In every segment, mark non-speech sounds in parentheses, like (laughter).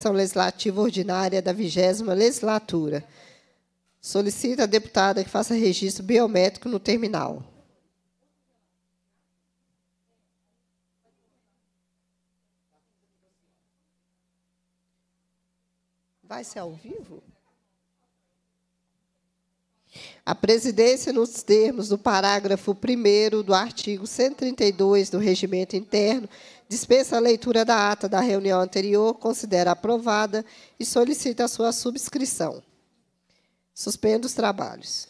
Sessão Legislativa Ordinária da 20 Legislatura. Solicita a deputada que faça registro biométrico no terminal. Vai ser ao vivo? A presidência, nos termos do parágrafo 1 do artigo 132 do Regimento Interno, dispensa a leitura da ata da reunião anterior, considera aprovada e solicita a sua subscrição. Suspendo os trabalhos.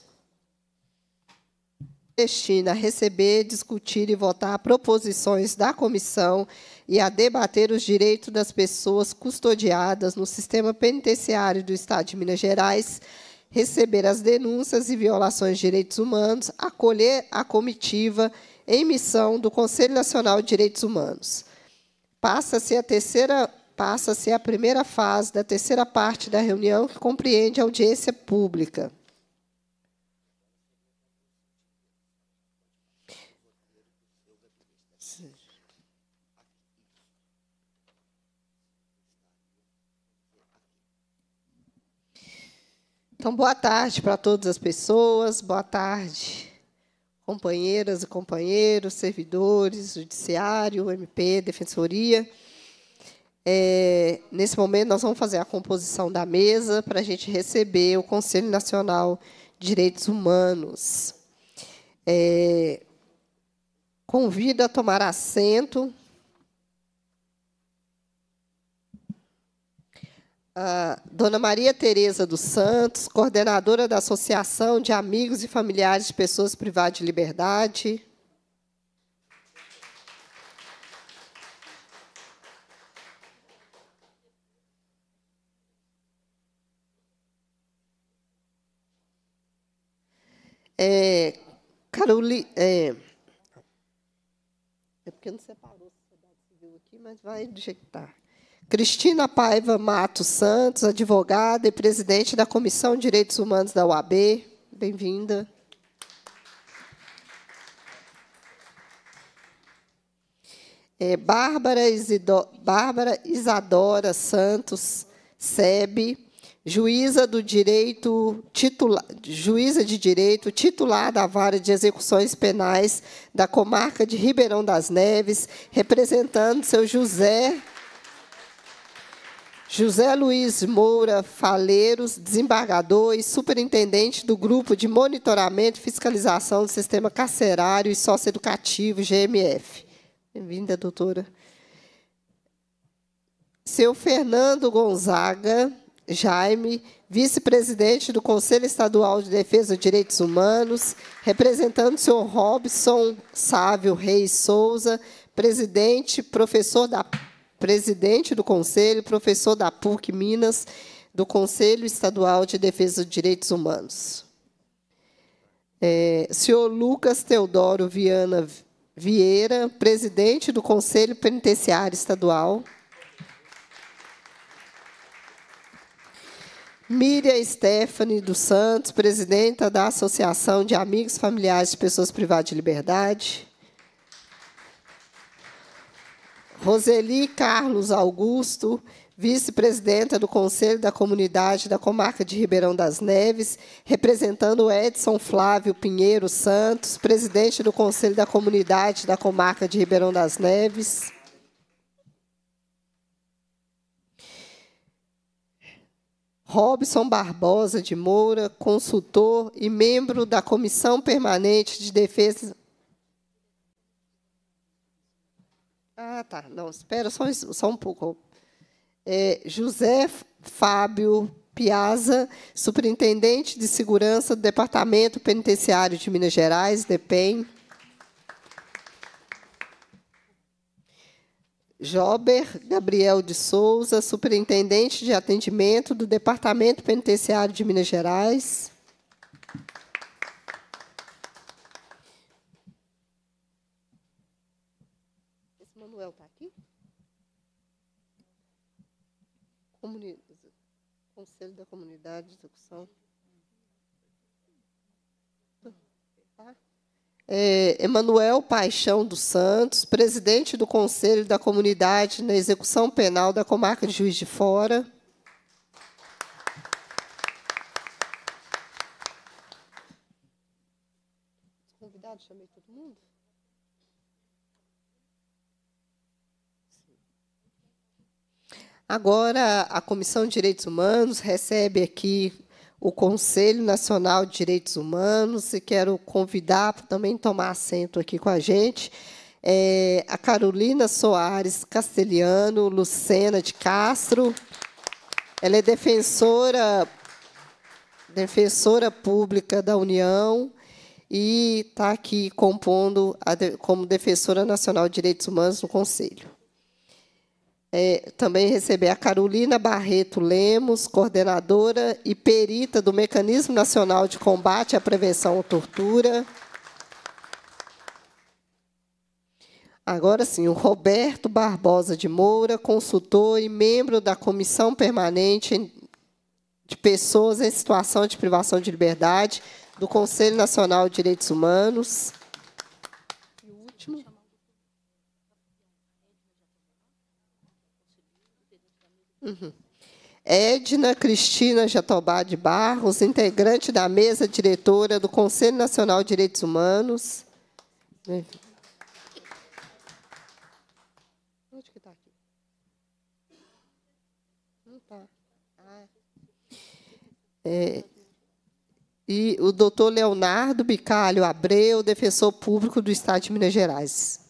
Destina a receber, discutir e votar proposições da comissão e a debater os direitos das pessoas custodiadas no sistema penitenciário do Estado de Minas Gerais, receber as denúncias e violações de direitos humanos, acolher a comitiva em missão do Conselho Nacional de Direitos Humanos passa a ser a terceira passa a ser a primeira fase da terceira parte da reunião que compreende a audiência pública. Então, boa tarde para todas as pessoas, boa tarde companheiras e companheiros, servidores, judiciário, MP, defensoria. É, nesse momento, nós vamos fazer a composição da mesa para a gente receber o Conselho Nacional de Direitos Humanos. É, convido a tomar assento a ah, Dona Maria Tereza dos Santos, coordenadora da Associação de Amigos e Familiares de Pessoas Privadas de Liberdade. É, Caroli, é, é porque não separou a sociedade civil aqui, mas vai digitar. Cristina Paiva Matos Santos, advogada e presidente da Comissão de Direitos Humanos da UAB. Bem-vinda. É, Bárbara, Isido... Bárbara Isadora Santos Sebe, juíza do direito titula... juíza de direito titular da vara de execuções penais da comarca de Ribeirão das Neves, representando seu José José Luiz Moura Faleiros, desembargador e superintendente do Grupo de Monitoramento e Fiscalização do Sistema Carcerário e Socioeducativo, GMF. Bem-vinda, doutora. Seu Fernando Gonzaga Jaime, vice-presidente do Conselho Estadual de Defesa dos Direitos Humanos, representando o senhor Robson Sávio Reis Souza, presidente, professor da presidente do Conselho, professor da PUC Minas, do Conselho Estadual de Defesa dos Direitos Humanos. É, senhor Lucas Teodoro Viana Vieira, presidente do Conselho Penitenciário Estadual. Miriam Stephanie dos Santos, presidenta da Associação de Amigos Familiares de Pessoas Privadas de Liberdade. Roseli Carlos Augusto, vice-presidenta do Conselho da Comunidade da Comarca de Ribeirão das Neves, representando Edson Flávio Pinheiro Santos, presidente do Conselho da Comunidade da Comarca de Ribeirão das Neves. Robson Barbosa de Moura, consultor e membro da Comissão Permanente de Defesa Ah, tá. Não, espera só, só um pouco. É, José Fábio Piazza, superintendente de segurança do Departamento Penitenciário de Minas Gerais, DEPEN. Jober Gabriel de Souza, superintendente de atendimento do Departamento Penitenciário de Minas Gerais. Conselho da Comunidade de Execução. É, Emanuel Paixão dos Santos, presidente do Conselho da Comunidade na Execução Penal da Comarca de Juiz de Fora. Convidado, chamei Agora, a Comissão de Direitos Humanos recebe aqui o Conselho Nacional de Direitos Humanos e quero convidar para também tomar assento aqui com a gente é, a Carolina Soares Castelhano Lucena de Castro. Ela é defensora, defensora pública da União e está aqui compondo a, como defensora nacional de direitos humanos no Conselho. É, também receber a Carolina Barreto Lemos, coordenadora e perita do Mecanismo Nacional de Combate à Prevenção à Tortura. Agora sim, o Roberto Barbosa de Moura, consultor e membro da Comissão Permanente de Pessoas em Situação de Privação de Liberdade do Conselho Nacional de Direitos Humanos. Uhum. Edna Cristina Jatobá de Barros, integrante da mesa diretora do Conselho Nacional de Direitos Humanos. Onde que está aqui? Não está. Ah. É, e o doutor Leonardo Bicalho Abreu, defensor público do Estado de Minas Gerais.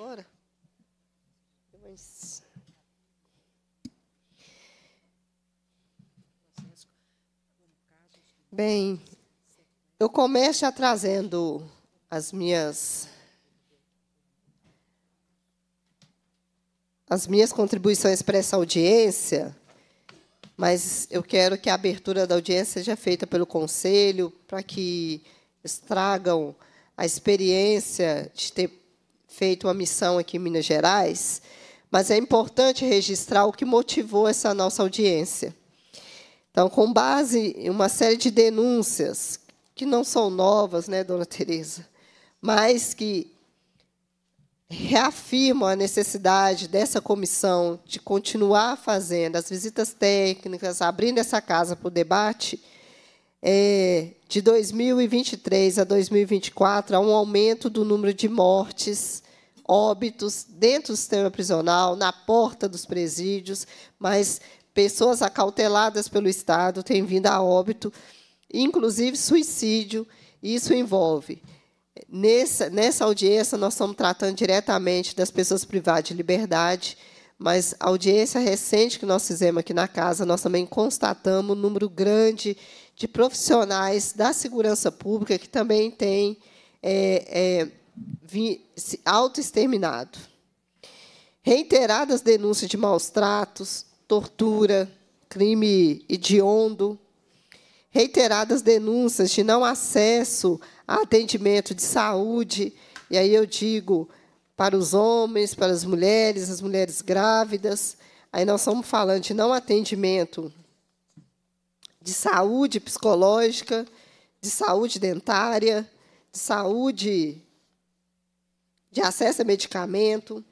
agora. Bem, eu começo já trazendo as minhas as minhas contribuições para essa audiência, mas eu quero que a abertura da audiência seja feita pelo conselho para que estragam a experiência de ter feito uma missão aqui em Minas Gerais, mas é importante registrar o que motivou essa nossa audiência. Então, com base em uma série de denúncias, que não são novas, né, dona Tereza, mas que reafirmam a necessidade dessa comissão de continuar fazendo as visitas técnicas, abrindo essa casa para o debate, é, de 2023 a 2024 há um aumento do número de mortes, óbitos dentro do sistema prisional, na porta dos presídios, mas pessoas acauteladas pelo Estado têm vindo a óbito, inclusive suicídio. Isso envolve. Nessa, nessa audiência, nós estamos tratando diretamente das pessoas privadas de liberdade, mas a audiência recente que nós fizemos aqui na casa, nós também constatamos um número grande de profissionais da segurança pública que também têm é, é, vi, Reiteradas denúncias de maus tratos, tortura, crime hediondo, reiteradas denúncias de não acesso a atendimento de saúde, e aí eu digo para os homens, para as mulheres, as mulheres grávidas, aí nós estamos falando de não atendimento de saúde psicológica, de saúde dentária, de saúde de acesso a medicamento,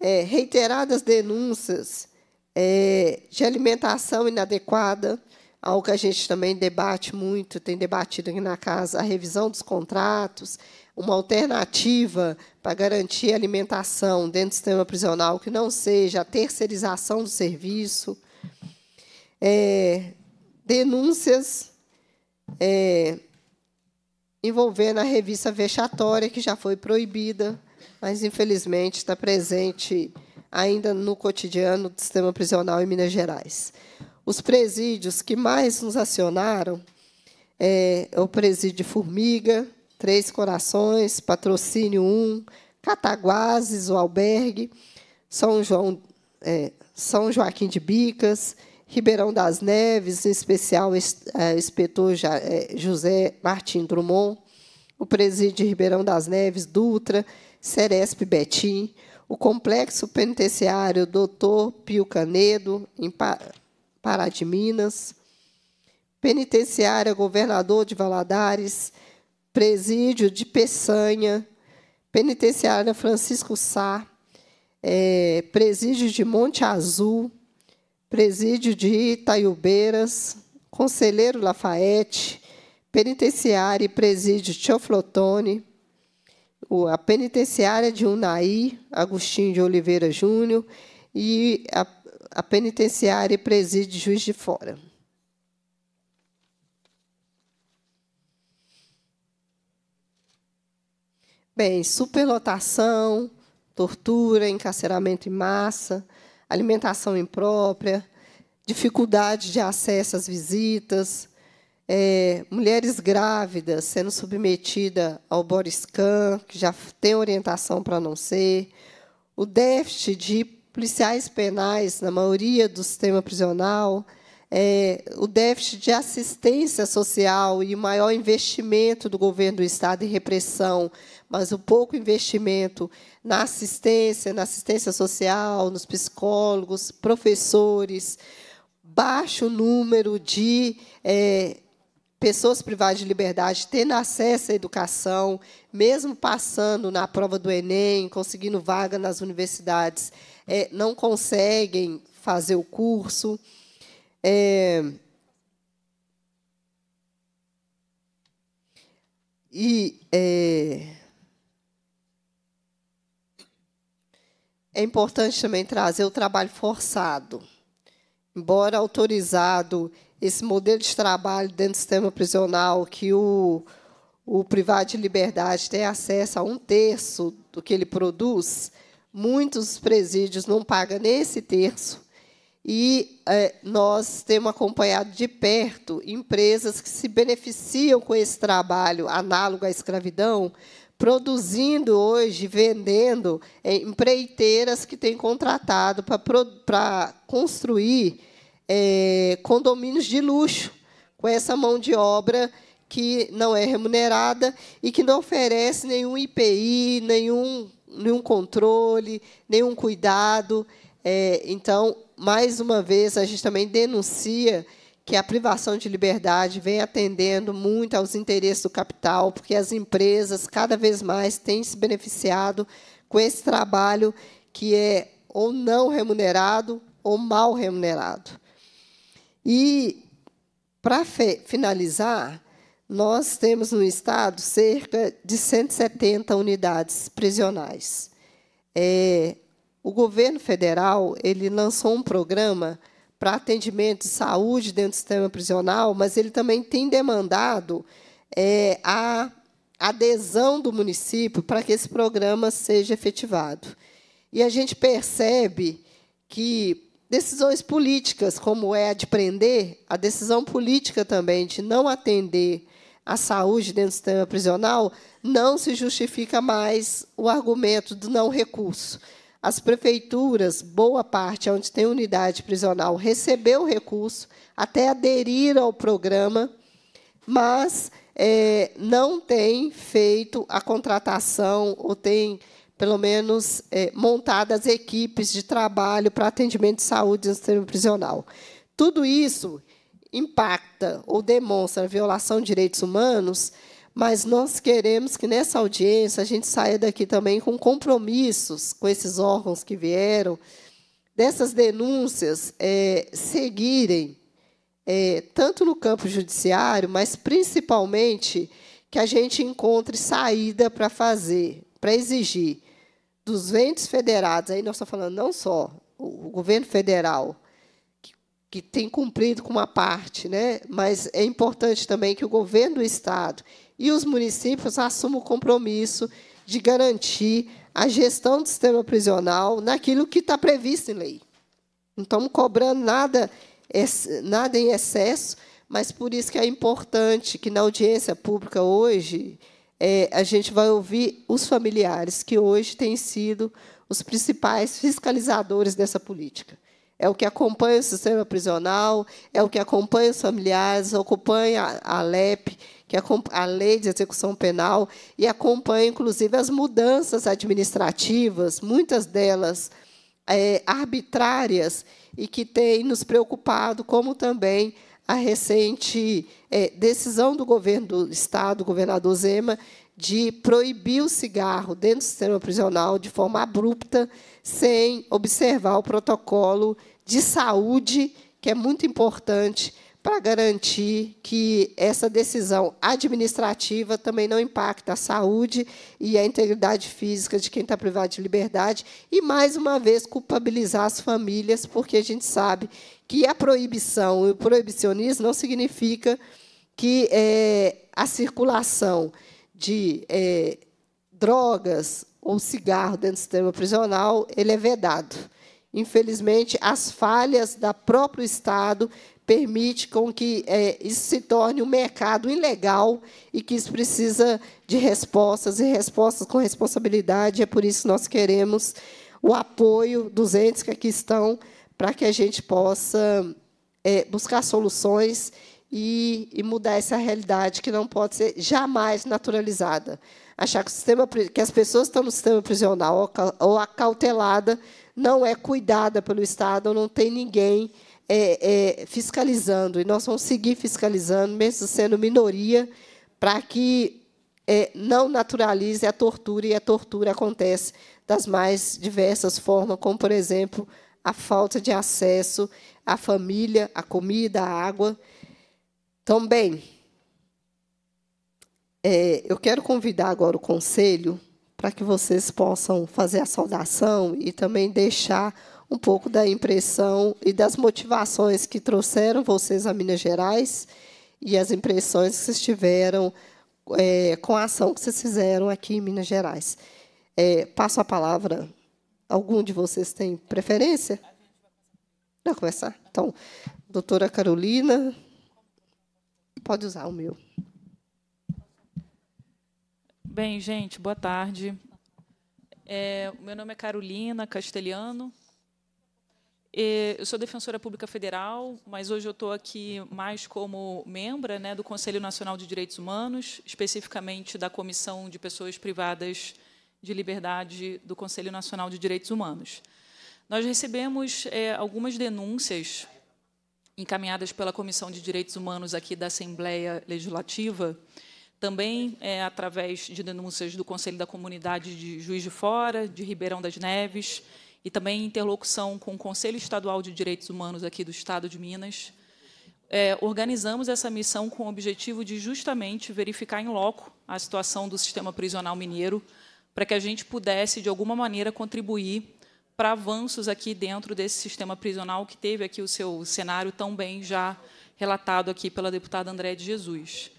é, reiteradas denúncias é, de alimentação inadequada, algo que a gente também debate muito, tem debatido aqui na casa, a revisão dos contratos, uma alternativa para garantir alimentação dentro do sistema prisional que não seja a terceirização do serviço. É, denúncias é, envolvendo a revista vexatória, que já foi proibida, mas infelizmente está presente ainda no cotidiano do sistema prisional em Minas Gerais. Os presídios que mais nos acionaram é, é o presídio Formiga, Três Corações, Patrocínio 1, Cataguases, o albergue, São João, é, São Joaquim de Bicas, Ribeirão das Neves, em especial é, inspetor é, José Martim Drummond, o presídio de Ribeirão das Neves, Dutra, Ceresp Betim, o complexo penitenciário Doutor Pio Canedo, em Pará de Minas, penitenciária Governador de Valadares, presídio de Peçanha, penitenciária Francisco Sá, é, presídio de Monte Azul, presídio de Itaiubeiras, Conselheiro Lafayette, Penitenciária e Presídio Tioflotone, a Penitenciária de Unai, Agostinho de Oliveira Júnior, e a, a Penitenciária e Presídio Juiz de Fora. Bem, superlotação, tortura, encarceramento em massa, alimentação imprópria, dificuldade de acesso às visitas, é, mulheres grávidas sendo submetidas ao body scan, que já tem orientação para não ser, o déficit de policiais penais na maioria do sistema prisional, é, o déficit de assistência social e o maior investimento do governo do Estado em repressão, mas o pouco investimento na assistência, na assistência social, nos psicólogos, professores, baixo número de é, pessoas privadas de liberdade tendo acesso à educação, mesmo passando na prova do Enem, conseguindo vaga nas universidades, é, não conseguem fazer o curso. É... E é... é importante também trazer o trabalho forçado. Embora autorizado esse modelo de trabalho dentro do sistema prisional, que o, o privado de liberdade tem acesso a um terço do que ele produz, muitos presídios não pagam nem esse terço e é, nós temos acompanhado de perto empresas que se beneficiam com esse trabalho análogo à escravidão, produzindo hoje, vendendo é, empreiteiras que têm contratado para construir é, condomínios de luxo com essa mão de obra que não é remunerada e que não oferece nenhum IPI, nenhum, nenhum controle, nenhum cuidado. É, então, mais uma vez, a gente também denuncia que a privação de liberdade vem atendendo muito aos interesses do capital, porque as empresas cada vez mais têm se beneficiado com esse trabalho que é ou não remunerado ou mal remunerado. E, para finalizar, nós temos no Estado cerca de 170 unidades prisionais. É, o governo federal ele lançou um programa para atendimento de saúde dentro do sistema prisional, mas ele também tem demandado é, a adesão do município para que esse programa seja efetivado. E a gente percebe que decisões políticas, como é a de prender, a decisão política também de não atender a saúde dentro do sistema prisional, não se justifica mais o argumento do não recurso. As prefeituras, boa parte onde tem unidade prisional, recebeu recurso, até aderir ao programa, mas é, não tem feito a contratação ou tem, pelo menos, é, montado as equipes de trabalho para atendimento de saúde no sistema prisional. Tudo isso impacta ou demonstra a violação de direitos humanos mas nós queremos que nessa audiência a gente saia daqui também com compromissos com esses órgãos que vieram, dessas denúncias é, seguirem, é, tanto no campo judiciário, mas principalmente que a gente encontre saída para fazer, para exigir dos entes federados, aí nós estamos falando não só o governo federal, que, que tem cumprido com uma parte, né? mas é importante também que o governo do Estado e os municípios assumam o compromisso de garantir a gestão do sistema prisional naquilo que está previsto em lei. Não estamos cobrando nada, nada em excesso, mas por isso que é importante que na audiência pública hoje é, a gente vai ouvir os familiares, que hoje têm sido os principais fiscalizadores dessa política. É o que acompanha o sistema prisional, é o que acompanha os familiares, acompanha a, a LEP, que a lei de execução penal e acompanha, inclusive, as mudanças administrativas, muitas delas é, arbitrárias, e que tem nos preocupado, como também a recente é, decisão do governo do Estado, do governador Zema, de proibir o cigarro dentro do sistema prisional de forma abrupta, sem observar o protocolo de saúde, que é muito importante para garantir que essa decisão administrativa também não impacta a saúde e a integridade física de quem está privado de liberdade e mais uma vez culpabilizar as famílias, porque a gente sabe que a proibição e o proibicionismo não significa que é, a circulação de é, drogas ou cigarro dentro do sistema prisional ele é vedado. Infelizmente, as falhas da próprio Estado permite com que é, isso se torne um mercado ilegal e que isso precisa de respostas e respostas com responsabilidade. É por isso que nós queremos o apoio dos entes que aqui estão para que a gente possa é, buscar soluções e, e, mudar essa realidade que não pode ser jamais naturalizada. Achar que, o sistema, que as pessoas estão no sistema prisional ou acautelada não é cuidada pelo Estado, não tem ninguém é, é, fiscalizando, e nós vamos seguir fiscalizando, mesmo sendo minoria, para que é, não naturalize a tortura, e a tortura acontece das mais diversas formas, como, por exemplo, a falta de acesso à família, à comida, à água. Também, então, é, eu quero convidar agora o Conselho para que vocês possam fazer a saudação e também deixar um pouco da impressão e das motivações que trouxeram vocês a Minas Gerais e as impressões que vocês tiveram é, com a ação que vocês fizeram aqui em Minas Gerais. É, passo a palavra. Algum de vocês tem preferência? Não, começar. Então, doutora Carolina, pode usar o meu. Bem, gente, boa tarde. É, meu nome é Carolina Castelhano, eu sou defensora pública federal, mas hoje eu estou aqui mais como membra né, do Conselho Nacional de Direitos Humanos, especificamente da Comissão de Pessoas Privadas de Liberdade do Conselho Nacional de Direitos Humanos. Nós recebemos é, algumas denúncias encaminhadas pela Comissão de Direitos Humanos aqui da Assembleia Legislativa, também é, através de denúncias do Conselho da Comunidade de Juiz de Fora, de Ribeirão das Neves, e também em interlocução com o Conselho Estadual de Direitos Humanos aqui do Estado de Minas, é, organizamos essa missão com o objetivo de justamente verificar em loco a situação do sistema prisional mineiro, para que a gente pudesse, de alguma maneira, contribuir para avanços aqui dentro desse sistema prisional que teve aqui o seu cenário tão bem já relatado aqui pela deputada André de Jesus.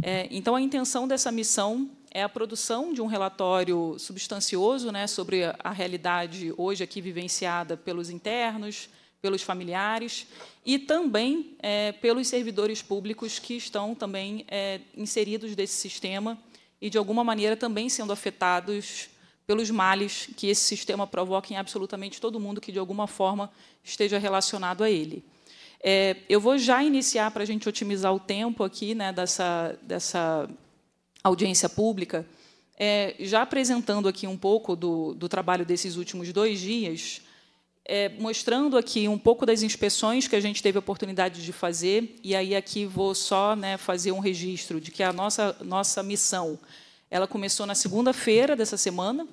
É, então, a intenção dessa missão é a produção de um relatório substancioso né, sobre a realidade hoje aqui vivenciada pelos internos, pelos familiares e também é, pelos servidores públicos que estão também é, inseridos desse sistema e, de alguma maneira, também sendo afetados pelos males que esse sistema provoca em absolutamente todo mundo que, de alguma forma, esteja relacionado a ele. É, eu vou já iniciar, para a gente otimizar o tempo aqui né, dessa, dessa audiência pública, é, já apresentando aqui um pouco do, do trabalho desses últimos dois dias, é, mostrando aqui um pouco das inspeções que a gente teve a oportunidade de fazer, e aí aqui vou só né, fazer um registro de que a nossa, nossa missão ela começou na segunda-feira dessa semana,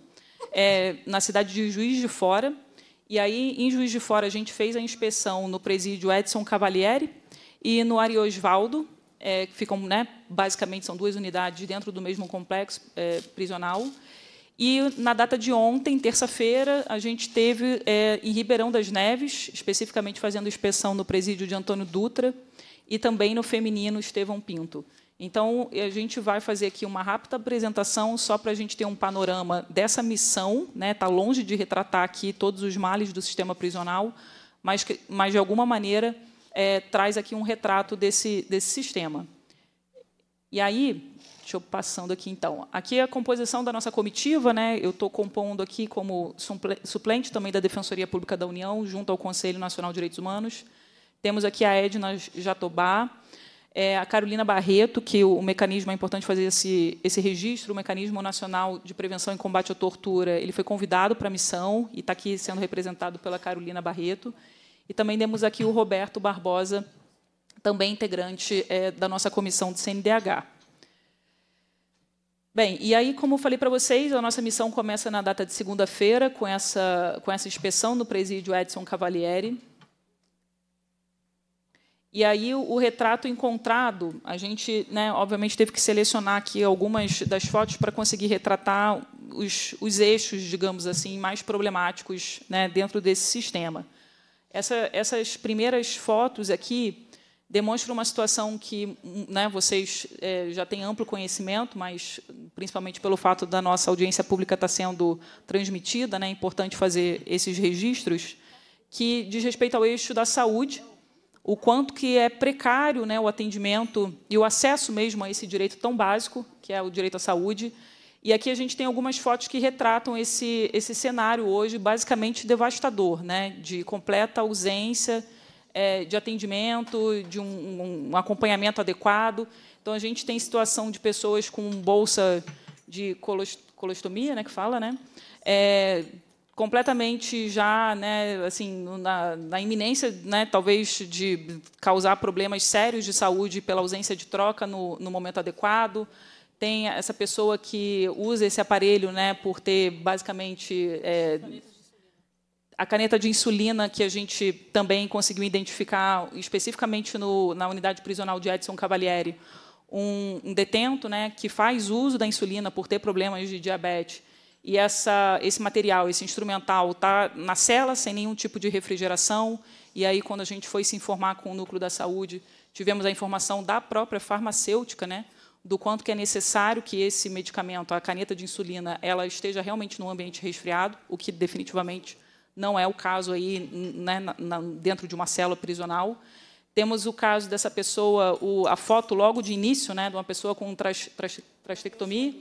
é, na cidade de Juiz de Fora, e aí em Juiz de Fora a gente fez a inspeção no presídio Edson Cavalieri e no Ari Osvaldo, é, que ficam, né, basicamente, são duas unidades dentro do mesmo complexo é, prisional. E, na data de ontem, terça-feira, a gente teve é, em Ribeirão das Neves, especificamente fazendo inspeção no presídio de Antônio Dutra e também no feminino Estevão Pinto. Então, a gente vai fazer aqui uma rápida apresentação só para a gente ter um panorama dessa missão. Está né? Tá longe de retratar aqui todos os males do sistema prisional, mas, mas de alguma maneira, é, traz aqui um retrato desse, desse sistema. E aí, deixa eu passando aqui então. Aqui é a composição da nossa comitiva, né? Eu estou compondo aqui como suplente também da Defensoria Pública da União, junto ao Conselho Nacional de Direitos Humanos. Temos aqui a Edna Jatobá, é, a Carolina Barreto, que o, o, mecanismo é importante fazer esse, esse registro, o mecanismo nacional de prevenção e combate à tortura. Ele foi convidado para a missão e está aqui sendo representado pela Carolina Barreto. E também temos aqui o Roberto Barbosa, também integrante é, da nossa comissão de CNDH. Bem, e aí, como falei para vocês, a nossa missão começa na data de segunda-feira, com essa, com essa inspeção no presídio Edson Cavalieri. E aí, o, o retrato encontrado, a gente, né, obviamente, teve que selecionar aqui algumas das fotos para conseguir retratar os, os eixos, digamos assim, mais problemáticos né, dentro desse sistema. Essa, essas primeiras fotos aqui demonstram uma situação que né, vocês é, já têm amplo conhecimento, mas principalmente pelo fato da nossa audiência pública estar tá sendo transmitida, né, é importante fazer esses registros, que diz respeito ao eixo da saúde, o quanto que é precário né, o atendimento e o acesso mesmo a esse direito tão básico, que é o direito à saúde, e aqui a gente tem algumas fotos que retratam esse, esse cenário hoje, basicamente devastador, né? de completa ausência é, de atendimento, de um, um, acompanhamento adequado. Então, a gente tem situação de pessoas com bolsa de colostomia, né, que fala, né? É, completamente já né, assim, na, na iminência, né, talvez, de causar problemas sérios de saúde pela ausência de troca no, no momento adequado tem essa pessoa que usa esse aparelho né, por ter basicamente é, a caneta de insulina que a gente também conseguiu identificar especificamente no, na unidade prisional de Edson Cavalieri, um, um, detento né, que faz uso da insulina por ter problemas de diabetes e essa, esse material, esse instrumental está na cela sem nenhum tipo de refrigeração e aí quando a gente foi se informar com o núcleo da saúde tivemos a informação da própria farmacêutica, né? do quanto que é necessário que esse medicamento, a caneta de insulina, ela esteja realmente no ambiente resfriado, o que definitivamente não é o caso aí né, na, na, dentro de uma célula prisional. Temos o caso dessa pessoa, o, a foto logo de início, né, de uma pessoa com tras, trastectomia,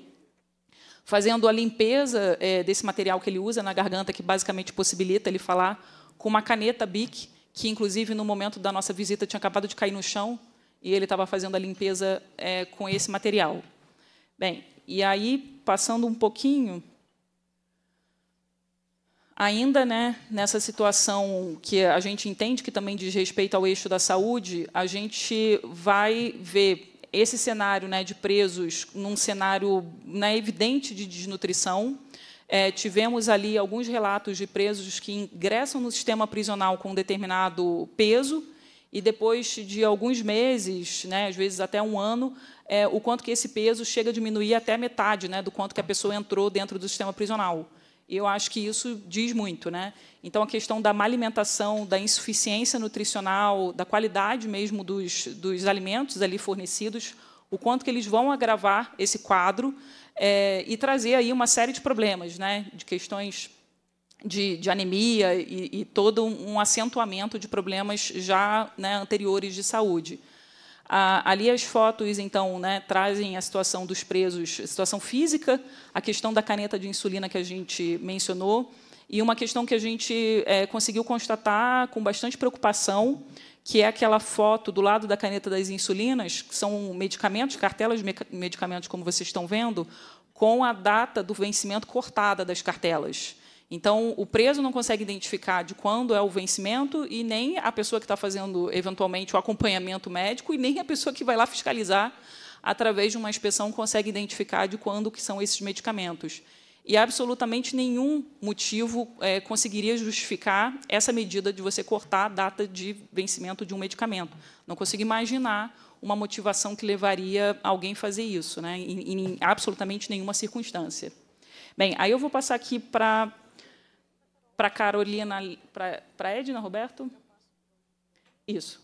fazendo a limpeza é, desse material que ele usa na garganta, que basicamente possibilita ele falar, com uma caneta BIC, que inclusive no momento da nossa visita tinha acabado de cair no chão, e ele estava fazendo a limpeza é, com esse material. Bem, e aí, passando um pouquinho, ainda né, nessa situação que a gente entende que também diz respeito ao eixo da saúde, a gente vai ver esse cenário né, de presos num cenário né, evidente de desnutrição. É, tivemos ali alguns relatos de presos que ingressam no sistema prisional com um determinado peso, e depois de alguns meses, né, às vezes até um ano, é, o quanto que esse peso chega a diminuir até metade né, do quanto que a pessoa entrou dentro do sistema prisional. E eu acho que isso diz muito. Né? Então, a questão da malimentação, da insuficiência nutricional, da qualidade mesmo dos, dos alimentos ali fornecidos, o quanto que eles vão agravar esse quadro é, e trazer aí uma série de problemas, né, de questões de, de anemia e, e, todo um acentuamento de problemas já né, anteriores de saúde. Ah, ali as fotos, então, né, trazem a situação dos presos, a situação física, a questão da caneta de insulina que a gente mencionou, e uma questão que a gente é, conseguiu constatar com bastante preocupação, que é aquela foto do lado da caneta das insulinas, que são medicamentos, cartelas de medicamentos, como vocês estão vendo, com a data do vencimento cortada das cartelas. Então, o preso não consegue identificar de quando é o vencimento e nem a pessoa que está fazendo, eventualmente, o acompanhamento médico e nem a pessoa que vai lá fiscalizar, através de uma inspeção, consegue identificar de quando que são esses medicamentos. E absolutamente nenhum motivo é, conseguiria justificar essa medida de você cortar a data de vencimento de um medicamento. Não consigo imaginar uma motivação que levaria alguém a fazer isso, né, em, em absolutamente nenhuma circunstância. Bem, aí eu vou passar aqui para para Carolina, para Edna, Roberto? Isso.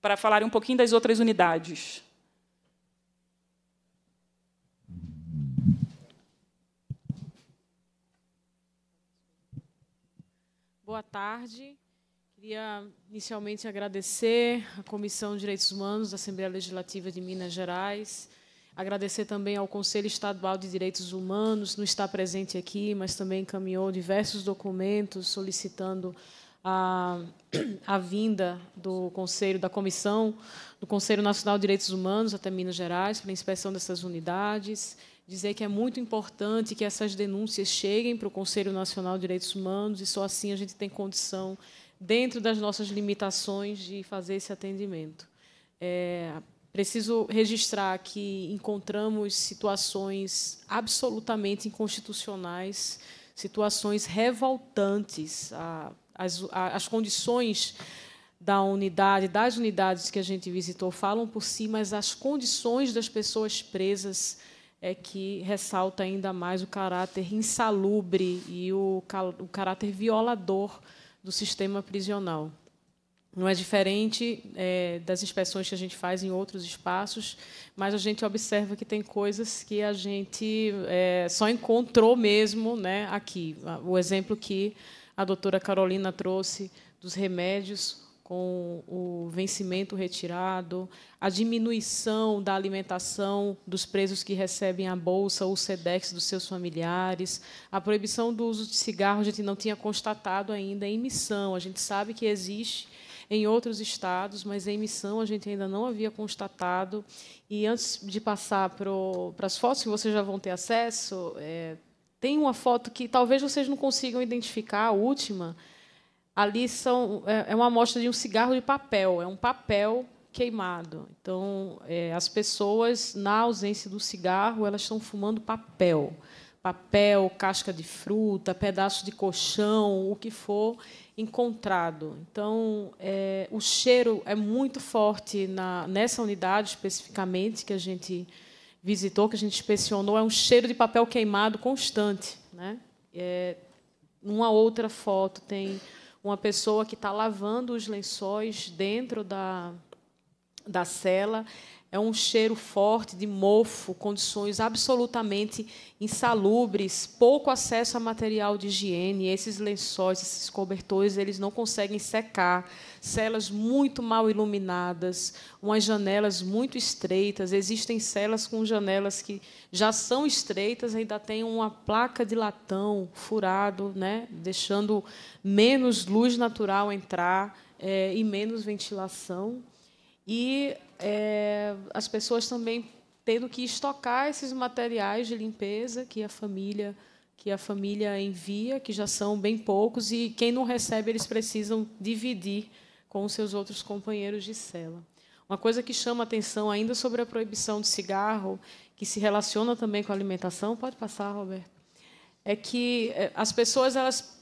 Para falar um pouquinho das outras unidades. Boa tarde. Queria inicialmente agradecer à Comissão de Direitos Humanos da Assembleia Legislativa de Minas Gerais, Agradecer também ao Conselho Estadual de Direitos Humanos, não está presente aqui, mas também encaminhou diversos documentos solicitando a, a vinda do Conselho, da Comissão do Conselho Nacional de Direitos Humanos até Minas Gerais, para a inspeção dessas unidades dizer que é muito importante que essas denúncias cheguem para o Conselho Nacional de Direitos Humanos e só assim a gente tem condição, dentro das nossas limitações, de fazer esse atendimento. É, Preciso registrar que encontramos situações absolutamente inconstitucionais, situações revoltantes as condições da unidade, das unidades que a gente visitou falam por si, mas as condições das pessoas presas é que ressalta ainda mais o caráter insalubre e o, o caráter violador do sistema prisional. Não é diferente é, das inspeções que a gente faz em outros espaços, mas a gente observa que tem coisas que a gente é, só encontrou mesmo né, aqui. O exemplo que a doutora Carolina trouxe dos remédios com o vencimento retirado, a diminuição da alimentação dos presos que recebem a bolsa ou o SEDEX dos seus familiares, a proibição do uso de cigarro, a gente não tinha constatado ainda em missão. A gente sabe que existe em outros estados, mas em missão a gente ainda não havia constatado. E antes de passar para as fotos, que vocês já vão ter acesso, é, tem uma foto que talvez vocês não consigam identificar, a última. Ali são, é, é uma amostra de um cigarro de papel, é um papel queimado. Então, é, as pessoas, na ausência do cigarro, elas estão fumando papel. Papel, casca de fruta, pedaço de colchão, o que for encontrado. Então, é, o cheiro é muito forte na, nessa unidade especificamente que a gente visitou, que a gente inspecionou, é um cheiro de papel queimado constante. Né? É, uma outra foto tem uma pessoa que está lavando os lençóis dentro da, da cela é um cheiro forte de mofo, condições absolutamente insalubres, pouco acesso a material de higiene. Esses lençóis, esses cobertores, eles não conseguem secar. Celas muito mal iluminadas, umas janelas muito estreitas. Existem celas com janelas que já são estreitas, ainda tem uma placa de latão furado, né, deixando menos luz natural entrar é, e menos ventilação. E é, as pessoas também tendo que estocar esses materiais de limpeza que a família que a família envia, que já são bem poucos, e quem não recebe, eles precisam dividir com os seus outros companheiros de cela. Uma coisa que chama atenção ainda sobre a proibição de cigarro, que se relaciona também com a alimentação, pode passar, Roberto, é que é, as pessoas elas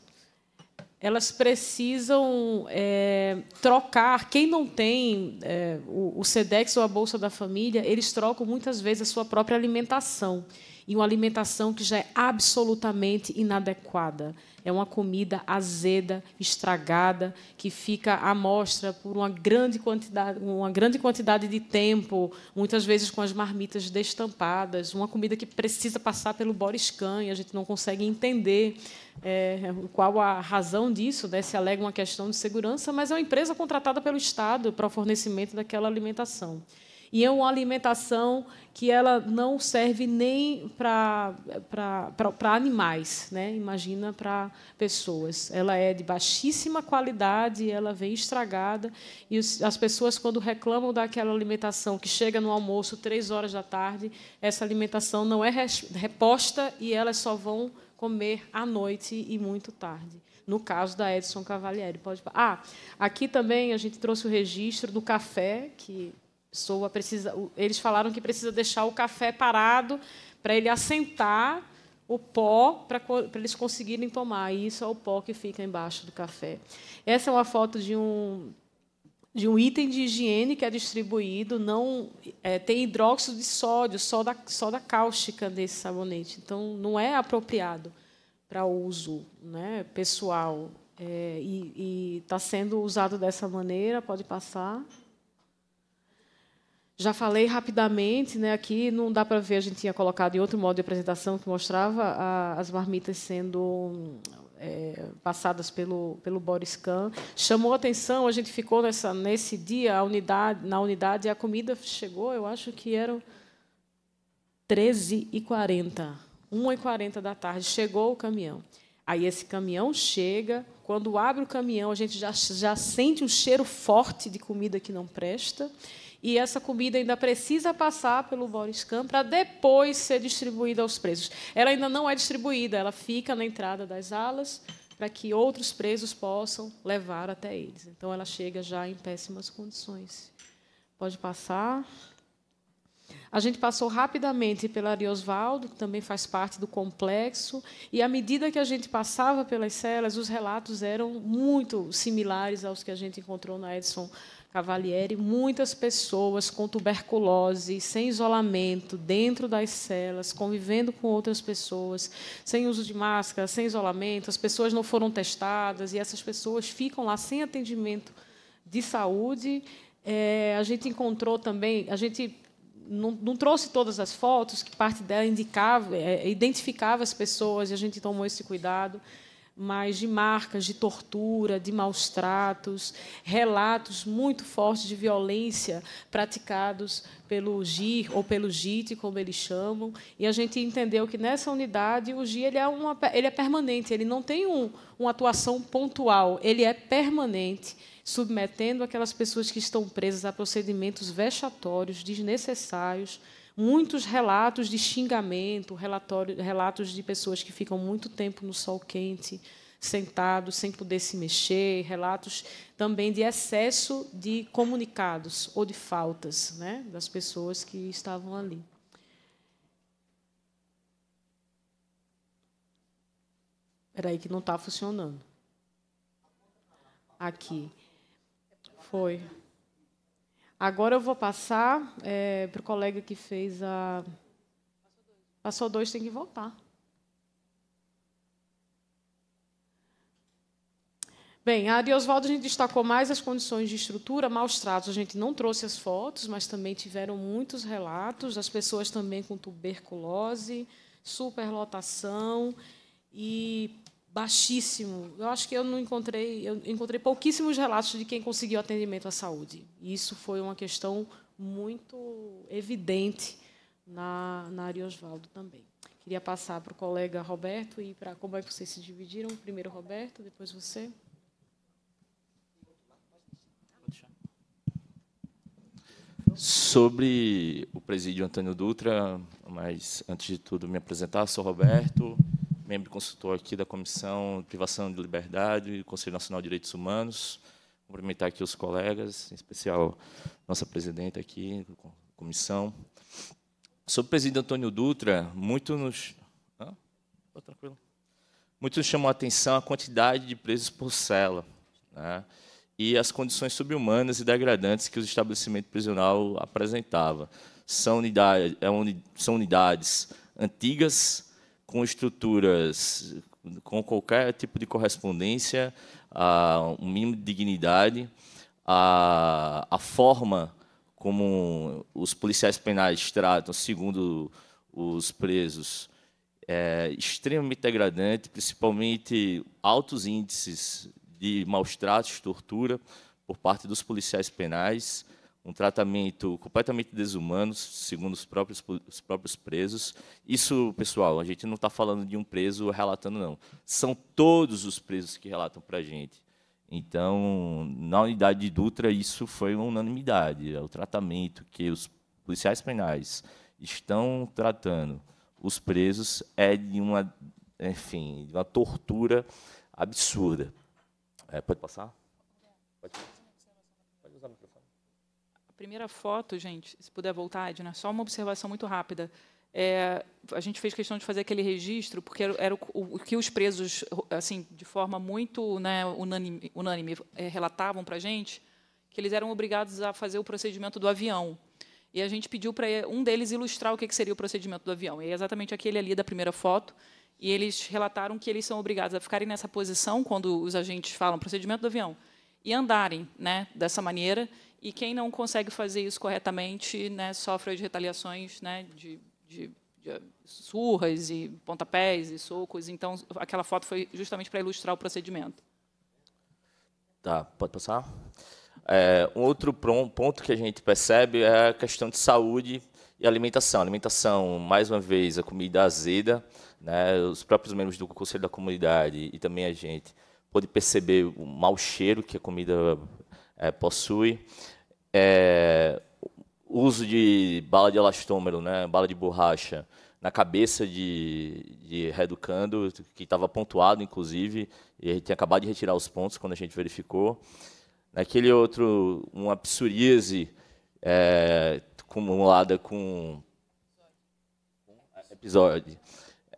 elas precisam é, trocar. Quem não tem é, o, o SEDEX ou a Bolsa da Família, eles trocam muitas vezes a sua própria alimentação e uma alimentação que já é absolutamente inadequada. É uma comida azeda, estragada, que fica à mostra por uma grande quantidade, uma grande quantidade de tempo, muitas vezes com as marmitas destampadas, uma comida que precisa passar pelo boriscan, e a gente não consegue entender é, qual a razão disso, né? se alega uma questão de segurança, mas é uma empresa contratada pelo Estado para o fornecimento daquela alimentação. E é uma alimentação que ela não serve nem para animais, né? imagina para pessoas. Ela é de baixíssima qualidade, ela vem estragada, e as pessoas, quando reclamam daquela alimentação que chega no almoço, três horas da tarde, essa alimentação não é reposta e elas só vão comer à noite e muito tarde. No caso da Edson Cavalieri. Pode... Ah, aqui também a gente trouxe o registro do café, que pessoa precisa. Eles falaram que precisa deixar o café parado para ele assentar o pó para, eles conseguirem tomar. E isso é o pó que fica embaixo do café. Essa é uma foto de um de um item de higiene que é distribuído, não é, tem hidróxido de sódio, soda, soda cáustica desse sabonete. Então, não é apropriado para uso né, pessoal. É, e está sendo usado dessa maneira, pode passar. Já falei rapidamente, né, aqui não dá para ver, a gente tinha colocado em outro modo de apresentação que mostrava a, as marmitas sendo é, passadas pelo, pelo Boriscan. Chamou atenção, a gente ficou nessa, nesse dia a unidade, na unidade e a comida chegou, eu acho que eram 13h40, 1h40 da tarde, chegou o caminhão. Aí esse caminhão chega, quando abre o caminhão, a gente já, já sente um cheiro forte de comida que não presta e essa comida ainda precisa passar pelo Boriscan para depois ser distribuída aos presos. Ela ainda não é distribuída, ela fica na entrada das alas para que outros presos possam levar até eles. Então ela chega já em péssimas condições. Pode passar. A gente passou rapidamente pela Ariosvaldo, que também faz parte do complexo, e à medida que a gente passava pelas celas, os relatos eram muito similares aos que a gente encontrou na Edson Cavalieri, muitas pessoas com tuberculose, sem isolamento, dentro das celas, convivendo com outras pessoas, sem uso de máscara, sem isolamento, as pessoas não foram testadas e essas pessoas ficam lá sem atendimento de saúde. É, a gente encontrou também, a gente não, não, trouxe todas as fotos, que parte dela indicava, é, identificava as pessoas, e a gente tomou esse cuidado mas de marcas de tortura, de maus tratos, relatos muito fortes de violência praticados pelo GIR ou pelo JIT, como eles chamam, e a gente entendeu que nessa unidade o GIR ele é, uma, ele é permanente, ele não tem um, uma atuação pontual, ele é permanente, submetendo aquelas pessoas que estão presas a procedimentos vexatórios, desnecessários, Muitos relatos de xingamento, relatos de pessoas que ficam muito tempo no sol quente, sentados, sem poder se mexer, relatos também de excesso de comunicados ou de faltas né, das pessoas que estavam ali. Espera aí que não está funcionando. Aqui. Foi. Agora eu vou passar é, para o colega que fez a. Passou dois, tem que voltar. Bem, a Oswaldo a gente destacou mais as condições de estrutura, maus tratos. A gente não trouxe as fotos, mas também tiveram muitos relatos das pessoas também com tuberculose, superlotação e baixíssimo. Eu acho que eu não encontrei, eu encontrei pouquíssimos relatos de quem conseguiu atendimento à saúde. E isso foi uma questão muito evidente na, na área Osvaldo também. Queria passar para o colega Roberto e para como é que vocês se dividiram. Primeiro Roberto, depois você. Sobre o presídio Antônio Dutra, mas antes de tudo me apresentar, sou Roberto, membro consultor aqui da Comissão de Privação de Liberdade do Conselho Nacional de Direitos Humanos. Cumprimentar aqui os colegas, em especial nossa presidenta aqui, comissão. Sobre o presidente Antônio Dutra, muito nos, ah, muito nos chamou a atenção a quantidade de presos por cela né, e as condições subhumanas e degradantes que o estabelecimento prisional apresentava. São, unidade, é são unidades antigas, com estruturas, com qualquer tipo de correspondência, a um mínimo de dignidade, a, a forma como os policiais penais tratam, segundo os presos, é extremamente degradante, principalmente altos índices de maus tratos, tortura por parte dos policiais penais, um tratamento completamente desumano, segundo os próprios, os próprios presos. Isso, pessoal, a gente não está falando de um preso relatando, não. São todos os presos que relatam para a gente. Então, na unidade de Dutra, isso foi uma unanimidade. É o tratamento que os policiais penais estão tratando os presos é de uma, enfim, de uma tortura absurda. É, pode passar? Pode passar primeira foto, gente, se puder voltar, Edna, só uma observação muito rápida. É, a gente fez questão de fazer aquele registro, porque era, era o, o, que os presos, assim, de forma muito né, unânime, unânime é, relatavam para a gente, que eles eram obrigados a fazer o procedimento do avião. E a gente pediu para um deles ilustrar o que, que seria o procedimento do avião. E é exatamente aquele ali da primeira foto. E eles relataram que eles são obrigados a ficarem nessa posição quando os agentes falam procedimento do avião e andarem né, dessa maneira e quem não consegue fazer isso corretamente né, sofre de retaliações, né, de, de, de, surras e pontapés e socos. Então, aquela foto foi justamente para ilustrar o procedimento. Tá, pode passar. É, um outro ponto que a gente percebe é a questão de saúde e alimentação. Alimentação, mais uma vez, a comida azeda. Né, os próprios membros do Conselho da Comunidade e também a gente podem perceber o mau cheiro que a comida é, possui é, uso de bala de elastômero, né, bala de borracha, na cabeça de, de reeducando, que estava pontuado, inclusive, e ele tinha acabado de retirar os pontos quando a gente verificou. Naquele outro, uma psoríase é, acumulada com episódio.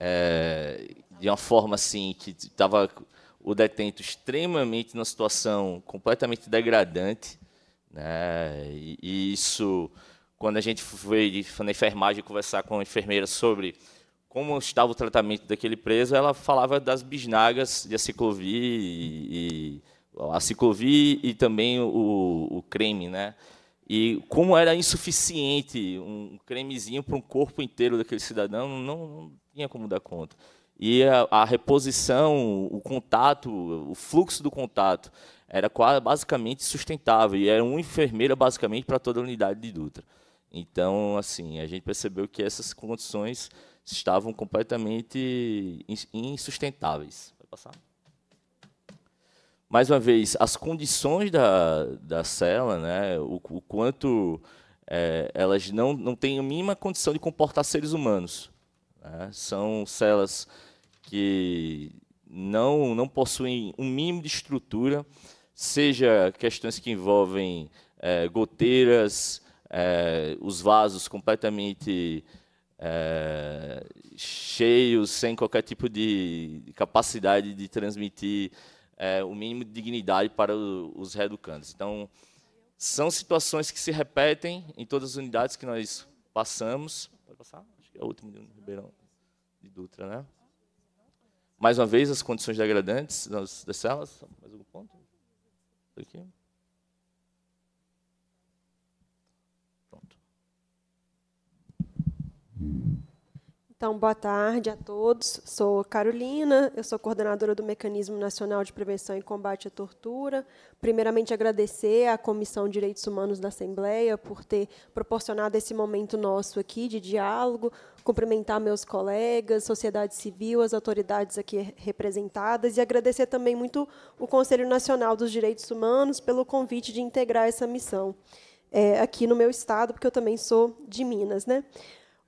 É, de uma forma assim, que estava o detento extremamente numa situação completamente degradante, né? E, e isso, quando a gente foi na enfermagem conversar com a enfermeira sobre como estava o tratamento daquele preso, ela falava das bisnagas de aciclovir e, e a e também o, o, creme, né? E como era insuficiente um cremezinho para um corpo inteiro daquele cidadão, não, não tinha como dar conta. E a, a reposição, o contato, o fluxo do contato era quase, basicamente sustentável, e era uma enfermeira basicamente para toda a unidade de Dutra. Então, assim, a gente percebeu que essas condições estavam completamente insustentáveis. Vai passar? Mais uma vez, as condições da, da cela, né, o, o quanto é, elas não, não têm a mínima condição de comportar seres humanos. Né? São celas que não, não possuem um mínimo de estrutura, seja questões que envolvem é, goteiras, é, os vasos completamente é, cheios, sem qualquer tipo de capacidade de transmitir o mínimo de dignidade para os reeducandos. Então, são situações que se repetem em todas as unidades que nós passamos. Pode passar? Acho que é a última de Ribeirão de Dutra, né? Mais uma vez, as condições degradantes das celas. Mais algum ponto? Aqui. Pronto. Então, boa tarde a todos. Sou Carolina, eu sou coordenadora do Mecanismo Nacional de Prevenção e Combate à Tortura. Primeiramente, agradecer à Comissão de Direitos Humanos da Assembleia por ter proporcionado esse momento nosso aqui de diálogo, cumprimentar meus colegas, sociedade civil, as autoridades aqui representadas e agradecer também muito o Conselho Nacional dos Direitos Humanos pelo convite de integrar essa missão é, aqui no meu estado, porque eu também sou de Minas, né?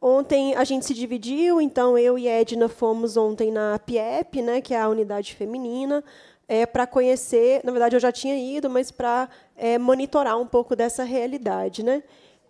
Ontem a gente se dividiu, então eu e Edna fomos ontem na PIEP, né, que é a unidade feminina, é, para conhecer. Na verdade, eu já tinha ido, mas para é, monitorar um pouco dessa realidade. Né?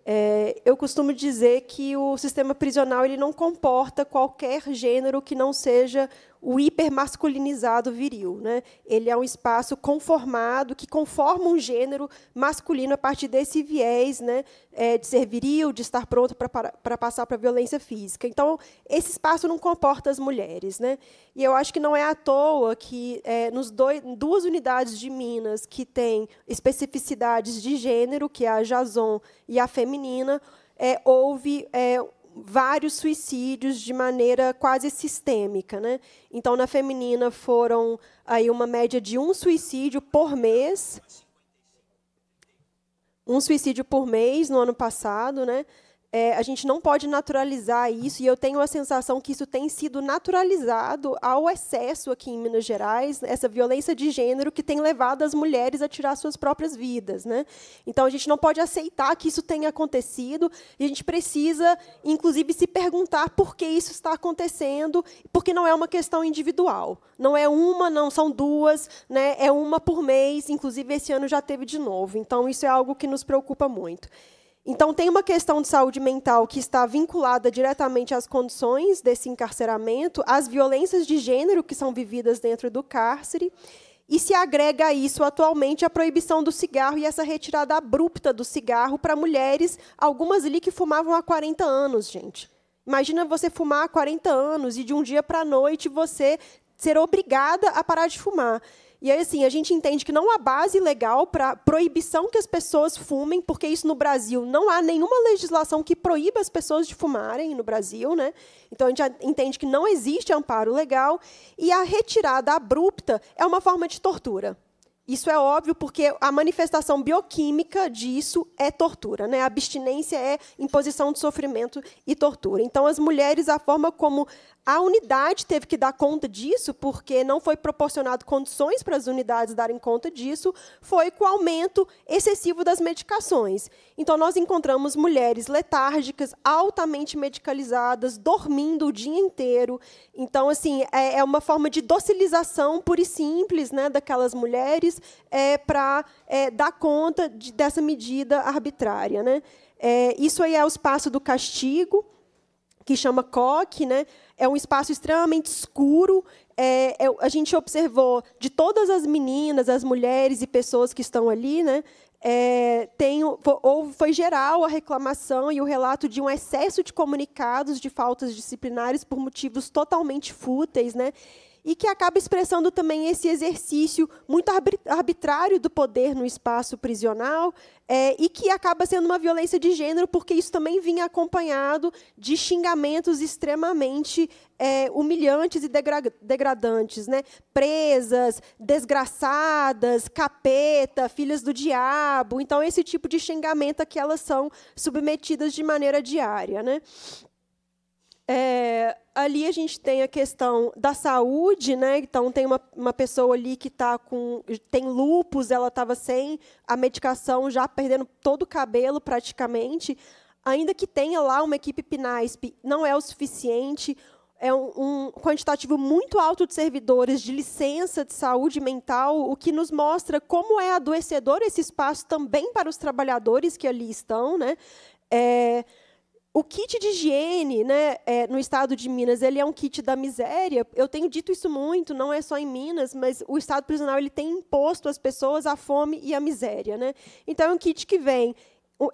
É, eu costumo dizer que o sistema prisional ele não comporta qualquer gênero que não seja o hipermasculinizado viril. Né? Ele é um espaço conformado, que conforma um gênero masculino a partir desse viés né, é, de ser viril, de estar pronto para, para passar para a violência física. Então, esse espaço não comporta as mulheres. Né? E eu acho que não é à toa que, é, nos dois, duas unidades de Minas que têm especificidades de gênero, que é a Jason e a feminina, é, houve é, vários suicídios de maneira quase sistêmica. Né? Então, na feminina, foram aí uma média de um suicídio por mês. Um suicídio por mês no ano passado, né? é, a gente não pode naturalizar isso, e eu tenho a sensação que isso tem sido naturalizado ao excesso aqui em Minas Gerais, essa violência de gênero que tem levado as mulheres a tirar suas próprias vidas. Né? Então, a gente não pode aceitar que isso tenha acontecido, e a gente precisa, inclusive, se perguntar por que isso está acontecendo, porque não é uma questão individual. Não é uma, não são duas, né? é uma por mês, inclusive esse ano já teve de novo. Então, isso é algo que nos preocupa muito. Então, tem uma questão de saúde mental que está vinculada diretamente às condições desse encarceramento, às violências de gênero que são vividas dentro do cárcere, e se agrega a isso atualmente a proibição do cigarro e essa retirada abrupta do cigarro para mulheres, algumas ali que fumavam há 40 anos, gente. Imagina você fumar há 40 anos e de um dia para a noite você ser obrigada a parar de fumar. E aí, assim, a gente entende que não há base legal para proibição que as pessoas fumem, porque isso no Brasil não há nenhuma legislação que proíba as pessoas de fumarem no Brasil, né? Então a gente entende que não existe amparo legal e a retirada abrupta é uma forma de tortura. Isso é óbvio porque a manifestação bioquímica disso é tortura, né? A abstinência é imposição de sofrimento e tortura. Então as mulheres a forma como a unidade teve que dar conta disso, porque não foi proporcionado condições para as unidades darem conta disso, foi com o aumento excessivo das medicações. Então, nós encontramos mulheres letárgicas, altamente medicalizadas, dormindo o dia inteiro. Então, assim, é, é uma forma de docilização pura e simples né, daquelas mulheres é, para é, dar conta de, dessa medida arbitrária. Né? É, isso aí é o espaço do castigo, que chama COC, né? é um espaço extremamente escuro. É, é, a gente observou de todas as meninas, as mulheres e pessoas que estão ali, né, é, tem, ou foi geral a reclamação e o relato de um excesso de comunicados de faltas disciplinares por motivos totalmente fúteis, né? e que acaba expressando também esse exercício muito arbitrário do poder no espaço prisional é, e que acaba sendo uma violência de gênero, porque isso também vinha acompanhado de xingamentos extremamente é, humilhantes e degra degradantes. Né? Presas, desgraçadas, capeta, filhas do diabo. Então, esse tipo de xingamento a é que elas são submetidas de maneira diária. Né? É, ali a gente tem a questão da saúde, né? Então tem uma, uma pessoa ali que tá com tem lupus, ela estava sem a medicação, já perdendo todo o cabelo praticamente. Ainda que tenha lá uma equipe PNASP, não é o suficiente. É um, um quantitativo muito alto de servidores de licença de saúde mental, o que nos mostra como é adoecedor esse espaço também para os trabalhadores que ali estão, né? É, o kit de higiene né, é, no estado de Minas ele é um kit da miséria. Eu tenho dito isso muito, não é só em Minas, mas o estado prisional ele tem imposto às pessoas a fome e a miséria. Né? Então, é um kit que vem.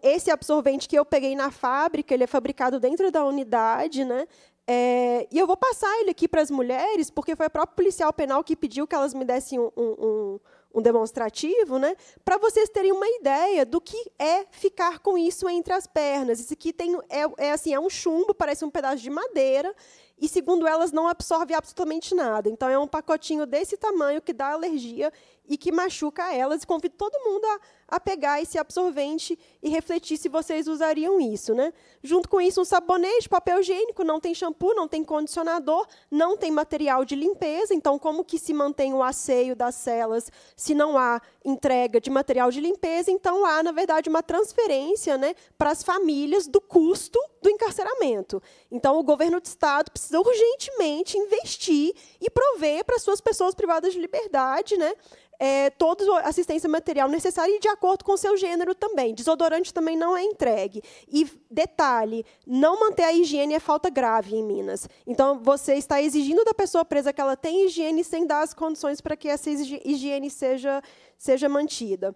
Esse absorvente que eu peguei na fábrica, ele é fabricado dentro da unidade, né? É, e eu vou passar ele aqui para as mulheres, porque foi o próprio policial penal que pediu que elas me dessem um, um, um demonstrativo, né? Para vocês terem uma ideia do que é ficar com isso entre as pernas. Isso aqui tem, é, é, assim, é um chumbo, parece um pedaço de madeira, e segundo elas não absorve absolutamente nada. Então é um pacotinho desse tamanho que dá alergia e que machuca elas. E convido todo mundo a, a pegar esse absorvente e refletir se vocês usariam isso. Né? Junto com isso, um sabonete, papel higiênico, não tem shampoo, não tem condicionador, não tem material de limpeza. Então, como que se mantém o asseio das celas se não há entrega de material de limpeza? Então, há, na verdade, uma transferência né, para as famílias do custo do encarceramento. Então, o governo do Estado precisa urgentemente investir e prover para suas pessoas privadas de liberdade né, é, toda a assistência material necessária e de acordo com o seu gênero também. Desodorante também não é entregue. E detalhe, não manter a higiene é falta grave em Minas. Então, você está exigindo da pessoa presa que ela tenha higiene sem dar as condições para que essa higiene seja, seja mantida.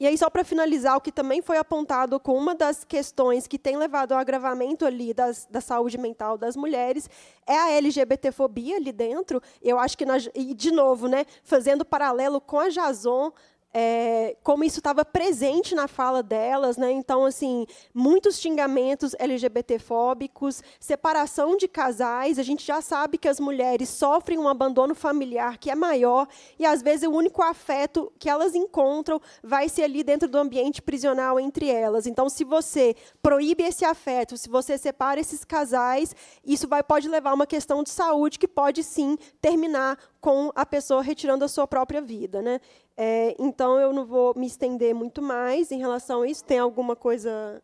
E aí, só para finalizar, o que também foi apontado como uma das questões que tem levado ao agravamento ali das, da saúde mental das mulheres é a LGBTfobia ali dentro. Eu acho que, na, e de novo, né, fazendo paralelo com a Jason, é, como isso estava presente na fala delas, né? Então, assim, muitos xingamentos LGBTfóbicos, separação de casais. A gente já sabe que as mulheres sofrem um abandono familiar que é maior e às vezes o único afeto que elas encontram vai ser ali dentro do ambiente prisional entre elas. Então, se você proíbe esse afeto, se você separa esses casais, isso vai pode levar a uma questão de saúde que pode sim terminar com a pessoa retirando a sua própria vida, né? É, então, eu não vou me estender muito mais em relação a isso. Tem alguma coisa.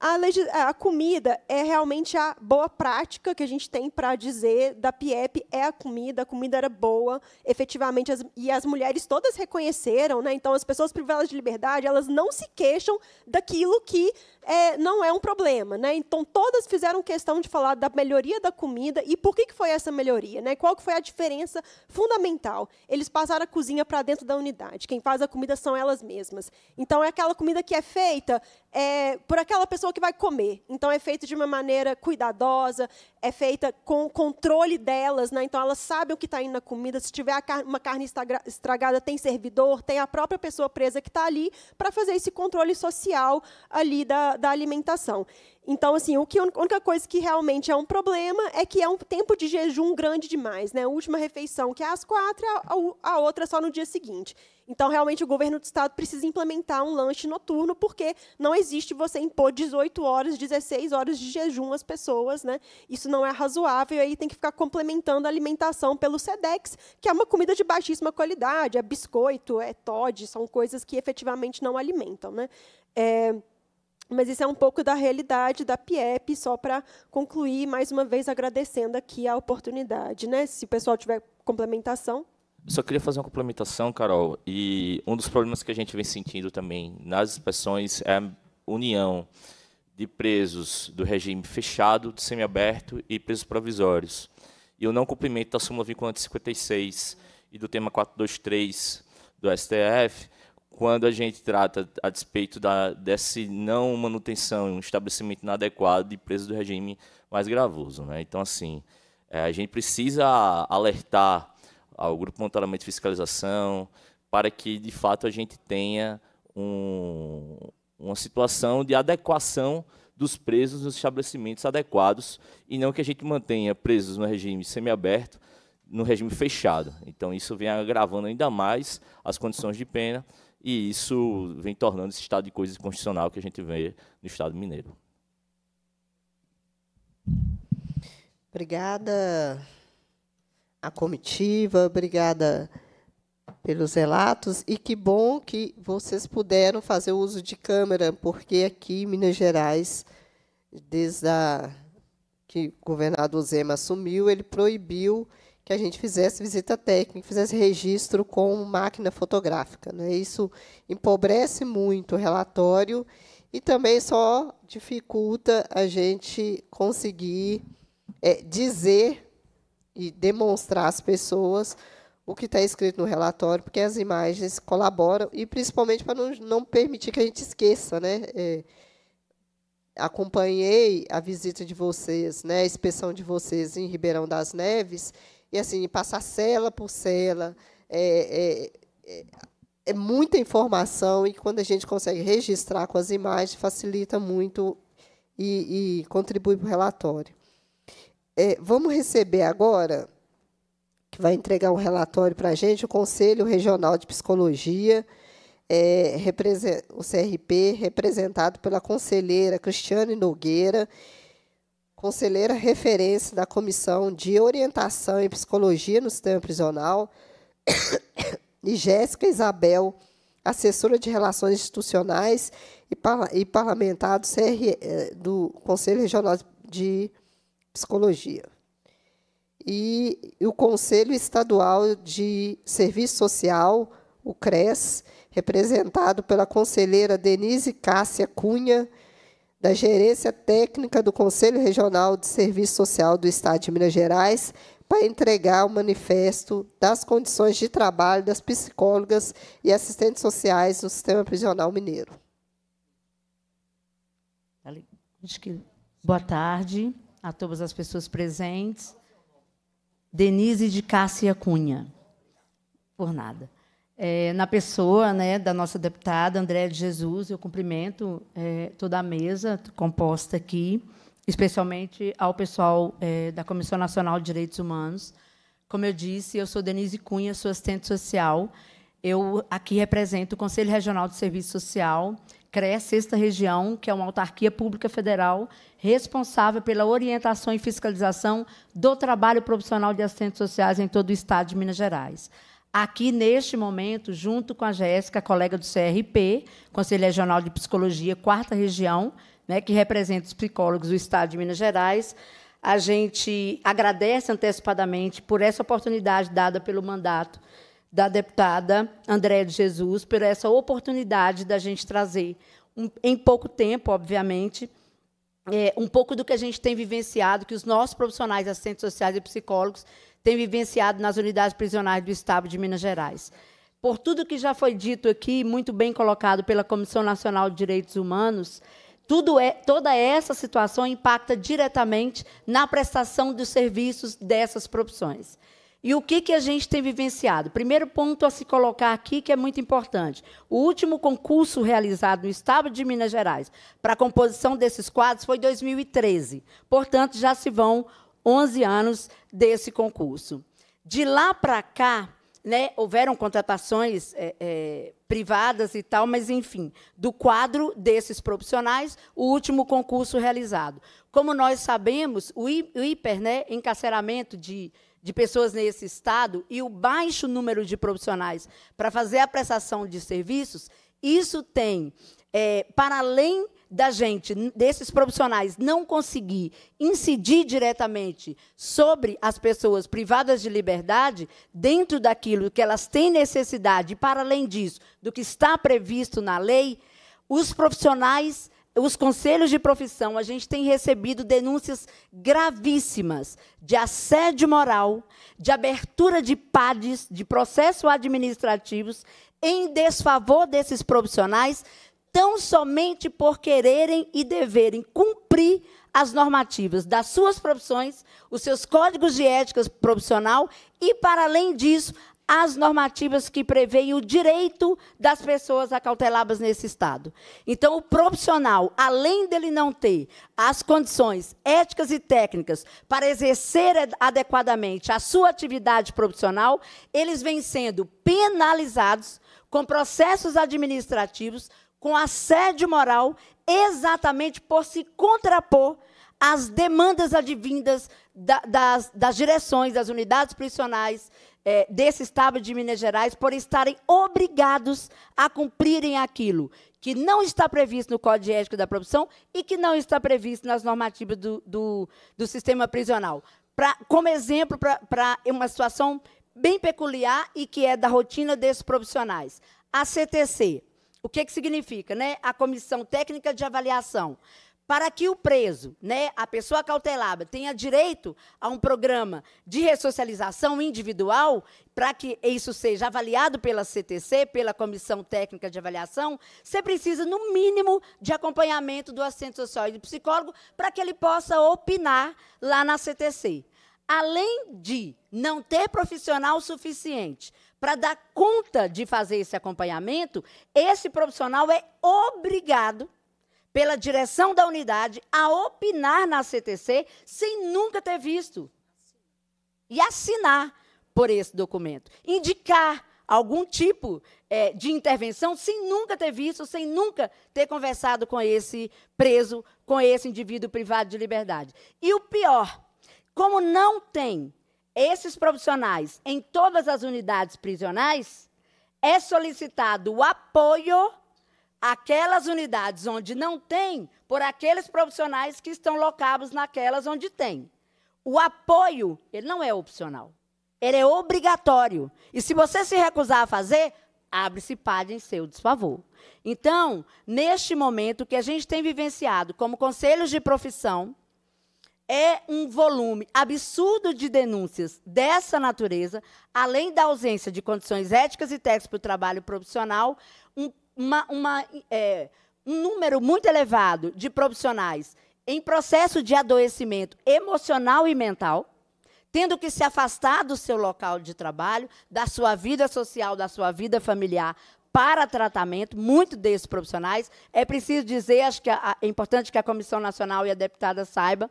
A, legis... a comida é realmente a boa prática que a gente tem para dizer da PIEP é a comida, a comida era boa, efetivamente, as... e as mulheres todas reconheceram, né? então as pessoas privadas de liberdade, elas não se queixam daquilo que é, não é um problema. Né? Então, todas fizeram questão de falar da melhoria da comida e por que, que foi essa melhoria, né? qual que foi a diferença fundamental. Eles passaram a cozinha para dentro da unidade, quem faz a comida são elas mesmas. Então, é aquela comida que é feita é, por aquela pessoa que vai comer. Então, é feita de uma maneira cuidadosa, é feita com controle delas, né? então elas sabem o que está indo na comida, se tiver uma carne estragada, tem servidor, tem a própria pessoa presa que está ali para fazer esse controle social ali da, da, alimentação. Então, assim, o que, a única coisa que realmente é um problema é que é um tempo de jejum grande demais. Né? A última refeição, que é às quatro, a, a outra só no dia seguinte. Então, realmente, o governo do estado precisa implementar um lanche noturno, porque não existe você impor 18 horas, 16 horas de jejum às pessoas. Né? Isso não é razoável, e aí tem que ficar complementando a alimentação pelo SEDEX, que é uma comida de baixíssima qualidade, é biscoito, é Todd, são coisas que efetivamente não alimentam. Né? É... Mas isso é um pouco da realidade da PIEP, só para concluir, mais uma vez agradecendo aqui a oportunidade. Né? Se o pessoal tiver complementação. Só queria fazer uma complementação, Carol. E um dos problemas que a gente vem sentindo também nas inspeções é a união de presos do regime fechado, de semiaberto e presos provisórios. E o não cumprimento da súmula vinculante 56 e do tema 423 do STF, quando a gente trata a despeito da, dessa não manutenção um estabelecimento inadequado de preso do regime mais gravoso. Né? Então, assim, é, a gente precisa alertar ao Grupo Monitoramento de Fiscalização para que, de fato, a gente tenha um, uma situação de adequação dos presos nos estabelecimentos adequados e não que a gente mantenha presos no regime semiaberto, no regime fechado. Então, isso vem agravando ainda mais as condições de pena e isso vem tornando esse estado de coisas constitucional que a gente vê no Estado mineiro. Obrigada à comitiva, obrigada pelos relatos e que bom que vocês puderam fazer o uso de câmera, porque aqui em Minas Gerais, desde a, que o governador Zema assumiu, ele proibiu que a gente fizesse visita técnica, fizesse registro com máquina fotográfica. Né? Isso empobrece muito o relatório e também só dificulta a gente conseguir é, dizer e demonstrar às pessoas o que está escrito no relatório, porque as imagens colaboram e principalmente para não, não permitir que a gente esqueça, né? É, acompanhei a visita de vocês, né, a inspeção de vocês em Ribeirão das Neves e assim passar cela por cela é, é, é, é, muita informação e quando a gente consegue registrar com as imagens facilita muito e, e contribui para o relatório. É, vamos receber agora que vai entregar um relatório para a gente o Conselho Regional de Psicologia. É, o CRP, representado pela conselheira Cristiane Nogueira, conselheira referência da Comissão de Orientação em Psicologia no Sistema Prisional, (coughs) e Jéssica Isabel, assessora de Relações Institucionais e, par e parlamentar do, CR, eh, do Conselho Regional de Psicologia. E, e o Conselho Estadual de Serviço Social, o CRES, representado pela conselheira Denise Cássia Cunha, da Gerência Técnica do Conselho Regional de Serviço Social do Estado de Minas Gerais para entregar o manifesto das condições de trabalho das psicólogas e assistentes sociais no sistema prisional mineiro. Boa tarde a todas as pessoas presentes. Denise de Cássia Cunha. Por nada é, na pessoa né, da nossa deputada Andréa de Jesus. Eu cumprimento é, toda a mesa composta aqui, especialmente ao pessoal é, da Comissão Nacional de Direitos Humanos. Como eu disse, eu sou Denise Cunha, sou assistente social. Eu aqui represento o Conselho Regional de Serviço Social, CRES Sexta Região, que é uma autarquia pública federal responsável pela orientação e fiscalização do trabalho profissional de assistentes sociais em todo o Estado de Minas Gerais aqui neste momento, junto com a Jéssica, colega do CRP, Conselho Regional de Psicologia, quarta região, né, que representa os psicólogos do Estado de Minas Gerais. A gente agradece antecipadamente por essa oportunidade dada pelo mandato da deputada Andréa de Jesus, por essa oportunidade da gente trazer, um, em pouco tempo, obviamente, é, um pouco do que a gente tem vivenciado, que os nossos profissionais, assistentes sociais e psicólogos, têm vivenciado nas unidades prisionais do Estado de Minas Gerais. Por tudo que já foi dito aqui, muito bem colocado pela Comissão Nacional de Direitos Humanos, tudo é, toda essa situação impacta diretamente na prestação dos serviços dessas profissões. E o que, que a gente tem vivenciado? Primeiro ponto a se colocar aqui, que é muito importante. O último concurso realizado no Estado de Minas Gerais para a composição desses quadros foi em 2013. Portanto, já se vão 11 anos desse concurso. De lá para cá, né, houveram contratações é, é, privadas e tal, mas, enfim, do quadro desses profissionais, o último concurso realizado. Como nós sabemos, o, hiper o né, encarceramento de de pessoas nesse estado e o baixo número de profissionais para fazer a prestação de serviços, isso tem, é, para além da gente, desses profissionais, não conseguir incidir diretamente sobre as pessoas privadas de liberdade, dentro daquilo que elas têm necessidade, para além disso, do que está previsto na lei, os profissionais os conselhos de profissão, a gente tem recebido denúncias gravíssimas de assédio moral, de abertura de PADs, de processos administrativos, em desfavor desses profissionais, tão somente por quererem e deverem cumprir as normativas das suas profissões, os seus códigos de ética profissional e, para além disso, as normativas que preveem o direito das pessoas acauteladas nesse Estado. Então, o profissional, além dele não ter as condições éticas e técnicas para exercer adequadamente a sua atividade profissional, eles vêm sendo penalizados com processos administrativos, com assédio moral, exatamente por se contrapor às demandas advindas da, das, das direções das unidades prisionais é, desse estado de Minas Gerais por estarem obrigados a cumprirem aquilo que não está previsto no Código de Ética da Profissão e que não está previsto nas normativas do, do, do sistema prisional. Pra, como exemplo, para uma situação bem peculiar e que é da rotina desses profissionais. A CTC, o que, que significa? Né? A Comissão Técnica de Avaliação. Para que o preso, né, a pessoa cautelada, tenha direito a um programa de ressocialização individual, para que isso seja avaliado pela CTC, pela Comissão Técnica de Avaliação, você precisa, no mínimo, de acompanhamento do assistente social e do psicólogo, para que ele possa opinar lá na CTC além de não ter profissional suficiente para dar conta de fazer esse acompanhamento, esse profissional é obrigado pela direção da unidade a opinar na CTC sem nunca ter visto. E assinar por esse documento. Indicar algum tipo é, de intervenção sem nunca ter visto, sem nunca ter conversado com esse preso, com esse indivíduo privado de liberdade. E o pior, como não tem esses profissionais em todas as unidades prisionais, é solicitado o apoio aquelas unidades onde não tem, por aqueles profissionais que estão locados naquelas onde tem. O apoio, ele não é opcional. Ele é obrigatório. E se você se recusar a fazer, abre-se página em seu desfavor. Então, neste momento que a gente tem vivenciado como conselhos de profissão, é um volume absurdo de denúncias dessa natureza, além da ausência de condições éticas e técnicas para o trabalho profissional, uma, uma, é, um número muito elevado de profissionais em processo de adoecimento emocional e mental, tendo que se afastar do seu local de trabalho, da sua vida social, da sua vida familiar, para tratamento, muito desses profissionais. É preciso dizer, acho que é importante que a Comissão Nacional e a deputada saiba,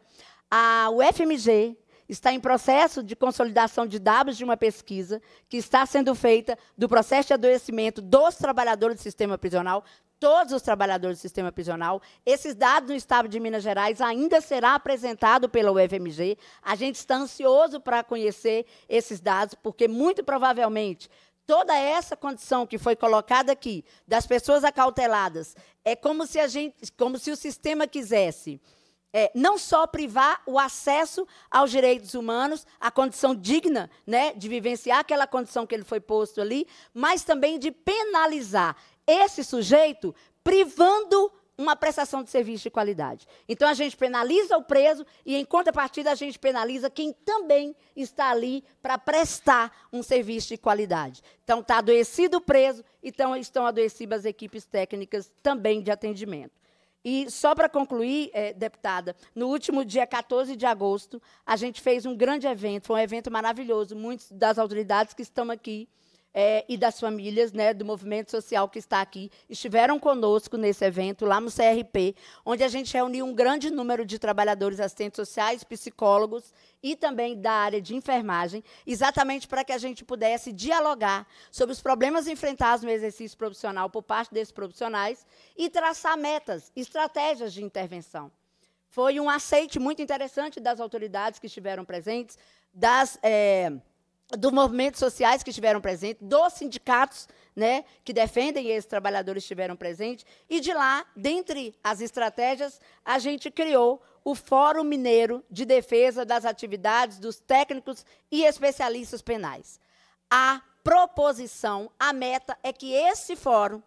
a UFMG está em processo de consolidação de dados de uma pesquisa que está sendo feita do processo de adoecimento dos trabalhadores do sistema prisional, todos os trabalhadores do sistema prisional. Esses dados no estado de Minas Gerais ainda serão apresentados pela UFMG. A gente está ansioso para conhecer esses dados, porque muito provavelmente toda essa condição que foi colocada aqui das pessoas acauteladas é como se a gente, como se o sistema quisesse é, não só privar o acesso aos direitos humanos, à condição digna né, de vivenciar aquela condição que ele foi posto ali, mas também de penalizar esse sujeito privando uma prestação de serviço de qualidade. Então a gente penaliza o preso e, em contrapartida, a gente penaliza quem também está ali para prestar um serviço de qualidade. Então está adoecido o preso, então estão adoecidas as equipes técnicas também de atendimento. E só para concluir, é, deputada, no último dia 14 de agosto, a gente fez um grande evento, foi um evento maravilhoso. Muitas das autoridades que estão aqui é, e das famílias né, do movimento social que está aqui estiveram conosco nesse evento, lá no CRP, onde a gente reuniu um grande número de trabalhadores assistentes sociais, psicólogos e também da área de enfermagem, exatamente para que a gente pudesse dialogar sobre os problemas enfrentados no exercício profissional por parte desses profissionais e traçar metas, estratégias de intervenção. Foi um aceite muito interessante das autoridades que estiveram presentes, das. É, dos movimentos sociais que estiveram presentes, dos sindicatos né, que defendem esses trabalhadores estiveram presentes. E de lá, dentre as estratégias, a gente criou o Fórum Mineiro de Defesa das Atividades dos Técnicos e Especialistas Penais. A proposição, a meta é que esse fórum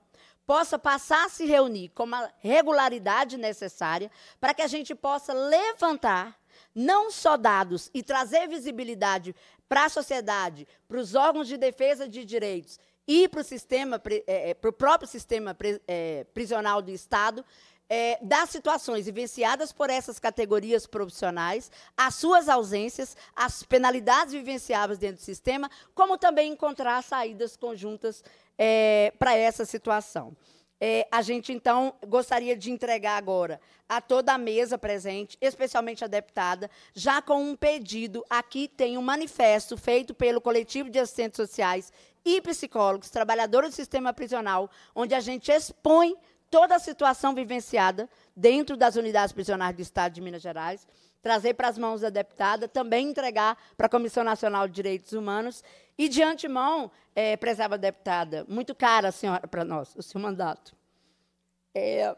possa passar a se reunir com a regularidade necessária para que a gente possa levantar não só dados e trazer visibilidade para a sociedade, para os órgãos de defesa de direitos e para o sistema, é, é para o próprio sistema é, prisional do Estado, é, das situações vivenciadas por essas categorias profissionais, as suas ausências, as penalidades vivenciáveis dentro do sistema, como também encontrar saídas conjuntas é, para essa situação. É, a gente, então, gostaria de entregar agora a toda a mesa presente, especialmente a deputada, já com um pedido. Aqui tem um manifesto feito pelo coletivo de assistentes sociais e psicólogos, trabalhadores do sistema prisional, onde a gente expõe toda a situação vivenciada dentro das unidades prisionais do Estado de Minas Gerais trazer para as mãos da deputada, também entregar para a Comissão Nacional de Direitos Humanos. E, de antemão, é, prezava deputada, muito cara a senhora para nós, o seu mandato, é,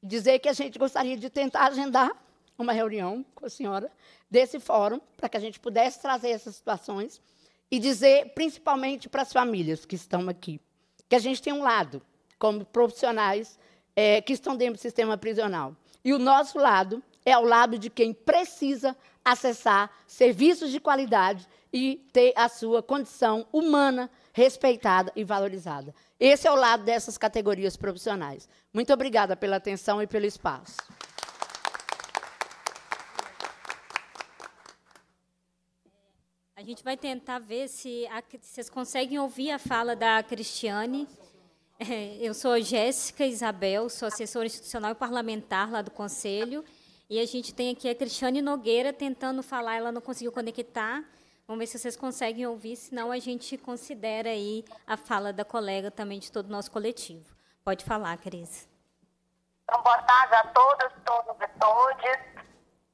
dizer que a gente gostaria de tentar agendar uma reunião com a senhora desse fórum, para que a gente pudesse trazer essas situações e dizer, principalmente para as famílias que estão aqui, que a gente tem um lado, como profissionais é, que estão dentro do sistema prisional. E o nosso lado é ao lado de quem precisa acessar serviços de qualidade e ter a sua condição humana respeitada e valorizada. Esse é o lado dessas categorias profissionais. Muito obrigada pela atenção e pelo espaço. A gente vai tentar ver se a, vocês conseguem ouvir a fala da Cristiane. É, eu sou Jéssica Isabel, sou assessora institucional e parlamentar lá do Conselho. E a gente tem aqui a Cristiane Nogueira tentando falar, ela não conseguiu conectar. Vamos ver se vocês conseguem ouvir, senão a gente considera aí a fala da colega também de todo o nosso coletivo. Pode falar, Cris. Então, boa tarde a todas, todos e todes.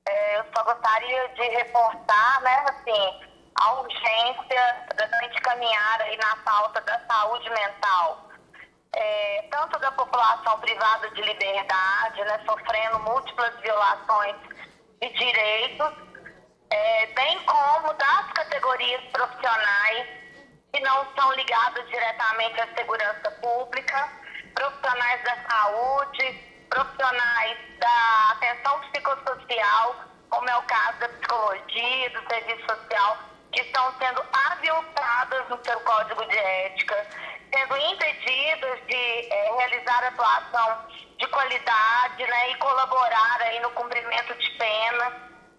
É, eu só gostaria de reforçar, né, assim, a urgência da gente caminhar aí na pauta da saúde mental é, tanto da população privada de liberdade, né, sofrendo múltiplas violações de direitos, é, bem como das categorias profissionais que não são ligadas diretamente à segurança pública, profissionais da saúde, profissionais da atenção psicossocial, como é o caso da psicologia, do serviço social, que estão sendo aviltadas no seu código de ética sendo impedidos de é, realizar atuação de qualidade né, e colaborar aí no cumprimento de pena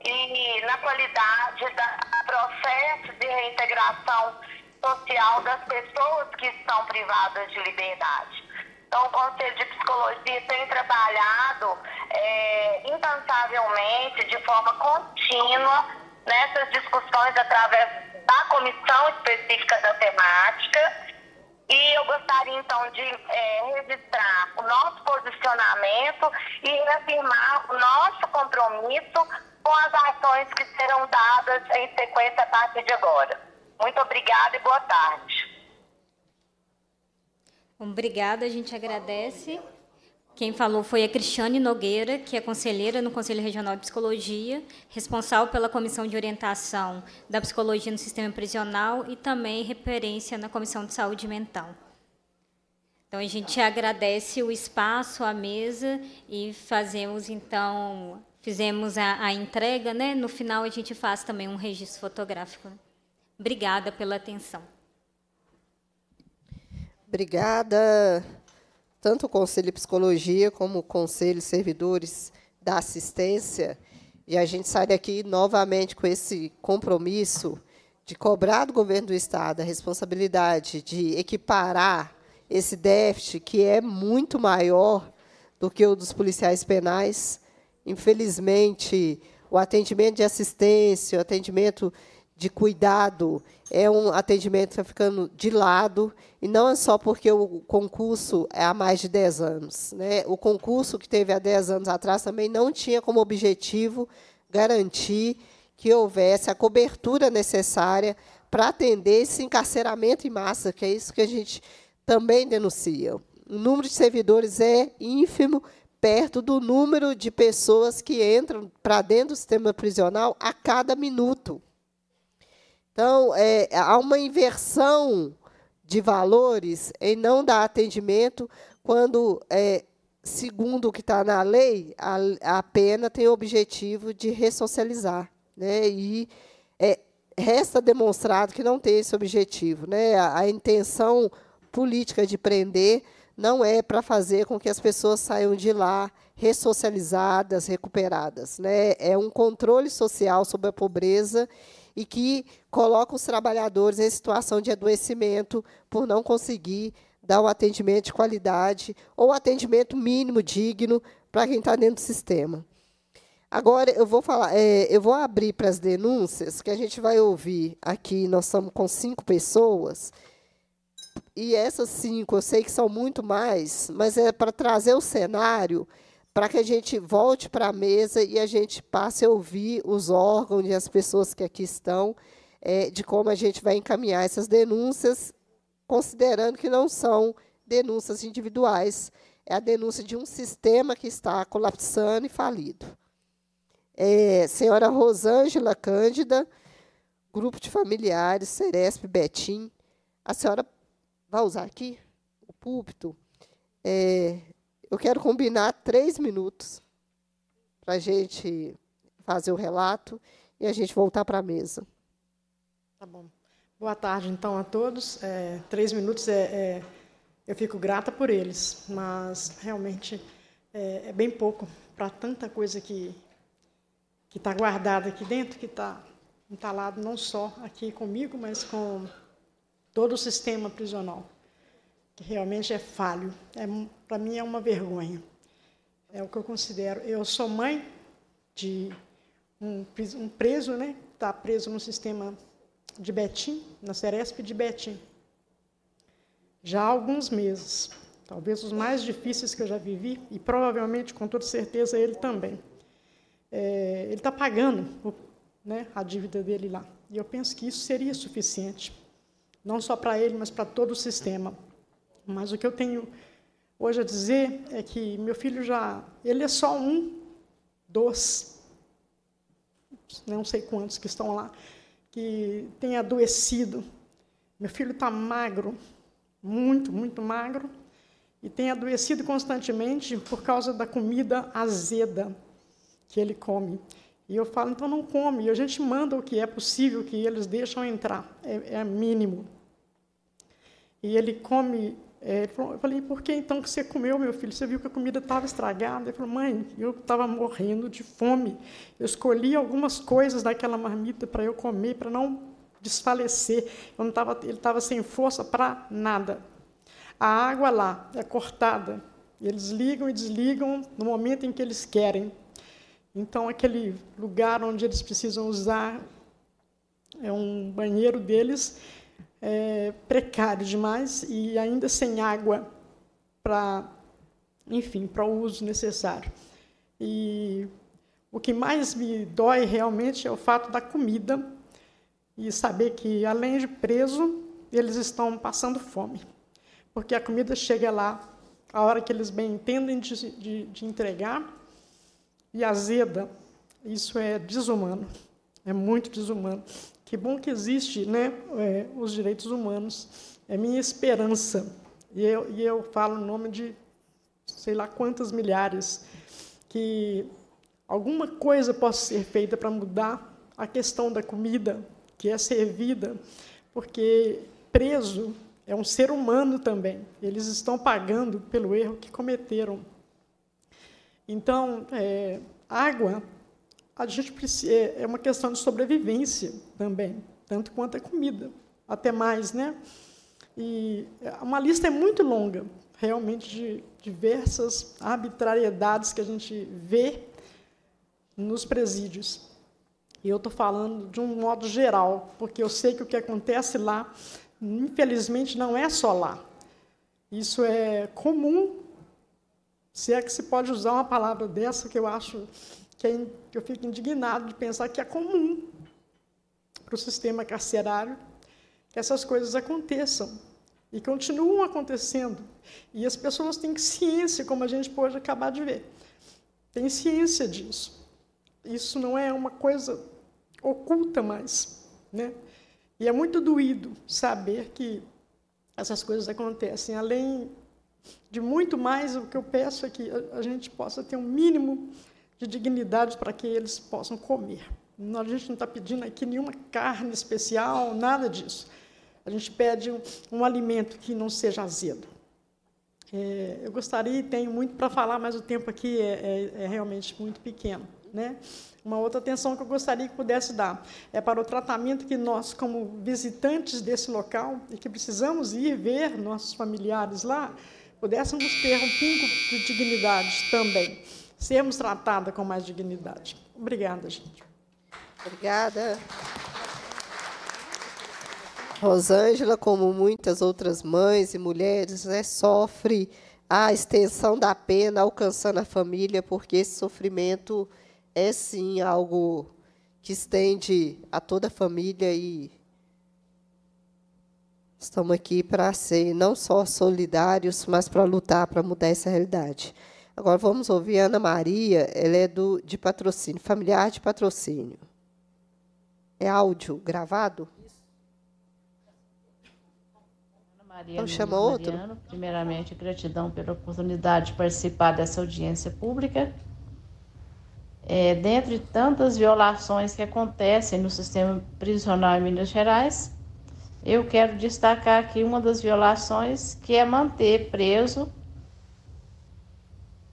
e na qualidade do processo de reintegração social das pessoas que estão privadas de liberdade. Então, o Conselho de Psicologia tem trabalhado é, incansavelmente, de forma contínua, nessas discussões através da comissão específica da temática e eu gostaria então de é, registrar o nosso posicionamento e reafirmar o nosso compromisso com as ações que serão dadas em sequência a partir de agora. Muito obrigada e boa tarde. Obrigada, a gente agradece. Quem falou foi a Cristiane Nogueira, que é conselheira no Conselho Regional de Psicologia, responsável pela Comissão de Orientação da Psicologia no Sistema Prisional e também referência na Comissão de Saúde Mental. Então, a gente agradece o espaço, a mesa e fazemos, então, fizemos a, a entrega. Né? No final, a gente faz também um registro fotográfico. Obrigada pela atenção. Obrigada tanto o Conselho de Psicologia como o Conselho de Servidores da Assistência, e a gente sai daqui novamente com esse compromisso de cobrar do governo do Estado a responsabilidade de equiparar esse déficit, que é muito maior do que o dos policiais penais. Infelizmente, o atendimento de assistência, o atendimento de cuidado é um atendimento que está ficando de lado, e não é só porque o concurso é há mais de 10 anos. Né? O concurso que teve há 10 anos atrás também não tinha como objetivo garantir que houvesse a cobertura necessária para atender esse encarceramento em massa, que é isso que a gente também denuncia. O número de servidores é ínfimo, perto do número de pessoas que entram para dentro do sistema prisional a cada minuto. Então, é, há uma inversão de valores em não dar atendimento quando, é, segundo o que está na lei, a, a, pena tem o objetivo de ressocializar. Né? E é, resta demonstrado que não tem esse objetivo. Né? A, a intenção política de prender não é para fazer com que as pessoas saiam de lá ressocializadas, recuperadas. Né? É um controle social sobre a pobreza e que coloca os trabalhadores em situação de adoecimento por não conseguir dar um atendimento de qualidade ou atendimento mínimo digno para quem está dentro do sistema. Agora eu vou falar, é, eu vou abrir para as denúncias que a gente vai ouvir aqui. Nós estamos com cinco pessoas e essas cinco eu sei que são muito mais, mas é para trazer o cenário para que a gente volte para a mesa e a gente passe a ouvir os órgãos e as pessoas que aqui estão é, de como a gente vai encaminhar essas denúncias, considerando que não são denúncias individuais, é a denúncia de um sistema que está colapsando e falido. É, senhora Rosângela Cândida, grupo de familiares, Ceresp Betim, a senhora vai usar aqui o púlpito? É, eu quero combinar três minutos para a gente fazer o relato e a gente voltar para a mesa. Tá bom. Boa tarde, então, a todos. É, três minutos é, é, eu fico grata por eles, mas realmente é, é bem pouco para tanta coisa que que está guardada aqui dentro, que está entalado não só aqui comigo, mas com todo o sistema prisional que realmente é falho. É, Para mim é uma vergonha. É o que eu considero. Eu sou mãe de um, um preso, né? Está preso no sistema de Betim, na Seresp de Betim, já há alguns meses. Talvez os mais difíceis que eu já vivi, e provavelmente, com toda certeza, ele também. É, ele está pagando o, né, a dívida dele lá. E eu penso que isso seria suficiente, não só para ele, mas para todo o sistema. Mas o que eu tenho hoje a dizer é que meu filho já, ele é só um dos, não sei quantos que estão lá, que tem adoecido. Meu filho está magro, muito, muito magro, e tem adoecido constantemente por causa da comida azeda que ele come. E eu falo, então não come. E a gente manda o que é possível que eles deixam entrar, é, é mínimo. E ele come é, eu falei, por que então que você comeu, meu filho? Você viu que a comida estava estragada? Ele falou, mãe, eu estava morrendo de fome. Eu escolhi algumas coisas daquela marmita para eu comer, para não desfalecer. Eu não tava, ele estava sem força para nada. A água lá é cortada. Eles ligam e desligam no momento em que eles querem. Então, aquele lugar onde eles precisam usar é um banheiro deles é, precário demais e ainda sem água para, enfim, para o uso necessário. E o que mais me dói realmente é o fato da comida e saber que, além de preso, eles estão passando fome, porque a comida chega lá a hora que eles bem entendem de, de, de entregar e azeda. Isso é desumano, é muito desumano. Que bom que existe, né, é, os direitos humanos. É minha esperança. E eu, e eu falo em nome de sei lá quantas milhares que alguma coisa possa ser feita para mudar a questão da comida que é servida, porque preso é um ser humano também. Eles estão pagando pelo erro que cometeram. Então, é, água a gente precisa, é, é uma questão de sobrevivência também, tanto quanto a comida, até mais, né? E é, uma lista é muito longa, realmente de diversas arbitrariedades que a gente vê nos presídios. E eu estou falando de um modo geral, porque eu sei que o que acontece lá, infelizmente, não é só lá. Isso é comum, se é que se pode usar uma palavra dessa que eu acho é que eu fico indignado de pensar que é comum para o sistema carcerário que essas coisas aconteçam e continuam acontecendo. E as pessoas têm ciência, como a gente pode acabar de ver, têm ciência disso. Isso não é uma coisa oculta mais, né? E é muito doído saber que essas coisas acontecem. Além de muito mais, o que eu peço é que a gente possa ter um mínimo de dignidade para que eles possam comer. A gente não está pedindo aqui nenhuma carne especial, nada disso. A gente pede um, um alimento que não seja azedo. É, eu gostaria e tenho muito para falar, mas o tempo aqui é, é, é realmente muito pequeno. Né? Uma outra atenção que eu gostaria que pudesse dar é para o tratamento que nós, como visitantes desse local, e que precisamos ir ver nossos familiares lá, pudéssemos ter um pingo de dignidade também sermos tratadas com mais dignidade. Obrigada, gente. Obrigada. Rosângela, como muitas outras mães e mulheres, né, sofre a extensão da pena alcançando a família, porque esse sofrimento é sim algo que estende a toda a família e estamos aqui para ser não só solidários, mas para lutar para mudar essa realidade. Agora vamos ouvir a Ana Maria, ela é do, de patrocínio, familiar de patrocínio. É áudio gravado? Maria então, outro. primeiramente, gratidão pela oportunidade de participar dessa audiência pública. É, dentre tantas violações que acontecem no sistema prisional em Minas Gerais, eu quero destacar aqui uma das violações, que é manter preso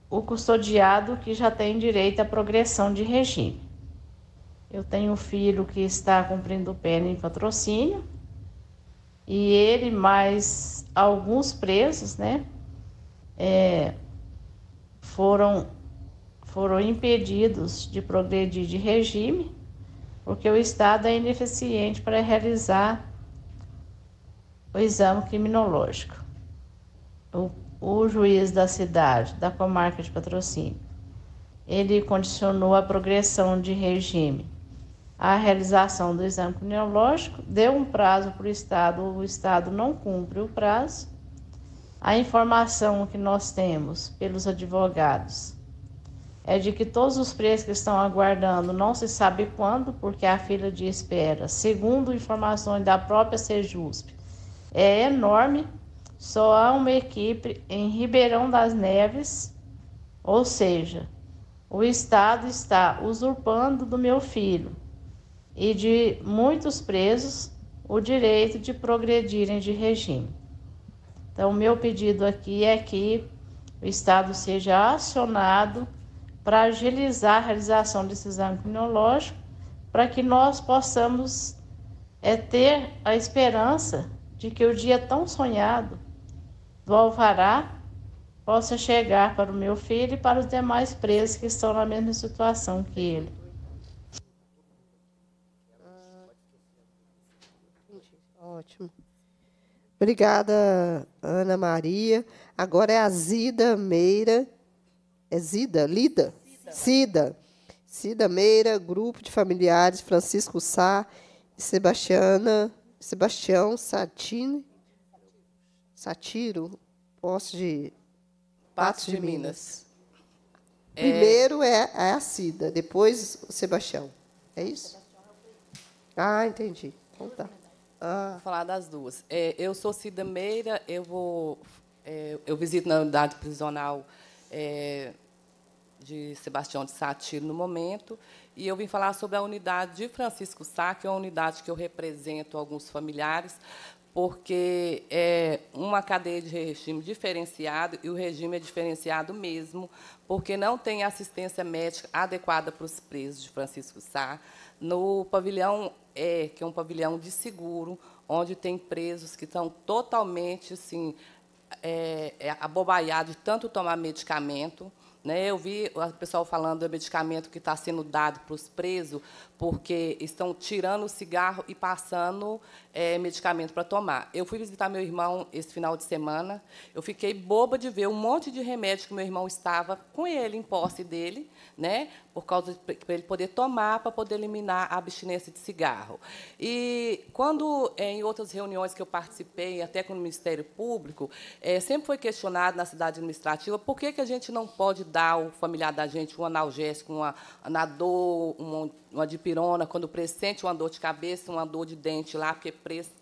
o custodiado que já tem direito à progressão de regime. Eu tenho um filho que está cumprindo pena em patrocínio e ele mais alguns presos, né, é, foram foram impedidos de progredir de regime porque o Estado é ineficiente para realizar o exame criminológico. O o juiz da cidade, da comarca de patrocínio. Ele condicionou a progressão de regime à realização do exame criminológico, deu um prazo para o Estado, o Estado não cumpre o prazo. A informação que nós temos pelos advogados é de que todos os presos que estão aguardando não se sabe quando, porque a fila de espera, segundo informações da própria Sejusp, é enorme só há uma equipe em Ribeirão das Neves, ou seja, o Estado está usurpando do meu filho e de muitos presos o direito de progredirem de regime. Então, meu pedido aqui é que o Estado seja acionado para agilizar a realização desse exame criminológico, para que nós possamos é, ter a esperança de que o dia tão sonhado do alvará possa chegar para o meu filho e para os demais presos que estão na mesma situação que ele. ótimo. Obrigada, Ana Maria. Agora é a Zida Meira. É Zida? Lida? Cida. Cida. Meira, grupo de familiares Francisco Sá e Sebastiana, Sebastião Satine. Satiro, Poços de Patos de, de Minas. É... Primeiro é, é a Cida, depois o Sebastião. É isso? Ah, entendi. Então tá. Ah. Vou falar das duas. É, eu sou Cida Meira, eu vou. É, eu visito na unidade prisional é, de Sebastião de Satiro no momento, e eu vim falar sobre a unidade de Francisco Sá, que é uma unidade que eu represento alguns familiares, porque é uma cadeia de regime diferenciado e o regime é diferenciado mesmo, porque não tem assistência médica adequada para os presos de Francisco Sá. No pavilhão E, que é um pavilhão de seguro, onde tem presos que estão totalmente assim, é, é abobaiados de tanto tomar medicamento. Né, eu vi o pessoal falando do medicamento que está sendo dado para os presos, porque estão tirando o cigarro e passando é, medicamento para tomar. Eu fui visitar meu irmão esse final de semana, eu fiquei boba de ver um monte de remédio que meu irmão estava com ele, em posse dele, né? por causa para ele poder tomar, para poder eliminar a abstinência de cigarro. E quando eh, em outras reuniões que eu participei, até com o Ministério Público, é, sempre foi questionado na cidade administrativa por que, que a gente não pode dar ao familiar da gente um analgésico, uma, uma dor, uma, uma dipirona, quando presente uma dor de cabeça, uma dor de dente lá, porque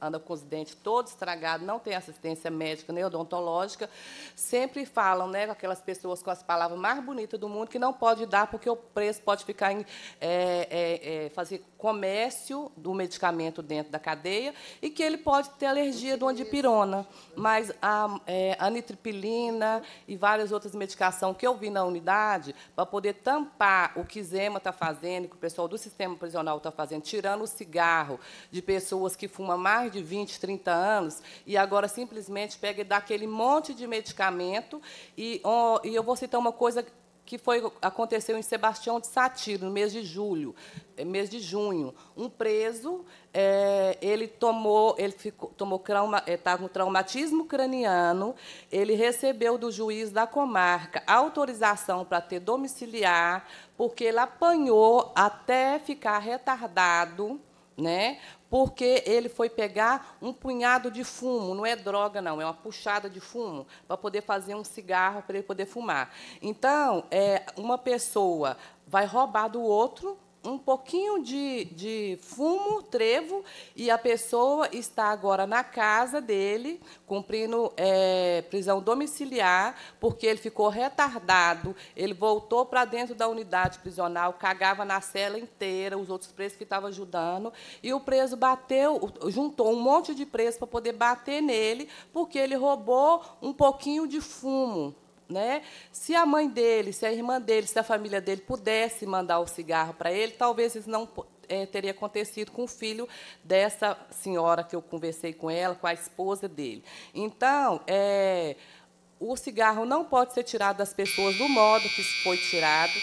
anda com os dentes todos estragados, não tem assistência médica nem odontológica, sempre falam, né, aquelas pessoas com as palavras mais bonitas do mundo que não pode dar porque o preço preço, pode ficar em é, é, é, fazer comércio do medicamento dentro da cadeia e que ele pode ter alergia do andipirona. Mas a é, anitripilina e várias outras medicações que eu vi na unidade para poder tampar o que Zema está fazendo, que o pessoal do sistema prisional está fazendo, tirando o cigarro de pessoas que fumam mais de 20, 30 anos e agora simplesmente pega e dá aquele monte de medicamento e, oh, e eu vou citar uma coisa que foi, aconteceu em Sebastião de Satiro, no mês de julho, eh, mês de junho. Um preso, é, ele tomou, ele ficou, tomou trauma, estava eh, tá com traumatismo craniano, ele recebeu do juiz da comarca autorização para ter domiciliar, porque ele apanhou até ficar retardado né? porque ele foi pegar um punhado de fumo, não é droga, não, é uma puxada de fumo, para poder fazer um cigarro, para ele poder fumar. Então, é, uma pessoa vai roubar do outro, um pouquinho de, de fumo, trevo, e a pessoa está agora na casa dele, cumprindo é, prisão domiciliar, porque ele ficou retardado, ele voltou para dentro da unidade prisional, cagava na cela inteira, os outros presos que estavam ajudando, e o preso bateu, juntou um monte de presos para poder bater nele, porque ele roubou um pouquinho de fumo. Né? Se a mãe dele, se a irmã dele, se a família dele pudesse mandar o cigarro para ele, talvez isso não é, teria acontecido com o filho dessa senhora que eu conversei com ela, com a esposa dele. Então, é, o cigarro não pode ser tirado das pessoas do modo que foi tirado.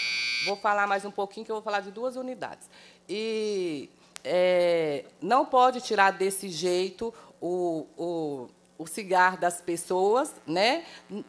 Vou falar mais um pouquinho, que eu vou falar de duas unidades. E é, não pode tirar desse jeito o, o o cigarro das pessoas, né?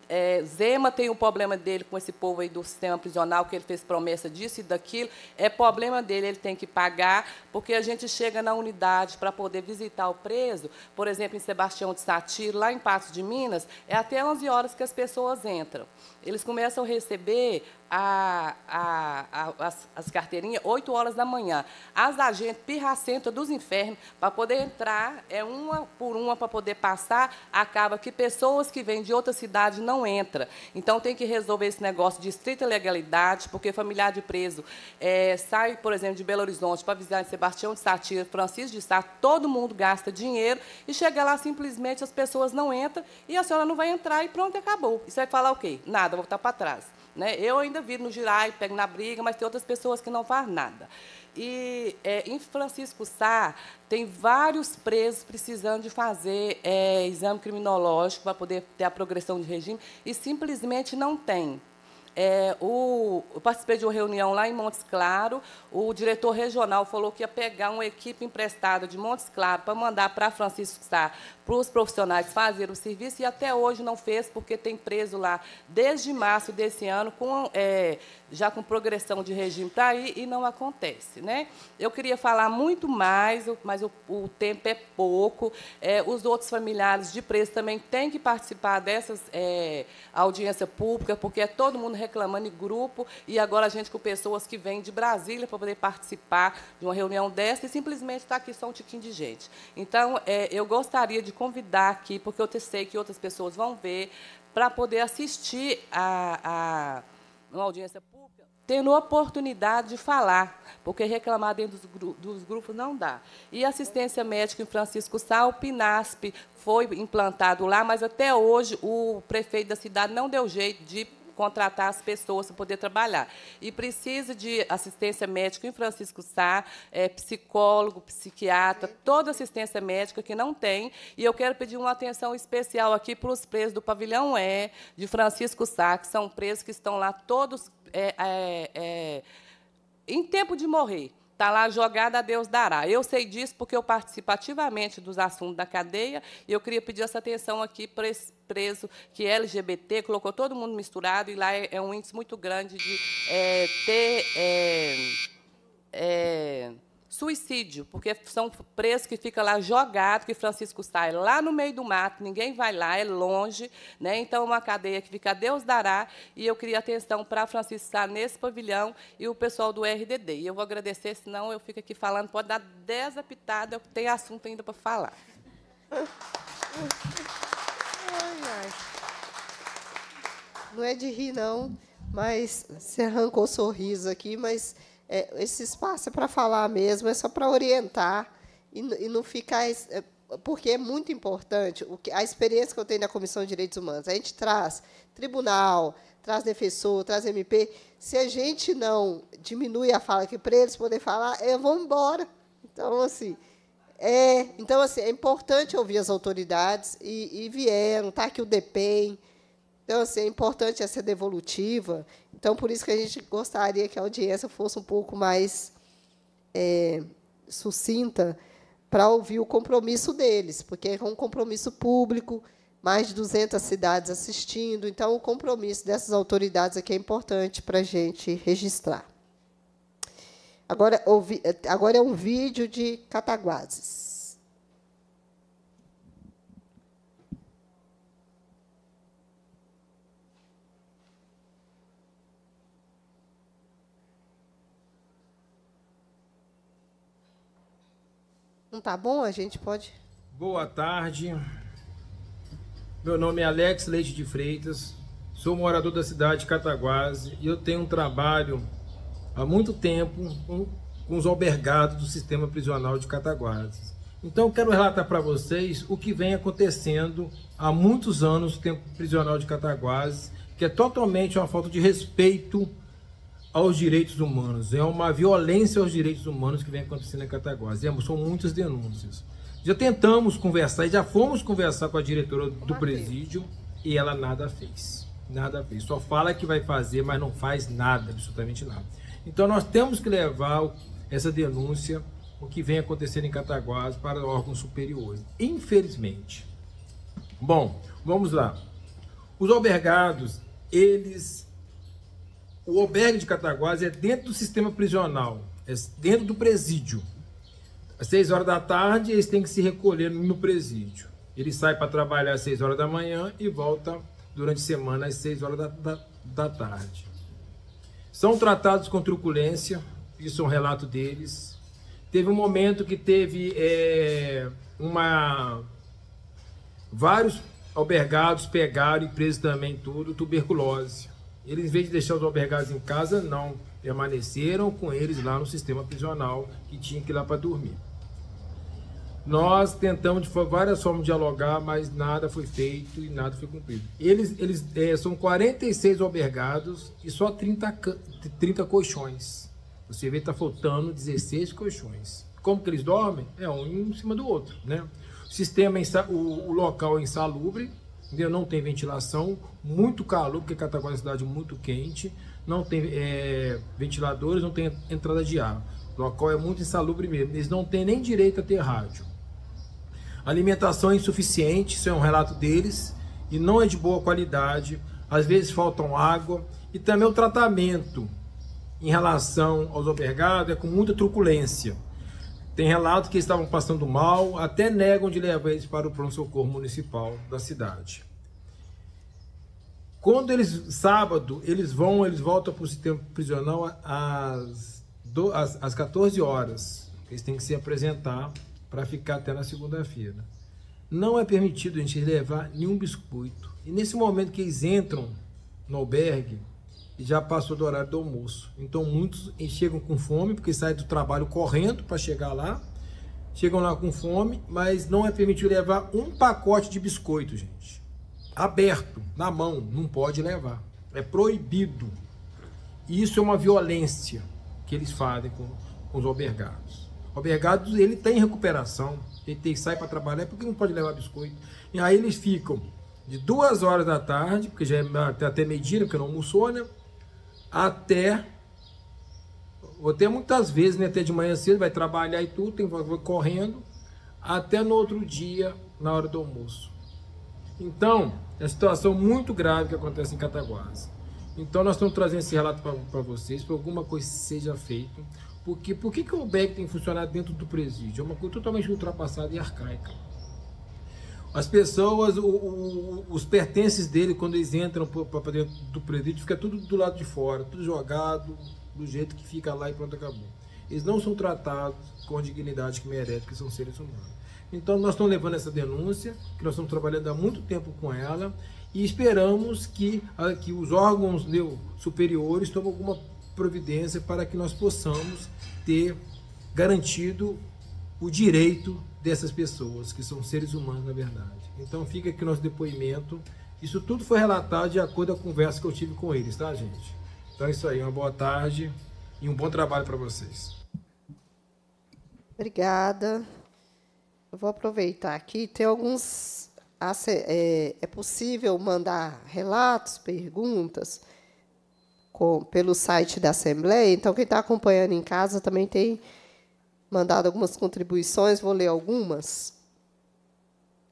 É, Zema tem o um problema dele com esse povo aí do sistema prisional, que ele fez promessa disso e daquilo. É problema dele, ele tem que pagar, porque a gente chega na unidade para poder visitar o preso, por exemplo, em Sebastião de Satiro, lá em Patos de Minas, é até 11 horas que as pessoas entram. Eles começam a receber a, a, a, as, as, carteirinhas 8 horas da manhã. As agentes pirracenta dos infernos, para poder entrar, é uma por uma para poder passar, acaba que pessoas que vêm de outra cidade não entram. Então, tem que resolver esse negócio de estrita legalidade, porque familiar de preso é, sai, por exemplo, de Belo Horizonte para visitar Sebastião de Satira, Francisco de Sá, todo mundo gasta dinheiro e chega lá simplesmente as pessoas não entram e a senhora não vai entrar e pronto, acabou. Isso vai é falar o quê? Nada, vou voltar para trás. Né? Eu ainda vivo no girai, pego na briga, mas tem outras pessoas que não fazem nada. E é, em Francisco Sá tem vários presos precisando de fazer é, exame criminológico para poder ter a progressão de regime e simplesmente não tem. É, o, eu participei de uma reunião lá em Montes Claro. O diretor regional falou que ia pegar uma equipe emprestada de Montes Claro para mandar para Francisco Sá, para os profissionais fazer o serviço, e até hoje não fez, porque tem preso lá desde março desse ano, com, é, já com progressão de regime está aí e não acontece. Né? Eu queria falar muito mais, mas o, o tempo é pouco. É, os outros familiares de preso também têm que participar dessas é, audiência pública, porque é todo mundo reclamando em grupo, e agora a gente com pessoas que vêm de Brasília para poder participar de uma reunião dessa, e simplesmente está aqui só um tiquinho de gente. Então, é, eu gostaria de convidar aqui, porque eu sei que outras pessoas vão ver, para poder assistir a, a numa audiência pública, tendo oportunidade de falar, porque reclamar dentro dos, dos grupos não dá. E assistência médica em Francisco Sá, o PINASP foi implantado lá, mas até hoje o prefeito da cidade não deu jeito de contratar as pessoas para poder trabalhar. E precisa de assistência médica em Francisco Sá, é, psicólogo, psiquiatra, toda assistência médica que não tem. E eu quero pedir uma atenção especial aqui para os presos do Pavilhão E, de Francisco Sá, que são presos que estão lá todos é, é, é em tempo de morrer. Está lá jogada a Deus dará. Eu sei disso porque eu participo ativamente dos assuntos da cadeia e eu queria pedir essa atenção aqui para esse preso que é LGBT, colocou todo mundo misturado e lá é, é um índice muito grande de é, ter. É, é Suicídio, porque são presos que ficam lá jogados, que Francisco sai lá no meio do mato, ninguém vai lá, é longe, né? Então, é uma cadeia que fica Deus dará, e eu queria atenção para Francisco estar nesse pavilhão e o pessoal do RDD. E eu vou agradecer, senão eu fico aqui falando, pode dar 10 apitadas, eu tenho assunto ainda para falar. Ai, ai. Não é de rir, não, mas você arrancou um sorriso aqui, mas é, esse espaço é para falar mesmo, é só para orientar e, e não ficar. É, porque é muito importante o que, a experiência que eu tenho da Comissão de Direitos Humanos. A gente traz tribunal, traz defensor, traz MP. Se a gente não diminui a fala que para eles poderem falar, eu vou embora. Então, assim. É, então, assim, é importante ouvir as autoridades e, e vieram, está aqui o DPEM. Então, assim, é importante essa devolutiva então, por isso que a gente gostaria que a audiência fosse um pouco mais é, sucinta para ouvir o compromisso deles, porque é um compromisso público, mais de 200 cidades assistindo, então o compromisso dessas autoridades aqui é importante para a gente registrar. Agora, ouvi, é, agora é um vídeo de Cataguases. Não tá bom? A gente pode. Boa tarde. Meu nome é Alex Leite de Freitas. Sou morador da cidade de Cataguase e eu tenho um trabalho há muito tempo com, com os albergados do sistema prisional de Cataguases. Então, eu quero relatar para vocês o que vem acontecendo há muitos anos no tempo prisional de Cataguases, que é totalmente uma falta de respeito aos direitos humanos, é uma violência aos direitos humanos que vem acontecendo em Cataguases. são muitas denúncias. Já tentamos conversar e já fomos conversar com a diretora do presídio e ela nada fez. Nada fez. Só fala que vai fazer, mas não faz nada, absolutamente nada. Então nós temos que levar essa denúncia, o que vem acontecendo em Cataguases, para órgãos superiores. Infelizmente. Bom, vamos lá. Os albergados, eles o albergue de Cataguases é dentro do sistema prisional, é dentro do presídio. Às 6 horas da tarde, eles têm que se recolher no presídio. Ele sai para trabalhar às 6 horas da manhã e volta durante a semana às 6 horas da, da, da tarde. São tratados com truculência, isso é um relato deles. Teve um momento que teve é, uma. Vários albergados pegaram e presos também tudo, tuberculose. Eles, em vez de deixar os albergados em casa, não permaneceram com eles lá no sistema prisional que tinha que ir lá para dormir. Nós tentamos de várias formas dialogar, mas nada foi feito e nada foi cumprido. Eles, eles é, são 46 albergados e só 30, 30 colchões. Você vê que está faltando 16 colchões. Como que eles dormem? É um em cima do outro, né? O sistema, o, o local é insalubre, entendeu? Não tem ventilação, muito calor, porque Cataguá é uma cidade muito quente, não tem é, ventiladores, não tem entrada de ar. O local é muito insalubre mesmo, eles não têm nem direito a ter rádio. Alimentação é insuficiente, isso é um relato deles, e não é de boa qualidade, às vezes faltam água, e também o tratamento em relação aos albergados é com muita truculência. Tem relato que estavam passando mal, até negam de levar eles para o pronto-socorro municipal da cidade. Quando eles, sábado, eles vão, eles voltam para o sistema prisional às, do, às, às 14 horas. Eles têm que se apresentar para ficar até na segunda-feira. Não é permitido a gente levar nenhum biscoito. E nesse momento que eles entram no albergue, já passou do horário do almoço. Então muitos chegam com fome, porque saem do trabalho correndo para chegar lá. Chegam lá com fome, mas não é permitido levar um pacote de biscoito, gente. Aberto, na mão, não pode levar. É proibido. Isso é uma violência que eles fazem com, com os albergados. O albergado, ele tem recuperação, ele tem, sai para trabalhar, porque não pode levar biscoito. E aí eles ficam de duas horas da tarde, porque já é até meio-dia, porque não almoçou, né? até até muitas vezes, né, até de manhã cedo, vai trabalhar e tudo, tem vai correndo, até no outro dia, na hora do almoço. Então, é uma situação muito grave que acontece em Cataguases. Então, nós estamos trazendo esse relato para vocês, para alguma coisa seja feita. Porque por que, que o BEC tem funcionado dentro do presídio? É uma coisa totalmente ultrapassada e arcaica. As pessoas, o, o, os pertences dele, quando eles entram para dentro do presídio, fica tudo do lado de fora, tudo jogado do jeito que fica lá e pronto, acabou. Eles não são tratados com a dignidade que merecem, porque são seres humanos. Então, nós estamos levando essa denúncia, que nós estamos trabalhando há muito tempo com ela, e esperamos que, que os órgãos superiores tomem alguma providência para que nós possamos ter garantido o direito dessas pessoas, que são seres humanos na verdade. Então fica aqui o nosso depoimento. Isso tudo foi relatado de acordo com a conversa que eu tive com eles, tá, gente? Então é isso aí, uma boa tarde e um bom trabalho para vocês. Obrigada. Eu vou aproveitar aqui. Tem alguns. Ah, é, é possível mandar relatos, perguntas com, pelo site da Assembleia. Então, quem está acompanhando em casa também tem mandado algumas contribuições, vou ler algumas.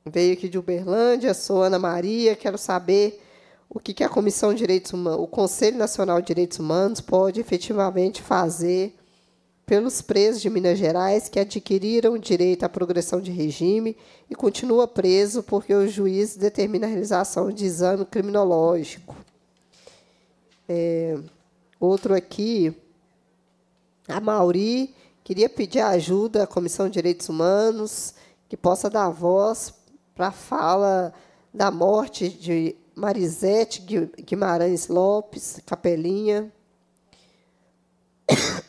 Veio aqui de Uberlândia, sou Ana Maria, quero saber o que a Comissão de Direitos Humanos, o Conselho Nacional de Direitos Humanos pode efetivamente fazer pelos presos de Minas Gerais que adquiriram direito à progressão de regime e continua preso porque o juiz determina a realização de exame criminológico. É, outro aqui, a Mauri Queria pedir ajuda à Comissão de Direitos Humanos, que possa dar voz para a fala da morte de Marisete Guimarães Lopes, Capelinha. (coughs)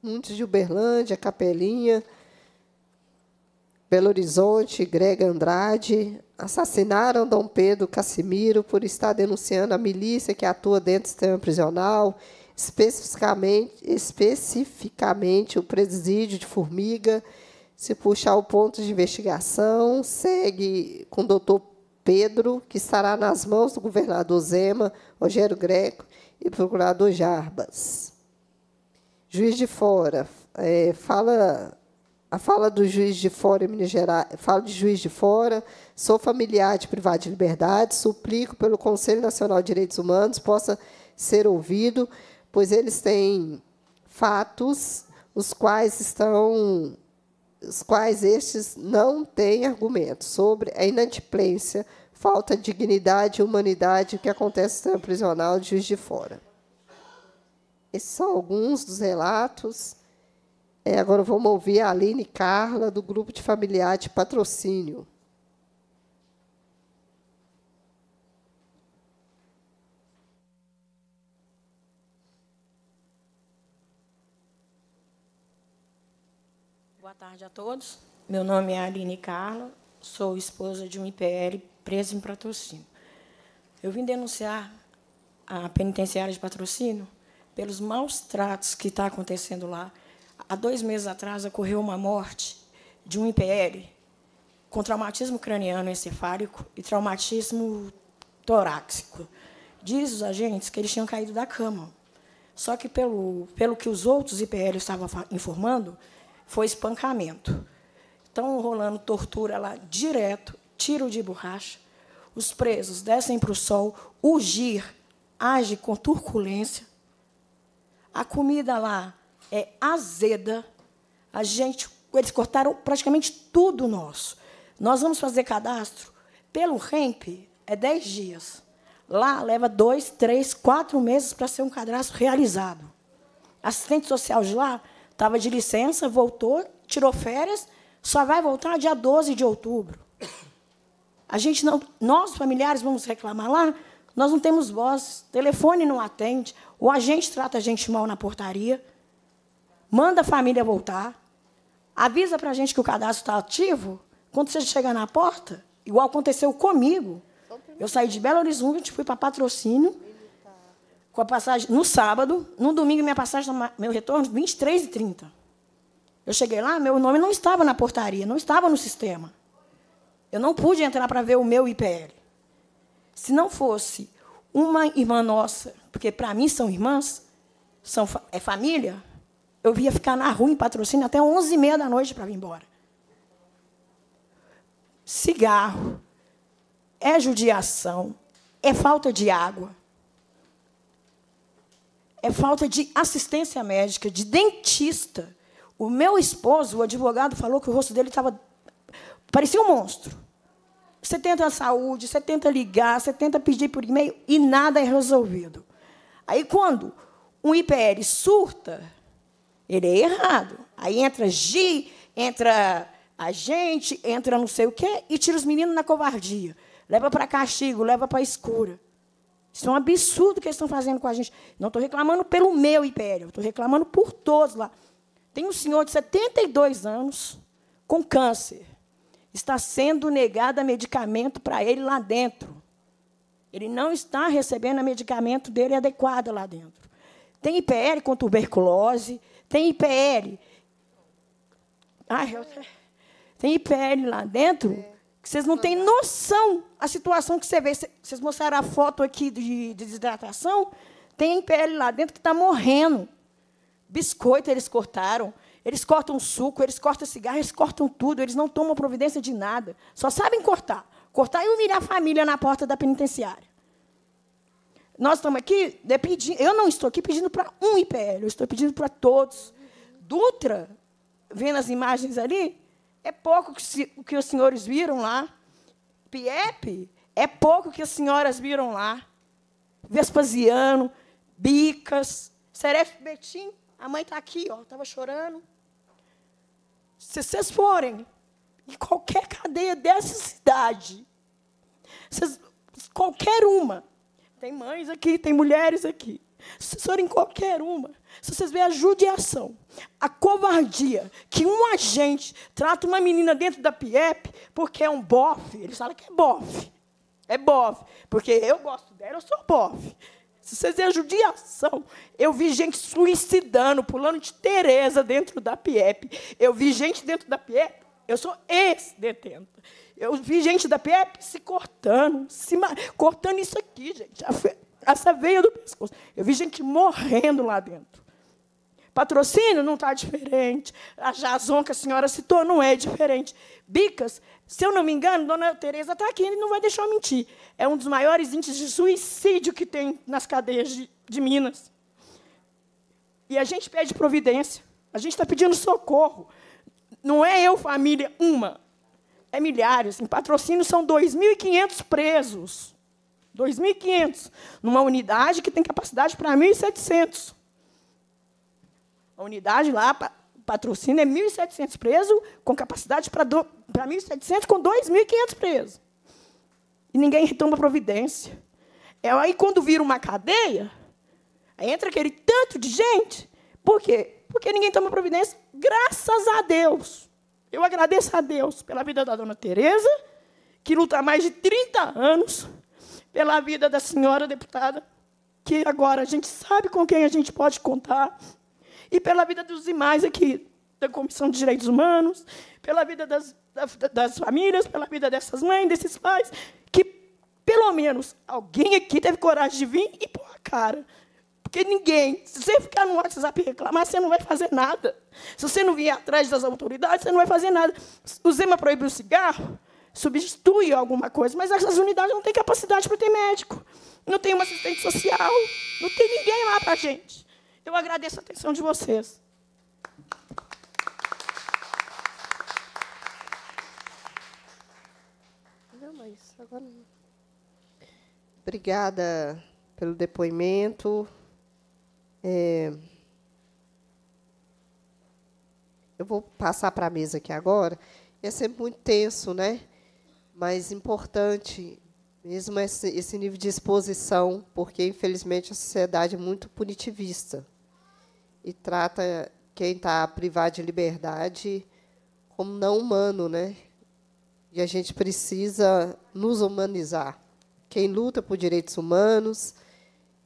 Muitos de Uberlândia, Capelinha, Belo Horizonte, Greg Andrade, assassinaram Dom Pedro Casimiro por estar denunciando a milícia que atua dentro do sistema prisional especificamente, especificamente o presídio de formiga. Se puxar o ponto de investigação, segue com o doutor Pedro, que estará nas mãos do governador Zema, Rogério Greco e procurador Jarbas. Juiz de Fora. É, fala a fala do juiz de fora em Minas Gerais, falo de juiz de fora, sou familiar de privado de liberdade, suplico pelo Conselho Nacional de Direitos Humanos possa ser ouvido pois eles têm fatos os quais estão os quais estes não têm argumento sobre a inadimplência, falta de dignidade e humanidade que acontece no prisional de Juiz de Fora. Esses são alguns dos relatos. É, agora vamos ouvir a Aline Carla, do grupo de familiar de patrocínio. tarde a todos. Meu nome é Aline Carla, sou esposa de um IPL preso em patrocínio. Eu vim denunciar a penitenciária de patrocínio pelos maus tratos que está acontecendo lá. Há dois meses atrás ocorreu uma morte de um IPL com traumatismo craniano encefálico e traumatismo torácico. Diz os agentes que eles tinham caído da cama. Só que, pelo, pelo que os outros IPL estavam informando, foi espancamento. Estão rolando tortura lá direto, tiro de borracha. Os presos descem para o sol, o GIR age com turculência. A comida lá é azeda. A gente, eles cortaram praticamente tudo nosso. Nós vamos fazer cadastro pelo REMP, é 10 dias. Lá leva dois, três, quatro meses para ser um cadastro realizado. Assistente social de lá Estava de licença, voltou, tirou férias, só vai voltar dia 12 de outubro. A gente não, nós familiares vamos reclamar lá, nós não temos voz, telefone não atende, o agente trata a gente mal na portaria, manda a família voltar, avisa para a gente que o cadastro está ativo, quando você chegar na porta, igual aconteceu comigo. Eu saí de Belo Horizonte, fui para patrocínio, com a passagem no sábado, no domingo minha passagem, meu retorno, 23 e 30. Eu cheguei lá, meu nome não estava na portaria, não estava no sistema. Eu não pude entrar para ver o meu IPL. Se não fosse uma irmã nossa, porque para mim são irmãs, são é família, eu ia ficar na rua em patrocínio até 11 e meia da noite para vir embora. Cigarro, é judiação, é falta de água, é falta de assistência médica, de dentista. O meu esposo, o advogado, falou que o rosto dele estava. parecia um monstro. Você tenta a saúde, você tenta ligar, você tenta pedir por e-mail e nada é resolvido. Aí, quando um IPL surta, ele é errado. Aí entra GI, entra a gente, entra não sei o quê e tira os meninos na covardia. Leva para castigo, leva para escura. Isso é um absurdo que eles estão fazendo com a gente. Não estou reclamando pelo meu império, estou reclamando por todos lá. Tem um senhor de 72 anos com câncer. Está sendo negado medicamento para ele lá dentro. Ele não está recebendo a medicamento dele adequado lá dentro. Tem IPL com tuberculose, tem IPL. Ai, eu... Tem IPL lá dentro é vocês não têm noção a situação que você vê. Vocês mostraram a foto aqui de, de desidratação. Tem pele lá dentro que está morrendo. Biscoito eles cortaram. Eles cortam suco, eles cortam cigarro, eles cortam tudo. Eles não tomam providência de nada. Só sabem cortar. Cortar e humilhar a família na porta da penitenciária. Nós estamos aqui pedindo. Eu não estou aqui pedindo para um IPL, eu estou pedindo para todos. Dutra, vendo as imagens ali, é pouco que, se, que os senhores viram lá. Piepe, é pouco que as senhoras viram lá. Vespasiano, Bicas, Seref Betim, a mãe está aqui, ó, estava chorando. Se vocês forem em qualquer cadeia dessa cidade, qualquer uma, tem mães aqui, tem mulheres aqui, se vocês forem em qualquer uma, se vocês verem a judiação, a covardia que um agente trata uma menina dentro da PIEP porque é um bofe, eles falam que é bofe. É bofe, porque eu gosto dela, eu sou bofe. Se vocês verem a judiação, eu vi gente suicidando, pulando de Tereza dentro da PIEP. Eu vi gente dentro da PIEP, eu sou ex-detenta. Eu vi gente da PIEP se cortando, se cortando isso aqui, gente, essa veia do pescoço. Eu vi gente morrendo lá dentro. Patrocínio não está diferente. A Jason, que a senhora citou, não é diferente. Bicas, se eu não me engano, dona Tereza está aqui, ele não vai deixar eu mentir. É um dos maiores índices de suicídio que tem nas cadeias de, de Minas. E a gente pede providência. A gente está pedindo socorro. Não é eu, família, uma. É milhares. Em patrocínio são 2.500 presos. 2.500. Numa unidade que tem capacidade para 1.700. A unidade lá patrocina é 1.700 presos, com capacidade para 1.700, com 2.500 presos. E ninguém toma providência. É aí, quando vira uma cadeia, entra aquele tanto de gente. Por quê? Porque ninguém toma providência, graças a Deus. Eu agradeço a Deus pela vida da dona Tereza, que luta há mais de 30 anos, pela vida da senhora deputada, que agora a gente sabe com quem a gente pode contar, e pela vida dos demais aqui, da Comissão de Direitos Humanos, pela vida das, das famílias, pela vida dessas mães, desses pais, que pelo menos alguém aqui teve coragem de vir e pôr a cara. Porque ninguém, se você ficar no WhatsApp e reclamar, você não vai fazer nada. Se você não vier atrás das autoridades, você não vai fazer nada. O Zema proíbe o cigarro, substitui alguma coisa, mas essas unidades não têm capacidade para ter médico, não tem um assistente social, não tem ninguém lá para a gente. Eu agradeço a atenção de vocês. Não, mas agora Obrigada pelo depoimento. É... Eu vou passar para a mesa aqui agora. É sempre muito tenso, né? Mas importante mesmo esse, esse nível de exposição, porque, infelizmente, a sociedade é muito punitivista e trata quem está privado de liberdade como não humano, né? E a gente precisa nos humanizar. Quem luta por direitos humanos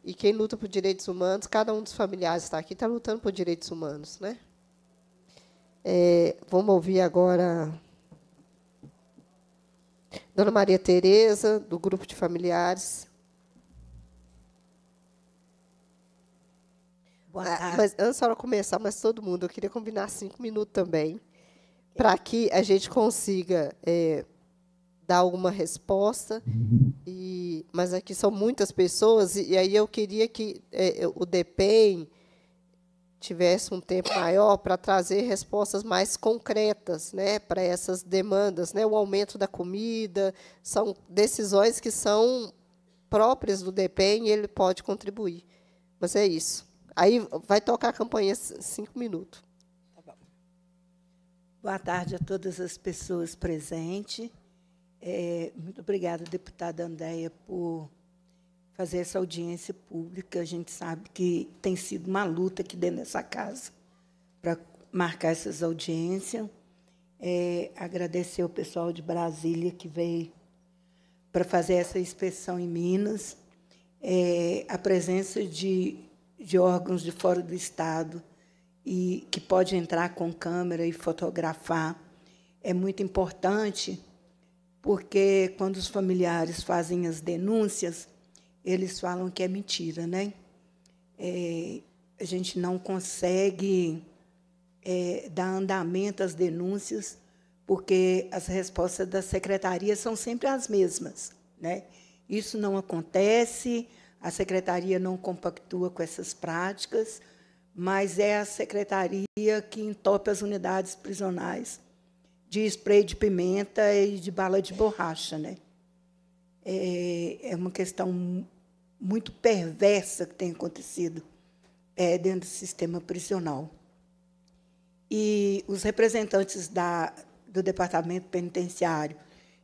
e quem luta por direitos humanos, cada um dos familiares está aqui, está lutando por direitos humanos, né? É, vamos ouvir agora Dona Maria Tereza, do grupo de familiares. Boa ah, tarde. Mas antes da hora começar, mas todo mundo, eu queria combinar cinco minutos também, para que a gente consiga é, dar alguma resposta. E, mas aqui são muitas pessoas, e, e aí eu queria que é, o DEPEN tivesse um tempo maior para trazer respostas mais concretas né, para essas demandas. Né, o aumento da comida, são decisões que são próprias do DPEM e ele pode contribuir. Mas é isso. Aí vai tocar a campanha cinco minutos. Tá Boa tarde a todas as pessoas presentes. É, muito obrigada, deputada Andréia, por fazer essa audiência pública. A gente sabe que tem sido uma luta aqui dentro dessa casa para marcar essas audiências. É, agradecer ao pessoal de Brasília que veio para fazer essa inspeção em Minas, é, a presença de, de órgãos de fora do Estado e que pode entrar com câmera e fotografar é muito importante, porque quando os familiares fazem as denúncias, eles falam que é mentira, né? É, a gente não consegue é, dar andamento às denúncias, porque as respostas da secretaria são sempre as mesmas. Né? Isso não acontece, a secretaria não compactua com essas práticas, mas é a secretaria que entope as unidades prisionais de spray de pimenta e de bala de borracha. Né? É, é uma questão muito perversa que tem acontecido é, dentro do sistema prisional. E os representantes da, do Departamento Penitenciário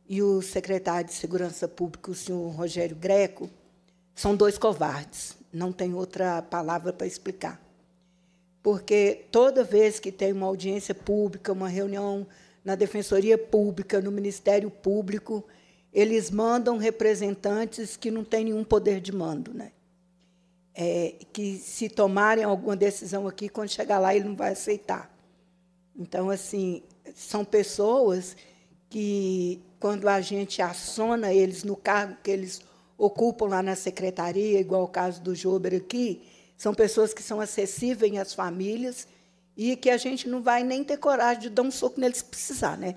e o secretário de Segurança Pública, o senhor Rogério Greco, são dois covardes, não tem outra palavra para explicar. Porque toda vez que tem uma audiência pública, uma reunião na Defensoria Pública, no Ministério Público, eles mandam representantes que não têm nenhum poder de mando, né? É, que se tomarem alguma decisão aqui, quando chegar lá, ele não vai aceitar. Então, assim, são pessoas que, quando a gente aciona eles no cargo que eles ocupam lá na secretaria, igual o caso do Jober aqui, são pessoas que são acessíveis às famílias e que a gente não vai nem ter coragem de dar um soco neles se precisar, né?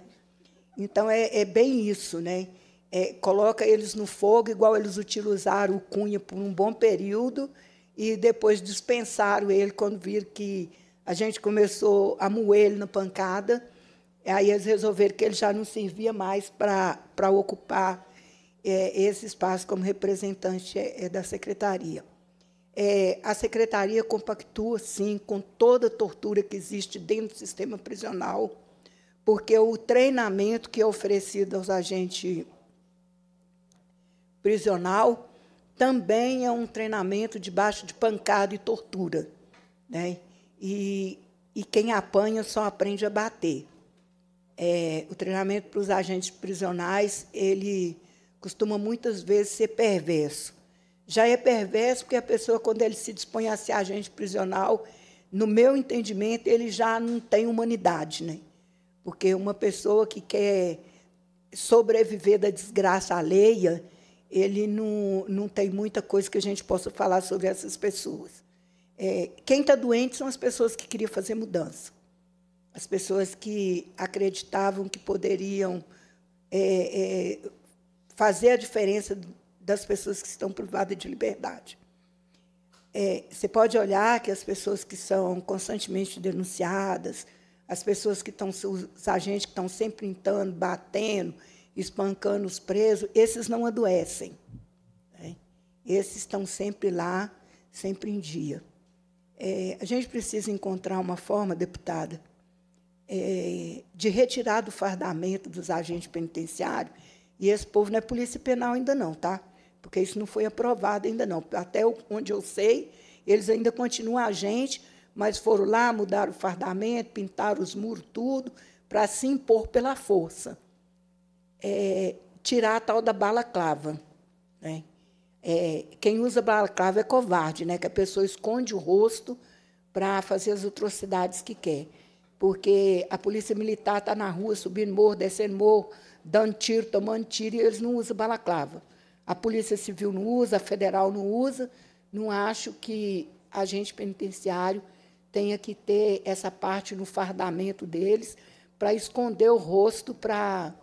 Então é, é bem isso, né? é, coloca eles no fogo, igual eles utilizaram o cunha por um bom período, e depois dispensaram ele quando viram que a gente começou a moer ele na pancada. Aí eles resolveram que ele já não servia mais para ocupar é, esse espaço como representante é, é, da secretaria. É, a secretaria compactua, sim, com toda a tortura que existe dentro do sistema prisional, porque o treinamento que é oferecido aos agentes prisional também é um treinamento debaixo de pancada e tortura. Né? E, e quem apanha só aprende a bater. É, o treinamento para os agentes prisionais ele costuma muitas vezes ser perverso. Já é perverso porque a pessoa, quando ele se dispõe a ser agente prisional, no meu entendimento, ele já não tem humanidade. Né? Porque uma pessoa que quer sobreviver da desgraça alheia, ele não, não tem muita coisa que a gente possa falar sobre essas pessoas. É, quem está doente são as pessoas que queriam fazer mudança, as pessoas que acreditavam que poderiam é, é, fazer a diferença das pessoas que estão privadas de liberdade. É, você pode olhar que as pessoas que são constantemente denunciadas, as pessoas que estão, os agentes que estão sempre entrando, batendo, espancando os presos, esses não adoecem. Né? Esses estão sempre lá, sempre em dia. É, a gente precisa encontrar uma forma, deputada, é, de retirar do fardamento dos agentes penitenciários, e esse povo não é polícia penal ainda não, tá? Porque isso não foi aprovado ainda não. Até onde eu sei, eles ainda continuam agente, mas foram lá, mudaram o fardamento, pintaram os muros, tudo, para se impor pela força é, tirar a tal da balaclava. Né? É, quem usa balaclava é covarde, né? que a pessoa esconde o rosto para fazer as atrocidades que quer. Porque a polícia militar está na rua, subindo morro, descendo morro, dando tiro, tomando tiro, e eles não usam balaclava. A Polícia Civil não usa, a Federal não usa. Não acho que agente penitenciário tenha que ter essa parte no fardamento deles para esconder o rosto, para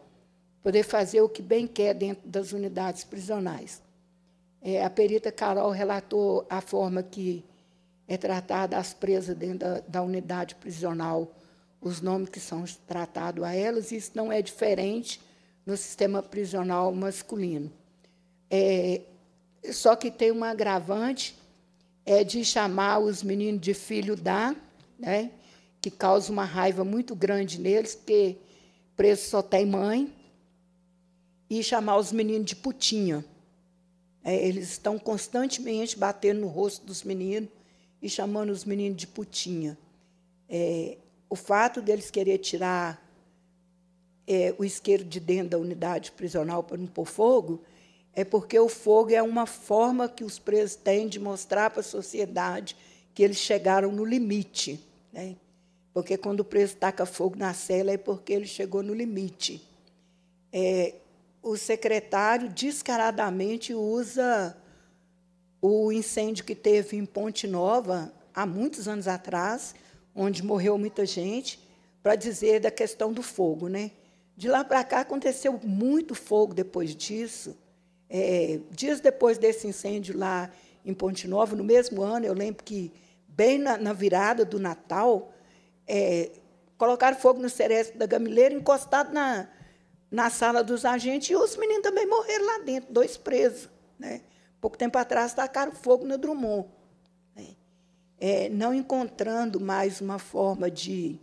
poder fazer o que bem quer dentro das unidades prisionais. É, a perita Carol relatou a forma que é tratada as presas dentro da, da unidade prisional, os nomes que são tratados a elas, e isso não é diferente no sistema prisional masculino. É, só que tem um agravante é de chamar os meninos de filho da, né, que causa uma raiva muito grande neles, porque preso só tem mãe, e chamar os meninos de putinha. É, eles estão constantemente batendo no rosto dos meninos e chamando os meninos de putinha. É, o fato deles querer tirar é, o isqueiro de dentro da unidade prisional para não pôr fogo é porque o fogo é uma forma que os presos têm de mostrar para a sociedade que eles chegaram no limite. Né? Porque quando o preso taca fogo na cela é porque ele chegou no limite. É, o secretário descaradamente usa o incêndio que teve em Ponte Nova, há muitos anos atrás, onde morreu muita gente, para dizer da questão do fogo. Né? De lá para cá aconteceu muito fogo depois disso. É, dias depois desse incêndio lá em Ponte Nova, no mesmo ano, eu lembro que, bem na, na virada do Natal, é, colocaram fogo no Cerezo da Gamileira, encostado na, na sala dos agentes e os meninos também morreram lá dentro, dois presos. Né? Pouco tempo atrás tacaram fogo no Drummond. Né? É, não encontrando mais uma forma de,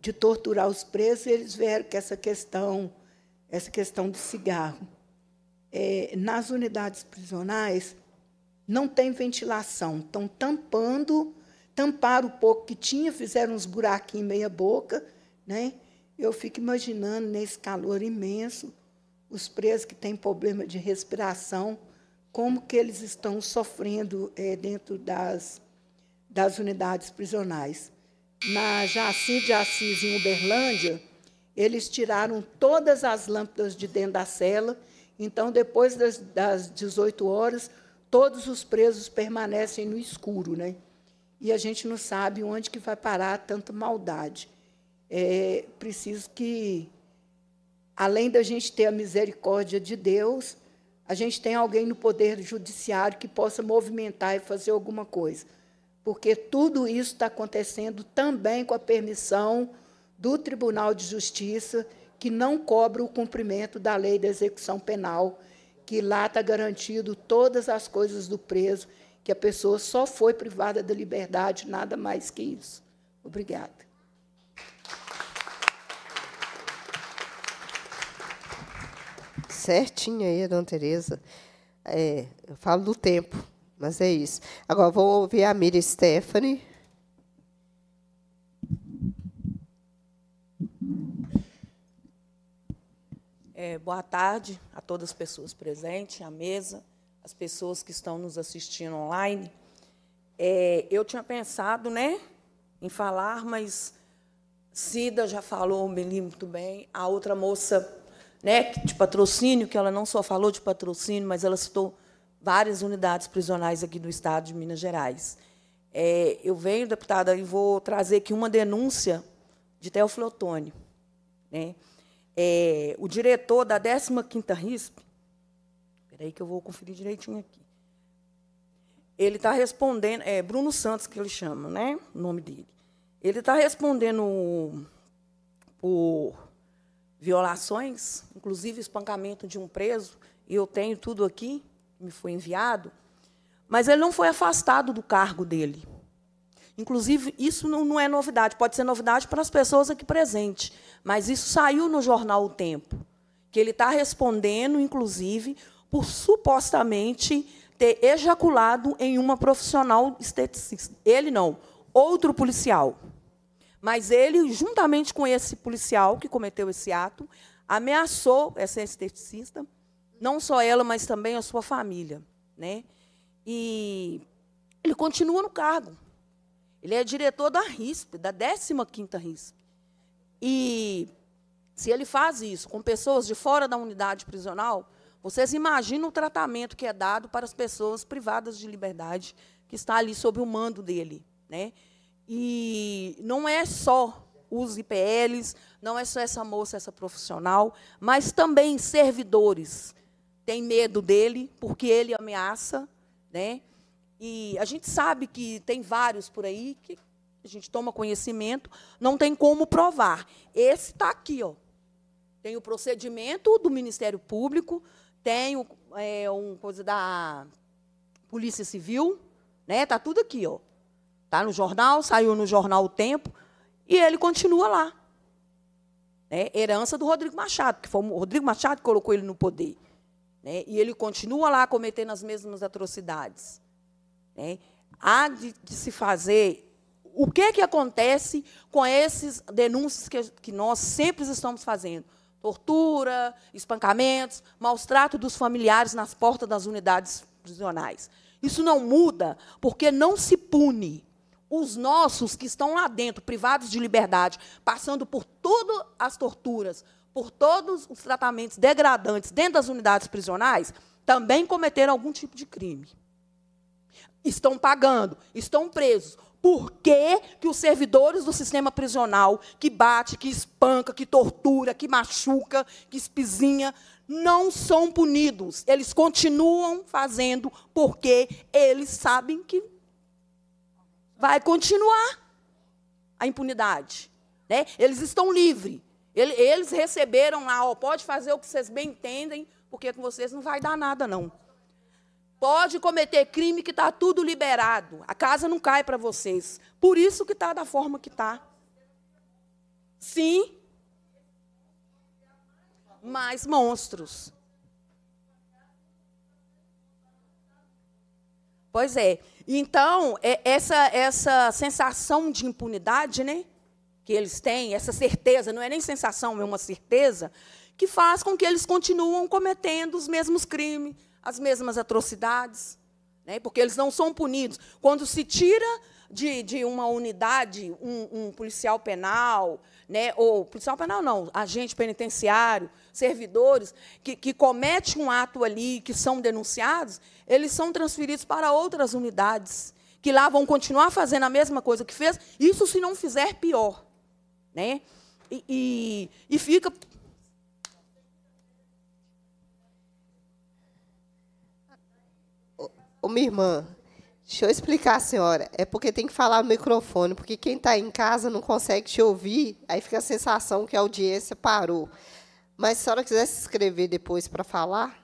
de torturar os presos, eles vieram que essa questão, essa questão do cigarro. É, nas unidades prisionais não tem ventilação, estão tampando, tamparam o pouco que tinha, fizeram uns buraquinhos meia boca, né? Eu fico imaginando nesse calor imenso, os presos que têm problema de respiração, como que eles estão sofrendo é, dentro das, das unidades prisionais. Na Jaci de Assis, em Uberlândia, eles tiraram todas as lâmpadas de dentro da cela, então, depois das, das 18 horas, todos os presos permanecem no escuro, né? E a gente não sabe onde que vai parar tanta maldade é preciso que, além da gente ter a misericórdia de Deus, a gente tenha alguém no poder judiciário que possa movimentar e fazer alguma coisa. Porque tudo isso está acontecendo também com a permissão do Tribunal de Justiça, que não cobra o cumprimento da lei da execução penal, que lá está garantido todas as coisas do preso, que a pessoa só foi privada da liberdade, nada mais que isso. Obrigada. certinho aí a Dona Tereza. É, eu falo do tempo, mas é isso. Agora vou ouvir a Mira Stephanie. É, boa tarde a todas as pessoas presentes à mesa, as pessoas que estão nos assistindo online. É, eu tinha pensado, né, em falar, mas Cida já falou muito bem. A outra moça né, de patrocínio, que ela não só falou de patrocínio, mas ela citou várias unidades prisionais aqui do Estado de Minas Gerais. É, eu venho, deputada, e vou trazer aqui uma denúncia de Teoflotone. Né? É, o diretor da 15ª RISP, espera aí que eu vou conferir direitinho aqui, ele está respondendo, é Bruno Santos que ele chama, né, o nome dele. Ele está respondendo por violações, inclusive espancamento de um preso, e eu tenho tudo aqui, me foi enviado, mas ele não foi afastado do cargo dele. Inclusive, isso não, é novidade, pode ser novidade para as pessoas aqui presentes, mas isso saiu no jornal O Tempo, que ele está respondendo, inclusive, por supostamente ter ejaculado em uma profissional esteticista. Ele não, outro policial. Mas ele, juntamente com esse policial que cometeu esse ato, ameaçou essa esteticista, não só ela, mas também a sua família. Né? E ele continua no cargo. Ele é diretor da RISP, da 15ª RISP. E se ele faz isso com pessoas de fora da unidade prisional, vocês imaginam o tratamento que é dado para as pessoas privadas de liberdade que está ali sob o mando dele, né? E não é só os IPLs, não é só essa moça, essa profissional, mas também servidores. têm medo dele, porque ele ameaça. Né? E a gente sabe que tem vários por aí que a gente toma conhecimento, não tem como provar. Esse está aqui. Ó. Tem o procedimento do Ministério Público, tem o, é, um coisa da Polícia Civil, né? Tá tudo aqui, ó. Está no jornal, saiu no jornal O Tempo, e ele continua lá. Né? Herança do Rodrigo Machado, que foi o Rodrigo Machado que colocou ele no poder. Né? E ele continua lá cometendo as mesmas atrocidades. Né? Há de, de se fazer o que, é que acontece com esses denúncias que, que nós sempre estamos fazendo? Tortura, espancamentos, maus trato dos familiares nas portas das unidades prisionais. Isso não muda porque não se pune os nossos que estão lá dentro, privados de liberdade, passando por todas as torturas, por todos os tratamentos degradantes dentro das unidades prisionais, também cometeram algum tipo de crime. Estão pagando, estão presos. Por que, que os servidores do sistema prisional, que bate, que espanca, que tortura, que machuca, que espizinha, não são punidos? Eles continuam fazendo porque eles sabem que vai continuar a impunidade. Né? Eles estão livres. Eles receberam lá, ó, pode fazer o que vocês bem entendem, porque com vocês não vai dar nada, não. Pode cometer crime que está tudo liberado. A casa não cai para vocês. Por isso que está da forma que está. Sim. Mas monstros. Pois é. Então, é essa, essa sensação de impunidade né, que eles têm, essa certeza, não é nem sensação, é uma certeza, que faz com que eles continuem cometendo os mesmos crimes, as mesmas atrocidades, né, porque eles não são punidos. Quando se tira de, de uma unidade um, um policial penal, né, ou policial penal não, agente penitenciário, servidores, que, que cometem um ato ali, que são denunciados, eles são transferidos para outras unidades, que lá vão continuar fazendo a mesma coisa que fez, isso se não fizer pior. Né? e, e, e fica Ô, minha irmã, Deixa eu explicar, senhora. É porque tem que falar no microfone, porque quem está em casa não consegue te ouvir, aí fica a sensação que a audiência parou. Mas se a senhora quiser se inscrever depois para falar,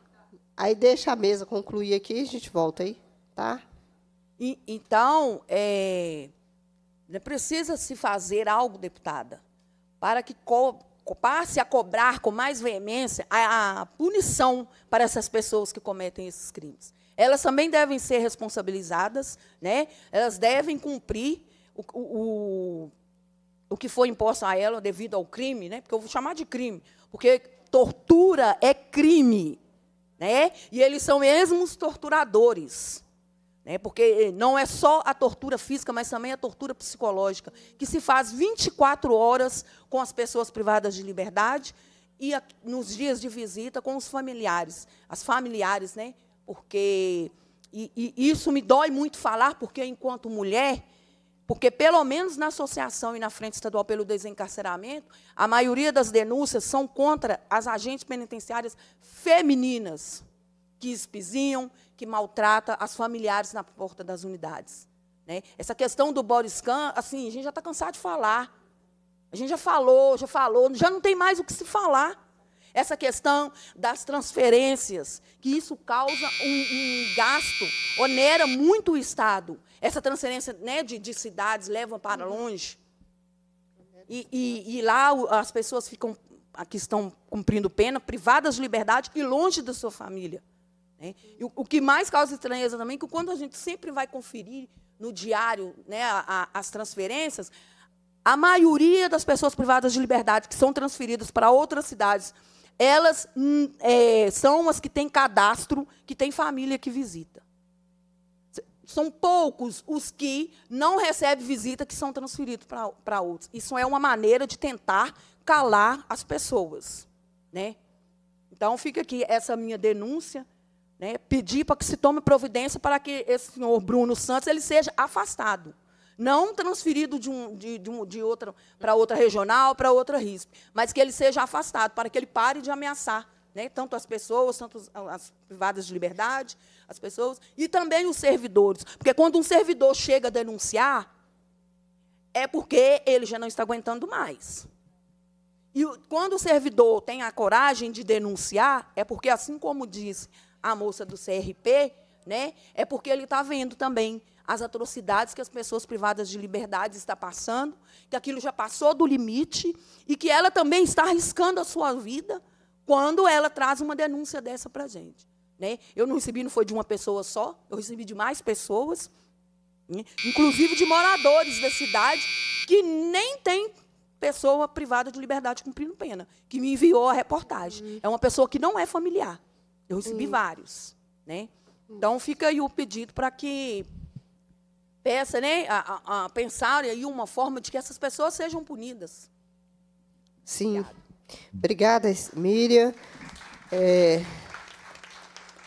aí deixa a mesa concluir aqui e a gente volta aí, tá? E, então, é, precisa se fazer algo, deputada, para que passe a cobrar com mais veemência a, a punição para essas pessoas que cometem esses crimes elas também devem ser responsabilizadas, né? elas devem cumprir o, o, o que foi imposto a elas devido ao crime, né? porque eu vou chamar de crime, porque tortura é crime, né? e eles são mesmos torturadores. Né? Porque não é só a tortura física, mas também a tortura psicológica, que se faz 24 horas com as pessoas privadas de liberdade e nos dias de visita com os familiares, as familiares, né, porque e, e isso me dói muito falar, porque enquanto mulher, porque pelo menos na associação e na frente estadual pelo desencarceramento, a maioria das denúncias são contra as agentes penitenciárias femininas que espizinham, que maltratam as familiares na porta das unidades. Né? Essa questão do body scan, assim, a gente já está cansado de falar. A gente já falou, já falou, já não tem mais o que se falar. Essa questão das transferências, que isso causa um, um gasto, onera muito o Estado. Essa transferência né, de, de cidades levam para longe. E, e, e, lá as pessoas ficam, que estão cumprindo pena, privadas de liberdade e longe da sua família. Né? E o, o, que mais causa estranheza também é que quando a gente sempre vai conferir no diário né, a, a, as transferências, a maioria das pessoas privadas de liberdade que são transferidas para outras cidades elas hum, é, são as que têm cadastro, que têm família que visita. São poucos os que não recebem visita que são transferidos para outros. Isso é uma maneira de tentar calar as pessoas. Né? Então, fica aqui essa minha denúncia. Né? Pedir para que se tome providência para que esse senhor Bruno Santos ele seja afastado. Não transferido de, um, de, de, de outra para outra regional, para outra RISP, mas que ele seja afastado, para que ele pare de ameaçar né, tanto as pessoas, tanto as privadas de liberdade, as pessoas, e também os servidores. Porque quando um servidor chega a denunciar, é porque ele já não está aguentando mais. E quando o servidor tem a coragem de denunciar, é porque, assim como disse a moça do CRP, né, é porque ele está vendo também as atrocidades que as pessoas privadas de liberdade estão passando, que aquilo já passou do limite e que ela também está arriscando a sua vida quando ela traz uma denúncia dessa para a gente. Né? Eu não recebi, não foi de uma pessoa só, eu recebi de mais pessoas, né? inclusive de moradores da cidade que nem têm pessoa privada de liberdade cumprindo pena, que me enviou a reportagem. Uhum. É uma pessoa que não é familiar. Eu recebi uhum. vários. Né? Uhum. Então, fica aí o pedido para que peça né, a, a, pensar aí uma forma de que essas pessoas sejam punidas. Sim. Obrigada, Obrigada Miriam. É,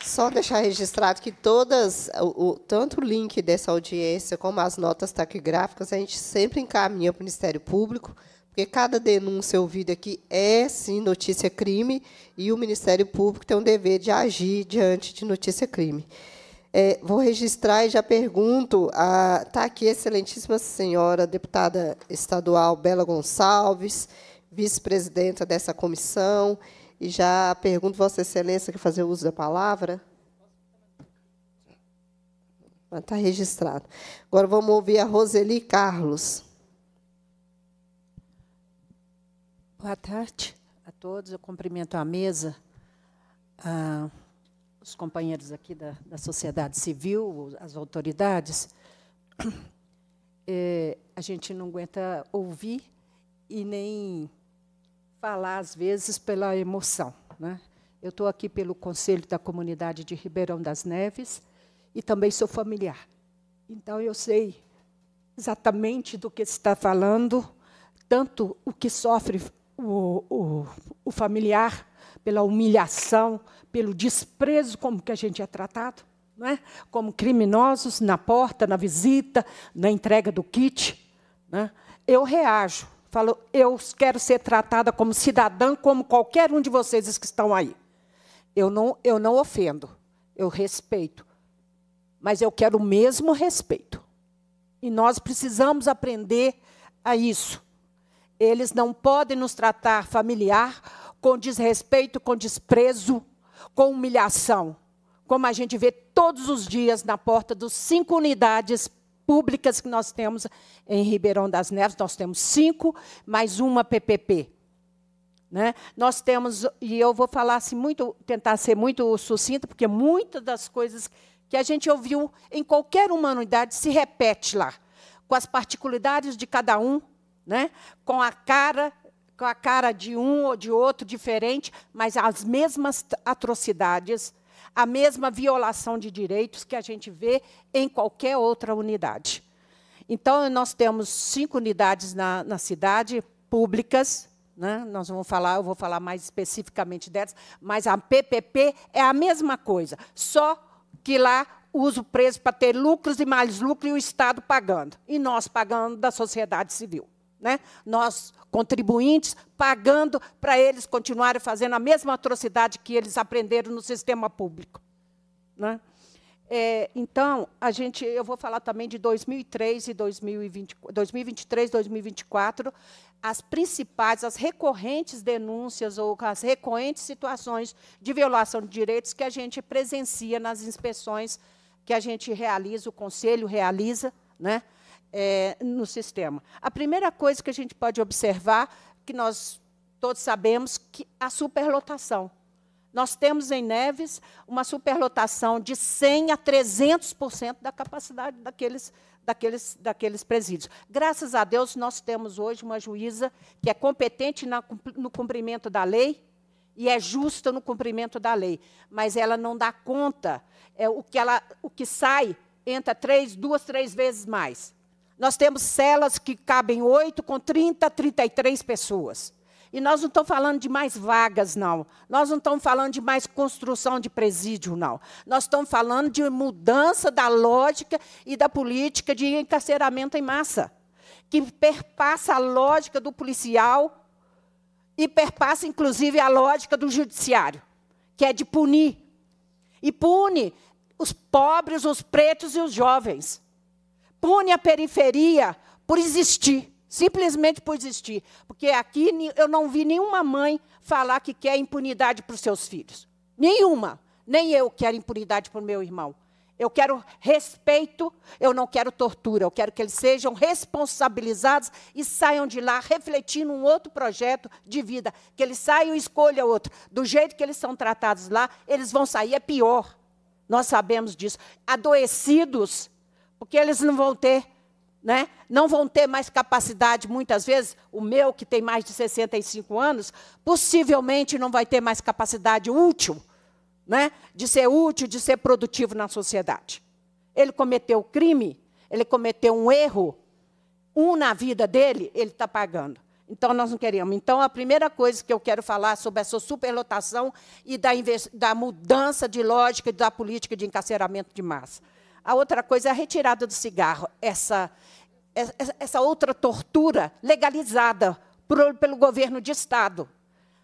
só deixar registrado que todas, o, o, tanto o link dessa audiência como as notas taquigráficas, a gente sempre encaminha para o Ministério Público, porque cada denúncia ouvida aqui é, sim, notícia crime, e o Ministério Público tem o dever de agir diante de notícia crime. É, vou registrar e já pergunto. Está aqui a excelentíssima senhora deputada estadual Bela Gonçalves, vice-presidenta dessa comissão, e já pergunto Vossa Excelência que fazer uso da palavra. Está ah, registrado. Agora vamos ouvir a Roseli Carlos. Boa tarde a todos. Eu cumprimento a mesa. Ah, os companheiros aqui da, da sociedade civil, as autoridades, (clears throat) é, a gente não aguenta ouvir e nem falar, às vezes, pela emoção. Né? Eu estou aqui pelo Conselho da Comunidade de Ribeirão das Neves e também sou familiar. Então, eu sei exatamente do que se está falando, tanto o que sofre o, o, o familiar pela humilhação, pelo desprezo como que a gente é tratado, não é? como criminosos na porta, na visita, na entrega do kit. É? Eu reajo, falo, eu quero ser tratada como cidadã, como qualquer um de vocês que estão aí. Eu não, eu não ofendo, eu respeito, mas eu quero o mesmo respeito. E nós precisamos aprender a isso. Eles não podem nos tratar familiar com desrespeito, com desprezo, com humilhação, como a gente vê todos os dias na porta dos cinco unidades públicas que nós temos em Ribeirão das Neves. Nós temos cinco, mais uma PPP. Né? Nós temos, e eu vou falar assim, muito, tentar ser muito sucinta, porque muitas das coisas que a gente ouviu em qualquer humanidade se repete lá, com as particularidades de cada um, né? com a cara com a cara de um ou de outro diferente, mas as mesmas atrocidades, a mesma violação de direitos que a gente vê em qualquer outra unidade. Então, nós temos cinco unidades na, na cidade, públicas, né? nós vamos falar, eu vou falar mais especificamente delas, mas a PPP é a mesma coisa, só que lá uso preso para ter lucros e mais lucro e o Estado pagando, e nós pagando da sociedade civil. Né? Nós, contribuintes, pagando para eles continuarem fazendo a mesma atrocidade que eles aprenderam no sistema público. Né? É, então, a gente, eu vou falar também de 2003 e 2020, 2023, 2024, as principais, as recorrentes denúncias ou as recorrentes situações de violação de direitos que a gente presencia nas inspeções que a gente realiza, o conselho realiza, né? é, no sistema. A primeira coisa que a gente pode observar, que nós todos sabemos, que a superlotação. Nós temos em Neves uma superlotação de 100 a 300% da capacidade daqueles, daqueles, daqueles presídios. Graças a Deus, nós temos hoje uma juíza que é competente na, no cumprimento da lei e é justa no cumprimento da lei, mas ela não dá conta. É, o, que ela, o que sai entra três, duas, três vezes mais. Nós temos celas que cabem oito com 30, 33 pessoas. E nós não estamos falando de mais vagas, não. Nós não estamos falando de mais construção de presídio, não. Nós estamos falando de mudança da lógica e da política de encarceramento em massa, que perpassa a lógica do policial e perpassa, inclusive, a lógica do judiciário, que é de punir. E pune os pobres, os pretos e os jovens pune a periferia por existir, simplesmente por existir. Porque aqui eu não vi nenhuma mãe falar que quer impunidade para os seus filhos. Nenhuma. Nem eu quero impunidade para o meu irmão. Eu quero respeito, eu não quero tortura, eu quero que eles sejam responsabilizados e saiam de lá refletindo um outro projeto de vida. Que eles saiam e escolham outro. Do jeito que eles são tratados lá, eles vão sair, é pior. Nós sabemos disso. Adoecidos, porque eles não vão ter, né? Não vão ter mais capacidade, muitas vezes, o meu que tem mais de 65 anos, possivelmente não vai ter mais capacidade útil, né? De ser útil, de ser produtivo na sociedade. Ele cometeu crime, ele cometeu um erro, um na vida dele, ele está pagando. Então, nós não queremos. Então, a primeira coisa que eu quero falar sobre essa superlotação e da, da mudança de lógica da política de encarceramento de massa. A outra coisa é a retirada do cigarro, essa, é, é, essa outra tortura legalizada por, pelo governo de Estado.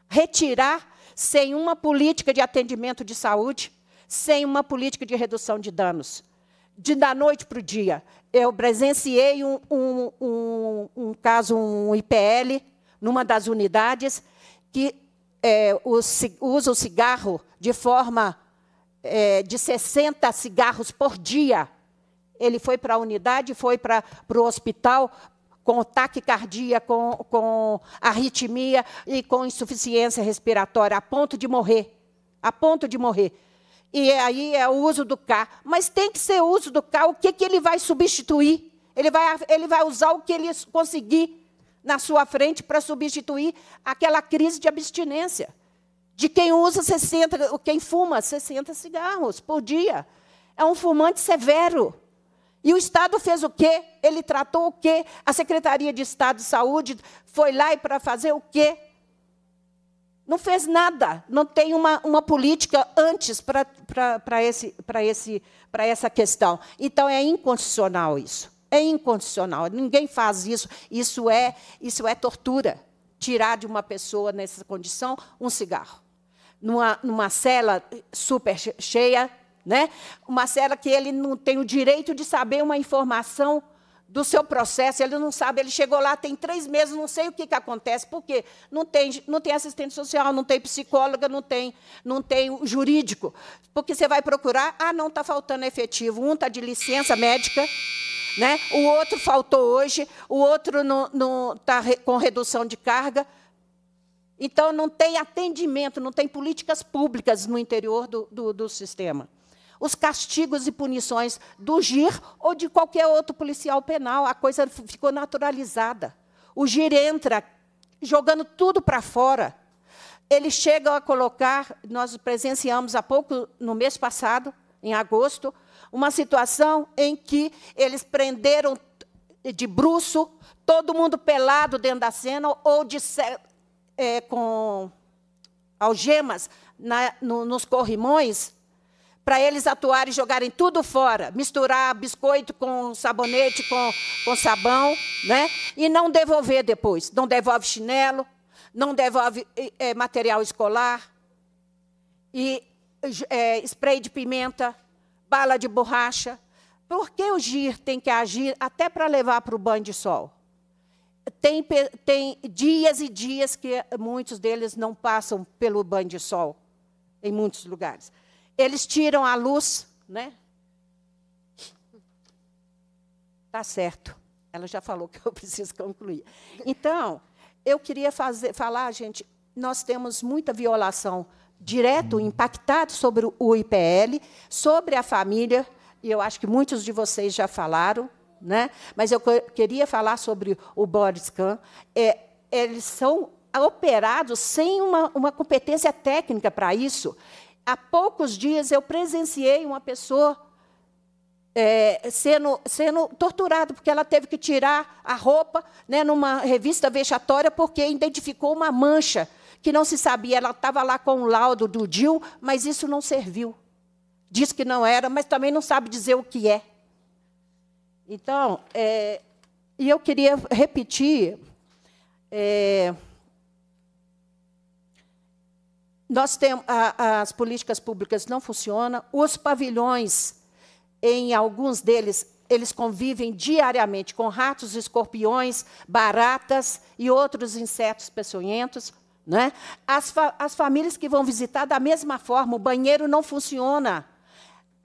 Retirar sem uma política de atendimento de saúde, sem uma política de redução de danos. De da noite para o dia. Eu presenciei um, um, um, um caso, um IPL, numa das unidades, que é, o, usa o cigarro de forma é, de 60 cigarros por dia. Ele foi para a unidade, foi para o hospital com taquicardia, com, com arritmia e com insuficiência respiratória, a ponto de morrer. A ponto de morrer. E aí é o uso do K. Mas tem que ser o uso do K, o que, que ele vai substituir? Ele vai, ele vai usar o que ele conseguir na sua frente para substituir aquela crise de abstinência de quem usa 60, quem fuma 60 cigarros por dia. É um fumante severo. E o Estado fez o quê? Ele tratou o quê? A Secretaria de Estado de Saúde foi lá e para fazer o quê? Não fez nada. Não tem uma, uma política antes para esse, esse, essa questão. Então, é inconstitucional isso. É inconstitucional. Ninguém faz isso. Isso é, isso é tortura. Tirar de uma pessoa nessa condição um cigarro numa, numa cela super cheia, né? uma cela que ele não tem o direito de saber uma informação do seu processo, ele não sabe, ele chegou lá, tem três meses, não sei o que, que acontece, porque não tem, não tem assistente social, não tem psicóloga, não tem, não tem jurídico. Porque você vai procurar, ah, não, está faltando efetivo. Um está de licença médica, né? o outro faltou hoje, o outro está com redução de carga. Então, não tem atendimento, não tem políticas públicas no interior do, do, do sistema. Os castigos e punições do GIR ou de qualquer outro policial penal, a coisa ficou naturalizada. O GIR entra jogando tudo para fora. Eles chegam a colocar, nós presenciamos há pouco, no mês passado, em agosto, uma situação em que eles prenderam de bruxo todo mundo pelado dentro da cena ou de é, com algemas na, no, nos corrimões, para eles atuarem e jogarem tudo fora, misturar biscoito com sabonete, com, com sabão, né? e não devolver depois. Não devolve chinelo, não devolve é, material escolar, e é, spray de pimenta, bala de borracha. Por que o GIR tem que agir até para levar para o banho de sol? tem, tem dias e dias que muitos deles não passam pelo banho de sol, em muitos lugares. Eles tiram a luz, né? Tá certo. Ela já falou que eu (laughs) preciso concluir. Então, eu queria fazer, falar, gente, nós temos muita violação direto, hum. impactado sobre o IPL, sobre a família, e eu acho que muitos de vocês já falaram, né? mas eu queria falar sobre o body scan. É, eles são operados sem uma, uma competência técnica para isso. Há poucos dias eu presenciei uma pessoa é, sendo, sendo torturada, porque ela teve que tirar a roupa né, numa revista vexatória, porque identificou uma mancha que não se sabia. Ela estava lá com o laudo do DIL, mas isso não serviu. Diz que não era, mas também não sabe dizer o que é. Então, é, e eu queria repetir. É, nós temos a, as políticas públicas não funcionam, os pavilhões, em alguns deles, eles convivem diariamente com ratos, escorpiões, baratas e outros insetos peçonhentos. Né? As, fa as famílias que vão visitar, da mesma forma, o banheiro não funciona.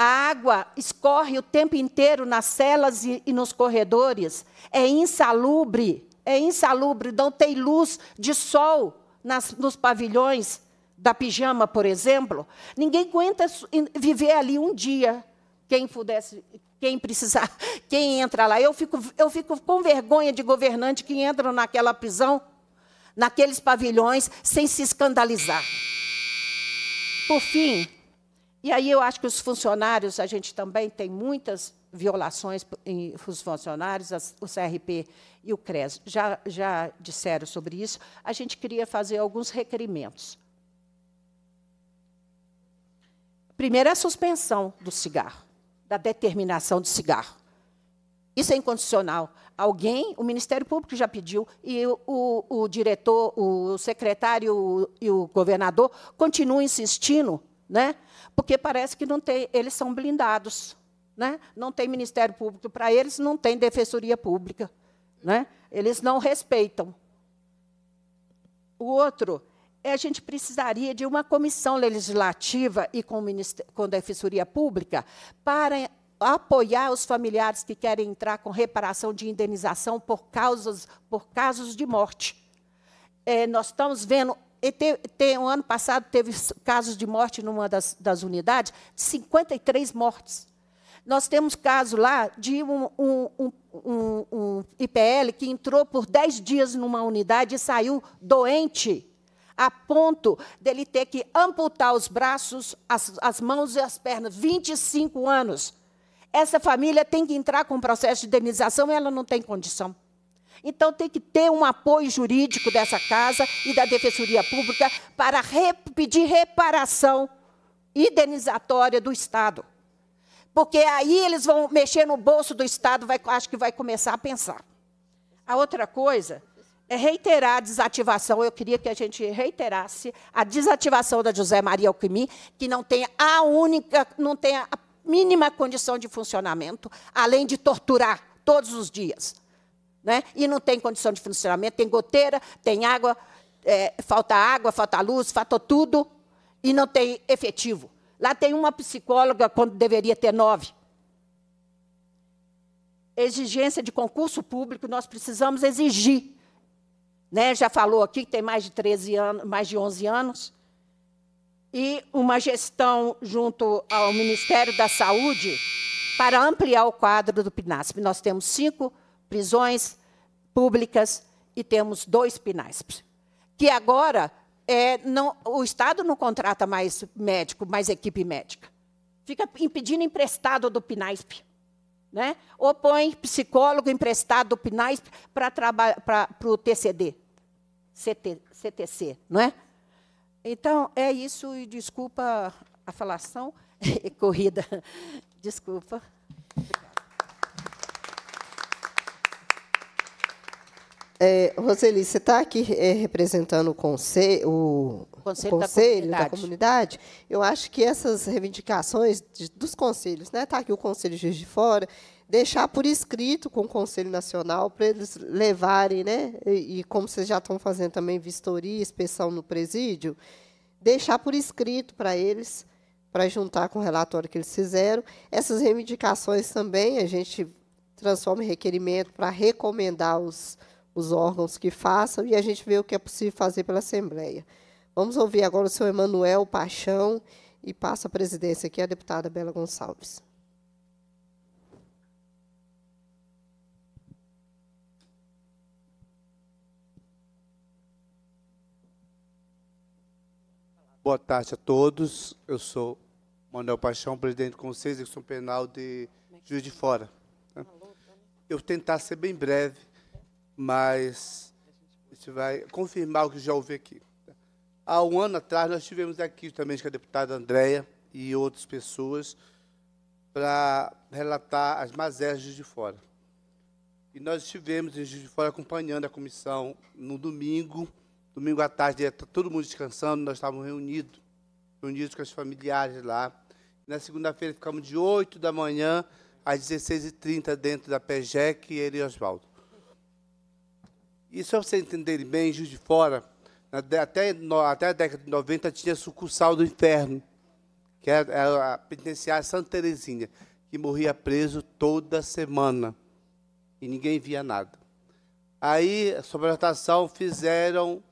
A água escorre o tempo inteiro nas celas e, e nos corredores. É insalubre, é insalubre, não tem luz de sol nas, nos pavilhões da pijama, por exemplo. Ninguém aguenta viver ali um dia. Quem pudesse, quem precisar, (laughs) quem entra lá. Eu fico, eu fico com vergonha de governante que entram naquela prisão, naqueles pavilhões, sem se escandalizar. Por fim, e aí eu acho que os funcionários, a gente também tem muitas violações em os funcionários, as, o CRP e o CRES já, já disseram sobre isso. A gente queria fazer alguns requerimentos. Primeiro, é a suspensão do cigarro, da determinação do cigarro. Isso é incondicional. Alguém, o Ministério Público já pediu, e o, o, o diretor, o secretário e o governador continuam insistindo né? Porque parece que não tem, eles são blindados, né? Não tem Ministério Público para eles, não tem Defensoria Pública, né? Eles não respeitam. O outro é a gente precisaria de uma comissão legislativa e com, com Defensoria Pública para apoiar os familiares que querem entrar com reparação de indenização por causas por casos de morte. É, nós estamos vendo te, te, um ano passado teve casos de morte numa das, das unidades, 53 mortes. Nós temos caso lá de um, um, um, um, IPL que entrou por 10 dias numa unidade e saiu doente, a ponto dele ter que amputar os braços, as, as mãos e as pernas, 25 anos. Essa família tem que entrar com processo de indenização e ela não tem condição. Então tem que ter um apoio jurídico dessa casa e da Defensoria Pública para pedir reparação indenizatória do Estado. Porque aí eles vão mexer no bolso do Estado, vai, acho que vai começar a pensar. A outra coisa é reiterar a desativação. Eu queria que a gente reiterasse a desativação da José Maria Alquimim, que não tem a única, não tem a mínima condição de funcionamento, além de torturar todos os dias né? e não tem condição de funcionamento, tem goteira, tem água, é, falta água, falta luz, faltou tudo, e não tem efetivo. Lá tem uma psicóloga quando deveria ter nove. Exigência de concurso público, nós precisamos exigir. Né? Já falou aqui que tem mais de 13 anos, mais de 11 anos. E uma gestão junto ao Ministério da Saúde para ampliar o quadro do PNASP. Nós temos cinco prisões públicas e temos dois PNASPs, que agora é, não, o Estado não contrata mais médico, mais equipe médica. Fica impedindo emprestado do PNASP. Né? Ou põe psicólogo emprestado do PNASP para o TCD, CT, CTC, não é? Então, é isso, e desculpa a falação (laughs) corrida. Desculpa. É, Roseli, você está aqui é, representando o conselho, o conselho, o conselho da, comunidade. da, comunidade. Eu acho que essas reivindicações de, dos conselhos, né? Está aqui o Conselho de Juiz de Fora, deixar por escrito com o Conselho Nacional para eles levarem, né? E, e como vocês já estão fazendo também vistoria, inspeção no presídio, deixar por escrito para eles, para juntar com o relatório que eles fizeram. Essas reivindicações também a gente transforma em requerimento para recomendar os os órgãos que façam e a gente vê o que é possível fazer pela Assembleia. Vamos ouvir agora o senhor Emanuel Paixão e passa a presidência aqui à deputada Bela Gonçalves. Boa tarde a todos. Eu sou Manuel Paixão, presidente do Conselho de Execução Penal de Juiz de Fora. Né? Eu tentar ser bem breve, mas a gente vai confirmar o que já ouvi aqui. Há um ano atrás, nós tivemos aqui também com a deputada Andréia e outras pessoas para relatar as mazelas de fora. E nós estivemos em Juiz de Fora acompanhando a comissão no domingo. Domingo à tarde, tá todo mundo descansando, nós estávamos reunidos, reunidos com as familiares lá. Na segunda-feira, ficamos de 8 da manhã às 16h30 dentro da PEGEC e ele e Oswaldo. E só para você entender bem, Juiz de Fora, até, até a década de 90 tinha sucursal do inferno, que era, era a penitenciária Santa Teresinha, que morria preso toda semana. E ninguém via nada. Aí, sobre a natação, fizeram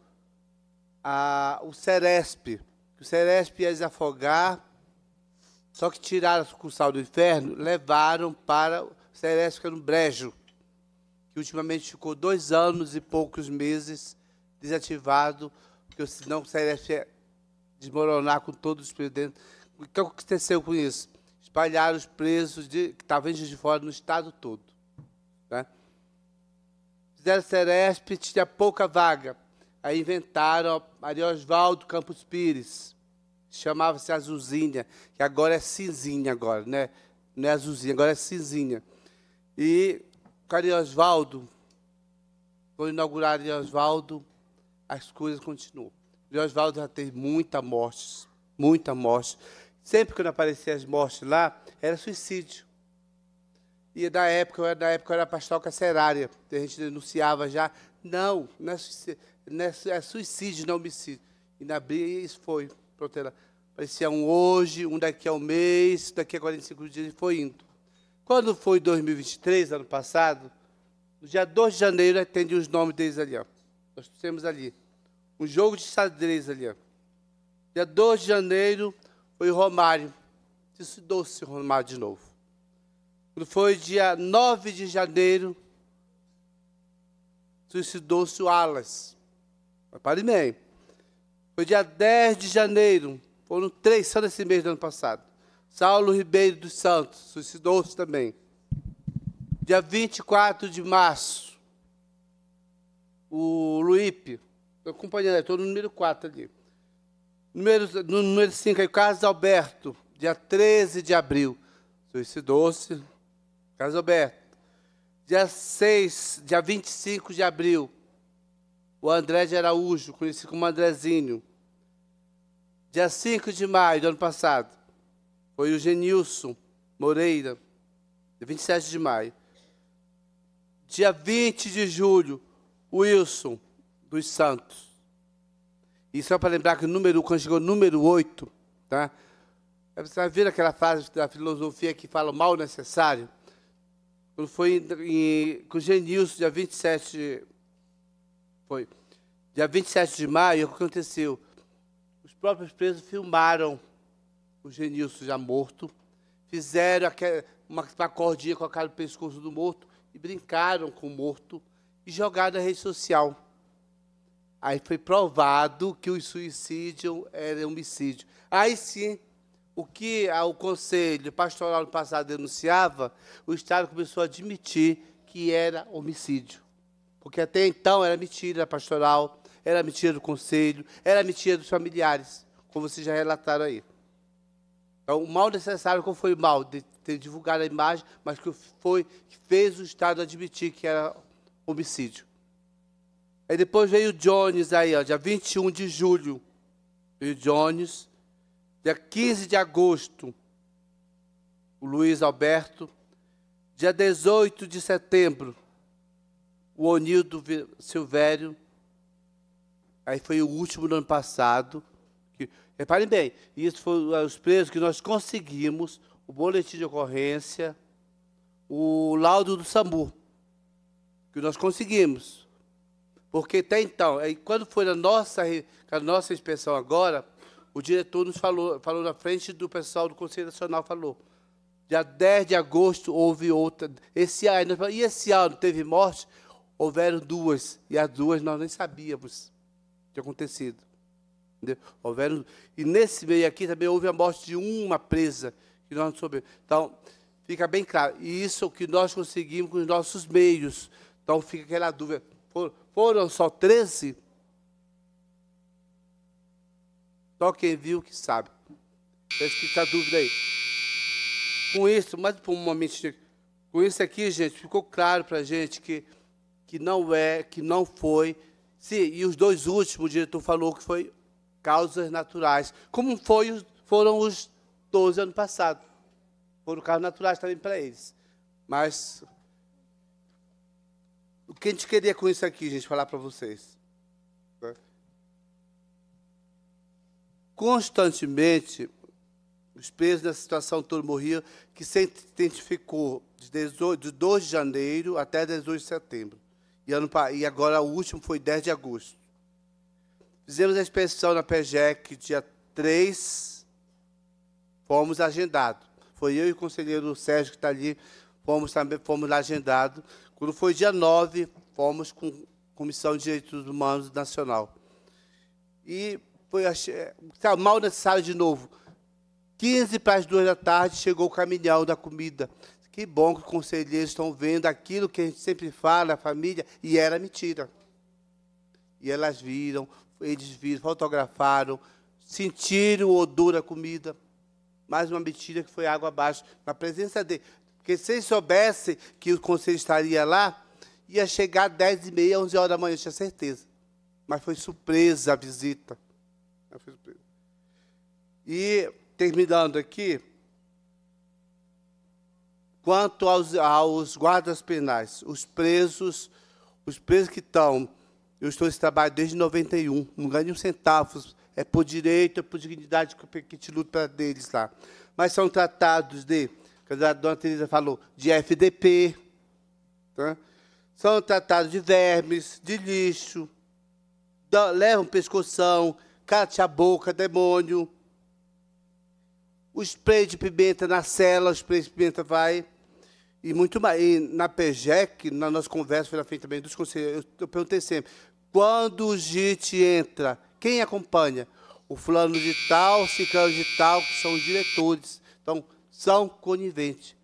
a, o Ceresp. O Ceresp ia desafogar, só que tiraram a sucursal do inferno, levaram para o Ceresp, que era um brejo que ultimamente ficou dois anos e poucos meses desativado, porque senão o CLF ia é desmoronar com todos os presos O que aconteceu com isso? Espalharam os presos de, que estavam em de Fora no estado todo. Né? Fizeram Ceresp, tinha pouca vaga. Aí inventaram Maria Osvaldo Campos Pires, chamava-se Azulzinha, que agora é Cinzinha agora, né? Não é Azulzinha, agora é Cinzinha. E Carinho Oswaldo, quando inauguraram Oswaldo, as coisas continuam. O Oswaldo já teve muita morte, muita morte. Sempre que aparecia as mortes lá, era suicídio. E na época, eu, na época eu era pastor carcerária, a gente denunciava já, não, não é suicídio, não é, é suicídio, não é homicídio. E na briga, isso foi, pronto, era, parecia um hoje, um daqui a um mês, daqui a 45 dias, e foi indo. Quando foi 2023, ano passado, no dia 2 de janeiro, atende os nomes deles ali. Ó. Nós temos ali um jogo de xadrez ali. Ó. Dia 2 de janeiro, foi Romário. Disse doce Romário de novo. Quando foi dia 9 de janeiro, suicidou-se o Alas. Pare bem. Foi dia 10 de janeiro. Foram três só nesse mês do ano passado. Saulo Ribeiro dos Santos, suicidou-se também. Dia 24 de março, o Luípe, acompanhando, estou né, no número 4 ali. Número, no número 5 aí, Carlos Alberto, dia 13 de abril, suicidou-se. Carlos Alberto. Dia 6, dia 25 de abril, o André de Araújo, conhecido como Andrezinho. Dia 5 de maio do ano passado, foi o Genilson Moreira, de 27 de maio. Dia 20 de julho, Wilson dos Santos. E só para lembrar que o número, quando chegou o número 8, tá? Você ver aquela frase da filosofia que fala o mal necessário? Quando foi em, com o Genilson, dia 27, foi, dia 27 de maio, o que aconteceu? Os próprios presos filmaram o Genilson já morto, fizeram uma acordia com a cara do pescoço do morto e brincaram com o morto e jogaram na rede social. Aí foi provado que o suicídio era homicídio. Aí sim, o que o conselho pastoral no passado denunciava, o Estado começou a admitir que era homicídio. Porque até então era mentira pastoral, era mentira do conselho, era mentira dos familiares, como vocês já relataram aí o é mal necessário, qual foi o mal? De ter divulgado a imagem, mas que foi que fez o Estado admitir que era homicídio. Aí depois veio o Jones aí, ó, dia 21 de julho. Veio o Jones. Dia 15 de agosto, o Luiz Alberto. Dia 18 de setembro, o Onildo Silvério. Aí foi o último do ano passado, Reparem bem, isso foi os presos que nós conseguimos, o boletim de ocorrência, o laudo do SAMU, que nós conseguimos. Porque até então, quando foi a nossa, a nossa inspeção agora, o diretor nos falou, falou na frente do pessoal do Conselho Nacional, falou, dia 10 de agosto houve outra, esse ano, e esse ano teve morte? Houveram duas, e as duas nós nem sabíamos que acontecido. Houveram, e nesse meio aqui também houve a morte de uma presa, que nós não soubemos. Então, fica bem claro. E isso é o que nós conseguimos com os nossos meios. Então, fica aquela dúvida. Foram só 13? Só quem viu que sabe. Parece que está dúvida aí. Com isso, mais por um momento, com isso aqui, gente, ficou claro para a gente que, que não é, que não foi. Sim, e os dois últimos, o diretor falou que foi causas naturais, como foi, foram os 12 ano passado. Foram causas naturais também para eles. Mas o que a gente queria com isso aqui, gente, falar para vocês? Né? Constantemente, os presos da situação todo morriam, que se identificou de, de 2 de janeiro até 18 de setembro. E, ano, e agora o último foi 10 de agosto. Fizemos a inspeção na PEGEC dia 3, fomos agendados. Foi eu e o conselheiro Sérgio que está ali, fomos, também, fomos agendados. Quando foi dia 9, fomos com a Comissão de Direitos Humanos Nacional. E foi tá mal necessário de novo. 15 para as 2 da tarde chegou o caminhão da comida. Que bom que os conselheiros estão vendo aquilo que a gente sempre fala, a família, e era mentira. E elas viram, eles viram, fotografaram, sentiram o odor da comida. Mais uma mentira que foi água abaixo, na presença dele. Porque se eles soubessem que o conselho estaria lá, ia chegar às 10 e meia, 11 horas da manhã, eu tinha certeza. Mas foi surpresa a visita. Foi surpresa. E, terminando aqui, quanto aos, aos guardas penais, os presos, os presos que estão eu estou nesse trabalho desde 91, não ganho um centavo. É por direito, é por dignidade que eu te luto para deles lá. Mas são tratados de, como a dona Teresa falou, de FDP, tá? são tratados de vermes, de lixo, levam pescoção, cate a boca, demônio. O spray de pimenta na cela, o spray de pimenta vai. E muito mais. E na PEGEC, na nossa conversa, foi feita também dos conselheiros, eu, eu perguntei sempre: quando o JIT entra, quem acompanha? O fulano de tal, o ciclano de tal, que são os diretores. Então, são coniventes.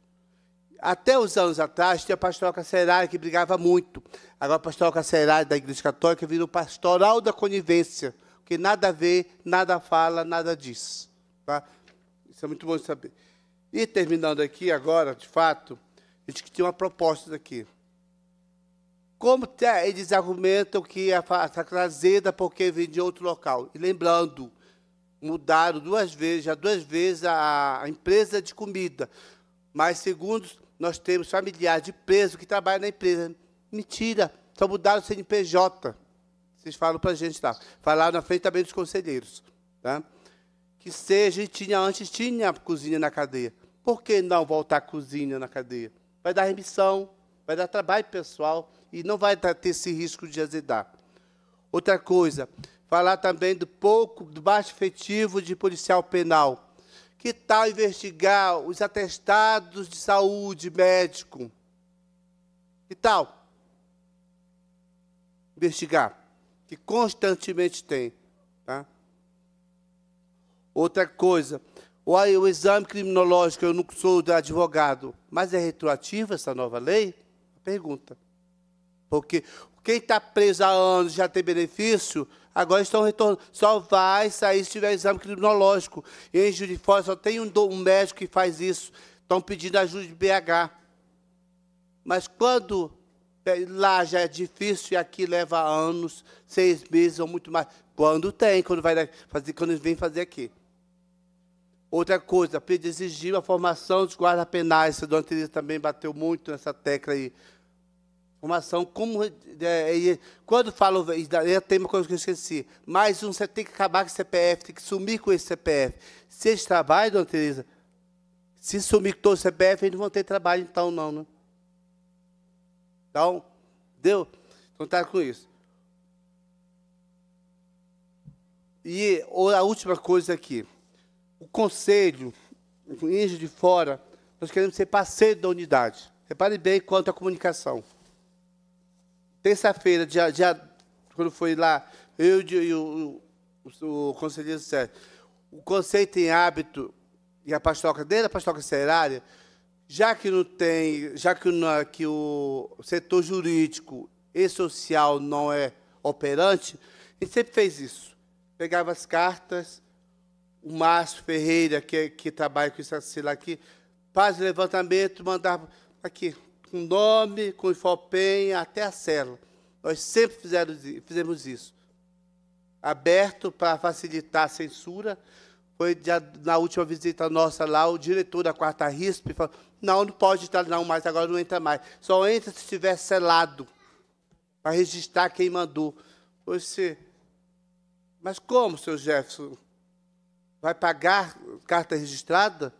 Até os anos atrás, tinha pastoral carcerária que brigava muito. Agora, a pastoral carcerária da Igreja Católica virou pastoral da conivência, que nada vê, nada fala, nada diz. Tá? Isso é muito bom de saber. E terminando aqui agora, de fato, a gente tinha uma proposta aqui. Como eles argumentam que é trazida porque vem de outro local. E lembrando, mudaram duas vezes, já duas vezes a, a empresa de comida. Mas, segundo, nós temos familiares de preso que trabalham na empresa. Mentira, só mudaram o CNPJ. Vocês falam para a gente lá. Falaram na frente também dos conselheiros. Tá? Que seja, tinha, antes tinha cozinha na cadeia. Por que não voltar a cozinha na cadeia? Vai dar remissão, vai dar trabalho pessoal, e não vai ter esse risco de azedar. Outra coisa, falar também do pouco, do baixo efetivo de policial penal. Que tal investigar os atestados de saúde médico? Que tal? Investigar, que constantemente tem. Tá? Outra coisa, o, o exame criminológico, eu não sou advogado, mas é retroativo essa nova lei? Pergunta. Porque quem está preso há anos já tem benefício, agora estão retornando. Só vai sair se tiver exame criminológico. Em Juiz de Fora só tem um, um médico que faz isso. Estão pedindo ajuda de BH. Mas quando é, lá já é difícil e aqui leva anos, seis meses ou muito mais. Quando tem, quando vai fazer, quando vem fazer aqui. Outra coisa, pedir exigir a formação dos guardas penais, a dona Teresa também bateu muito nessa tecla aí uma ação como. É, é quando falo. Tem uma coisa que eu esqueci. Mais um, você tem que acabar com o CPF, tem que sumir com esse CPF. Se eles trabalham, dona Teresa, se sumir com todo o CPF, eles não vão ter trabalho, então, não, né? Então, deu? Então, tá com isso. E a última coisa aqui. O conselho, o índio de fora, nós queremos ser parceiro da unidade. Repare bem quanto à comunicação terça-feira, dia, dia, quando foi lá, eu e o, o, o conselheiro Sérgio, o conceito em hábito e a pastoca dentro da pastoca serária, já que não tem, já que, não, é, que o setor jurídico e social não é operante, a gente sempre fez isso. Pegava as cartas, o Márcio Ferreira, que, é, que trabalha com isso, sei assim, lá, aqui, faz o levantamento, mandava aqui, com o nome, com o Ifopem, até a cela. Nós sempre fizemos isso. Aberto para facilitar a censura. Foi na última visita nossa lá, o diretor da quarta RISP falou: não, não pode entrar não mais, agora não entra mais. Só entra se estiver selado, para registrar quem mandou. Você, mas como, seu Jefferson? Vai pagar carta registrada?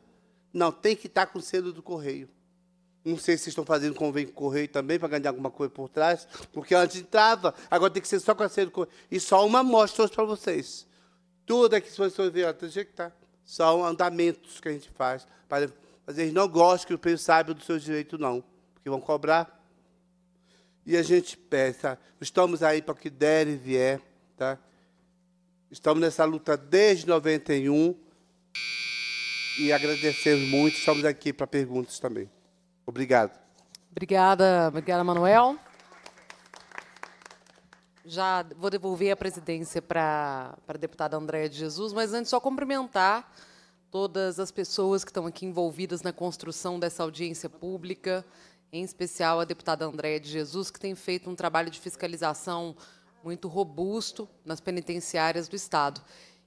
Não, tem que estar tá com o selo do correio. Não sei se estão fazendo convênio com o Correio também para ganhar alguma coisa por trás, porque antes entrava, agora tem que ser só com a sede do Correio. E só uma amostra hoje para vocês. Tudo aqui, se vocês ver, do jeito que está. São andamentos que a gente faz. Para, mas eles não gostam que o preço saiba dos seus direitos, não, porque vão cobrar. E a gente peça, estamos aí para o que der e vier. Tá? Estamos nessa luta desde 91 e agradecemos muito. Estamos aqui para perguntas também. Obrigado. Obrigada, obrigada, Manuel. Já vou devolver a presidência para a deputada Andréa de Jesus, mas antes só cumprimentar todas as pessoas que estão aqui envolvidas na construção dessa audiência pública, em especial a deputada Andréa de Jesus, que tem feito um trabalho de fiscalização muito robusto nas penitenciárias do Estado.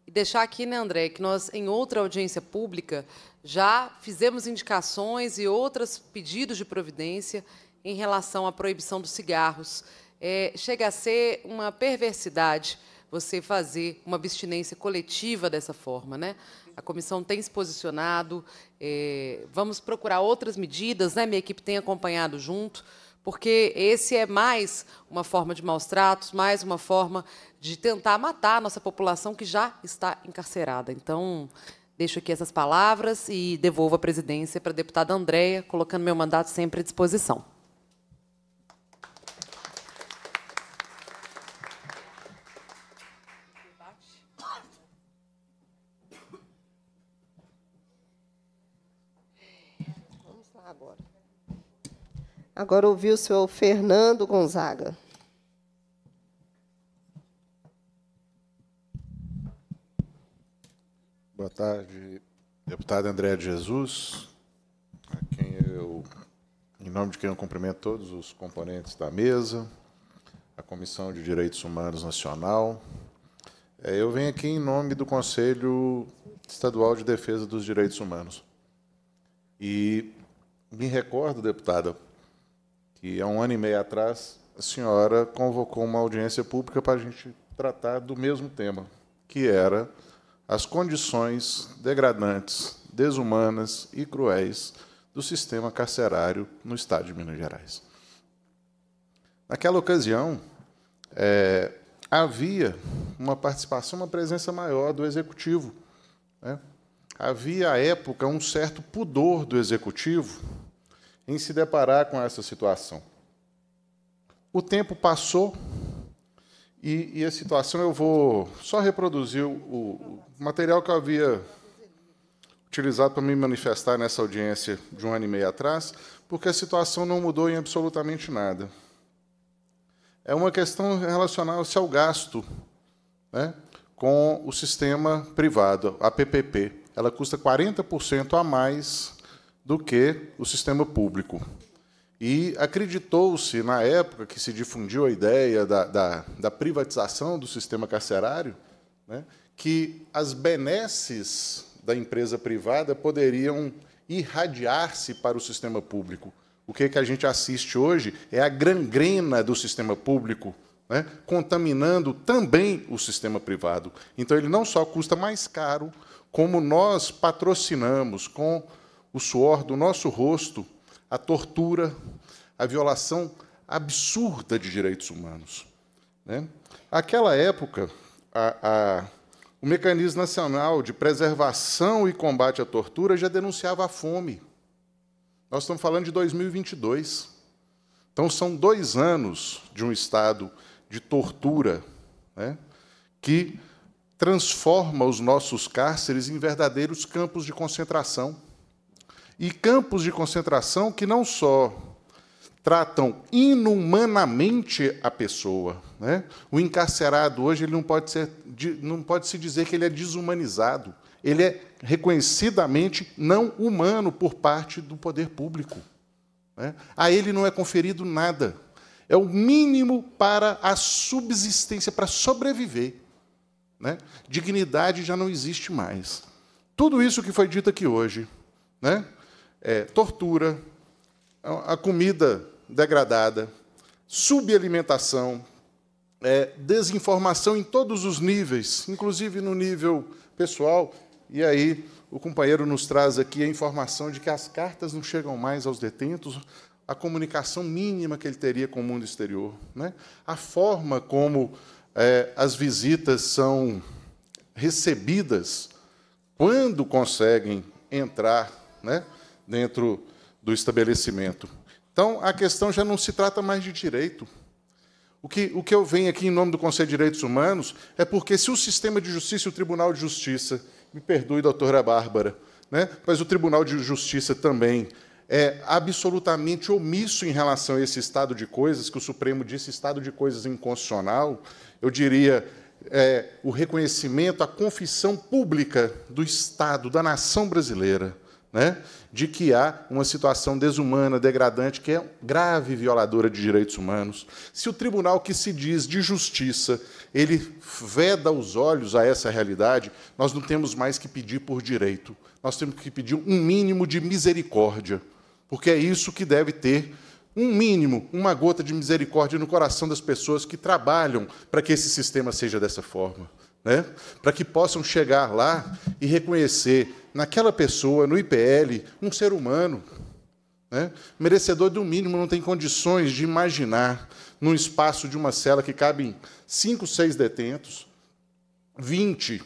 E deixar aqui, né, André, que nós, em outra audiência pública, já fizemos indicações e outros pedidos de providência em relação à proibição dos cigarros. É, chega a ser uma perversidade você fazer uma abstinência coletiva dessa forma, né? A comissão tem se posicionado, é, vamos procurar outras medidas, né? Minha equipe tem acompanhado junto, porque esse é mais uma forma de maus tratos, mais uma forma de tentar matar a nossa população que já está encarcerada. Então, deixo aqui essas palavras e devolvo a presidência para a deputada Andréia, colocando meu mandato sempre à disposição. Vamos lá agora. Agora ouviu o senhor Fernando Gonzaga. Boa tarde, deputado André de Jesus, a quem eu, em nome de quem eu cumprimento todos os componentes da mesa, a Comissão de Direitos Humanos Nacional. É, eu venho aqui em nome do Conselho Estadual de Defesa dos Direitos Humanos. E me recordo, deputada, que há um ano e meio atrás a senhora convocou uma audiência pública para a gente tratar do mesmo tema, que era as condições degradantes, desumanas e cruéis do sistema carcerário no estado de Minas Gerais. Naquela ocasião, é, havia uma participação, uma presença maior do executivo. Né? Havia, à época, um certo pudor do executivo em se deparar com essa situação. O tempo passou, e, e a situação, eu vou só reproduzir o, o material que eu havia utilizado para me manifestar nessa audiência de um ano e meio atrás, porque a situação não mudou em absolutamente nada. É uma questão relacionada-se ao gasto né, com o sistema privado, a PPP. Ela custa 40% a mais do que o sistema público. E acreditou-se, na época que se difundiu a ideia da, da, da privatização do sistema carcerário, né, que as benesses da empresa privada poderiam irradiar-se para o sistema público. O que, é que a gente assiste hoje é a gangrena do sistema público, né, contaminando também o sistema privado. Então, ele não só custa mais caro, como nós patrocinamos com o suor do nosso rosto a tortura, a violação absurda de direitos humanos. Né? Aquela época, a, a, o Mecanismo Nacional de Preservação e Combate à Tortura já denunciava a fome. Nós estamos falando de 2022. Então, são dois anos de um estado de tortura né, que transforma os nossos cárceres em verdadeiros campos de concentração e campos de concentração que não só tratam inumanamente a pessoa. Né? O encarcerado hoje ele não, pode ser, não pode se dizer que ele é desumanizado. Ele é reconhecidamente não humano por parte do poder público. Né? A ele não é conferido nada. É o mínimo para a subsistência, para sobreviver. Né? Dignidade já não existe mais. Tudo isso que foi dito aqui hoje, né? é, tortura, é a comida degradada, subalimentação, é, desinformação em todos os níveis, inclusive no nível pessoal. E aí o companheiro nos traz aqui a informação de que as cartas não chegam mais aos detentos, a comunicação mínima que ele teria com o mundo exterior, né? a forma como é, as visitas são recebidas quando conseguem entrar, né? dentro do estabelecimento. Então, a questão já não se trata mais de direito. O que, o que eu venho aqui em nome do Conselho de Direitos Humanos é porque, se o sistema de justiça e o Tribunal de Justiça, me perdoe, doutora Bárbara, né, mas o Tribunal de Justiça também é absolutamente omisso em relação a esse estado de coisas, que o Supremo disse estado de coisas inconstitucional, eu diria é, o reconhecimento, a confissão pública do Estado, da nação brasileira. Né? de que há uma situação desumana, degradante, que é grave violadora de direitos humanos, se o tribunal que se diz de justiça, ele veda os olhos a essa realidade, nós não temos mais que pedir por direito, nós temos que pedir um mínimo de misericórdia, porque é isso que deve ter um mínimo, uma gota de misericórdia no coração das pessoas que trabalham para que esse sistema seja dessa forma né? para que possam chegar lá e reconhecer naquela pessoa, no IPL, um ser humano, né? merecedor do mínimo, não tem condições de imaginar, num espaço de uma cela que cabem cinco, seis detentos, 20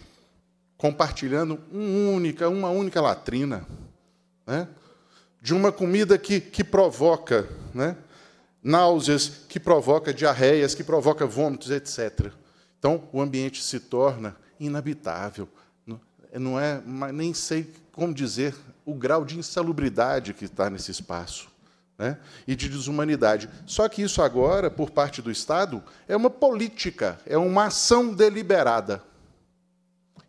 compartilhando única, uma única latrina, né? de uma comida que, que provoca né? náuseas, que provoca diarreias, que provoca vômitos, etc. Então, o ambiente se torna inabitável. Não é, nem sei como dizer o grau de insalubridade que está nesse espaço né? e de desumanidade. Só que isso agora, por parte do Estado, é uma política, é uma ação deliberada.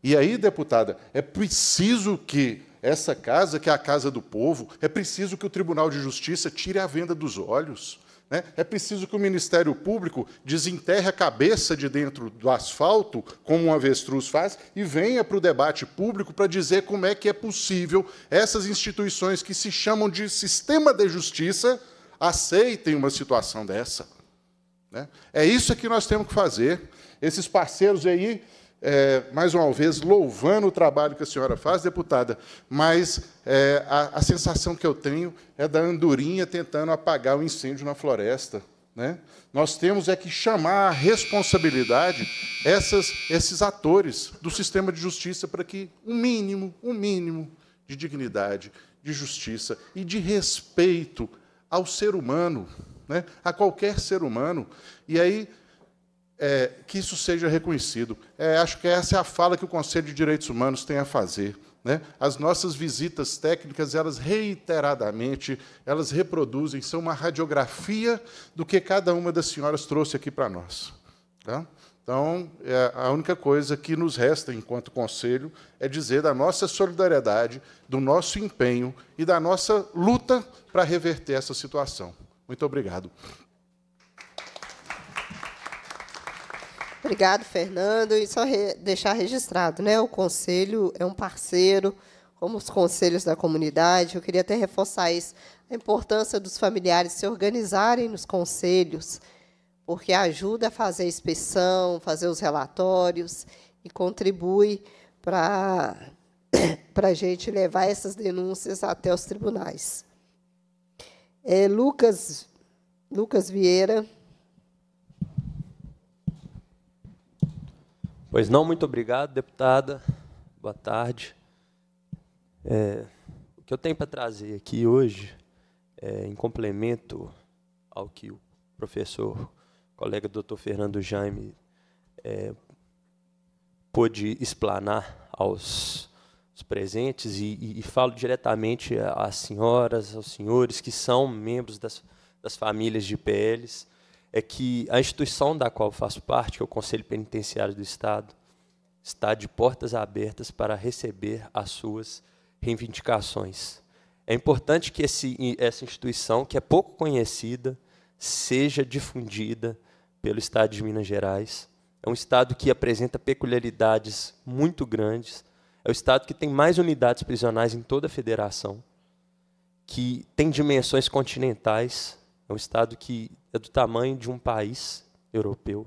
E aí, deputada, é preciso que essa casa, que é a casa do povo, é preciso que o Tribunal de Justiça tire a venda dos olhos né? É preciso que o Ministério Público desenterre a cabeça de dentro do asfalto, como um avestruz faz, e venha para o debate público para dizer como é que é possível essas instituições que se chamam de sistema de justiça aceitem uma situação dessa. Né? É isso que nós temos que fazer. Esses parceiros aí é, mais uma vez, louvando o trabalho que a senhora faz, deputada, mas é, a, a, sensação que eu tenho é da andorinha tentando apagar o incêndio na floresta. Né? Nós temos é que chamar a responsabilidade essas, esses atores do sistema de justiça para que um mínimo, um mínimo de dignidade, de justiça e de respeito ao ser humano, né? a qualquer ser humano. E aí é, que isso seja reconhecido. É, acho que essa é a fala que o Conselho de Direitos Humanos tem a fazer. Né? As nossas visitas técnicas, elas reiteradamente, elas reproduzem, são uma radiografia do que cada uma das senhoras trouxe aqui para nós. Tá? Então, é, a única coisa que nos resta, enquanto conselho, é dizer da nossa solidariedade, do nosso empenho e da nossa luta para reverter essa situação. Muito obrigado. Obrigado, Fernando. E só re deixar registrado, né? O conselho é um parceiro, como os conselhos da comunidade. Eu queria até reforçar isso, a importância dos familiares se organizarem nos conselhos, porque ajuda a fazer a inspeção, fazer os relatórios e contribui para (coughs) para a gente levar essas denúncias até os tribunais. É, Lucas, Lucas Vieira Pois não, muito obrigado, deputada. Boa tarde. É, o que eu tenho para trazer aqui hoje, é, em complemento ao que o professor, colega doutor Fernando Jaime, é, pôde explanar aos, aos presentes, e, e, e, falo diretamente às senhoras, aos senhores que são membros das, das famílias de PLs, é que a instituição da qual faço parte, que é o Conselho Penitenciário do Estado, está de portas abertas para receber as suas reivindicações. É importante que esse, essa instituição, que é pouco conhecida, seja difundida pelo Estado de Minas Gerais. É um Estado que apresenta peculiaridades muito grandes. É o Estado que tem mais unidades prisionais em toda a federação, que tem dimensões continentais é um estado que é do tamanho de um país europeu.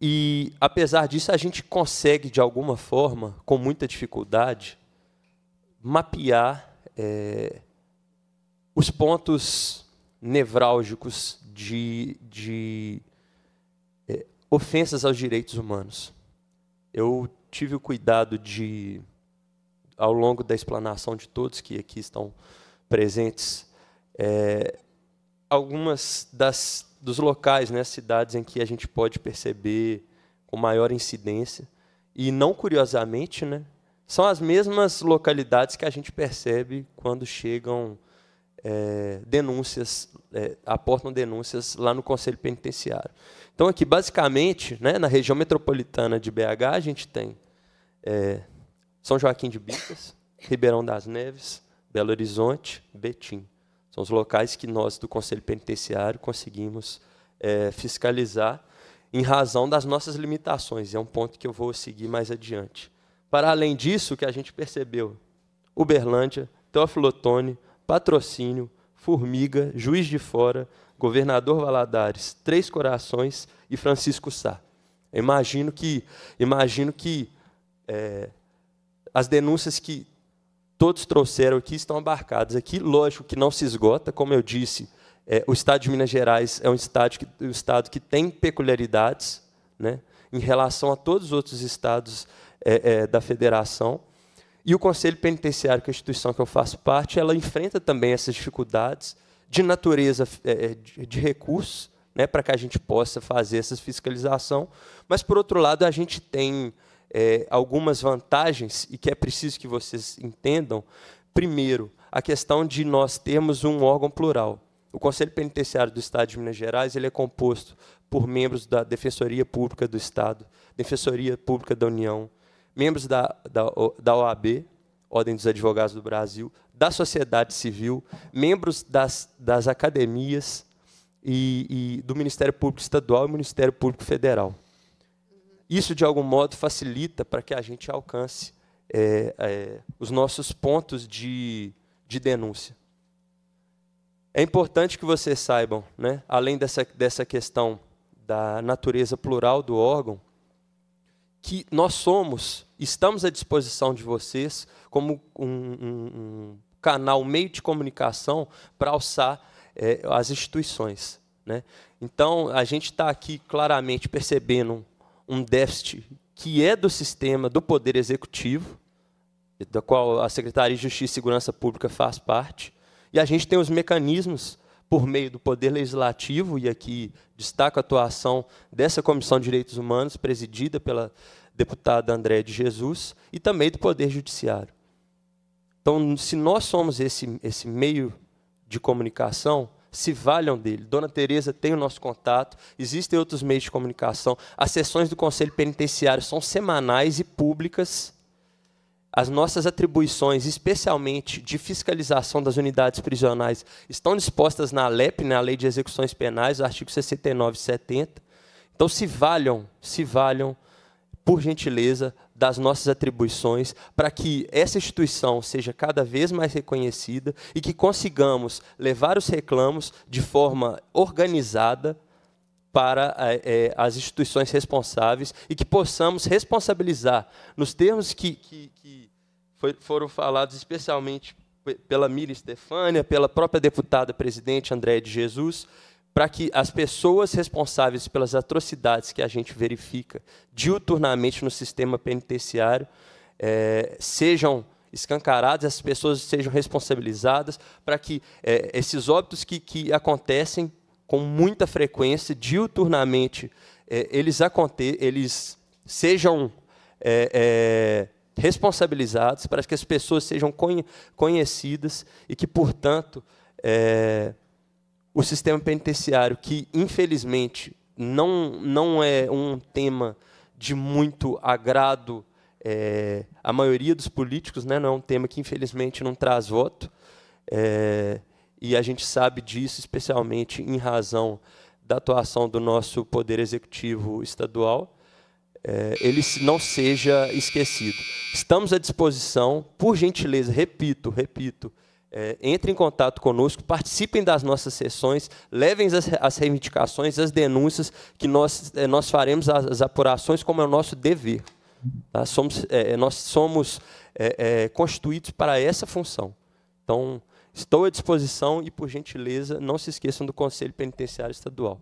E, apesar disso, a gente consegue, de alguma forma, com muita dificuldade, mapear é, os pontos nevrálgicos de, de é, ofensas aos direitos humanos. Eu tive o cuidado de, ao longo da explanação de todos que aqui estão presentes, é, algumas das dos locais, né, cidades em que a gente pode perceber com maior incidência e não curiosamente, né, são as mesmas localidades que a gente percebe quando chegam é, denúncias, é, aportam denúncias lá no Conselho Penitenciário. Então aqui basicamente, né, na região metropolitana de BH a gente tem é, São Joaquim de Bicas, Ribeirão das Neves, Belo Horizonte, Betim. São os locais que nós, do Conselho Penitenciário, conseguimos é, fiscalizar em razão das nossas limitações. É um ponto que eu vou seguir mais adiante. Para além disso, o que a gente percebeu? Uberlândia, Teofilotone, Patrocínio, Formiga, Juiz de Fora, Governador Valadares, Três Corações e Francisco Sá. Imagino que, imagino que é, as denúncias que todos trouxeram aqui estão abarcados aqui. Lógico que não se esgota, como eu disse, é, o estado de Minas Gerais é um estado que, um estado que tem peculiaridades né, em relação a todos os outros estados é, é, da federação. E o Conselho Penitenciário, que é a instituição que eu faço parte, ela enfrenta também essas dificuldades de natureza é, é, de, de recursos, né, para que a gente possa fazer essa fiscalização. Mas, por outro lado, a gente tem é, algumas vantagens e que é preciso que vocês entendam. Primeiro, a questão de nós termos um órgão plural. O Conselho Penitenciário do Estado de Minas Gerais ele é composto por membros da Defensoria Pública do Estado, Defensoria Pública da União, membros da, da, da OAB, Ordem dos Advogados do Brasil, da sociedade civil, membros das, das academias e, e do Ministério Público Estadual e Ministério Público Federal. Isso, de algum modo, facilita para que a gente alcance é, é, os nossos pontos de, de denúncia. É importante que vocês saibam, né, além dessa, dessa questão da natureza plural do órgão, que nós somos, estamos à disposição de vocês como um, um, um canal, um meio de comunicação para alçar é, as instituições. Né? Então, a gente está aqui claramente percebendo um déficit que é do sistema do Poder Executivo, da qual a Secretaria de Justiça e Segurança Pública faz parte, e a gente tem os mecanismos por meio do Poder Legislativo, e aqui destaco a atuação dessa Comissão de Direitos Humanos, presidida pela deputada André de Jesus, e também do Poder Judiciário. Então, se nós somos esse, esse meio de comunicação, se valham dele. Dona Teresa tem o nosso contato, existem outros meios de comunicação. As sessões do Conselho Penitenciário são semanais e públicas. As nossas atribuições, especialmente de fiscalização das unidades prisionais, estão dispostas na LEP, na né, Lei de Execuções Penais, artigo 69 e 70. Então se valham, se valham, por gentileza, das nossas atribuições para que essa instituição seja cada vez mais reconhecida e que consigamos levar os reclamos de forma organizada para é, as instituições responsáveis e que possamos responsabilizar, nos termos que, que, que foram falados especialmente pela Mira Estefânia, pela própria deputada presidente Andréa de Jesus, para que as pessoas responsáveis pelas atrocidades que a gente verifica diuturnamente no sistema penitenciário é, sejam escancaradas, essas pessoas sejam responsabilizadas, para que é, esses óbitos que, que acontecem com muita frequência, diuturnamente, é, eles, aconte eles sejam é, é, responsabilizados, para que as pessoas sejam conhe conhecidas e que, portanto, é, o sistema penitenciário, que infelizmente não, não é um tema de muito agrado é, à maioria dos políticos, né? não é um tema que infelizmente não traz voto, é, e a gente sabe disso especialmente em razão da atuação do nosso Poder Executivo Estadual, é, ele não seja esquecido. Estamos à disposição, por gentileza, repito, repito, é, entrem em contato conosco, participem das nossas sessões, levem as, as reivindicações, as denúncias, que nós, é, nós faremos as, as, apurações como é o nosso dever. Tá? Somos, é, é nós somos é, é, constituídos para essa função. Então, estou à disposição e, por gentileza, não se esqueçam do Conselho Penitenciário Estadual.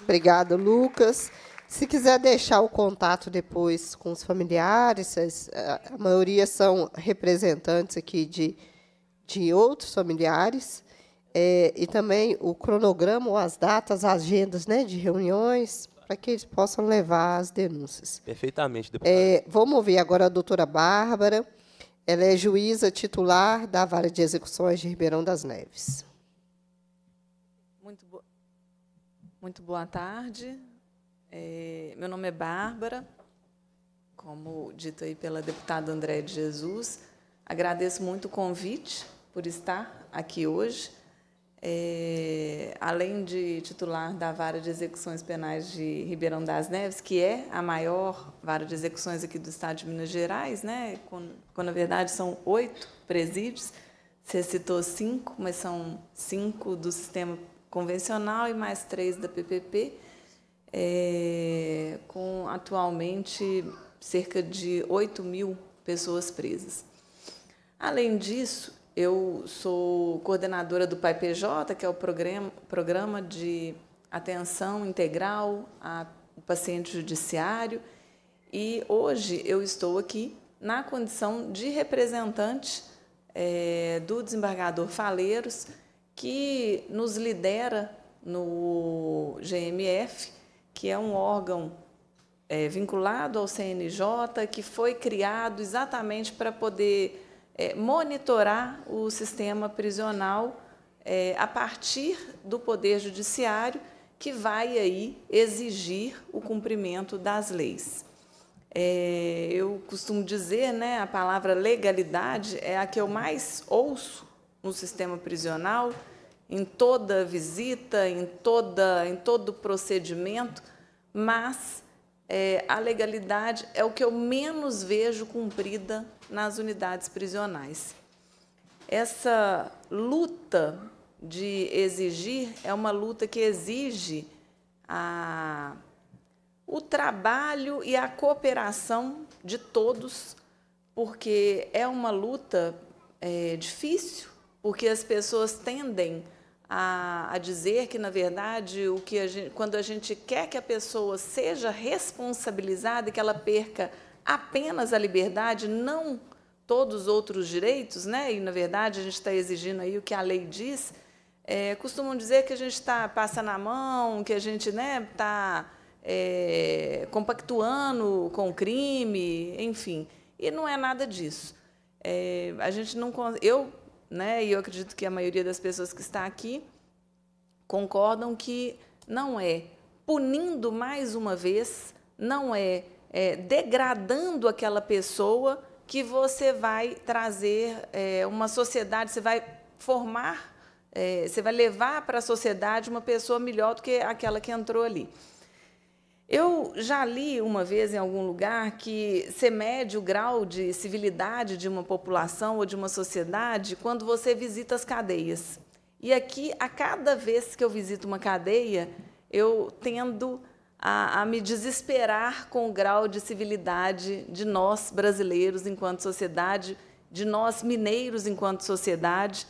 Obrigada, Lucas. Se quiser deixar o contato depois com os familiares, eh, a maioria são representantes aqui de, de outros familiares, é, e também o cronograma, as datas, as agendas né, de reuniões, para que eles possam levar as denúncias. Perfeitamente, deputado. É, vamos ouvir agora a doutora Bárbara. Ela é juíza titular da Vara de Execuções de Ribeirão das Neves. Muito, Muito boa tarde. É, meu nome é Bárbara, como dito aí pela deputada André de Jesus. Agradeço muito o convite por estar aqui hoje. É, além de titular da Vara de Execuções Penais de Ribeirão das Neves, que é a maior vara de execuções aqui do Estado de Minas Gerais, né? quando, quando na verdade são oito presídios, você citou cinco, mas são cinco do sistema convencional e mais três da PPP é, com atualmente cerca de 8 mil pessoas presas. Além disso, eu sou coordenadora do PAIPJ, que é o programa, programa de atenção integral ao paciente judiciário, e hoje eu estou aqui na condição de representante é, do desembargador Faleiros, que nos lidera no GMF que é um órgão é, vinculado ao CNJ, que foi criado exatamente para poder é, monitorar o sistema prisional é, a partir do Poder Judiciário, que vai aí exigir o cumprimento das leis. É, eu costumo dizer, né, a palavra legalidade é a que eu mais ouço no sistema prisional, em toda visita, em, toda, em todo procedimento, mas é, a legalidade é o que eu menos vejo cumprida nas unidades prisionais. Essa luta de exigir é uma luta que exige a, o trabalho e a cooperação de todos, porque é uma luta é, difícil, porque as pessoas tendem a, a dizer que, na verdade, o que a gente, quando a gente quer que a pessoa seja responsabilizada e que ela perca apenas a liberdade, não todos os outros direitos, né? e, na verdade, a gente está exigindo aí o que a lei diz, é, costumam dizer que a gente tá, passa na mão, que a gente está né, tá, é, compactuando com o crime, enfim. E não é nada disso. É, a gente não eu né? E eu acredito que a maioria das pessoas que está aqui concordam que não é punindo mais uma vez, não é, é degradando aquela pessoa que você vai trazer é, uma sociedade, você vai formar, é, você vai levar para a sociedade uma pessoa melhor do que aquela que entrou ali. Eu já li uma vez em algum lugar que você mede o grau de civilidade de uma população ou de uma sociedade quando você visita as cadeias. E aqui, a cada vez que eu visito uma cadeia, eu tendo a, a, me desesperar com o grau de civilidade de nós brasileiros enquanto sociedade, de nós mineiros enquanto sociedade,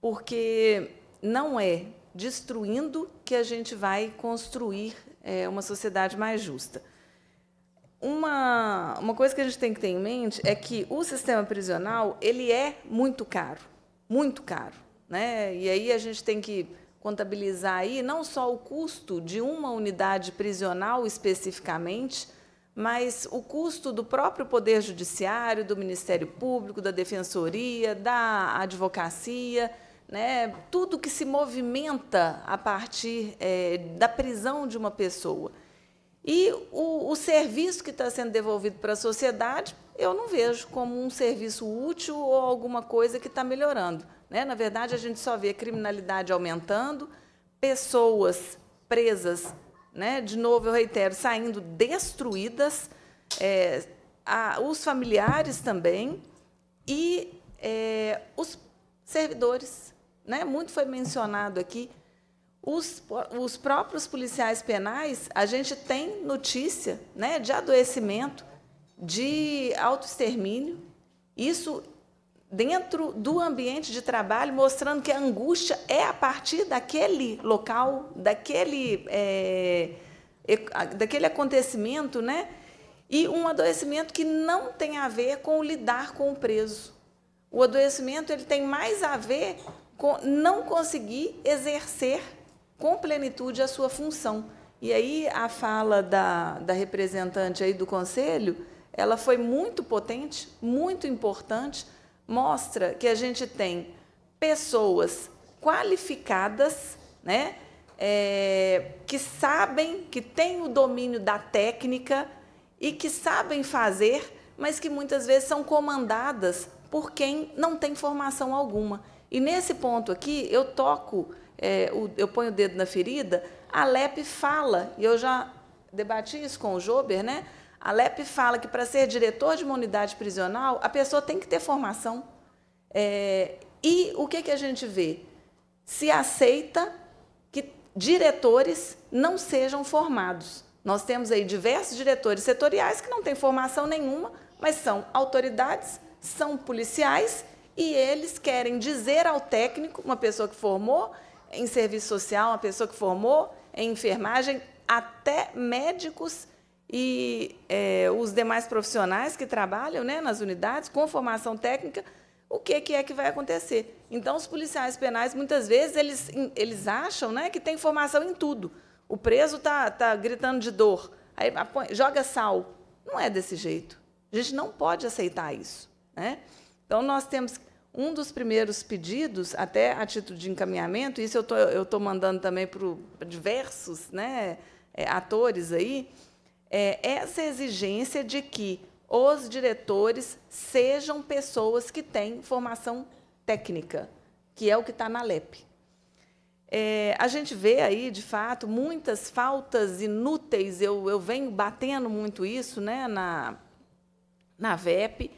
porque não é destruindo que a gente vai construir é, uma sociedade mais justa. Uma, uma coisa que a gente tem que ter em mente é que o sistema prisional ele é muito caro, muito caro. Né? E aí a gente tem que contabilizar aí não só o custo de uma unidade prisional especificamente, mas o custo do próprio Poder Judiciário, do Ministério Público, da Defensoria, da Advocacia, né, tudo que se movimenta a partir é, da prisão de uma pessoa. E o, o serviço que está sendo devolvido para a sociedade, eu não vejo como um serviço útil ou alguma coisa que está melhorando. Né? Na verdade, a gente só vê criminalidade aumentando, pessoas presas, né? de novo, eu reitero, saindo destruídas, é, a, os familiares também, e é, os servidores né, muito foi mencionado aqui, os, os próprios policiais penais, a gente tem notícia né, de adoecimento, de autoextermínio, isso dentro do ambiente de trabalho, mostrando que a angústia é a partir daquele local, daquele, é, daquele acontecimento, né? E um adoecimento que não tem a ver com lidar com o preso. O adoecimento ele tem mais a ver não conseguir exercer com plenitude a sua função. E aí a fala da, da representante aí do conselho, ela foi muito potente, muito importante, mostra que a gente tem pessoas qualificadas, né, é, que sabem, que têm o domínio da técnica e que sabem fazer, mas que muitas vezes são comandadas por quem não tem formação alguma. E nesse ponto aqui, eu toco, é, o, eu ponho o dedo na ferida, a LEP fala, e eu já debati isso com o Jober, né? A LEP fala que para ser diretor de uma unidade prisional, a pessoa tem que ter formação. É, e o que, que a gente vê? Se aceita que diretores não sejam formados. Nós temos aí diversos diretores setoriais que não têm formação nenhuma, mas são autoridades, são policiais e eles querem dizer ao técnico, uma pessoa que formou em serviço social, uma pessoa que formou em enfermagem, até médicos e é, os demais profissionais que trabalham né, nas unidades com formação técnica, o que, que é que vai acontecer? Então, os policiais penais, muitas vezes, eles, eles acham né, que tem formação em tudo. O preso está tá gritando de dor, aí joga sal. Não é desse jeito. A gente não pode aceitar isso. Né? Então, nós temos que um dos primeiros pedidos, até a título de encaminhamento, isso eu tô, estou mandando também para diversos né, é, atores aí, é essa exigência de que os diretores sejam pessoas que têm formação técnica, que é o que está na LEP. É, a gente vê aí, de fato, muitas faltas inúteis, eu, eu venho batendo muito isso né, na, na VEP,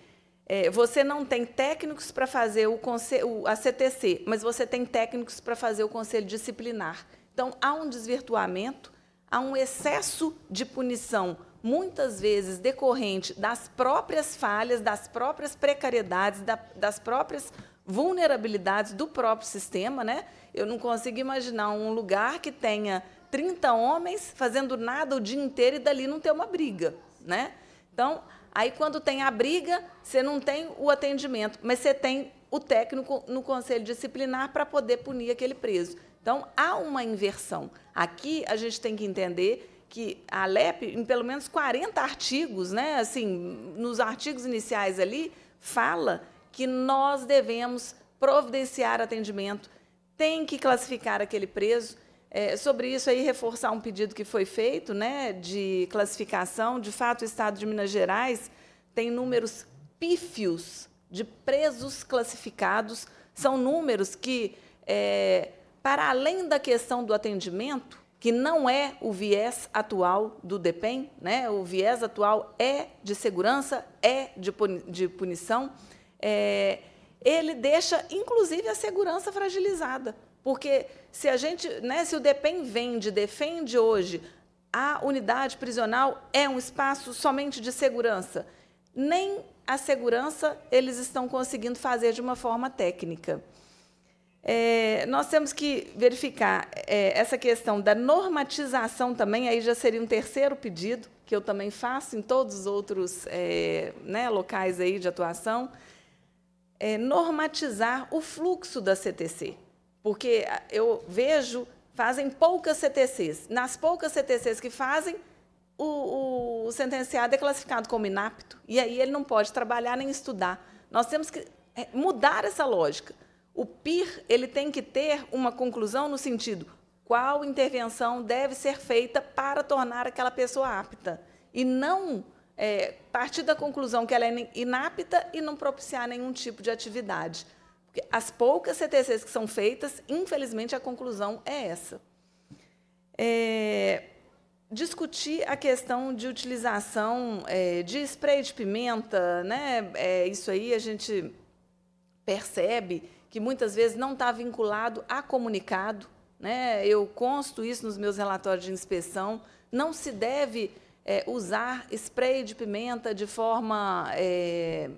é, você não tem técnicos para fazer o, conselho, a CTC, mas você tem técnicos para fazer o conselho disciplinar. Então, há um desvirtuamento, há um excesso de punição, muitas vezes decorrente das próprias falhas, das próprias precariedades, da, das próprias vulnerabilidades do próprio sistema. Né? Eu não consigo imaginar um lugar que tenha 30 homens fazendo nada o dia inteiro e dali não ter uma briga. Né? Então, Aí, quando tem a briga, você não tem o atendimento, mas você tem o técnico no conselho disciplinar para poder punir aquele preso. Então, há uma inversão. Aqui, a gente tem que entender que a LEP, em pelo menos 40 artigos, né, assim, nos artigos iniciais ali, fala que nós devemos providenciar atendimento, tem que classificar aquele preso é, sobre isso aí reforçar um pedido que foi feito, né, de classificação. De fato, o Estado de Minas Gerais tem números pífios de presos classificados. São números que, é, para além da questão do atendimento, que não é o viés atual do DEPEN, né? o viés atual é de segurança, é de, puni de punição, é, ele deixa, inclusive, a segurança fragilizada porque se a gente, né, se o DEPEN vende, defende hoje, a unidade prisional é um espaço somente de segurança. Nem a segurança eles estão conseguindo fazer de uma forma técnica. É, nós temos que verificar é, essa questão da normatização também, aí já seria um terceiro pedido, que eu também faço em todos os outros é, né, locais aí de atuação, é, normatizar o fluxo da CTC porque ah, eu vejo, fazem poucas CTCs. Nas poucas CTCs que fazem, o, o sentenciado é classificado como inapto, e aí ele não pode trabalhar nem estudar. Nós temos que é, mudar essa lógica. O PIR ele tem que ter uma conclusão no sentido qual intervenção deve ser feita para tornar aquela pessoa apta e não é, partir da conclusão que ela é inapta e não propiciar nenhum tipo de atividade. Porque as poucas CTCs que são feitas, infelizmente, a conclusão é essa. É, discutir a questão de utilização é, de spray de pimenta, né? É, isso aí a gente percebe que muitas vezes não está vinculado a comunicado. Né? Eu consto isso nos meus relatórios de inspeção. Não se deve é, usar spray de pimenta de forma é,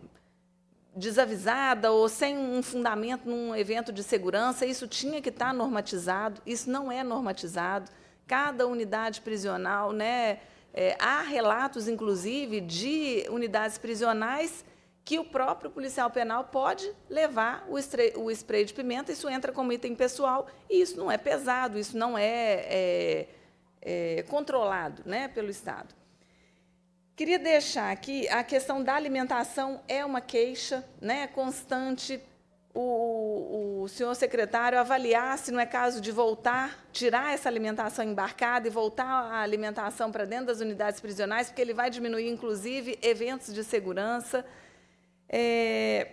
desavisada ou sem um fundamento num evento de segurança, isso tinha que estar tá normatizado, isso não é normatizado. Cada unidade prisional, né, é, há relatos, inclusive, de unidades prisionais que o próprio policial penal pode levar o spray, o spray de pimenta, isso entra como item pessoal, e isso não é pesado, isso não é, é, é controlado né, pelo Estado. Queria deixar aqui a questão da alimentação é uma queixa né, é constante. O, o senhor secretário avaliar se não é caso de voltar, tirar essa alimentação embarcada e voltar a alimentação para dentro das unidades prisionais, porque ele vai diminuir, inclusive, eventos de segurança. É,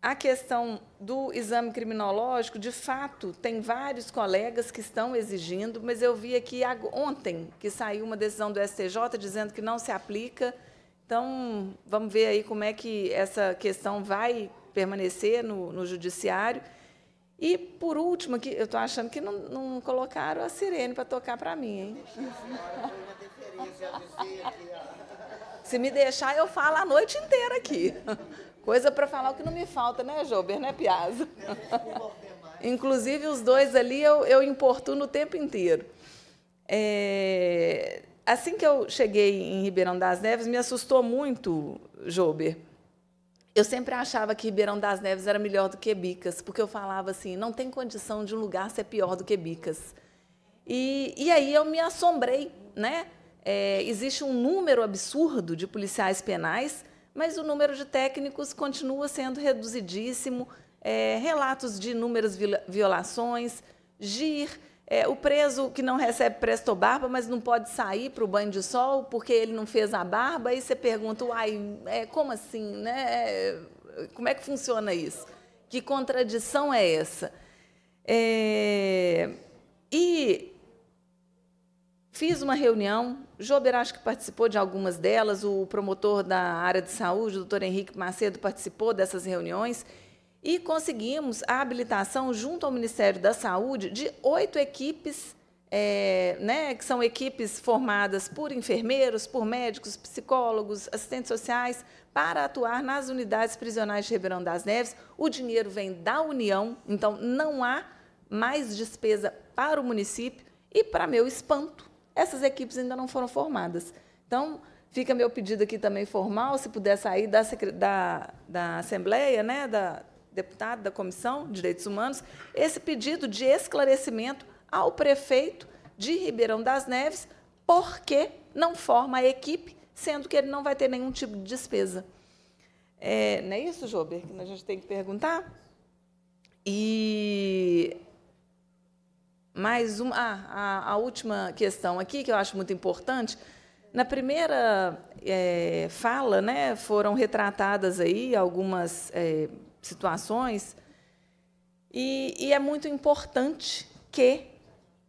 a questão do exame criminológico, de fato, tem vários colegas que estão exigindo, mas eu vi aqui ontem que saiu uma decisão do STJ dizendo que não se aplica. Então, vamos ver aí como é que essa questão vai permanecer no, no judiciário. E, por último, que eu estou achando que não, não colocaram a sirene para tocar para mim, hein? (laughs) Se me deixar, eu falo a noite inteira aqui. (laughs) Coisa para falar o que não me falta, né, Jober, né, Piazza? Inclusive, os dois ali eu, eu importuno o tempo inteiro. É, assim que eu cheguei em Ribeirão das Neves, me assustou muito, Jober. Eu sempre achava que Ribeirão das Neves era melhor do que Bicas, porque eu falava assim, não tem condição de um lugar ser pior do que Bicas. E, e aí eu me assombrei, né? É, existe um número absurdo de policiais penais mas o número de técnicos continua sendo reduzidíssimo. É, relatos de inúmeras violações, GIR, é, o preso que não recebe presto barba, mas não pode sair para o banho de sol porque ele não fez a barba. Aí você pergunta, uai, é, como assim? Né? Como é que funciona isso? Que contradição é essa? É, e Fiz uma reunião, Jober acho que participou de algumas delas, o promotor da área de saúde, o doutor Henrique Macedo, participou dessas reuniões e conseguimos a habilitação junto ao Ministério da Saúde de oito equipes, é, né, que são equipes formadas por enfermeiros, por médicos, psicólogos, assistentes sociais, para atuar nas unidades prisionais de Ribeirão das Neves. O dinheiro vem da União, então não há mais despesa para o município e, para meu espanto, essas equipes ainda não foram formadas. Então, fica meu pedido aqui também formal, se puder sair da, da, da Assembleia, né, da deputada da Comissão de Direitos Humanos, esse pedido de esclarecimento ao prefeito de Ribeirão das Neves por que não forma a equipe, sendo que ele não vai ter nenhum tipo de despesa. É, não é isso, Jober, que a gente tem que perguntar? E mais uma, ah, a, a, última questão aqui, que eu acho muito importante. Na primeira é, fala, né, foram retratadas aí algumas é, situações, e, e é muito importante que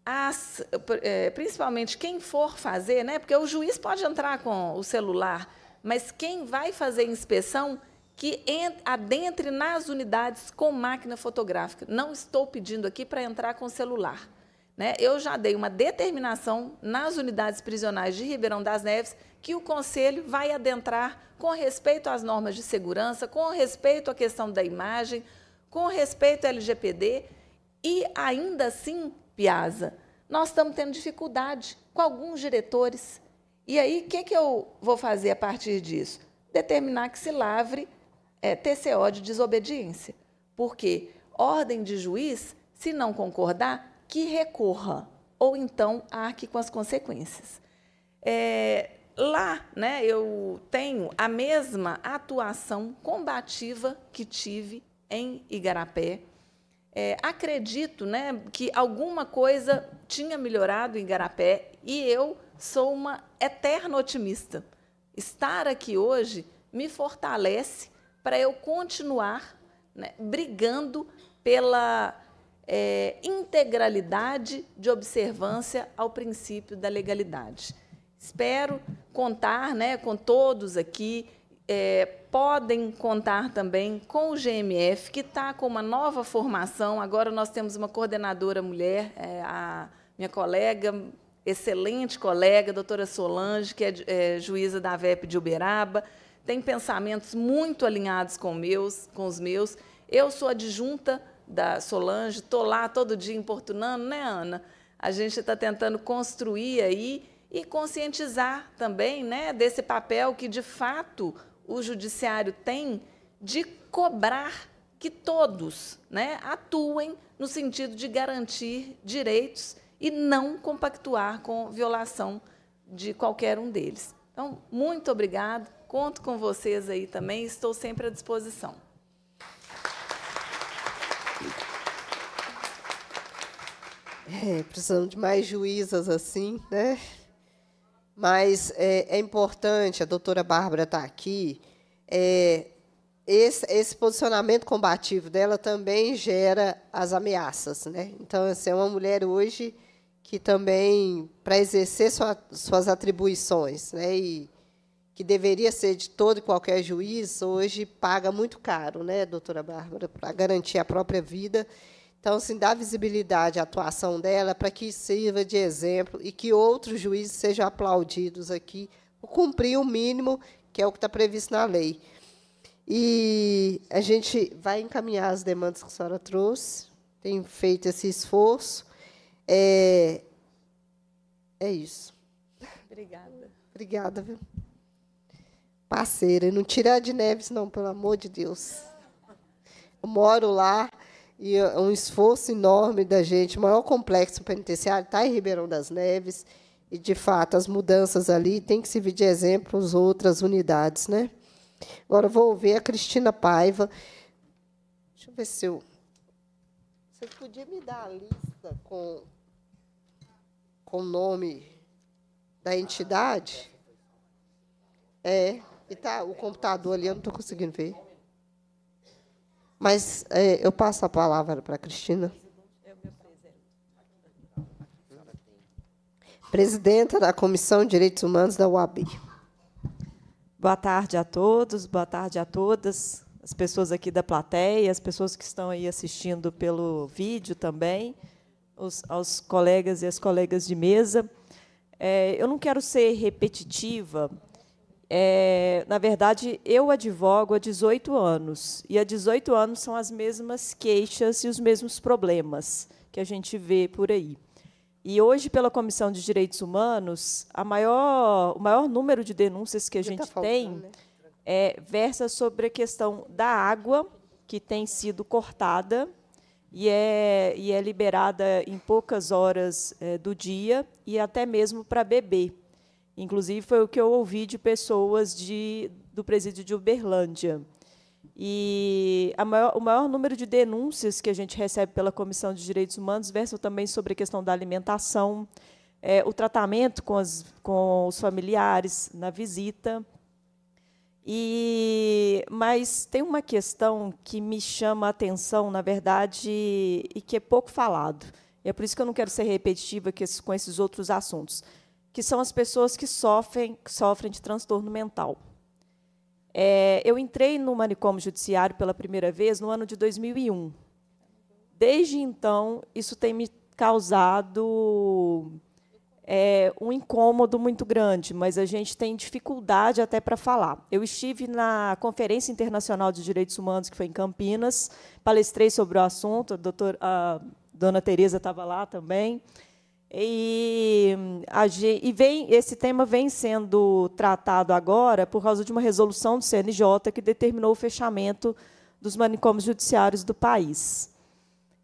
as, é, principalmente quem for fazer, né? Porque o juiz pode entrar com o celular, mas quem vai fazer inspeção que adentre nas unidades com máquina fotográfica. Não estou pedindo aqui para entrar com celular. Né? Eu já dei uma determinação nas unidades prisionais de Ribeirão das Neves que o Conselho vai adentrar com respeito às normas de segurança, com respeito à questão da imagem, com respeito ao LGPD e ainda assim, Piazza, nós estamos tendo dificuldade com alguns diretores. E aí, o que, que eu vou fazer a partir disso? Determinar que se lavre é, TCO de desobediência. Porque ordem de juiz, se não concordar, que recorra, ou então arque com as consequências. É, lá né, eu tenho a mesma atuação combativa que tive em Igarapé. É, acredito né, que alguma coisa tinha melhorado em Igarapé e eu sou uma eterna otimista. Estar aqui hoje me fortalece para eu continuar né, brigando pela é, integralidade de observância ao princípio da legalidade. Espero contar né, com todos aqui. É, podem contar também com o GMF, que está com uma nova formação. Agora nós temos uma coordenadora mulher, é, a minha colega, excelente colega, doutora Solange, que é, é juíza da VEP de Uberaba tem pensamentos muito alinhados com, meus, com os meus. Eu sou adjunta da Solange, estou lá todo dia importunando, né, Ana? A gente está tentando construir aí e conscientizar também né, desse papel que, de fato, o judiciário tem de cobrar que todos né, atuem no sentido de garantir direitos e não compactuar com violação de qualquer um deles. Então, muito obrigado. Conto com vocês aí também, estou sempre à disposição. É, precisamos de mais juízas assim, né? Mas é, é importante, a doutora Bárbara está aqui, é, esse, esse, posicionamento combativo dela também gera as ameaças. Né? Então, assim, é uma mulher hoje que também, para exercer sua, suas atribuições né? e que deveria ser de todo e qualquer juiz, hoje paga muito caro, né, doutora Bárbara, para garantir a própria vida. Então, assim, dá visibilidade à atuação dela para que sirva de exemplo e que outros juízes sejam aplaudidos aqui por cumprir o mínimo que é o que está previsto na lei. E a gente vai encaminhar as demandas que a senhora trouxe, tem feito esse esforço. É, é isso. Obrigada. Obrigada, viu? parceira. E não tira de Neves, não, pelo amor de Deus. Eu moro lá e é um esforço enorme da gente. O maior complexo penitenciário está em Ribeirão das Neves. E, de fato, as mudanças ali têm que servir de exemplo para as outras unidades. Né? Agora, vou ouvir a Cristina Paiva. Deixa eu ver se eu... Você podia me dar a lista com com o nome da entidade? É. E tá, o computador ali eu não estou conseguindo ver. Mas é, eu passo a palavra para a Cristina. Presidenta da Comissão de Direitos Humanos da UAB. Boa tarde a todos, boa tarde a todas, as pessoas aqui da plateia, as pessoas que estão aí assistindo pelo vídeo também, os, aos colegas e as colegas de mesa. É, eu não quero ser repetitiva, é, na verdade, eu advogo há 18 anos, e há 18 anos são as mesmas queixas e os mesmos problemas que a gente vê por aí. E hoje, pela Comissão de Direitos Humanos, maior, o maior número de denúncias que a gente faltando, tem né? é, versa sobre a questão da água que tem sido cortada e é, e é liberada em poucas horas é, do dia e até mesmo para beber. Inclusive, foi o que eu ouvi de pessoas de, do presídio de Uberlândia. E maior, o maior número de denúncias que a gente recebe pela Comissão de Direitos Humanos versam também sobre a questão da alimentação, é, o tratamento com, as, com os familiares na visita. E, mas tem uma questão que me chama a atenção, na verdade, e que é pouco falado. E é por isso que eu não quero ser repetitiva com esses outros assuntos que são as pessoas que sofrem, que sofrem de transtorno mental. É, eu entrei no manicômio judiciário pela primeira vez no ano de 2001. Desde então, isso tem me causado é, um incômodo muito grande, mas a gente tem dificuldade até para falar. Eu estive na Conferência Internacional de Direitos Humanos, que foi em Campinas, palestrei sobre o assunto, a, a dona Tereza estava lá também. E, hum, e vem, esse tema vem sendo tratado agora por causa de uma resolução do CNJ que determinou o fechamento dos manicômios judiciários do país.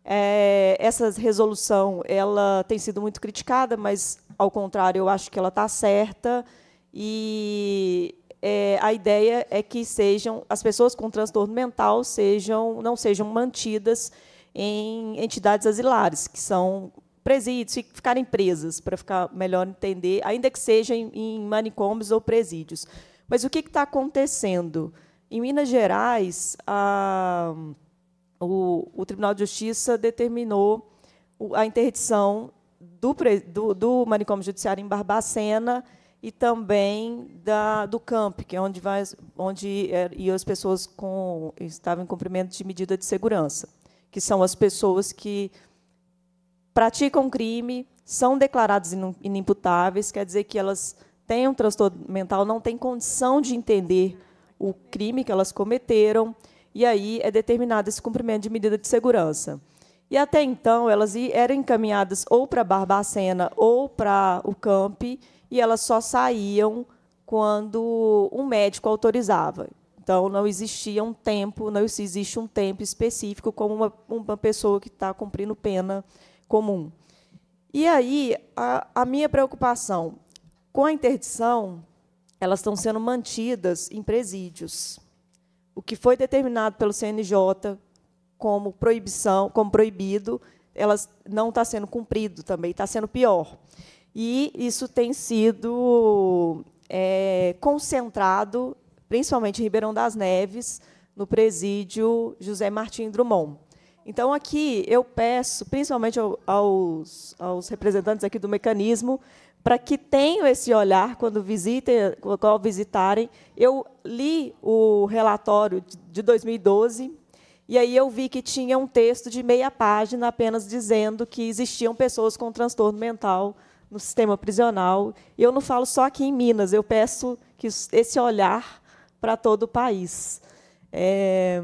É, essa resolução ela tem sido muito criticada, mas, ao contrário, eu acho que ela está certa. E é, a ideia é que sejam as pessoas com transtorno mental sejam não sejam mantidas em entidades asilares, que são presídios, ficarem presas, para ficar melhor entender, ainda que seja em, em manicômios ou presídios. Mas o que está acontecendo? Em Minas Gerais, a, o, o, Tribunal de Justiça determinou a interdição do, do, do manicômio judiciário em Barbacena e também da, do CAMP, que é onde, vai, onde é, e as pessoas com, estavam em cumprimento de medida de segurança, que são as pessoas que praticam crime, são declaradas inimputáveis, quer dizer que elas têm um transtorno mental, não têm condição de entender o crime que elas cometeram, e aí é determinado esse cumprimento de medida de segurança. E até então, elas eram encaminhadas ou para Barbacena ou para o camp, e elas só saíam quando um médico autorizava. Então, não existia um tempo, não existe um tempo específico como uma, uma pessoa que está cumprindo pena comum. E aí, a, a minha preocupação com a interdição, elas estão sendo mantidas em presídios. O que foi determinado pelo CNJ como proibição, como proibido, elas não está sendo cumprido também, está sendo pior. E isso tem sido é, concentrado, principalmente em Ribeirão das Neves, no presídio José Martim Drummond. Então, aqui eu peço, principalmente aos, aos representantes aqui do mecanismo, para que tenham esse olhar quando visitem, quando visitarem. Eu li o relatório de 2012 e aí eu vi que tinha um texto de meia página apenas dizendo que existiam pessoas com transtorno mental no sistema prisional. E eu não falo só aqui em Minas, eu peço que esse olhar para todo o país. É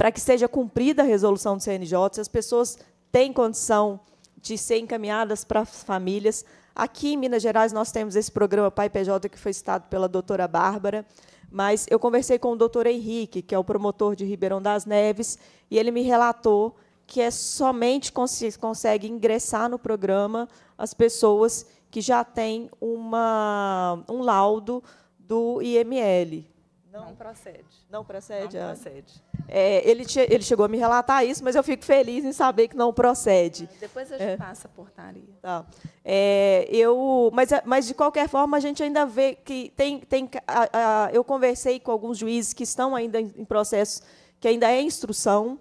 para que seja cumprida a resolução do CNJ, se as pessoas têm condição de ser encaminhadas para as famílias. Aqui em Minas Gerais nós temos esse programa Pai PJ que foi citado pela doutora Bárbara, mas eu conversei com o doutor Henrique, que é o promotor de Ribeirão das Neves, e ele me relatou que é somente cons consegue ingressar no programa as pessoas que já têm uma, um laudo do IML, não, não procede. Não procede? Não é. procede. É, ele, ele chegou a me relatar isso, mas eu fico feliz em saber que não procede. É, depois a gente é. passa a portaria. Tá. É, eu, mas, é, mas, de qualquer forma, a gente ainda vê que tem. tem a, a, eu conversei com alguns juízes que estão ainda em, em processos que ainda é instrução.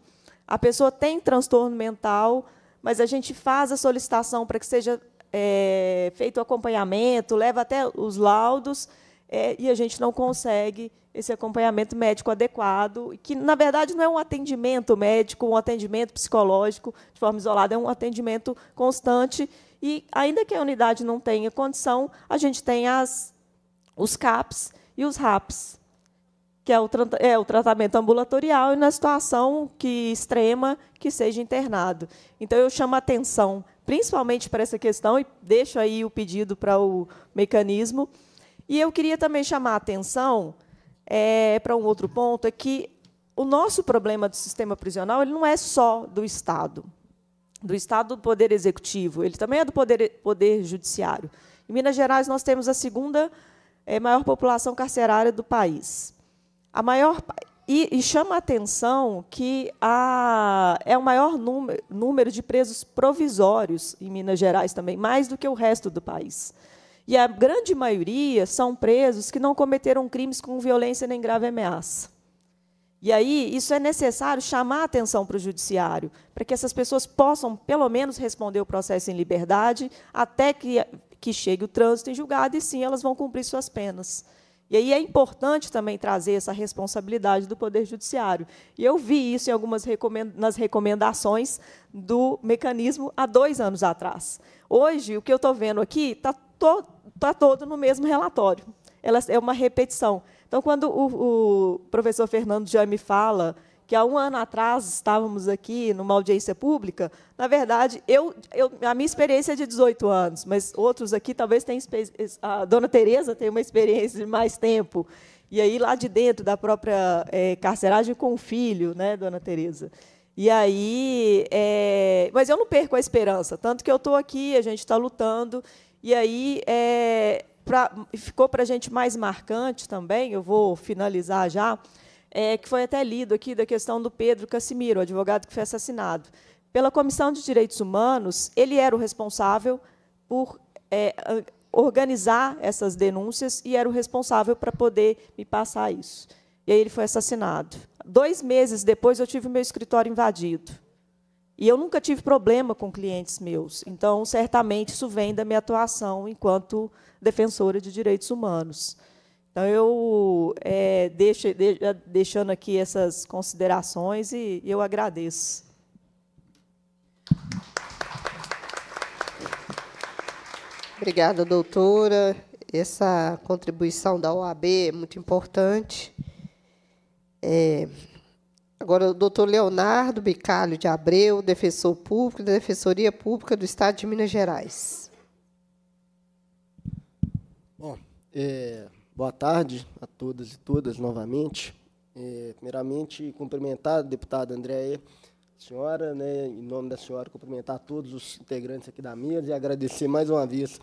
A pessoa tem transtorno mental, mas a gente faz a solicitação para que seja é, feito o acompanhamento, leva até os laudos, é, e a gente não consegue esse acompanhamento médico adequado, que na verdade não é um atendimento médico, um atendimento psicológico de forma isolada, é um atendimento constante. E ainda que a unidade não tenha condição, a gente tem as, os CAPs e os RAPs, que é o, é o tratamento ambulatorial e na situação que extrema que seja internado. Então eu chamo a atenção, principalmente para essa questão e deixo aí o pedido para o mecanismo. E eu queria também chamar a atenção é, para um outro ponto é que o nosso problema do sistema prisional ele não é só do Estado, do Estado do Poder Executivo, ele também é do Poder, poder Judiciário. Em Minas Gerais, nós temos a segunda é, maior população carcerária do país. A maior e, e chama a atenção que a, é o maior número, número de presos provisórios em Minas Gerais também, mais do que o resto do país. E a grande maioria são presos que não cometeram crimes com violência nem grave ameaça. E aí, isso é necessário chamar a atenção para o judiciário, para que essas pessoas possam, pelo menos, responder o processo em liberdade, até que, que chegue o trânsito em julgado, e sim elas vão cumprir suas penas. E aí é importante também trazer essa responsabilidade do Poder Judiciário. E eu vi isso em algumas recomenda nas recomendações do mecanismo há dois anos atrás. Hoje, o que eu estou vendo aqui está to tá todo no mesmo relatório. Ela é uma repetição. Então, quando o, o professor Fernando já me fala que há um ano atrás estávamos aqui numa audiência pública, na verdade, eu, eu, a minha experiência é de 18 anos, mas outros aqui talvez tenham. A dona Tereza tem uma experiência de mais tempo. E aí, lá de dentro da própria é, carceragem com o filho, né, dona Tereza? E aí, é... mas eu não perco a esperança, tanto que eu estou aqui, a gente está lutando. E aí é... pra... ficou para a gente mais marcante também. Eu vou finalizar já, é... que foi até lido aqui da questão do Pedro Casimiro, o advogado que foi assassinado. Pela Comissão de Direitos Humanos, ele era o responsável por é, organizar essas denúncias e era o responsável para poder me passar isso. E aí ele foi assassinado dois meses depois, eu tive meu escritório invadido. E eu nunca tive problema com clientes meus. Então, certamente, isso vem da minha atuação enquanto defensora de direitos humanos. Então, eu é, deixo, de, deixando aqui essas considerações e eu agradeço. Obrigada, doutora. Essa contribuição da OAB é muito importante. É, agora, o doutor Leonardo Bicalho de Abreu, defensor público da Defensoria Pública do Estado de Minas Gerais. Bom, é, boa tarde a todas e todas novamente. É, primeiramente, cumprimentar a deputada Andréa, senhora, né, em nome da senhora, cumprimentar todos os integrantes aqui da mesa e agradecer mais uma vez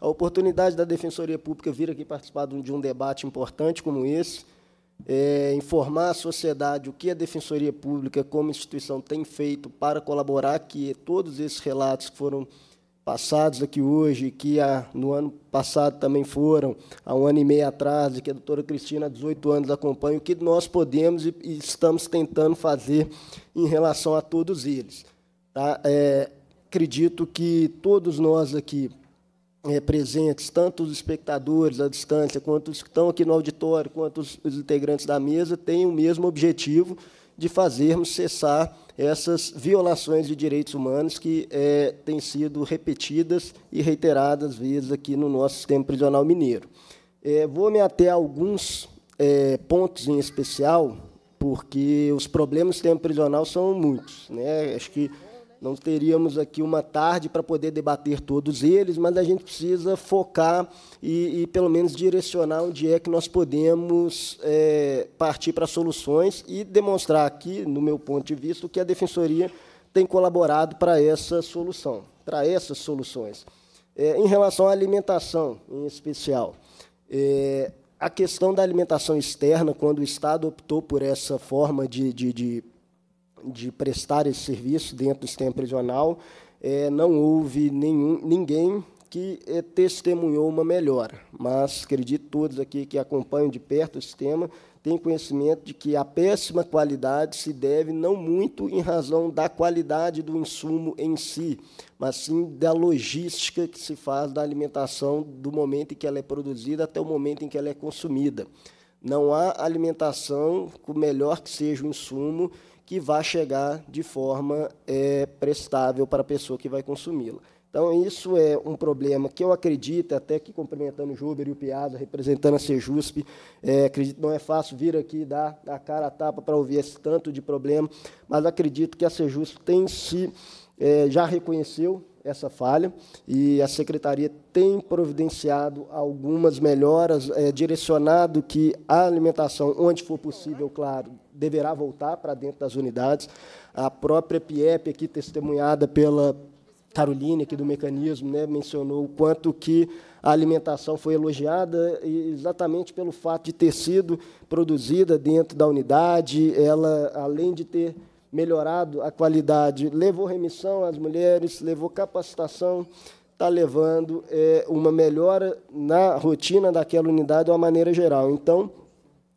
a oportunidade da Defensoria Pública vir aqui participar de um debate importante como esse, é, informar a sociedade o que a Defensoria Pública, como instituição, tem feito para colaborar que todos esses relatos que foram passados aqui hoje, que a, no ano passado também foram, há um ano e meio atrás, e que a doutora Cristina, há 18 anos, acompanha, o que nós podemos e, e estamos tentando fazer em relação a todos eles. Tá? É, acredito que todos nós aqui é, presentes, tanto os espectadores à distância, quanto os que estão aqui no auditório, quanto os, os integrantes da mesa, têm o mesmo objetivo de fazermos cessar essas violações de direitos humanos que é, têm sido repetidas e reiteradas vezes aqui no nosso sistema prisional mineiro. É, vou me até alguns é, pontos em especial, porque os problemas do sistema prisional são muitos. Né? Acho que não teríamos aqui uma tarde para poder debater todos eles, mas a gente precisa focar e, e pelo menos direcionar onde é que nós podemos é, partir para soluções e demonstrar aqui, no meu ponto de vista, que a defensoria tem colaborado para essa solução, para essas soluções. É, em relação à alimentação, em especial, é, a questão da alimentação externa, quando o Estado optou por essa forma de, de, de de prestar esse serviço dentro do sistema prisional, é, não houve nenhum, ninguém que é, testemunhou uma melhora. Mas acredito todos aqui que acompanham de perto o sistema têm conhecimento de que a péssima qualidade se deve não muito em razão da qualidade do insumo em si, mas sim da logística que se faz da alimentação do momento em que ela é produzida até o momento em que ela é consumida. Não há alimentação, por melhor que seja o insumo, que vá chegar de forma é, prestável para a pessoa que vai consumi-la. Então, isso é um problema que eu acredito, até que cumprimentando o Júber e o Piazza, representando a Sejusp, é, acredito não é fácil vir aqui dar a cara a tapa para ouvir esse tanto de problema, mas acredito que a Sejusp tem se, é, já reconheceu essa falha e a secretaria tem providenciado algumas melhoras, é, direcionado que a alimentação, onde for possível, claro, deverá voltar para dentro das unidades. A própria PIEP, aqui testemunhada pela Caroline, aqui do mecanismo, né, mencionou o quanto que a alimentação foi elogiada exatamente pelo fato de ter sido produzida dentro da unidade, ela, além de ter melhorado a qualidade, levou remissão às mulheres, levou capacitação, está levando é, uma melhora na rotina daquela unidade de uma maneira geral. Então,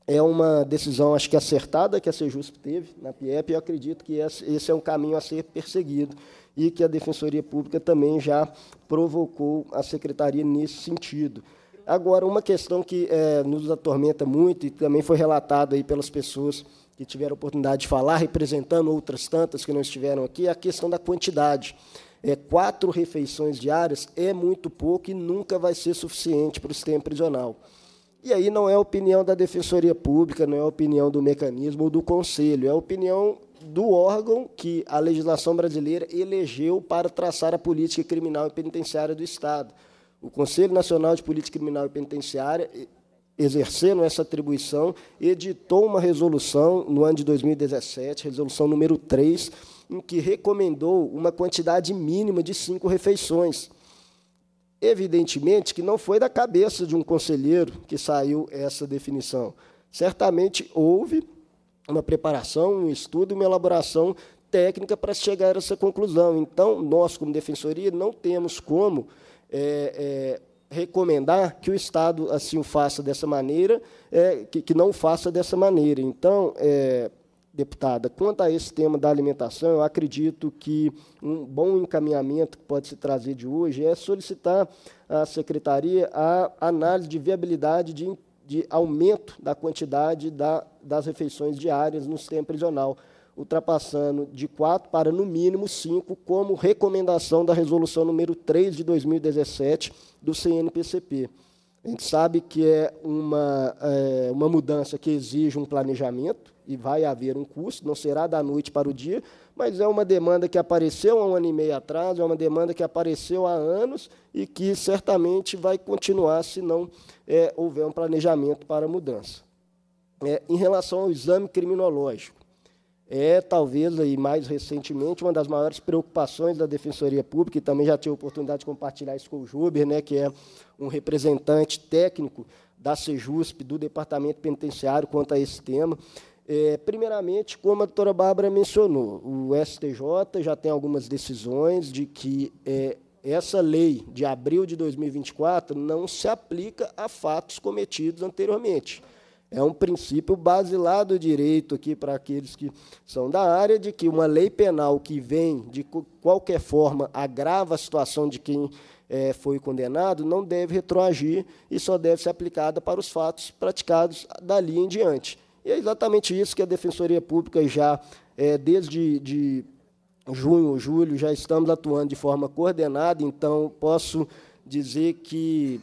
é uma decisão, acho que acertada, que a Sejusp teve na PIEP, e eu acredito que esse é um caminho a ser perseguido e que a Defensoria Pública também já provocou a Secretaria nesse sentido. Agora, uma questão que é, nos atormenta muito e também foi relatada aí pelas pessoas que tiveram a oportunidade de falar, representando outras tantas que não estiveram aqui, é a questão da quantidade. É, quatro refeições diárias é muito pouco e nunca vai ser suficiente para o sistema prisional. E aí não é a opinião da Defensoria Pública, não é a opinião do mecanismo ou do Conselho, é a opinião do órgão que a legislação brasileira elegeu para traçar a política criminal e penitenciária do Estado. O Conselho Nacional de Política Criminal e Penitenciária exercendo essa atribuição, editou uma resolução no ano de 2017, resolução número 3, em que recomendou uma quantidade mínima de cinco refeições. Evidentemente que não foi da cabeça de um conselheiro que saiu essa definição. Certamente houve uma preparação, um estudo, uma elaboração técnica para chegar a essa conclusão. Então, nós, como defensoria, não temos como é, é, recomendar que o Estado assim o faça dessa maneira, é, que, que não faça dessa maneira. Então, é, deputada, quanto a esse tema da alimentação, eu acredito que um bom encaminhamento que pode se trazer de hoje é solicitar à Secretaria a análise de viabilidade de, de aumento da quantidade da, das refeições diárias no sistema prisional ultrapassando de 4 para no mínimo 5, como recomendação da resolução número 3 de 2017 do CNPCP. A gente sabe que é uma, é, uma mudança que exige um planejamento e vai haver um custo, não será da noite para o dia, mas é uma demanda que apareceu há um ano e meio atrás, é uma demanda que apareceu há anos e que certamente vai continuar se não é, houver um planejamento para a mudança. É, em relação ao exame criminológico, é talvez e mais recentemente uma das maiores preocupações da Defensoria Pública e também já tive a oportunidade de compartilhar isso com o Juber, né, que é um representante técnico da Sejusp, do Departamento Penitenciário quanto a esse tema. É, primeiramente, como a doutora Bárbara mencionou, o STJ já tem algumas decisões de que é, essa lei de abril de 2024 não se aplica a fatos cometidos anteriormente. É um princípio basilar do direito aqui para aqueles que são da área de que uma lei penal que vem de qualquer forma agrava a situação de quem é, foi condenado não deve retroagir e só deve ser aplicada para os fatos praticados dali em diante. E é exatamente isso que a Defensoria Pública já, é, desde de junho, julho, já estamos atuando de forma coordenada, então posso dizer que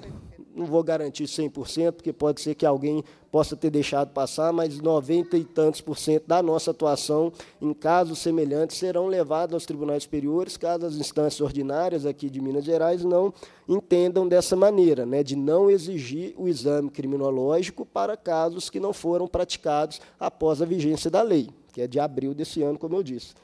não vou garantir 100%, porque pode ser que alguém possa ter deixado passar, mas 90 e tantos por cento da nossa atuação em casos semelhantes serão levados aos tribunais superiores, caso as instâncias ordinárias aqui de Minas Gerais não entendam dessa maneira, né, de não exigir o exame criminológico para casos que não foram praticados após a vigência da lei, que é de abril desse ano, como eu disse.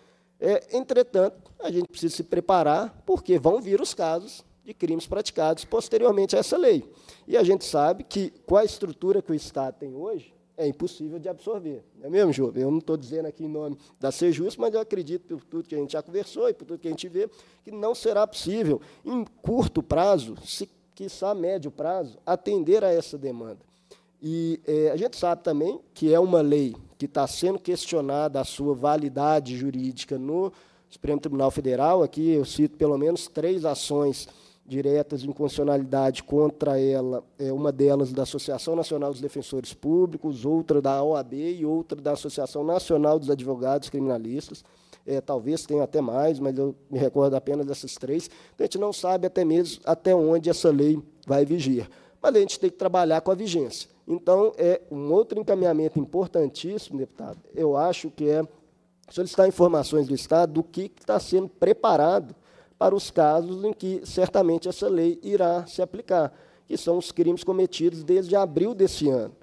É, entretanto, a gente precisa se preparar, porque vão vir os casos de crimes praticados posteriormente a essa lei. E a gente sabe que com a estrutura que o Estado tem hoje, é impossível de absorver. Não é mesmo, Júlio? Eu não estou dizendo aqui em nome da Sejus, mas eu acredito, por tudo que a gente já conversou e por tudo que a gente vê, que não será possível, em curto prazo, se quiçá médio prazo, atender a essa demanda. E é, a gente sabe também que é uma lei que está sendo questionada a sua validade jurídica no Supremo Tribunal Federal. Aqui eu cito pelo menos três ações diretas de inconstitucionalidade contra ela, é, uma delas da Associação Nacional dos Defensores Públicos, outra da OAB e outra da Associação Nacional dos Advogados Criminalistas. É, talvez tenha até mais, mas eu me recordo apenas dessas três. Então, a gente não sabe até mesmo até onde essa lei vai vigir. Mas a gente tem que trabalhar com a vigência. Então, é um outro encaminhamento importantíssimo, deputado, eu acho que é solicitar informações do Estado do que está sendo preparado para os casos em que certamente essa lei irá se aplicar, que são os crimes cometidos desde abril desse ano.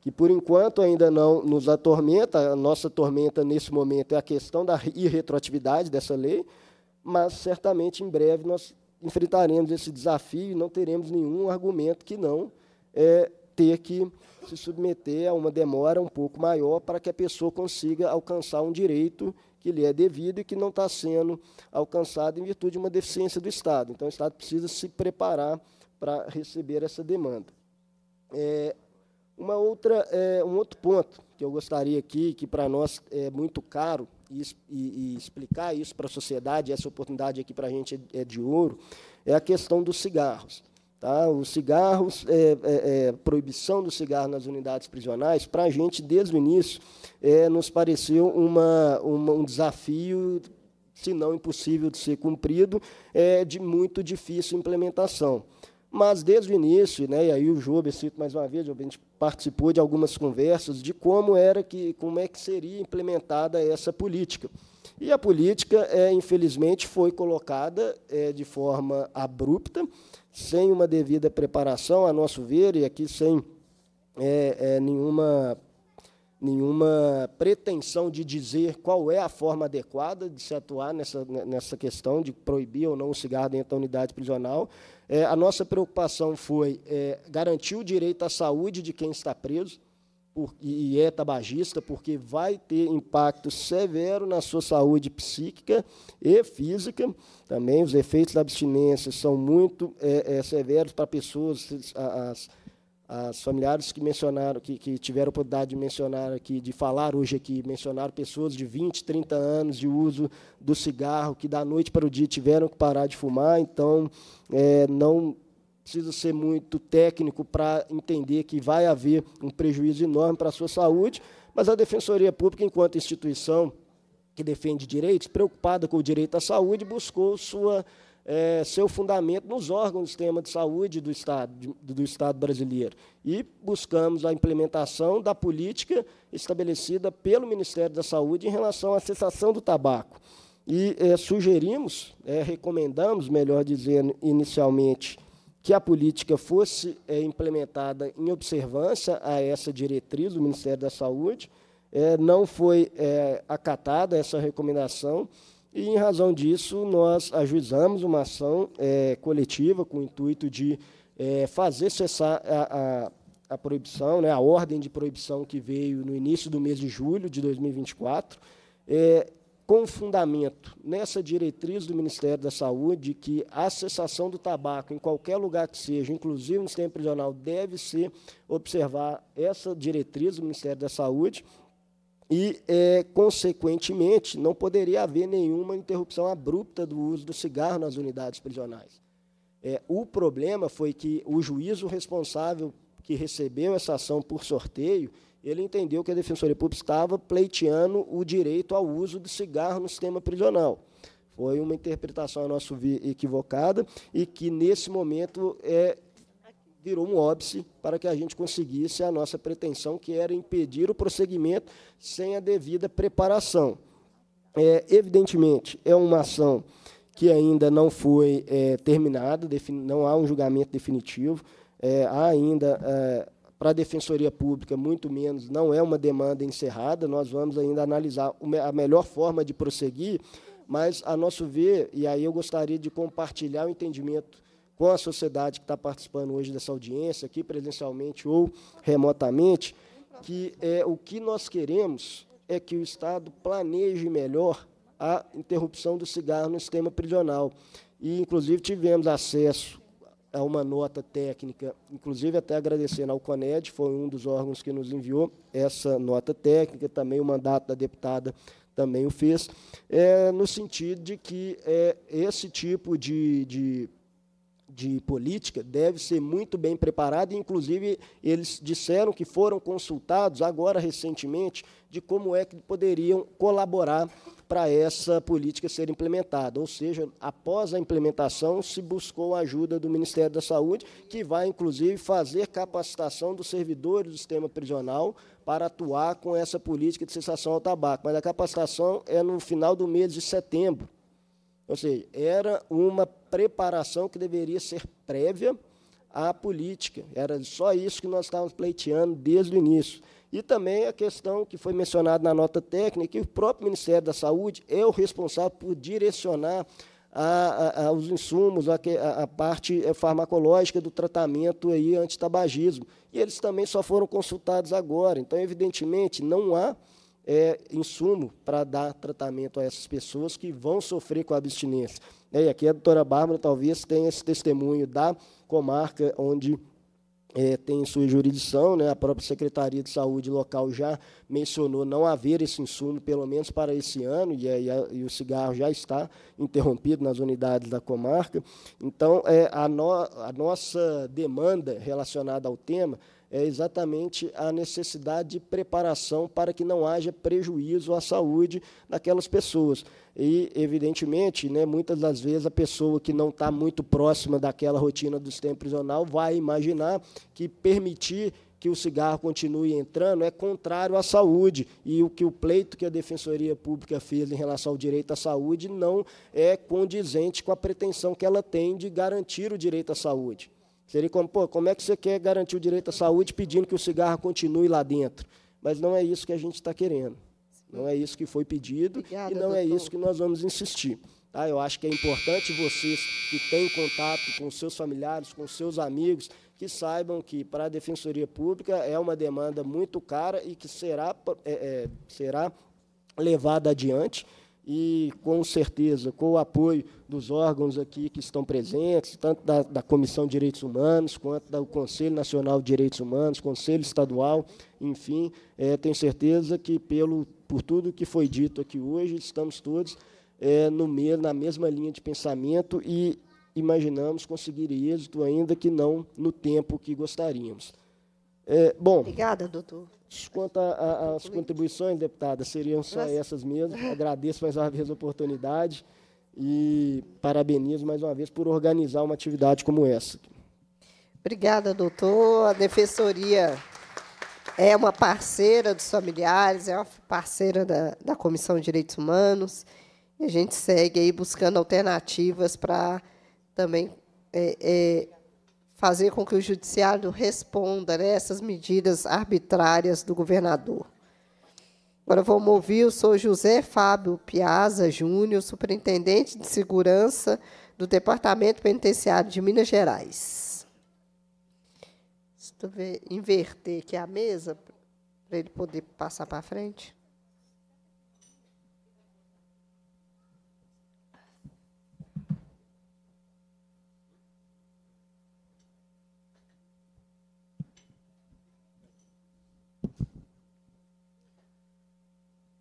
Que por enquanto ainda não nos atormenta, a nossa tormenta nesse momento é a questão da irretroatividade dessa lei, mas certamente em breve nós enfrentaremos esse desafio e não teremos nenhum argumento que não é, ter que se submeter a uma demora um pouco maior para que a pessoa consiga alcançar um direito que lhe é devido e que não está sendo alcançado em virtude de uma deficiência do Estado. Então, o Estado precisa se preparar para receber essa demanda. É, uma outra, é, um outro ponto que eu gostaria aqui, que para nós é muito caro, e, e, explicar isso para a sociedade, essa oportunidade aqui para a gente é, é de ouro, é a questão dos cigarros. Tá? Os cigarros, é, é, é proibição do cigarro nas unidades prisionais, para a gente, desde o início, é, nos pareceu uma, uma, um desafio, se não impossível de ser cumprido, é, de muito difícil implementação. Mas, desde o início, né, e aí o Job, cito mais uma vez, a gente participou de algumas conversas de como era que, como é que seria implementada essa política. E a política, é, infelizmente, foi colocada é, de forma abrupta, sem uma devida preparação, a nosso ver, e aqui sem é, é nenhuma, nenhuma pretensão de dizer qual é a forma adequada de se atuar nessa, nessa questão de proibir ou não o cigarro dentro da unidade prisional. É, a nossa preocupação foi é, garantir o direito à saúde de quem está preso por, e é tabagista, porque vai ter impacto severo na sua saúde psíquica e física. Também os efeitos da abstinência são muito é, é, severos para pessoas, as, as familiares que mencionaram, que, que tiveram a oportunidade de mencionar aqui, de falar hoje aqui, mencionaram pessoas de 20, 30 anos de uso do cigarro, que da noite para o dia tiveram que parar de fumar, então é, não precisa ser muito técnico para entender que vai haver um prejuízo enorme para a sua saúde, mas a Defensoria Pública, enquanto instituição que defende direitos, preocupada com o direito à saúde, buscou sua, é, seu fundamento nos órgãos do sistema de saúde do Estado, do Estado brasileiro. E buscamos a implementação da política estabelecida pelo Ministério da Saúde em relação à cessação do tabaco. E é, sugerimos, é, recomendamos, melhor dizendo, inicialmente, que a política fosse é, implementada em observância a essa diretriz do Ministério da Saúde. É, não foi é, acatada essa recomendação e, em razão disso, nós ajuizamos uma ação coletiva com o intuito de fazer cessar a, a, a proibição, né, a ordem de proibição que veio no início do mês de julho de 2024. É, com fundamento nessa diretriz do Ministério da Saúde que a cessação do tabaco em qualquer lugar que seja, inclusive no sistema prisional, deve ser observar essa diretriz do Ministério da Saúde e, é, consequentemente, não poderia haver nenhuma interrupção abrupta do uso do cigarro nas unidades prisionais. É, o problema foi que o juízo responsável que recebeu essa ação por sorteio ele entendeu que a Defensoria Pública estava pleiteando o direito ao uso do cigarro no sistema prisional. Foi uma interpretação, a nosso ver, equivocada e que, nesse momento, é, virou um óbice para que a gente conseguisse a nossa pretensão, que era impedir o prosseguimento sem a devida preparação. É, evidentemente, é uma ação que ainda não foi é, terminada, não há um julgamento definitivo, é, há ainda é, para a Defensoria Pública, muito menos, não é uma demanda encerrada, nós vamos ainda analisar a melhor forma de prosseguir, mas, a nosso ver, e aí eu gostaria de compartilhar o entendimento com a sociedade que está participando hoje dessa audiência, aqui presencialmente ou remotamente, que é, o que nós queremos é que o Estado planeje melhor a interrupção do cigarro no sistema prisional. E, inclusive, tivemos acesso a é uma nota técnica, inclusive até agradecendo ao CONED, foi um dos órgãos que nos enviou essa nota técnica, também o mandato da deputada também o fez, é, no sentido de que é, esse tipo de, de, de política deve ser muito bem preparada, e, inclusive, eles disseram que foram consultados agora recentemente de como é que poderiam colaborar para essa política ser implementada. Ou seja, após a implementação, se buscou a ajuda do Ministério da Saúde, que vai, inclusive, fazer capacitação dos servidores do sistema prisional para atuar com essa política de cessação ao tabaco. Mas a capacitação é no final do mês de setembro. Ou seja, era uma preparação que deveria ser prévia à política. Era só isso que nós estávamos pleiteando desde o início. E também a questão que foi mencionada na nota técnica, que o próprio Ministério da Saúde é o responsável por direcionar a, a, insumos, a, a, parte eh, farmacológica do tratamento aí antitabagismo. E eles também só foram consultados agora. Então, evidentemente, não há é, insumo para dar tratamento a essas pessoas que vão sofrer com a abstinência. E aqui a doutora Bárbara talvez tenha esse testemunho da comarca onde é, tem sua jurisdição, né? a própria Secretaria de Saúde local já mencionou não haver esse insumo, pelo menos para esse ano, e, e, a, e o cigarro já está interrompido nas unidades da comarca. Então, é, a, no, a nossa demanda relacionada ao tema é exatamente a necessidade de preparação para que não haja prejuízo à saúde daquelas pessoas. E, evidentemente, né, muitas das vezes a pessoa que não está muito próxima daquela rotina do sistema prisional vai imaginar que permitir que o cigarro continue entrando é contrário à saúde. E o que o pleito que a Defensoria Pública fez em relação ao direito à saúde não é condizente com a pretensão que ela tem de garantir o direito à saúde. Seria como, pô, como é que você quer garantir o direito à saúde pedindo que o cigarro continue lá dentro? Mas não é isso que a gente está querendo. Não é isso que foi pedido Obrigada, e não é doutor. é isso que nós vamos insistir. Tá? Eu acho que é importante vocês que têm contato com seus familiares, com seus amigos, que saibam que para a Defensoria Pública é uma demanda muito cara e que será, é, é será levada adiante e com certeza, com o apoio dos órgãos aqui que estão presentes, tanto da, da, Comissão de Direitos Humanos, quanto do Conselho Nacional de Direitos Humanos, Conselho Estadual, enfim, é, tenho certeza que, pelo, por tudo que foi dito aqui hoje, estamos todos é, no mesmo, na mesma linha de pensamento e imaginamos conseguir êxito, ainda que não no tempo que gostaríamos. É, bom, Obrigada, doutor. Quanto às contribuições, deputada, seriam só essas mesmo. (laughs) Agradeço mais uma vez a oportunidade e parabenizo mais uma vez por organizar uma atividade como essa. Obrigada, doutor. A defensoria é uma parceira dos familiares, é uma parceira da, da Comissão de Direitos Humanos. E a gente segue aí buscando alternativas para também é, é, fazer com que o judiciário responda a né, essas medidas arbitrárias do governador. Agora vamos ouvir o senhor José Fábio Piazza Júnior, superintendente de segurança do Departamento Penitenciário de Minas Gerais. Deixa eu inverter aqui a mesa para ele poder passar para frente.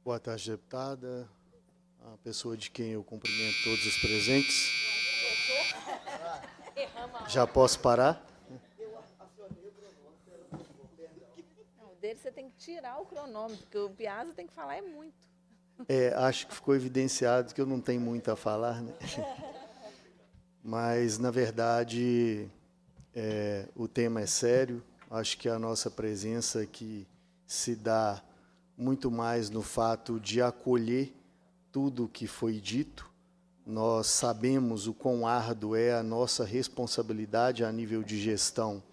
Boa tarde, deputada. A pessoa de quem eu cumprimento todos os presentes. Já posso parar? Não, dele você tem que tirar o cronômetro, porque o Piazza tem que falar é muito. É, acho que ficou evidenciado que eu não tenho muito a falar, né? (laughs) Mas, na verdade, é, o tema é sério. Acho que a nossa presença aqui se dá muito mais no fato de acolher tudo o que foi dito. Nós sabemos o quão árduo é a nossa responsabilidade a nível de gestão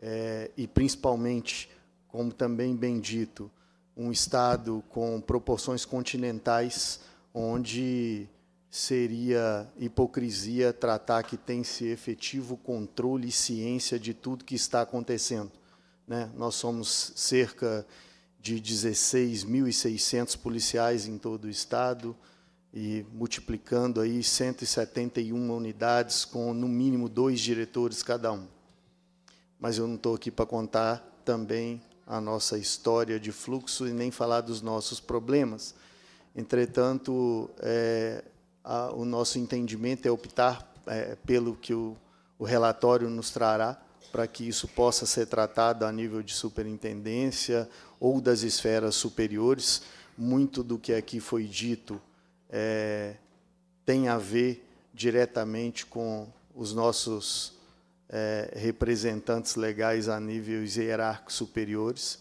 é, e, principalmente, como também bem dito, um Estado com proporções continentais, onde seria hipocrisia tratar que tem-se efetivo controle e ciência de tudo que está acontecendo. Né? Nós somos cerca de 16.600 policiais em todo o estado e multiplicando aí 171 unidades com no mínimo dois diretores cada um. Mas eu não estou aqui para contar também a nossa história de fluxo e nem falar dos nossos problemas. Entretanto, é, a, o nosso entendimento é optar é, pelo que o, o relatório nos trará para que isso possa ser tratado a nível de superintendência ou das esferas superiores. Muito do que aqui foi dito é, tem a ver diretamente com os nossos é, representantes legais a níveis hierárquicos superiores.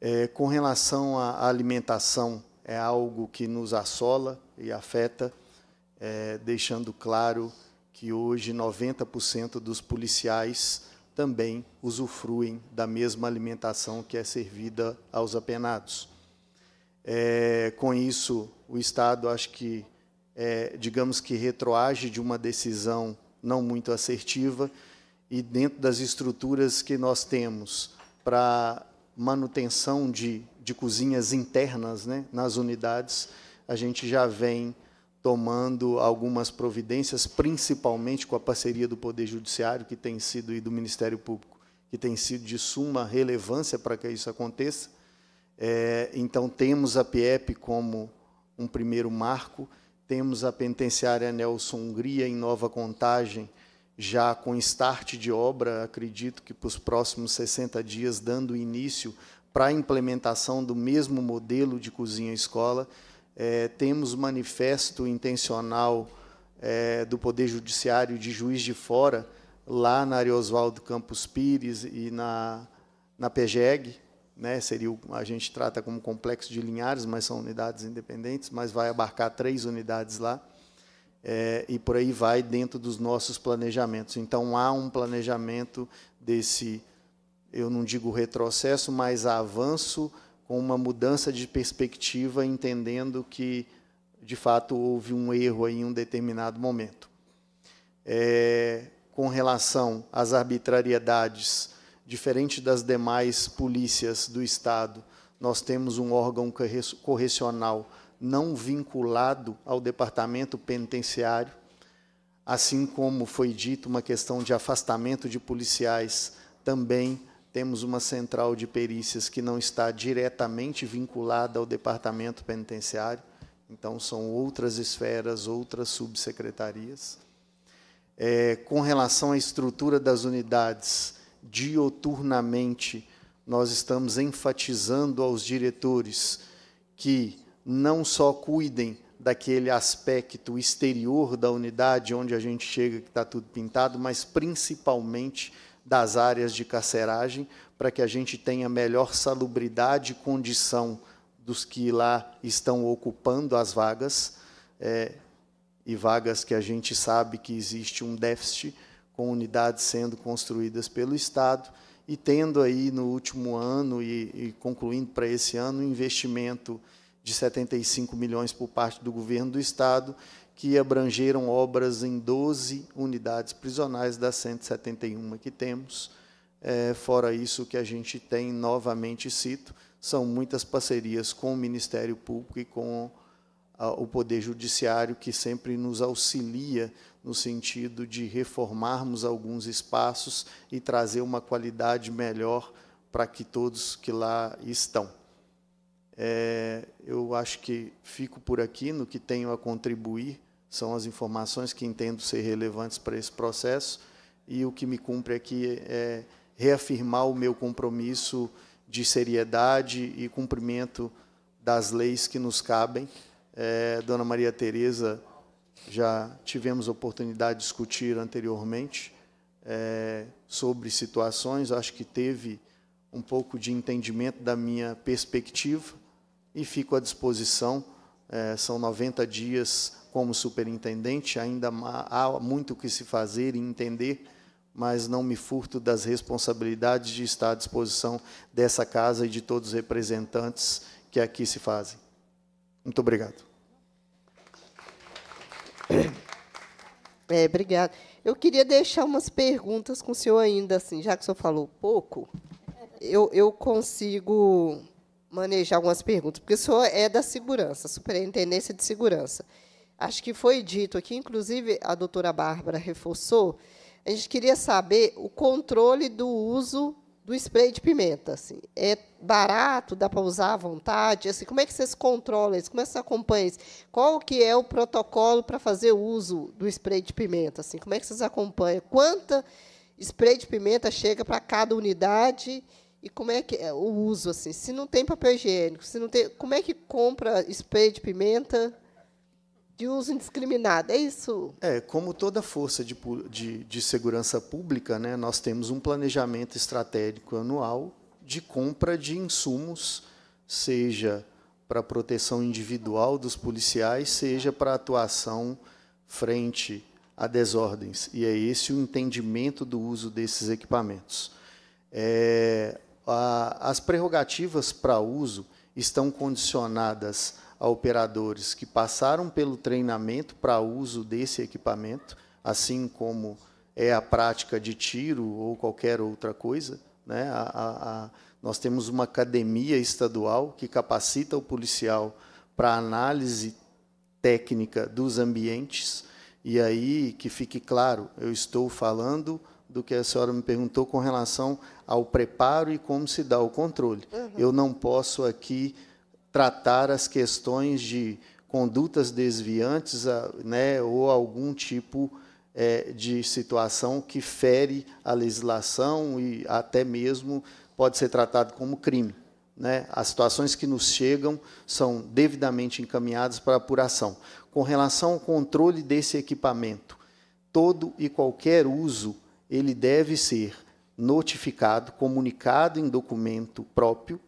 É, com relação à alimentação, é algo que nos assola e afeta, é, deixando claro que hoje 90% dos policiais também usufruem da mesma alimentação que é servida aos apenados. É, com isso, o Estado acho que, é, digamos que retroage de uma decisão não muito assertiva e dentro das estruturas que nós temos para manutenção de, de cozinhas internas né, nas unidades, a gente já vem tomando algumas providências, principalmente com a parceria do Poder Judiciário, que tem sido, e do Ministério Público, que tem sido de suma relevância para que isso aconteça. É, então, temos a PIEP como um primeiro marco, temos a Penitenciária Nelson Hungria em nova contagem, já com start de obra, acredito que para os próximos 60 dias, dando início para a implementação do mesmo modelo de cozinha-escola é, temos manifesto intencional é, do Poder Judiciário de Juiz de Fora, lá na Ariosvaldo Campos Pires e na, na PEGEG, né, seria o, a gente trata como complexo de Linhares, mas são unidades independentes, mas vai abarcar três unidades lá, é, e por aí vai dentro dos nossos planejamentos. Então, há um planejamento desse, eu não digo retrocesso, mas avanço com uma mudança de perspectiva, entendendo que, de fato, houve um erro em um determinado momento. É, com relação às arbitrariedades, diferente das demais polícias do Estado, nós temos um órgão correcional não vinculado ao departamento penitenciário, assim como foi dito uma questão de afastamento de policiais também temos uma central de perícias que não está diretamente vinculada ao departamento penitenciário, então são outras esferas, outras subsecretarias. É, com relação à estrutura das unidades, dioturnamente, nós estamos enfatizando aos diretores que não só cuidem daquele aspecto exterior da unidade, onde a gente chega que está tudo pintado, mas principalmente das áreas de carceragem, para que a gente tenha melhor salubridade e condição dos que lá estão ocupando as vagas, é, e vagas que a gente sabe que existe um déficit, com unidades sendo construídas pelo Estado, e tendo aí no último ano e, e concluindo para esse ano um investimento de 75 milhões por parte do governo do Estado que abrangeram obras em 12 unidades prisionais das 171 que temos. É, fora isso, que a gente tem, novamente cito, são muitas parcerias com o Ministério Público e com a, o Poder Judiciário, que sempre nos auxilia no sentido de reformarmos alguns espaços e trazer uma qualidade melhor para que todos que lá estão. É, eu acho que fico por aqui no que tenho a contribuir são as informações que entendo ser relevantes para esse processo e o que me cumpre aqui é reafirmar o meu compromisso de seriedade e cumprimento das leis que nos cabem. É, Dona Maria Tereza, já tivemos oportunidade de discutir anteriormente é, sobre situações, acho que teve um pouco de entendimento da minha perspectiva e fico à disposição. É, são 90 dias como superintendente, ainda há muito o que se fazer e entender, mas não me furto das responsabilidades de estar à disposição dessa casa e de todos os representantes que aqui se fazem. Muito obrigado. É, obrigada. Eu queria deixar umas perguntas com o senhor ainda, assim, já que o senhor falou pouco, eu, eu consigo manejar algumas perguntas, porque o senhor é da segurança, superintendência de segurança acho que foi dito aqui, inclusive a doutora Bárbara reforçou, a gente queria saber o controle do uso do spray de pimenta. Assim. É barato, dá para usar à vontade? Assim, como é que vocês controlam isso? Como é que vocês acompanham isso? Qual que é o protocolo para fazer uso do spray de pimenta? Assim? Como é que vocês acompanham? Quanta spray de pimenta chega para cada unidade e como é que é o uso assim? Se não tem papel higiênico, se não tem, como é que compra spray de pimenta? de uso indiscriminado, é isso? É, como toda força de, de, de segurança pública, né, nós temos um planejamento estratégico anual de compra de insumos, seja para a proteção individual dos policiais, seja para a atuação frente a desordens. E é esse o entendimento do uso desses equipamentos. É, a, as prerrogativas para uso estão condicionadas a operadores que passaram pelo treinamento para uso desse equipamento, assim como é a prática de tiro ou qualquer outra coisa. Né? A, a, a, nós temos uma academia estadual que capacita o policial para análise técnica dos ambientes. E aí, que fique claro, eu estou falando do que a senhora me perguntou com relação ao preparo e como se dá o controle. Uhum. Eu não posso aqui tratar as questões de condutas desviantes né, ou algum tipo é, de situação que fere a legislação e até mesmo pode ser tratado como crime. Né? As situações que nos chegam são devidamente encaminhadas para apuração. Com relação ao controle desse equipamento, todo e qualquer uso ele deve ser notificado, comunicado em documento próprio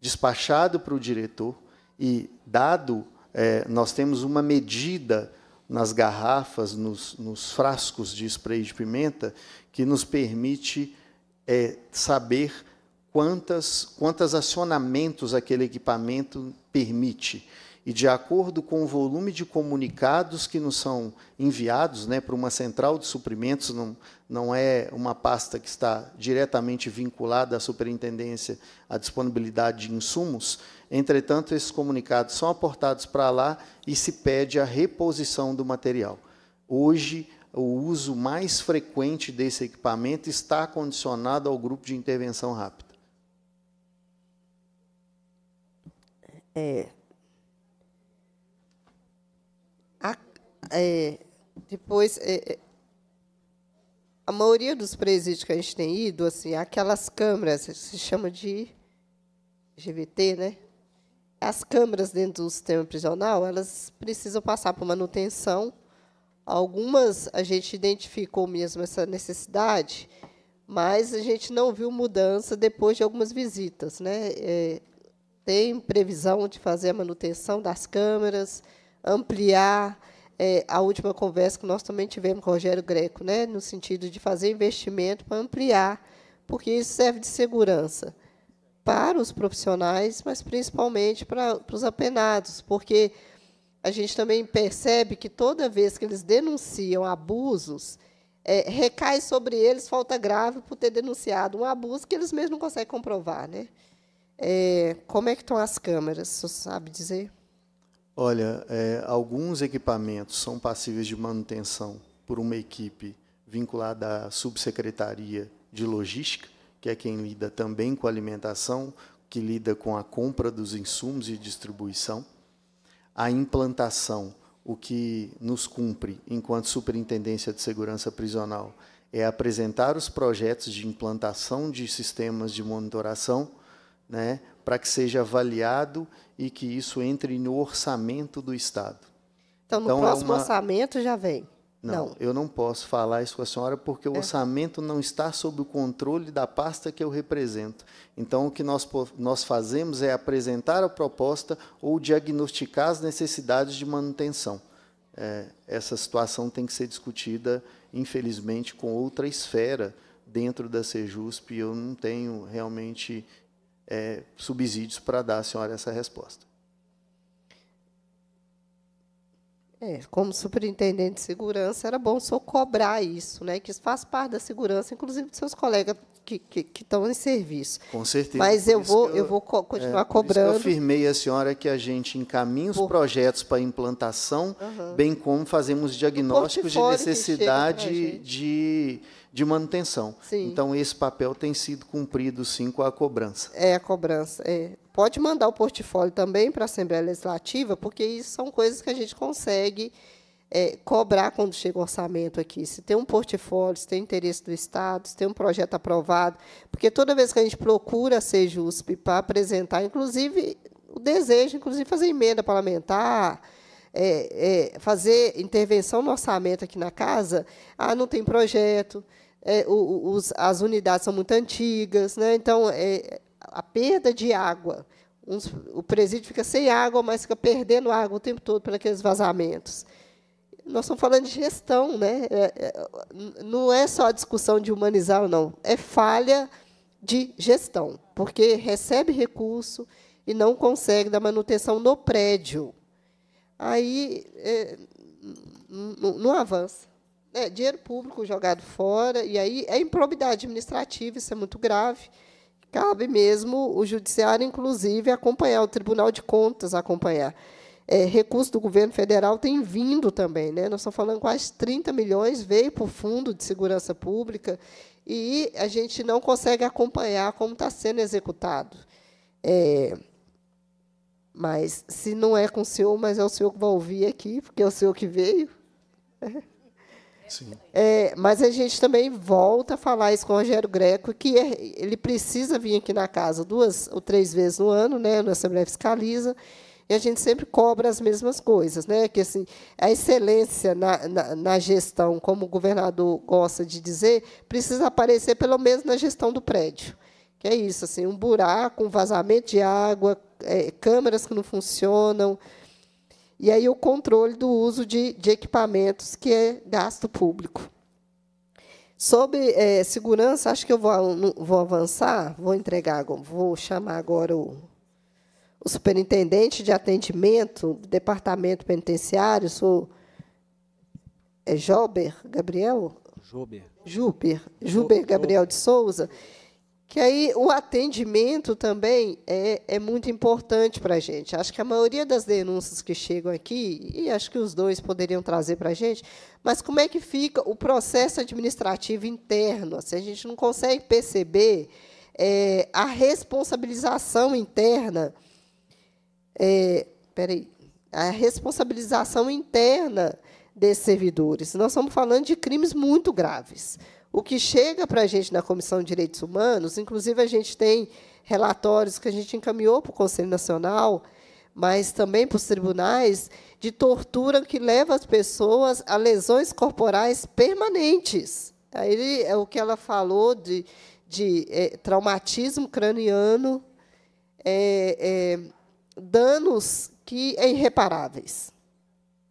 despachado para o diretor e dado, é, nós temos uma medida nas garrafas, nos, nos, frascos de spray de pimenta, que nos permite é, saber quantas, quantos acionamentos aquele equipamento permite. E de acordo com o volume de comunicados que nos são enviados né, para uma central de suprimentos, não, não é uma pasta que está diretamente vinculada à superintendência à disponibilidade de insumos. Entretanto, esses comunicados são aportados para lá e se pede a reposição do material. Hoje, o uso mais frequente desse equipamento está condicionado ao grupo de intervenção rápida. É, é a, é, depois, é, é a maioria dos presídios que a gente tem ido, assim, aquelas câmeras, se chama de GVT, né? As câmeras dentro do sistema prisional, elas precisam passar por manutenção. Algumas a gente identificou mesmo essa necessidade, mas a gente não viu mudança depois de algumas visitas, né? É, tem previsão de fazer a manutenção das câmeras, ampliar é, a última conversa que nós também tivemos com o Rogério Greco, né, no sentido de fazer investimento para ampliar, porque isso serve de segurança para os profissionais, mas principalmente para, para os apenados, porque a gente também percebe que toda vez que eles denunciam abusos, é, recai sobre eles falta grave por ter denunciado um abuso que eles mesmos não conseguem comprovar. Né? É, como é que estão as câmeras, você sabe dizer? Olha, é, alguns equipamentos são passíveis de manutenção por uma equipe vinculada à subsecretaria de logística, que é quem lida também com alimentação, que lida com a compra dos insumos e distribuição, a implantação, o que nos cumpre enquanto Superintendência de Segurança Prisional é apresentar os projetos de implantação de sistemas de monitoração né, para que seja avaliado e que isso entre no orçamento do Estado. Então, no então, é próximo é uma... orçamento já vem. Não, não, eu não posso falar isso com a senhora porque o é. orçamento não está sob o controle da pasta que eu represento. Então, o que nós, nós fazemos é apresentar a proposta ou diagnosticar as necessidades de manutenção. É, essa situação tem que ser discutida, infelizmente, com outra esfera dentro da Sejusp. Eu não tenho realmente é, subsídios para dar à senhora essa resposta. É, como superintendente de segurança, era bom só cobrar isso, né? que isso faz parte da segurança, inclusive dos seus colegas que, que, que estão em serviço. Com certeza. Mas eu vou, eu, eu, vou é, continuar é, cobrando. eu afirmei à senhora que a gente encaminha os por... projetos para implantação, uhum. bem como fazemos diagnósticos de necessidade de de manutenção. Sim. Então, esse papel tem sido cumprido, sim, com a cobrança. É, a cobrança. É. Pode mandar o portfólio também para a Assembleia Legislativa, porque isso são coisas que a gente consegue é, cobrar quando chega o orçamento aqui. Se tem um portfólio, se tem interesse do Estado, se tem um projeto aprovado. Porque toda vez que a gente procura a CEJUSP para apresentar, inclusive, o desejo, inclusive, fazer emenda parlamentar, é, é, fazer intervenção no orçamento aqui na casa, ah, não tem projeto, é, os, as unidades são muito antigas, né? então é, a perda de água. Uns, o presídio fica sem água, mas fica perdendo água o tempo todo para aqueles vazamentos. Nós estamos falando de gestão, né? É, é, não é só a discussão de humanizar, não. É falha de gestão, porque recebe recurso e não consegue dar manutenção no prédio. Aí é, não avança. É, dinheiro público jogado fora, e aí é improbidade administrativa, isso é muito grave. Cabe mesmo o judiciário, inclusive, acompanhar, o Tribunal de Contas acompanhar. É, recurso do governo federal tem vindo também. Né? Nós estamos falando quase 30 milhões, veio para o Fundo de Segurança Pública, e a gente não consegue acompanhar como está sendo executado. É, mas se não é com o senhor, mas é o senhor que vai ouvir aqui, porque é o senhor que veio. É. É, mas a gente também volta a falar isso com o Rogério Greco, que é, ele precisa vir aqui na casa duas ou três vezes no ano, né, na Assembleia Fiscaliza, e a gente sempre cobra as mesmas coisas. Né, que assim, a excelência na, na, na gestão, como o governador gosta de dizer, precisa aparecer pelo menos na gestão do prédio. Que é isso, assim, um buraco, um vazamento de água, é, câmeras que não funcionam, e aí o controle do uso de, de equipamentos, que é gasto público. Sobre é, segurança, acho que eu vou, vou avançar, vou entregar, vou chamar agora o, o superintendente de atendimento do departamento penitenciário, sou é Jober Gabriel? Jober. Juber, Juber Gabriel de Souza, que aí o atendimento também é, é muito importante para a gente. Acho que a maioria das denúncias que chegam aqui, e acho que os dois poderiam trazer para a gente, mas como é que fica o processo administrativo interno? Assim, a gente não consegue perceber é, a responsabilização interna. É, peraí, a responsabilização interna desses servidores. Nós estamos falando de crimes muito graves. O que chega para a gente na Comissão de Direitos Humanos, inclusive a gente tem relatórios que a gente encaminhou para o Conselho Nacional, mas também para os tribunais, de tortura que leva as pessoas a lesões corporais permanentes. Aí é o que ela falou de, de é, traumatismo craniano, é, é, danos que é irreparáveis.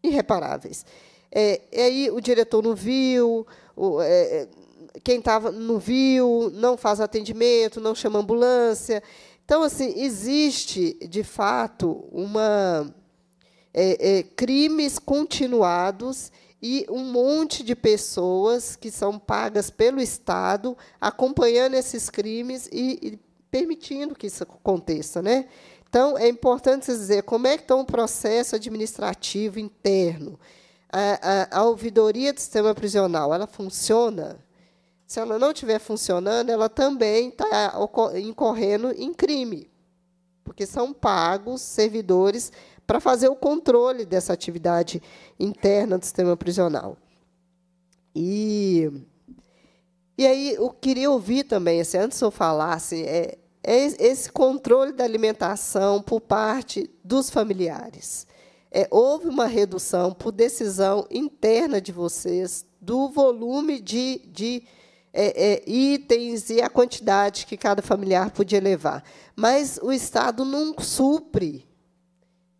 Irreparáveis. É, aí o diretor não viu, o, é, é quem estava não viu, não faz atendimento, não chama ambulância. Então, assim, existe, de fato, uma é, é, crimes continuados e um monte de pessoas que são pagas pelo Estado acompanhando esses crimes e, e permitindo que isso aconteça. Né? Então, é importante dizer como é que está o um processo administrativo interno. A, a, a ouvidoria do sistema prisional, ela funciona? se ela não estiver funcionando, ela também está incorrendo em crime, porque são pagos servidores para fazer o controle dessa atividade interna do sistema prisional. E, e aí eu queria ouvir também, assim, antes de eu falar, assim, é, é esse controle da alimentação por parte dos familiares. É, houve uma redução por decisão interna de vocês do volume de, de é, é, itens e a quantidade que cada familiar podia levar. Mas o Estado não supre.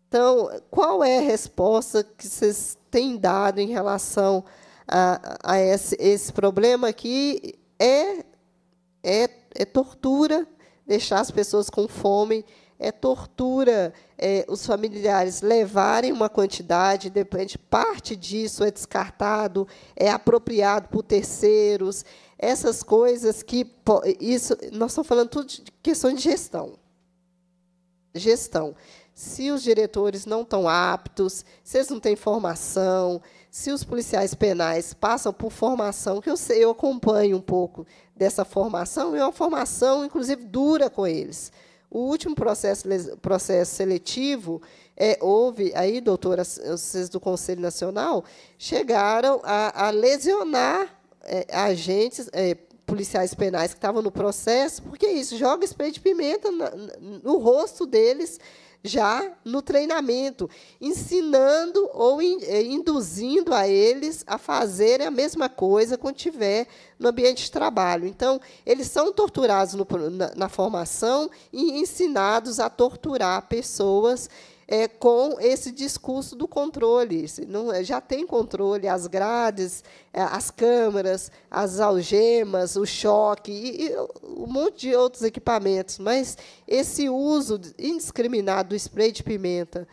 Então, qual é a resposta que vocês têm dado em relação a, a esse, esse, problema que é, é, é, tortura deixar as pessoas com fome, é tortura é, os familiares levarem uma quantidade, depende, parte disso é descartado, é apropriado por terceiros, essas coisas que isso nós estamos falando tudo de questão de gestão. Gestão. Se os diretores não estão aptos, se eles não têm formação, se os policiais penais passam por formação, que eu sei, eu acompanho um pouco dessa formação, e é uma formação, inclusive, dura com eles. O último processo, processo seletivo é, houve, aí, doutora, vocês do Conselho Nacional chegaram a, a lesionar é, agentes, é, policiais penais que estavam no processo, porque é isso, joga spray de pimenta no rosto deles já no treinamento, ensinando ou in, é, induzindo a eles a fazerem a mesma coisa quando tiver no ambiente de trabalho. Então, eles são torturados no, na, na formação e ensinados a torturar pessoas é, com esse discurso do controle. Não, é, já tem controle, as grades, é, as câmeras, as algemas, o choque e, e um monte de outros equipamentos. Mas esse uso indiscriminado do spray de pimenta,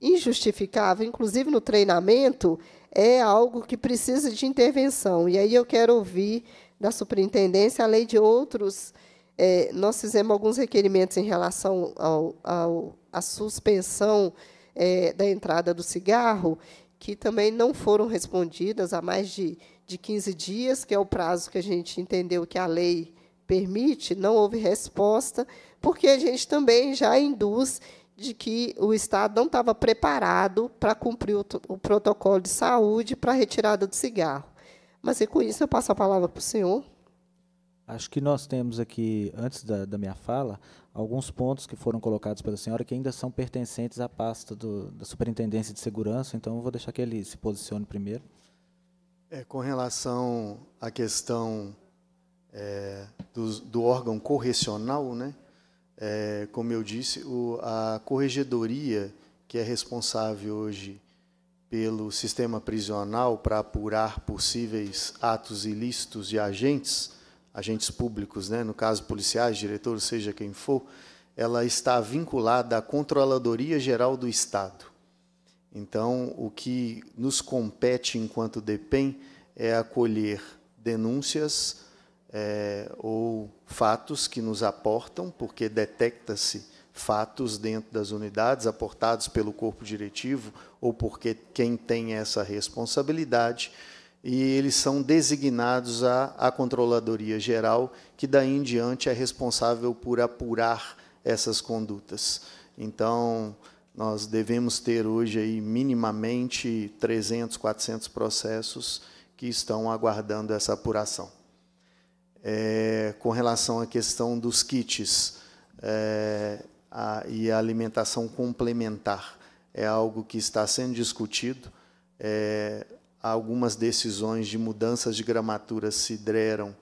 injustificável, inclusive no treinamento, é algo que precisa de intervenção. E aí eu quero ouvir da superintendência, além de outros. É, nós fizemos alguns requerimentos em relação ao, ao a suspensão é, da entrada do cigarro, que também não foram respondidas há mais de, de 15 dias, que é o prazo que a gente entendeu que a lei permite, não houve resposta, porque a gente também já induz de que o Estado não estava preparado para cumprir o, o protocolo de saúde para a retirada do cigarro. Mas, e com isso, eu passo a palavra para o senhor. Acho que nós temos aqui, antes da, da minha fala, alguns pontos que foram colocados pela senhora que ainda são pertencentes à pasta do, da Superintendência de Segurança, então eu vou deixar que ele se posicione primeiro. É, com relação à questão é, do, do, órgão correcional, né? É, como eu disse, o, a corregedoria, que é responsável hoje pelo sistema prisional para apurar possíveis atos ilícitos de agentes, agentes públicos, né, no caso policiais, diretores, seja quem for, ela está vinculada à Controladoria Geral do Estado. Então, o que nos compete enquanto DEPEN é acolher denúncias é, ou fatos que nos aportam, porque detecta-se fatos dentro das unidades aportados pelo corpo diretivo ou porque quem tem essa responsabilidade e eles são designados à, à Controladoria Geral, que daí em diante é responsável por apurar essas condutas. Então, nós devemos ter hoje aí minimamente 300, 400 processos que estão aguardando essa apuração. É, com relação à questão dos kits é, a, e a alimentação complementar, é algo que está sendo discutido. É, algumas decisões de mudanças de gramatura se deram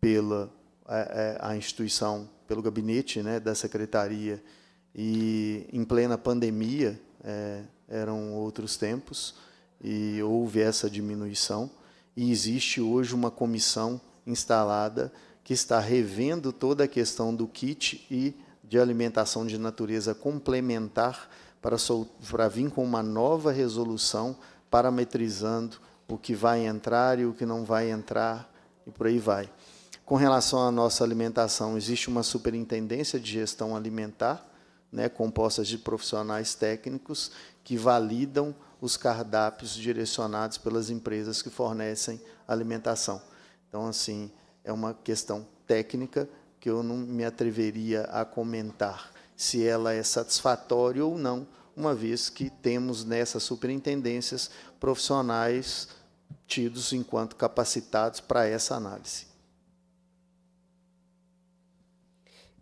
pela a, é, é, a instituição, pelo gabinete né, da secretaria, e em plena pandemia é, eram outros tempos e houve essa diminuição e existe hoje uma comissão instalada que está revendo toda a questão do kit e de alimentação de natureza complementar para, para vir com uma nova resolução parametrizando o que vai entrar e o que não vai entrar, e por aí vai. Com relação à nossa alimentação, existe uma superintendência de gestão alimentar, né, de profissionais técnicos que validam os cardápios direcionados pelas empresas que fornecem alimentação. Então, assim, é uma questão técnica que eu não me atreveria a comentar se ela é satisfatória ou não uma vez que temos nessas superintendências profissionais tidos enquanto capacitados para essa análise.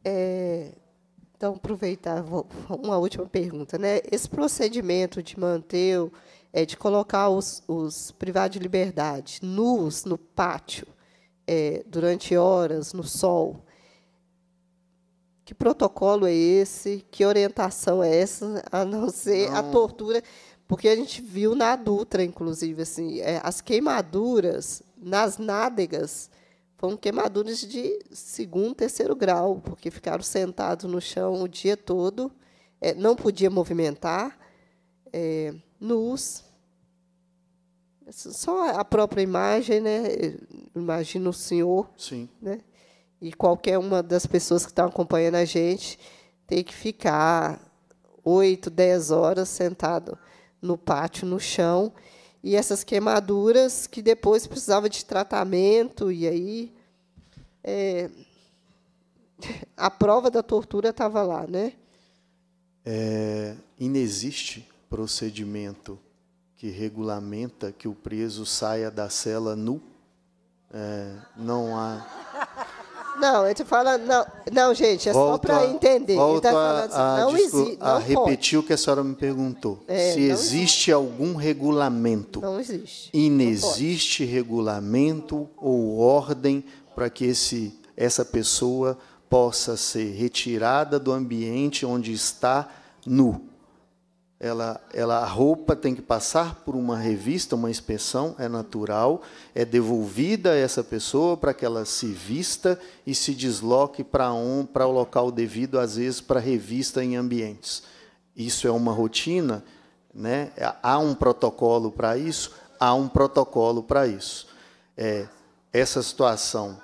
É, então, aproveitar uma última pergunta. Né? Esse procedimento de manter, é, de colocar os, os privados de liberdade nus no pátio, é, durante horas, no sol, que protocolo é esse, que orientação é essa, a não ser não. a tortura, porque a gente viu na Dutra, inclusive, assim, é, as queimaduras nas nádegas foram queimaduras de segundo, terceiro grau, porque ficaram sentados no chão o dia todo, é, não podia movimentar, é, nus. É só a própria imagem, né? Imagina o senhor. Sim. Né? e qualquer uma das pessoas que estão acompanhando a gente tem que ficar oito, dez horas sentado no pátio, no chão, e essas queimaduras que depois precisava de tratamento, e aí é, (laughs) a prova da tortura estava lá, né? É, inexiste procedimento que regulamenta que o preso saia da cela nu. É, não há não, ele fala, não, não gente, é volto só para entender. Tá volto tá falando, a, assim, a, não existe. A repetir o que a senhora me perguntou. É, se existe, algum regulamento. Não existe. Inexiste não regulamento ou ordem para que esse, essa pessoa possa ser retirada do ambiente onde está nu ela, ela, a roupa tem que passar por uma revista, uma inspeção, é natural, é devolvida a essa pessoa para que ela se vista e se desloque para um, para o local devido, às vezes para revista em ambientes. Isso é uma rotina, né? Há um protocolo para isso, há um protocolo para isso. É, essa situação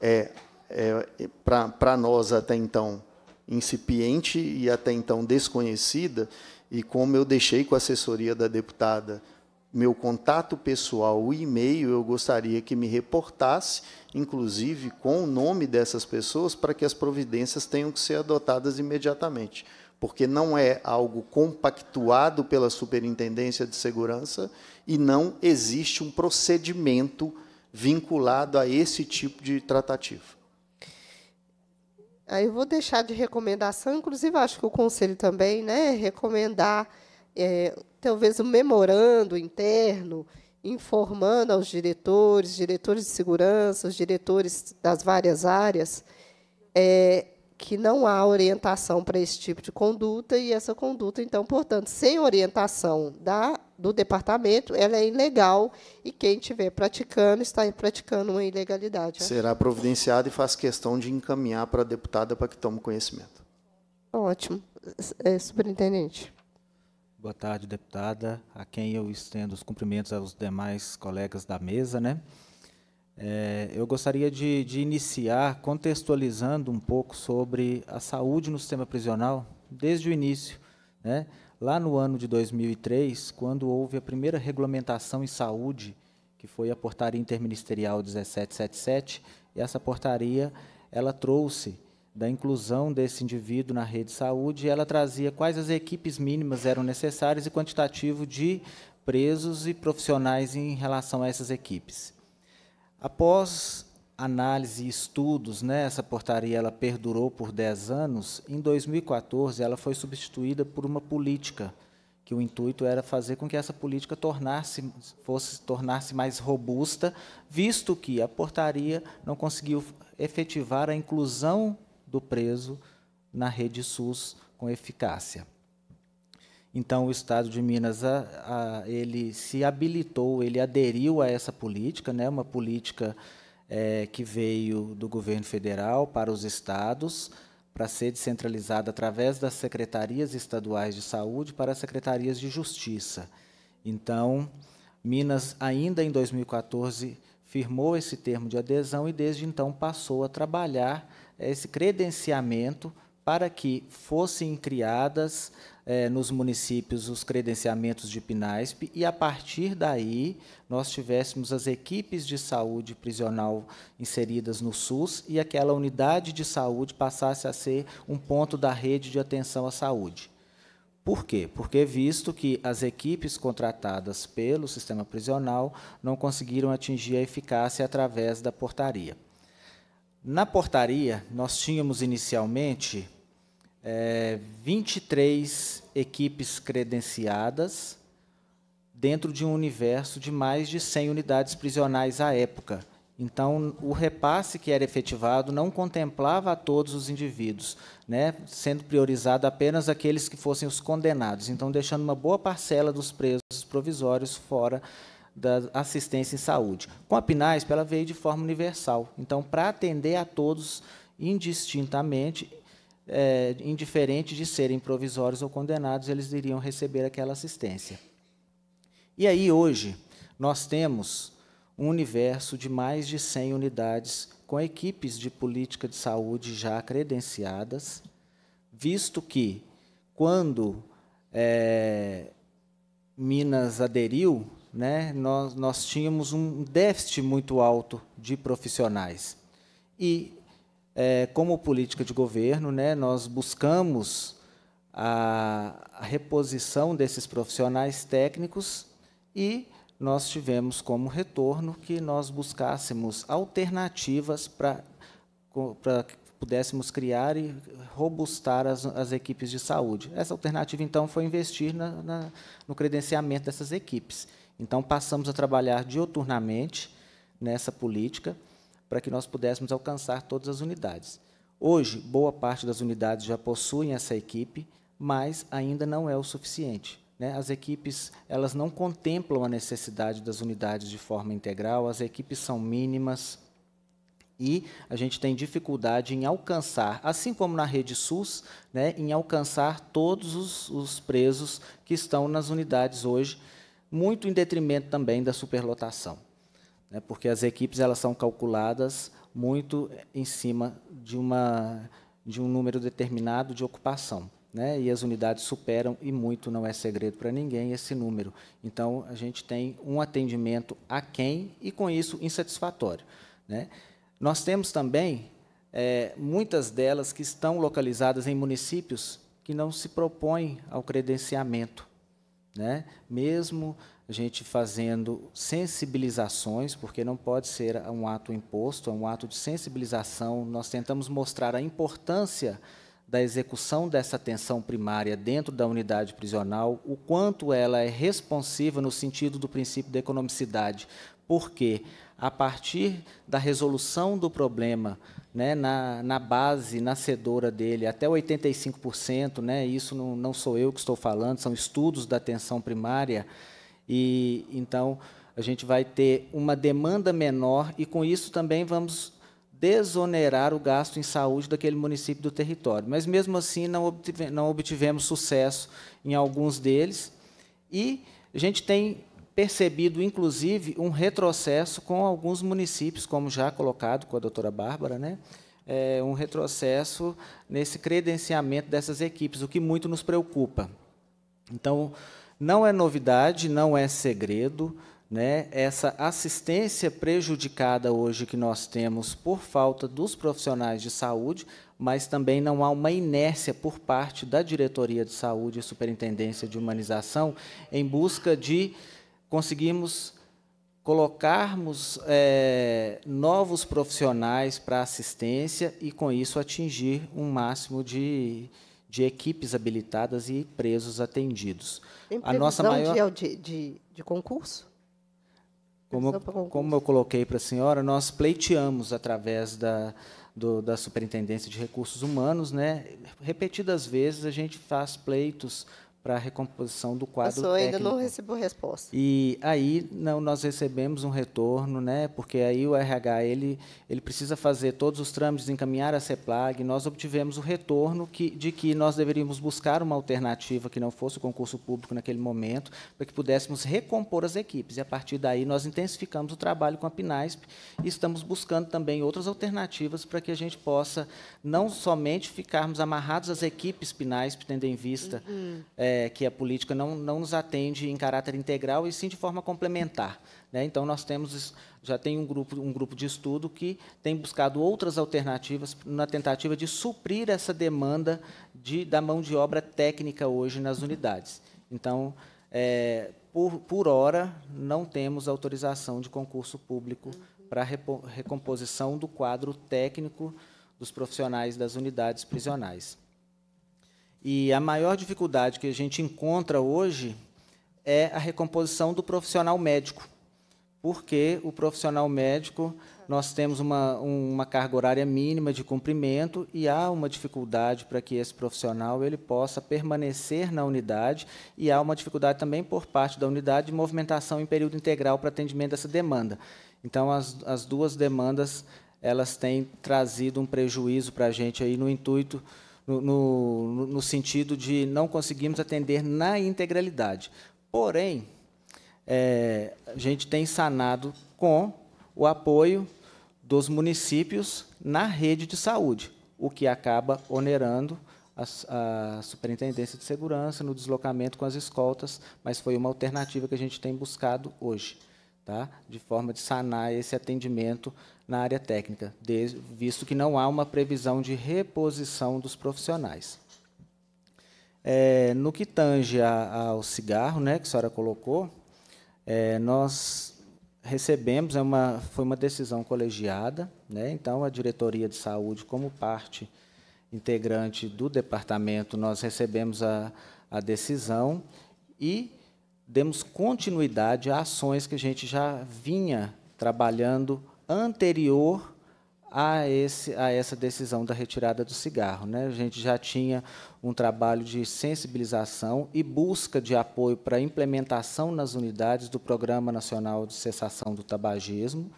é, é para nós até então incipiente e até então desconhecida, e como eu deixei com a assessoria da deputada meu contato pessoal, o e-mail, eu gostaria que me reportasse, inclusive com o nome dessas pessoas, para que as providências tenham que ser adotadas imediatamente. Porque não é algo compactuado pela Superintendência de Segurança e não existe um procedimento vinculado a esse tipo de tratativa. Aí eu vou deixar de recomendação, inclusive acho que o conselho também, né, é recomendar é, talvez um memorando interno, informando aos diretores, diretores de segurança, os diretores das várias áreas, é, que não há orientação para esse tipo de conduta e essa conduta, então, portanto, sem orientação da do departamento, ela é ilegal e quem estiver praticando está praticando uma ilegalidade. Será providenciado e faz questão de encaminhar para a deputada para que tome conhecimento. Ótimo. É, superintendente. Boa tarde, deputada. A quem eu estendo os cumprimentos é aos demais colegas da mesa. Né? É, eu gostaria de, de iniciar contextualizando um pouco sobre a saúde no sistema prisional desde o início. Né? Lá no ano de 2003, quando houve a primeira regulamentação em saúde, que foi a portaria interministerial 1777, e essa portaria ela trouxe da inclusão desse indivíduo na rede de saúde, ela trazia quais as equipes mínimas eram necessárias e quantitativo de presos e profissionais em relação a essas equipes. Após análise e estudos, né, essa portaria ela perdurou por 10 anos. Em 2014, ela foi substituída por uma política, que o intuito era fazer com que essa política tornasse, fosse tornar-se mais robusta, visto que a portaria não conseguiu efetivar a inclusão do preso na rede SUS com eficácia. Então, o Estado de Minas a, a, ele se habilitou, ele aderiu a essa política, né, uma política é, que veio do governo federal para os estados, para ser descentralizada através das secretarias estaduais de saúde para as secretarias de justiça. Então, Minas, ainda em 2014, firmou esse termo de adesão e, desde então, passou a trabalhar é, esse credenciamento para que fossem criadas é, nos municípios os credenciamentos de PNASP e, a partir daí, nós tivéssemos as equipes de saúde prisional inseridas no SUS e aquela unidade de saúde passasse a ser um ponto da rede de atenção à saúde. Por quê? Porque visto que as equipes contratadas pelo sistema prisional não conseguiram atingir a eficácia através da portaria. Na portaria, nós tínhamos inicialmente é, 23 equipes credenciadas dentro de um universo de mais de 100 unidades prisionais à época. Então, o repasse que era efetivado não contemplava a todos os indivíduos, né, sendo priorizado apenas aqueles que fossem os condenados. Então, deixando uma boa parcela dos presos provisórios fora da assistência em saúde. Com a PNASP, ela veio de forma universal. Então, para atender a todos indistintamente, é, indiferente de serem provisórios ou condenados, eles iriam receber aquela assistência. E aí, hoje, nós temos um universo de mais de 100 unidades com equipes de política de saúde já credenciadas, visto que, quando é, Minas aderiu, né, nós, nós tínhamos um déficit muito alto de profissionais. E é, como política de governo, né, nós buscamos a, a reposição desses profissionais técnicos e nós tivemos como retorno que nós buscássemos alternativas para que pudéssemos criar e robustar as, as, equipes de saúde. Essa alternativa, então, foi investir na, na, no credenciamento dessas equipes. Então, passamos a trabalhar dioturnamente nessa política para que nós pudéssemos alcançar todas as unidades. Hoje, boa parte das unidades já possuem essa equipe, mas ainda não é o suficiente. Né? As equipes elas não contemplam a necessidade das unidades de forma integral, as equipes são mínimas e a gente tem dificuldade em alcançar, assim como na rede SUS, né, em alcançar todos os, os presos que estão nas unidades hoje, muito em detrimento também da superlotação né, porque as equipes elas são calculadas muito em cima de, uma, de um número determinado de ocupação. Né, e as unidades superam, e muito não é segredo para ninguém, esse número. Então, a gente tem um atendimento a quem e, com isso, insatisfatório. Né. Nós temos também é, muitas delas que estão localizadas em municípios que não se propõem ao credenciamento. Né? Mesmo a gente fazendo sensibilizações, porque não pode ser um ato imposto, é um ato de sensibilização. Nós tentamos mostrar a importância da execução dessa atenção primária dentro da unidade prisional, o quanto ela é responsiva no sentido do princípio da economicidade, porque a partir da resolução do problema, né, na, na base nascedora dele, até 85%, né, isso não, não sou eu que estou falando, são estudos da atenção primária, e então a gente vai ter uma demanda menor e com isso também vamos desonerar o gasto em saúde daquele município do território. Mas mesmo assim não, obtive, não obtivemos sucesso em alguns deles e a gente tem percebido, inclusive, um retrocesso com alguns municípios, como já colocado com a doutora Bárbara, né? É um retrocesso nesse credenciamento dessas equipes, o que muito nos preocupa. Então, não é novidade, não é segredo, né? Essa assistência prejudicada hoje que nós temos por falta dos profissionais de saúde, mas também não há uma inércia por parte da diretoria de saúde e superintendência de humanização em busca de conseguirmos colocarmos é, novos profissionais para assistência e com isso atingir um máximo de de equipes habilitadas e presos atendidos. Tem a nossa maior de, de, de concurso? Como, concurso? como eu coloquei para a senhora, nós pleiteamos através da, do, da Superintendência de Recursos Humanos, né? Repetidas vezes a gente faz pleitos para a recomposição do quadro Passou, técnico. ainda não recebo resposta. E aí não nós recebemos um retorno, né? Porque aí o RH ele ele precisa fazer todos os trâmites, encaminhar a CEPLAG, nós obtivemos o retorno que, de que nós deveríamos buscar uma alternativa que não fosse o concurso público naquele momento, para que pudéssemos recompor as equipes. E a partir daí nós intensificamos o trabalho com a PNASP e estamos buscando também outras alternativas para que a gente possa não somente ficarmos amarrados às equipes PNASP, tendo em vista uhum. é, que a política não, não nos atende em caráter integral e sim de forma complementar. Né? Então, nós temos, já tem um grupo, um grupo de estudo que tem buscado outras alternativas na tentativa de suprir essa demanda de, da mão de obra técnica hoje nas unidades. Então, é, por, por hora, não temos autorização de concurso público para recomposição do quadro técnico dos profissionais das unidades prisionais. E a maior dificuldade que a gente encontra hoje é a recomposição do profissional médico. Porque o profissional médico, nós temos uma, uma carga horária mínima de cumprimento e há uma dificuldade para que esse profissional ele possa permanecer na unidade e há uma dificuldade também por parte da unidade de movimentação em período integral para atendimento dessa demanda. Então, as, as duas demandas elas têm trazido um prejuízo para a gente aí no intuito no, no, sentido de não conseguimos atender na integralidade. Porém, é, a gente tem sanado com o apoio dos municípios na rede de saúde, o que acaba onerando a, a, Superintendência de Segurança no deslocamento com as escoltas, mas foi uma alternativa que a gente tem buscado hoje tá? de forma de sanar esse atendimento na área técnica, desde, visto que não há uma previsão de reposição dos profissionais. É, no que tange a, ao cigarro, né, que a senhora colocou, é, nós recebemos é uma, foi uma decisão colegiada, né? Então a diretoria de saúde, como parte integrante do departamento, nós recebemos a, a decisão e demos continuidade a ações que a gente já vinha trabalhando anterior a, esse, a essa decisão da retirada do cigarro. Né? A gente já tinha um trabalho de sensibilização e busca de apoio para a implementação nas unidades do Programa Nacional de Cessação do Tabagismo.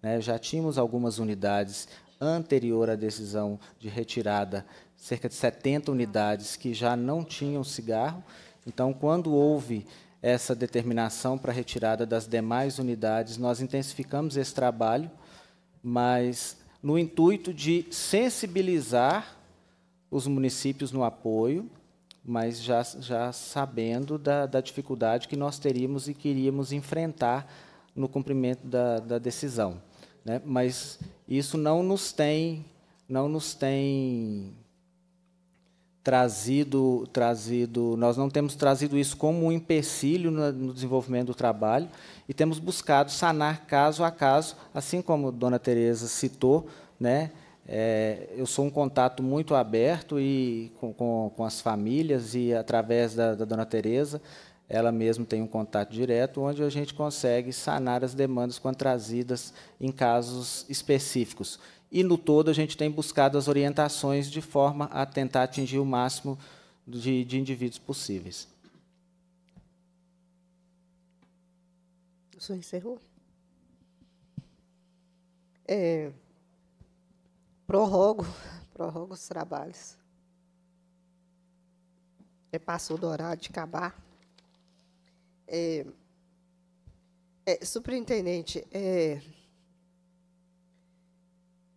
Né? Já tínhamos algumas unidades anterior à decisão de retirada, cerca de 70 unidades que já não tinham cigarro. Então, quando houve essa determinação para retirada das demais unidades. Nós intensificamos esse trabalho, mas no intuito de sensibilizar os municípios no apoio, mas já, já sabendo da, da dificuldade que nós teríamos e queríamos enfrentar no cumprimento da, da decisão. Né? Mas isso não nos tem, não nos tem trazido, trazido, nós não temos trazido isso como um empecilho no desenvolvimento do trabalho e temos buscado sanar caso a caso, assim como a Dona Teresa citou, né? É, eu sou um contato muito aberto e com, com, com as famílias e através da, da Dona Teresa, ela mesma tem um contato direto, onde a gente consegue sanar as demandas quando trazidas em casos específicos e no todo a gente tem buscado as orientações de forma a tentar atingir o máximo de, de indivíduos possíveis. O senhor encerrou? É, prorrogo, (laughs) prorrogo os trabalhos. É, passou do horário de acabar. É, é, superintendente, é,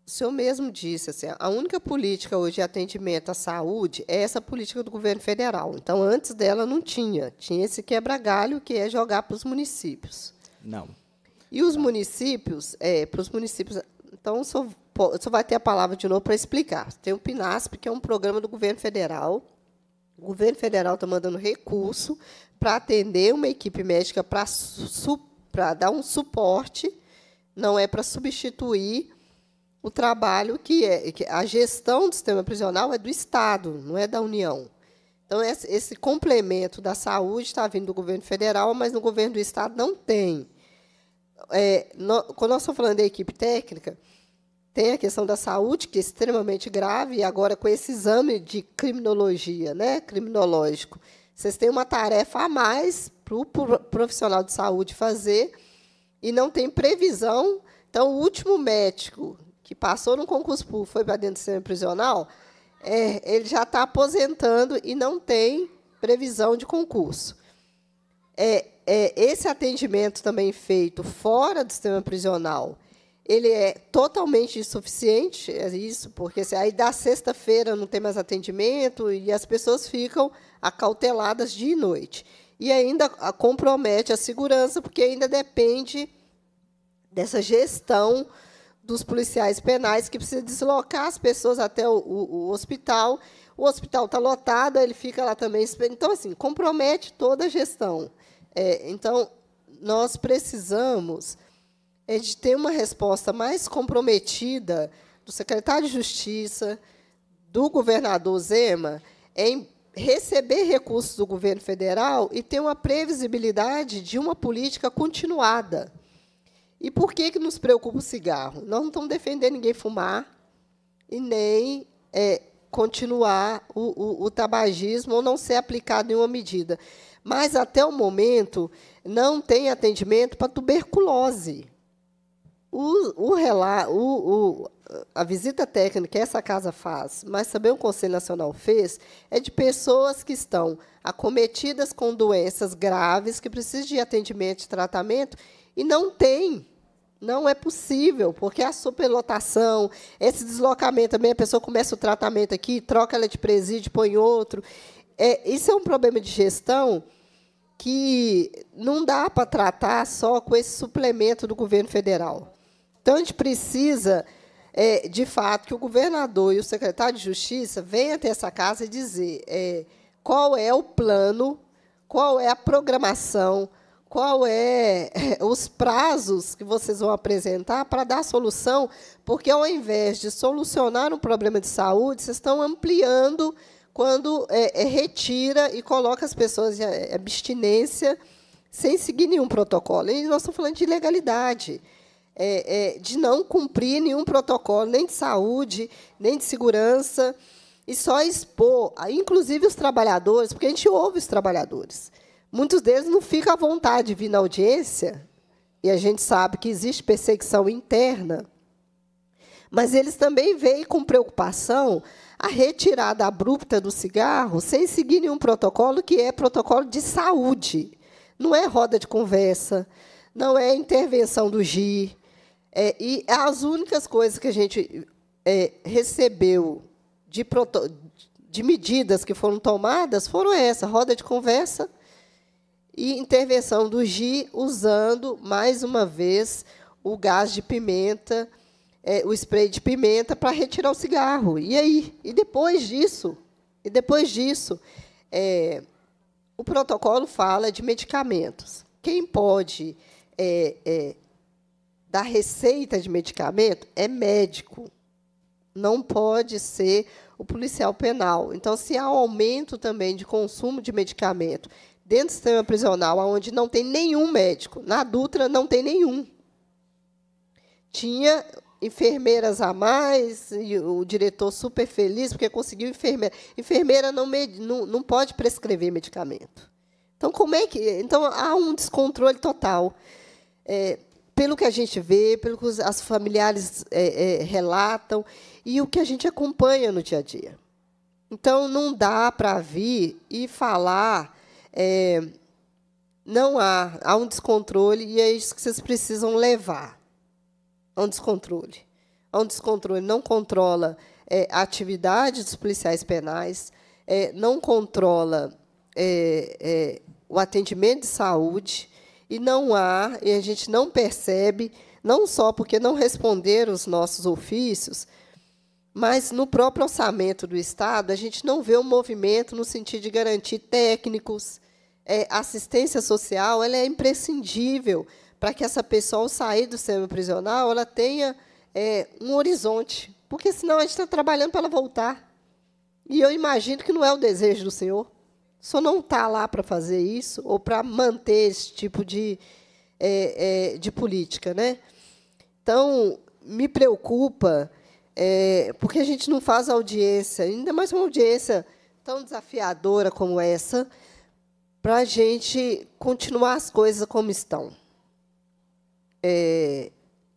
o senhor mesmo disse, assim, a única política hoje de atendimento à saúde é essa política do governo federal. Então, antes dela não tinha. Tinha esse quebra-galho que é jogar para os municípios. Não. E os municípios, é, para os municípios. Então, o senhor, o senhor vai ter a palavra de novo para explicar. Tem o Pinasp que é um programa do governo federal. O governo federal está mandando recurso para atender uma equipe médica para, para dar um suporte, não é para substituir o trabalho que é que a gestão do sistema prisional é do Estado, não é da União. Então, esse complemento da saúde está vindo do governo federal, mas no governo do Estado não tem. É, no, quando nós estamos falando da equipe técnica, tem a questão da saúde, que é extremamente grave, e agora com esse exame de criminologia, né, criminológico, vocês têm uma tarefa a mais para o profissional de saúde fazer e não tem previsão. Então, o último médico que passou num concurso público, foi para dentro do sistema prisional, é, ele já está aposentando e não tem previsão de concurso. É, é, esse atendimento também feito fora do sistema prisional, ele é totalmente insuficiente, é isso, porque se, aí da sexta-feira não tem mais atendimento e as pessoas ficam acauteladas dia e noite. E ainda compromete a segurança, porque ainda depende dessa gestão dos policiais penais que precisa deslocar as pessoas até o, o, o hospital. O hospital está lotado, ele fica lá também. Então, assim, compromete toda a gestão. É, então, nós precisamos é, de ter uma resposta mais comprometida do secretário de Justiça, do governador Zema, em receber recursos do governo federal e ter uma previsibilidade de uma política continuada. E por que, que nos preocupa o cigarro? Nós não estamos defendendo ninguém fumar e nem é, continuar o, o, o tabagismo ou não ser aplicado nenhuma medida. Mas, até o momento, não tem atendimento para tuberculose. O, o, o, o, a visita técnica que essa casa faz, mas também o Conselho Nacional fez, é de pessoas que estão acometidas com doenças graves, que precisam de atendimento e tratamento, e não tem não é possível, porque a superlotação, esse deslocamento também, a pessoa começa o tratamento aqui, troca ela de presídio, põe outro. É, isso é um problema de gestão que não dá para tratar só com esse suplemento do governo federal. Então, a gente precisa, é, de fato, que o governador e o secretário de Justiça venham até essa casa e dizer é, qual é o plano, qual é a programação, qual é (laughs) os prazos que vocês vão apresentar para dar solução, porque ao invés de solucionar um problema de saúde, vocês estão ampliando quando é, é, retira e coloca as pessoas em é, abstinência sem seguir nenhum protocolo. E nós estamos falando de ilegalidade, é, é, de não cumprir nenhum protocolo, nem de saúde, nem de segurança, e só expor, inclusive os trabalhadores, porque a gente ouve os trabalhadores. Muitos deles não ficam à vontade de vir na audiência, e a gente sabe que existe perseguição interna, mas eles também veem com preocupação a retirada abrupta do cigarro sem seguir nenhum protocolo que é protocolo de saúde. Não é roda de conversa, não é intervenção do GI. É, e as únicas coisas que a gente é, recebeu de, de medidas que foram tomadas foram essa roda de conversa e intervenção do GI usando mais uma vez o gás de pimenta, é, o spray de pimenta para retirar o cigarro. E aí? E depois disso? E depois disso, é, o protocolo fala de medicamentos. Quem pode é, é dar receita de medicamento é médico. Não pode ser o policial penal. Então, se há aumento também de consumo de medicamento dentro do sistema prisional, onde não tem nenhum médico. Na Dutra não tem nenhum. Tinha enfermeiras a mais, e o diretor super feliz, porque conseguiu enfermeira. Enfermeira não, med, não, não pode prescrever medicamento. Então, como é que. Então, há um descontrole total. É, pelo que a gente vê, pelo que as familiares é, é, relatam e o que a gente acompanha no dia a dia. Então, não dá para vir e falar é, não há, há um descontrole e é isso que vocês precisam levar. Há um descontrole. Há um descontrole, não controla é, a atividade dos policiais penais, é, não controla é, é, o atendimento de saúde, e não há, e a gente não percebe, não só porque não responderam os nossos ofícios, mas no próprio orçamento do Estado, a gente não vê um movimento no sentido de garantir técnicos. É, assistência social ela é imprescindível para que essa pessoa, ao sair do sistema prisional, ela tenha é, um horizonte, porque senão a gente está trabalhando para ela voltar. E eu imagino que não é o desejo do senhor. O senhor não está lá para fazer isso ou para manter esse tipo de, é, é, de política. Né? Então, me preocupa é, porque a gente não faz audiência, ainda mais uma audiência tão desafiadora como essa, para a gente continuar as coisas como estão. É,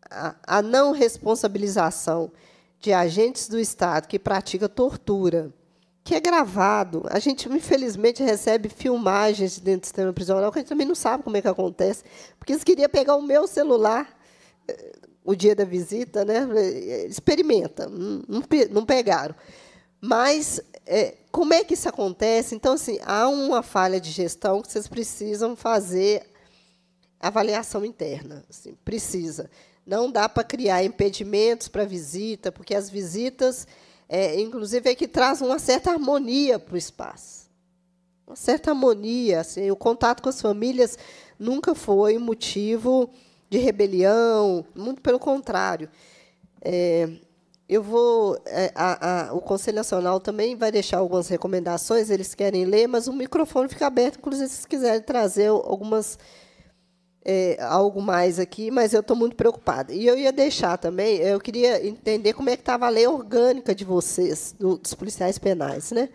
a, a não responsabilização de agentes do Estado que pratica tortura, que é gravado. A gente, infelizmente, recebe filmagens dentro do sistema prisional, que a gente também não sabe como é que acontece, porque eles queriam pegar o meu celular o dia da visita, né? Experimenta, não, não pegaram. Mas é, como é que isso acontece? Então, assim, há uma falha de gestão que vocês precisam fazer avaliação interna. Assim, precisa. Não dá para criar impedimentos para visita, porque as visitas, é, inclusive, é que trazem uma certa harmonia para o espaço. Uma certa harmonia. Assim, o contato com as famílias nunca foi motivo de rebelião, muito pelo contrário. É, eu vou. É, a, a, o Conselho Nacional também vai deixar algumas recomendações, eles querem ler, mas o microfone fica aberto, inclusive, se quiserem trazer algumas. É, algo mais aqui, mas eu estou muito preocupada. E eu ia deixar também, eu queria entender como é que estava a lei orgânica de vocês, do, dos policiais penais, né?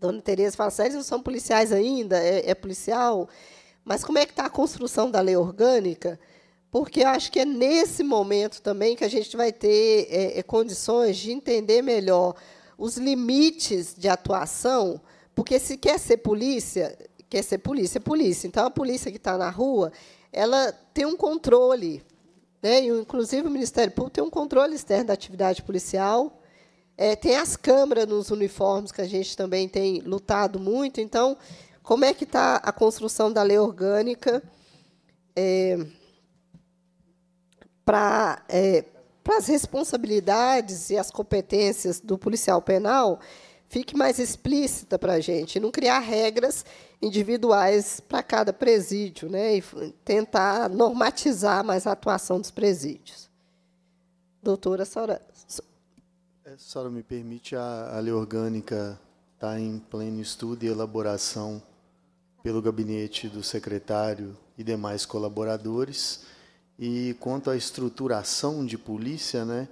Dona Tereza fala, eles não são policiais ainda? É, é policial? Mas como é que está a construção da lei orgânica? Porque eu acho que é nesse momento também que a gente vai ter é, é, condições de entender melhor os limites de atuação, porque se quer ser polícia, quer ser polícia, é polícia. Então, a polícia que está na rua, ela tem um controle. Né? Inclusive, o Ministério Público tem um controle externo da atividade policial, é, tem as câmeras nos uniformes, que a gente também tem lutado muito. Então, como é que está a construção da lei orgânica é, para é, as responsabilidades e as competências do policial penal fique mais explícita para a gente, não criar regras individuais para cada presídio, né, e tentar normatizar mais a atuação dos presídios. Doutora Sora. É, Sora, me permite, a, a lei orgânica está em pleno estudo e elaboração pelo gabinete do secretário e demais colaboradores. E quanto à estruturação de polícia, né,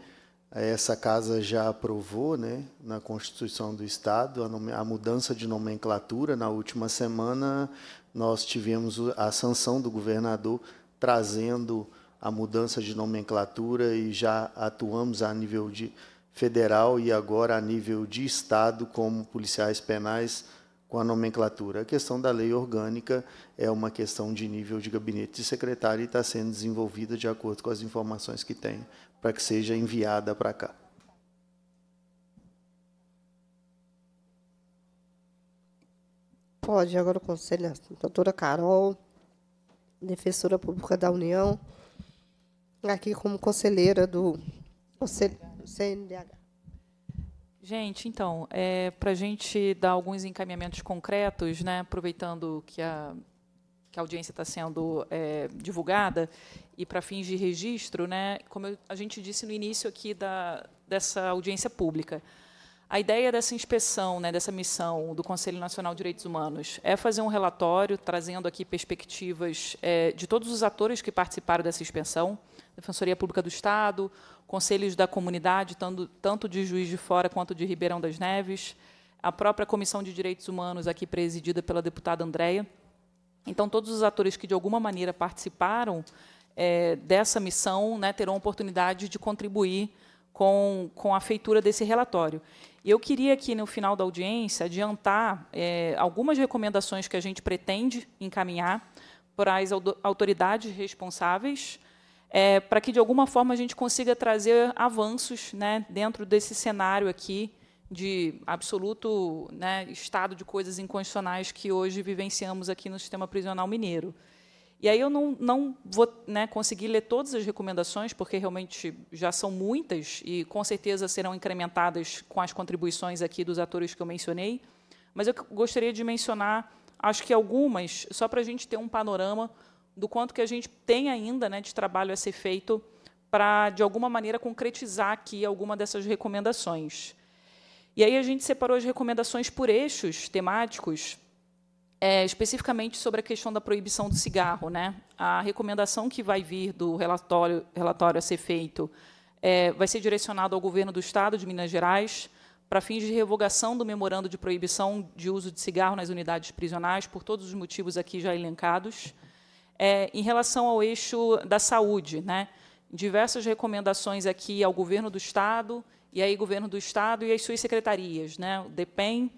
essa casa já aprovou né, na Constituição do Estado a, a mudança de nomenclatura. Na última semana, nós tivemos a sanção do governador trazendo a mudança de nomenclatura e já atuamos a nível de federal e agora a nível de estado como policiais penais com a nomenclatura. A questão da lei orgânica é uma questão de nível de gabinete de secretário e está sendo desenvolvida de acordo com as informações que tem, para que seja enviada para cá. Pode, agora o conselho, doutora Carol, defensora pública da União, aqui como conselheira do Conselho CNDH. Gente, então, é, para a gente dar alguns encaminhamentos concretos, né, aproveitando que a, que a audiência está sendo é, divulgada, e para fins de registro, né, como eu, a gente disse no início aqui da, dessa audiência pública, a ideia dessa inspeção, né, dessa missão do Conselho Nacional de Direitos Humanos, é fazer um relatório trazendo aqui perspectivas é, de todos os atores que participaram dessa inspeção, Defensoria Pública do Estado, conselhos da comunidade, tanto, tanto de Juiz de Fora quanto de Ribeirão das Neves, a própria Comissão de Direitos Humanos, aqui presidida pela deputada Andréia. Então, todos os atores que, de alguma maneira, participaram é, dessa missão né, terão a oportunidade de contribuir com, com a feitura desse relatório. E eu queria aqui, no final da audiência, adiantar é, algumas recomendações que a gente pretende encaminhar para as autoridades responsáveis é, para que, de alguma forma, a gente consiga trazer avanços né, dentro desse cenário aqui de absoluto né, estado de coisas incondicionais que hoje vivenciamos aqui no sistema prisional mineiro. E aí eu não, não vou né, conseguir ler todas as recomendações, porque realmente já são muitas e com certeza serão incrementadas com as contribuições aqui dos atores que eu mencionei. Mas eu gostaria de mencionar, acho que algumas, só para a gente ter um panorama do quanto que a gente tem ainda né, de trabalho a ser feito para, de alguma maneira, concretizar aqui alguma dessas recomendações. E aí a gente separou as recomendações por eixos temáticos, é, especificamente sobre a questão da proibição do cigarro. Né? A recomendação que vai vir do relatório, relatório a ser feito é, vai ser direcionada ao governo do Estado de Minas Gerais, para fins de revogação do memorando de proibição de uso de cigarro nas unidades prisionais, por todos os motivos aqui já elencados é, em relação ao eixo da saúde, né? diversas recomendações aqui ao governo do Estado, e aí governo do Estado e as suas secretarias, né? o DEPEN,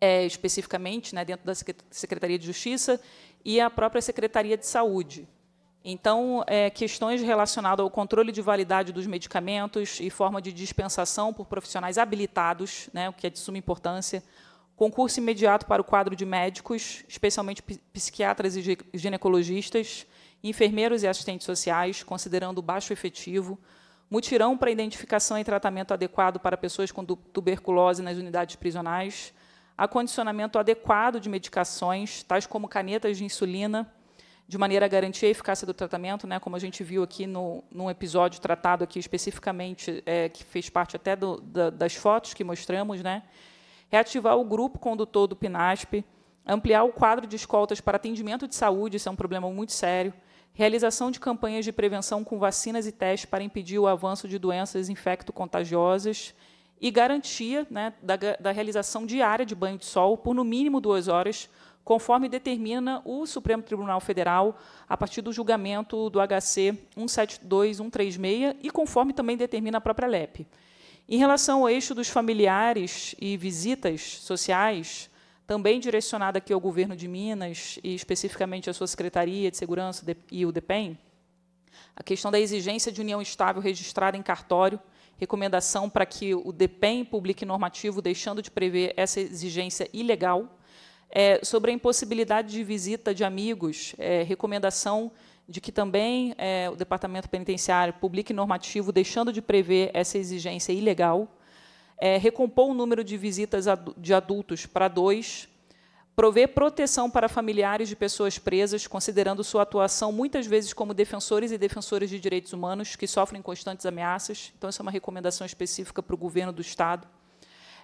é, especificamente, né, dentro da Secretaria de Justiça, e a própria Secretaria de Saúde. Então, é, questões relacionadas ao controle de validade dos medicamentos e forma de dispensação por profissionais habilitados, né, o que é de suma importância, concurso imediato para o quadro de médicos, especialmente psiquiatras e ginecologistas, enfermeiros e assistentes sociais, considerando o baixo efetivo, mutirão para identificação e tratamento adequado para pessoas com tuberculose nas unidades prisionais, acondicionamento adequado de medicações, tais como canetas de insulina, de maneira a garantir a eficácia do tratamento, né, como a gente viu aqui no, num episódio tratado aqui especificamente, é, que fez parte até do, da, das fotos que mostramos, né, reativar o grupo condutor do PNASP, ampliar o quadro de escoltas para atendimento de saúde, isso é um problema muito sério, realização de campanhas de prevenção com vacinas e testes para impedir o avanço de doenças infecto-contagiosas e garantia né, da, da realização diária de banho de sol por no mínimo duas horas, conforme determina o Supremo Tribunal Federal a partir do julgamento do HC 172136 e conforme também determina a própria LEP. Em relação ao eixo dos familiares e visitas sociais, também direcionada aqui ao governo de Minas e especificamente à sua Secretaria de Segurança e o DEPEN, a questão da exigência de união estável registrada em cartório, recomendação para que o DEPEN publique normativo deixando de prever essa exigência ilegal, é, sobre a impossibilidade de visita de amigos, é, recomendação de que também é, o Departamento Penitenciário publique normativo deixando de prever essa exigência ilegal, é, recompor o número de visitas de adultos para dois, prover proteção para familiares de pessoas presas, considerando sua atuação muitas vezes como defensores e defensoras de direitos humanos que sofrem constantes ameaças. Então, essa é uma recomendação específica para o governo do Estado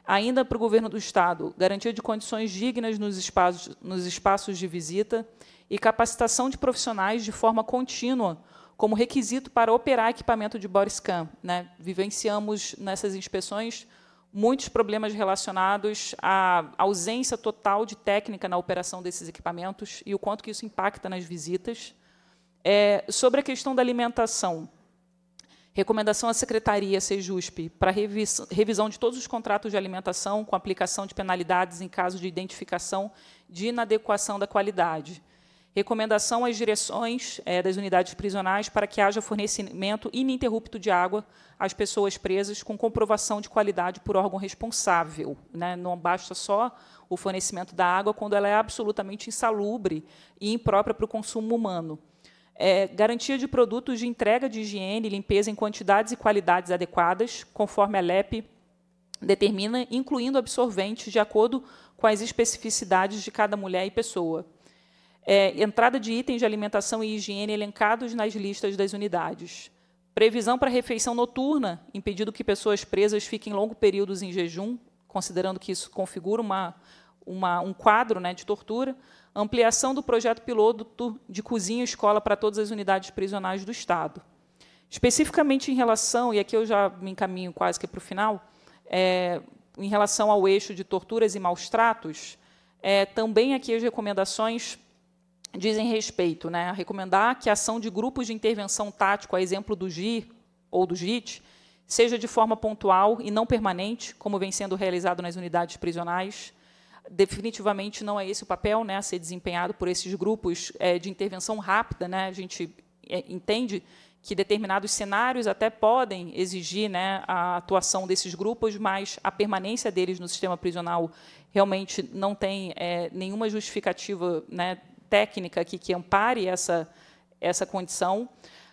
ainda para o governo do Estado, garantia de condições dignas nos espaços, nos espaços de visita e capacitação de profissionais de forma contínua como requisito para operar equipamento de body scan. Né? Vivenciamos nessas inspeções muitos problemas relacionados à ausência total de técnica na operação desses equipamentos e o quanto que isso impacta nas visitas. É, sobre a questão da alimentação, recomendação à Secretaria Sejusp para revis revisão de todos os contratos de alimentação com aplicação de penalidades em caso de identificação de inadequação da qualidade recomendação às direções é, das unidades prisionais para que haja fornecimento ininterrupto de água às pessoas presas com comprovação de qualidade por órgão responsável. Né? Não basta só o fornecimento da água quando ela é absolutamente insalubre e imprópria para o consumo humano. É, garantia de produtos de entrega de higiene e limpeza em quantidades e qualidades adequadas, conforme a LEP determina, incluindo absorventes de acordo com as especificidades de cada mulher e pessoa. É, entrada de itens de alimentação e higiene elencados nas listas das unidades. Previsão para refeição noturna, impedindo que pessoas presas fiquem longos períodos em jejum, considerando que isso configura uma, uma, um quadro né, de tortura. Ampliação do projeto piloto de cozinha e escola para todas as unidades prisionais do Estado. Especificamente em relação, e aqui eu já me encaminho quase que para o final, é, em relação ao eixo de torturas e maus tratos, é, também aqui as recomendações dizem respeito né, a recomendar que a ação de grupos de intervenção tático, a exemplo do GIR ou do JIT, seja de forma pontual e não permanente, como vem sendo realizado nas unidades prisionais. Definitivamente não é esse o papel né, a ser desempenhado por esses grupos é, de intervenção rápida. Né, a gente eh, entende que determinados cenários até podem exigir né, a atuação desses grupos, mas a permanência deles no sistema prisional realmente não tem é, nenhuma justificativa né, técnica que ampare essa, essa condição,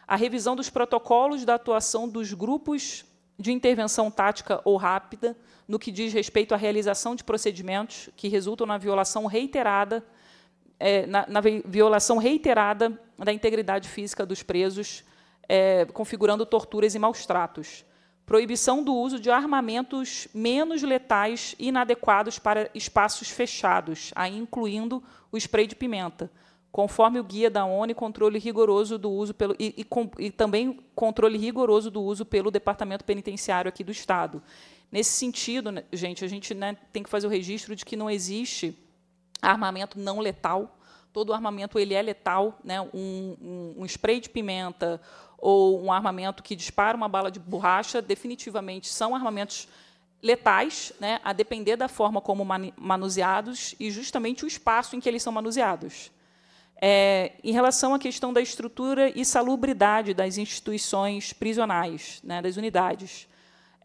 a revisão dos protocolos da atuação dos grupos de intervenção tática ou rápida no que diz respeito à realização de procedimentos que resultam na violação reiterada é, na, na, violação reiterada da integridade física dos presos, é, configurando torturas e maus tratos proibição do uso de armamentos menos letais e inadequados para espaços fechados, aí incluindo o spray de pimenta, conforme o guia da ONU e controle rigoroso do uso pelo e, e, com, e também controle rigoroso do uso pelo Departamento Penitenciário aqui do Estado. Nesse sentido, né, gente, a gente né, tem que fazer o registro de que não existe armamento não letal todo armamento ele é letal, né? um, um, um spray de pimenta ou um armamento que dispara uma bala de borracha, definitivamente são armamentos letais, né? a depender da forma como manuseados e justamente o espaço em que eles são manuseados. É, em relação à questão da estrutura e salubridade das instituições prisionais, né, das unidades,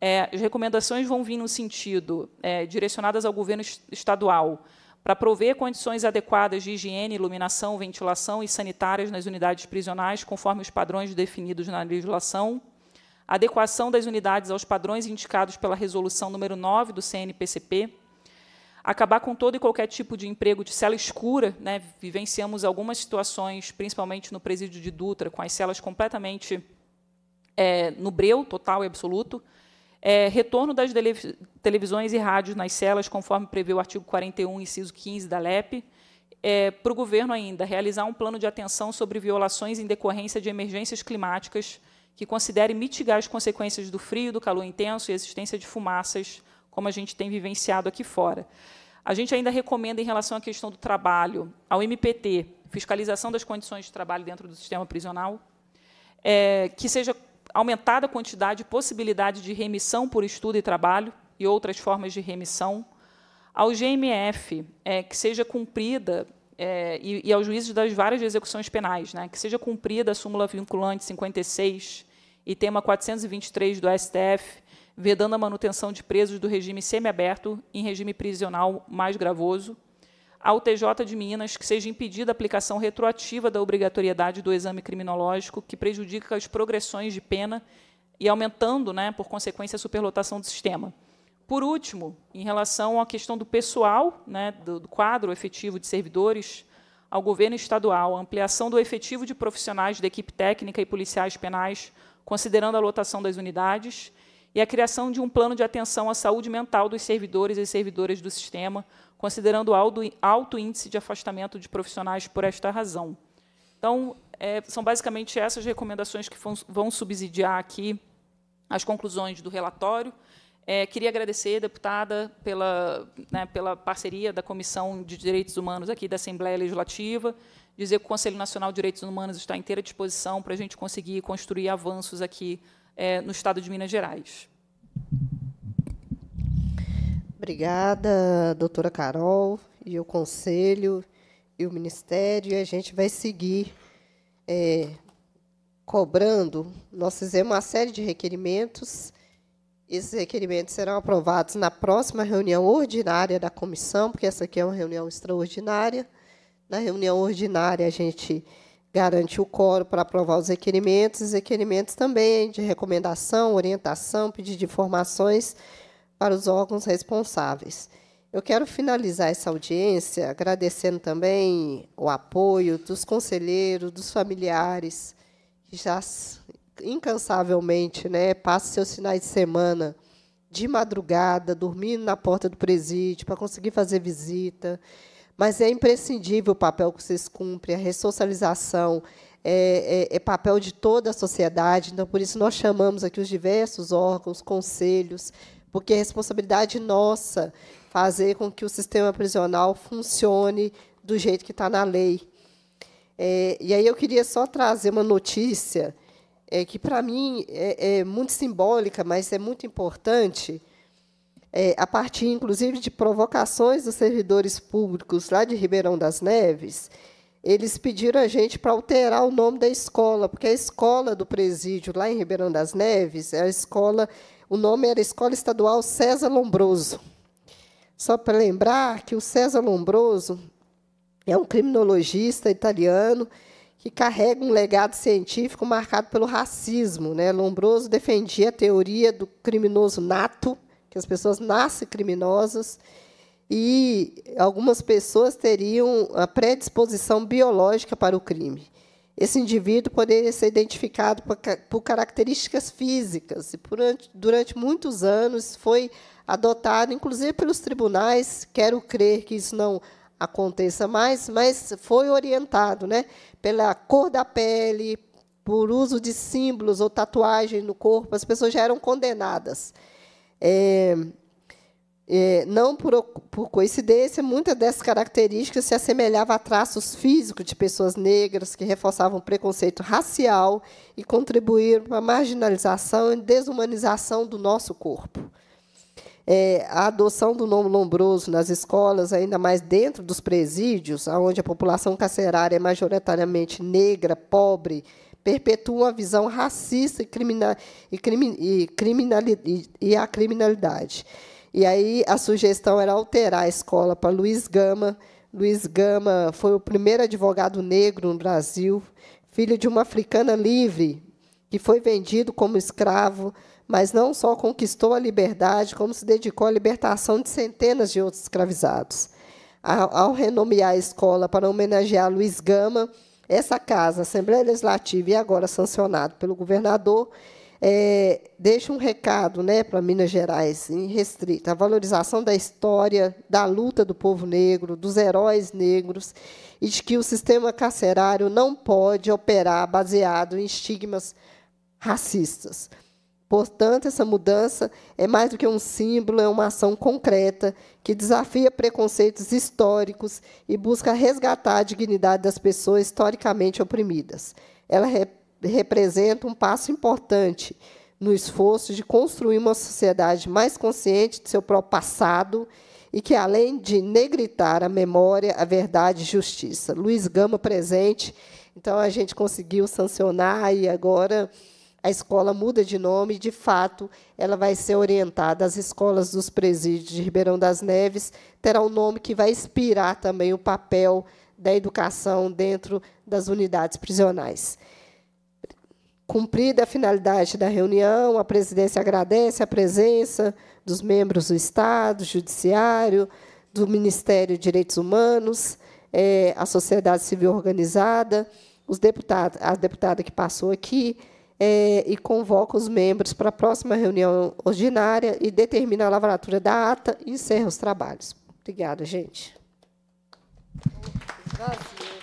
é, as recomendações vão vir no sentido, é, direcionadas ao governo estadual, para prover condições adequadas de higiene, iluminação, ventilação e sanitárias nas unidades prisionais, conforme os padrões definidos na legislação, adequação das unidades aos padrões indicados pela Resolução número 9 do CNPCP, acabar com todo e qualquer tipo de emprego de cela escura. Né? Vivenciamos algumas situações, principalmente no presídio de Dutra, com as celas completamente é, no breu, total e absoluto, é, retorno das televisões e rádios nas celas, conforme prevê o artigo 41, inciso 15 da LEP. É, para o governo ainda, realizar um plano de atenção sobre violações em decorrência de emergências climáticas que considere mitigar as consequências do frio, do calor intenso e a existência de fumaças, como a gente tem vivenciado aqui fora. A gente ainda recomenda, em relação à questão do trabalho, ao MPT, fiscalização das condições de trabalho dentro do sistema prisional, é, que seja aumentada a quantidade e possibilidade de remissão por estudo e trabalho e outras formas de remissão, ao GMF, é, que seja cumprida, é, e, e aos juízes das várias execuções penais, né, que seja cumprida a súmula vinculante 56 e tema 423 do STF, vedando a manutenção de presos do regime semiaberto em regime prisional mais gravoso, ao TJ de Minas que seja impedida a aplicação retroativa da obrigatoriedade do exame criminológico, que prejudica as progressões de pena e aumentando, né, por consequência, a superlotação do sistema. Por último, em relação à questão do pessoal, né, do, do quadro efetivo de servidores, ao governo estadual, a ampliação do efetivo de profissionais da equipe técnica e policiais penais, considerando a lotação das unidades, e a criação de um plano de atenção à saúde mental dos servidores e servidoras do sistema, considerando alto índice de afastamento de profissionais por esta razão. Então, é, são basicamente essas recomendações que vão subsidiar aqui as conclusões do relatório. É, queria agradecer, deputada, pela, né, pela parceria da Comissão de Direitos Humanos aqui da Assembleia Legislativa, dizer que o Conselho Nacional de Direitos Humanos está à inteira disposição para a gente conseguir construir avanços aqui é, no Estado de Minas Gerais. Obrigada, doutora Carol, e o Conselho, e o Ministério, e a gente vai seguir é, cobrando. Nós fizemos uma série de requerimentos. Esses requerimentos serão aprovados na próxima reunião ordinária da comissão, porque essa aqui é uma reunião extraordinária. Na reunião ordinária, a gente garante o coro para aprovar os requerimentos, os requerimentos também de recomendação, orientação, pedido de informações para os órgãos responsáveis. Eu quero finalizar essa audiência agradecendo também o apoio dos conselheiros, dos familiares, que já incansavelmente né, passam seus finais de semana de madrugada, dormindo na porta do presídio para conseguir fazer visita. Mas é imprescindível o papel que vocês cumprem, a ressocialização é, é, é, papel de toda a sociedade. Então, por isso, nós chamamos aqui os diversos órgãos, conselhos, porque é responsabilidade nossa fazer com que o sistema prisional funcione do jeito que está na lei. É, e aí eu queria só trazer uma notícia é, que, para mim, é, é, muito simbólica, mas é muito importante, é, a partir, inclusive, de provocações dos servidores públicos lá de Ribeirão das Neves, eles pediram a gente para alterar o nome da escola, porque a escola do presídio lá em Ribeirão das Neves é a escola o nome era Escola Estadual César Lombroso. Só para lembrar que o César Lombroso é um criminologista italiano que carrega um legado científico marcado pelo racismo. Né? Lombroso defendia a teoria do criminoso nato, que as pessoas nascem criminosas, e algumas pessoas teriam a predisposição biológica para o crime. Esse indivíduo poderia ser identificado por, por características físicas e durante, durante muitos anos foi adotado, inclusive pelos tribunais. Quero crer que isso não aconteça mais, mas foi orientado, né, pela cor da pele, por uso de símbolos ou tatuagem no corpo. As pessoas já eram condenadas. É, é, não por, por coincidência, muitas dessas características se assemelhavam a traços físicos de pessoas negras que reforçavam o preconceito racial e contribuíram para a marginalização e desumanização do nosso corpo. É, a adoção do nome lombroso nas escolas, ainda mais dentro dos presídios, onde a população carcerária é majoritariamente negra, pobre, perpetua uma visão racista e, criminal, e, crimi, e, e, e a criminalidade. E aí a sugestão era alterar a escola para Luiz Gama. Luiz Gama foi o primeiro advogado negro no Brasil, filho de uma africana livre, que foi vendido como escravo, mas não só conquistou a liberdade, como se dedicou à libertação de centenas de outros escravizados. Ao renomear a escola para homenagear Luiz Gama, essa casa, Assembleia Legislativa e agora sancionado pelo governador, é, deixa um recado né, para Minas Gerais, irrestrita, a valorização da história, da luta do povo negro, dos heróis negros, e de que o sistema carcerário não pode operar baseado em estigmas racistas. Portanto, essa mudança é mais do que um símbolo, é uma ação concreta que desafia preconceitos históricos e busca resgatar a dignidade das pessoas historicamente oprimidas. Ela representa um passo importante no esforço de construir uma sociedade mais consciente de seu próprio passado e que, além de negritar a memória, a verdade e justiça. Luiz Gama presente, então a gente conseguiu sancionar e agora a escola muda de nome e, de fato, ela vai ser orientada. As escolas dos presídios de Ribeirão das Neves terá um nome que vai inspirar também o papel da educação dentro das unidades prisionais. Cumprida a finalidade da reunião, a presidência agradece a presença dos membros do Estado, Judiciário, do Ministério de Direitos Humanos, é, a sociedade civil organizada, os deputados, a deputada que passou aqui, é, e convoca os membros para a próxima reunião ordinária e determina a lavratura da ata e encerra os trabalhos. Obrigada, gente. Vazio.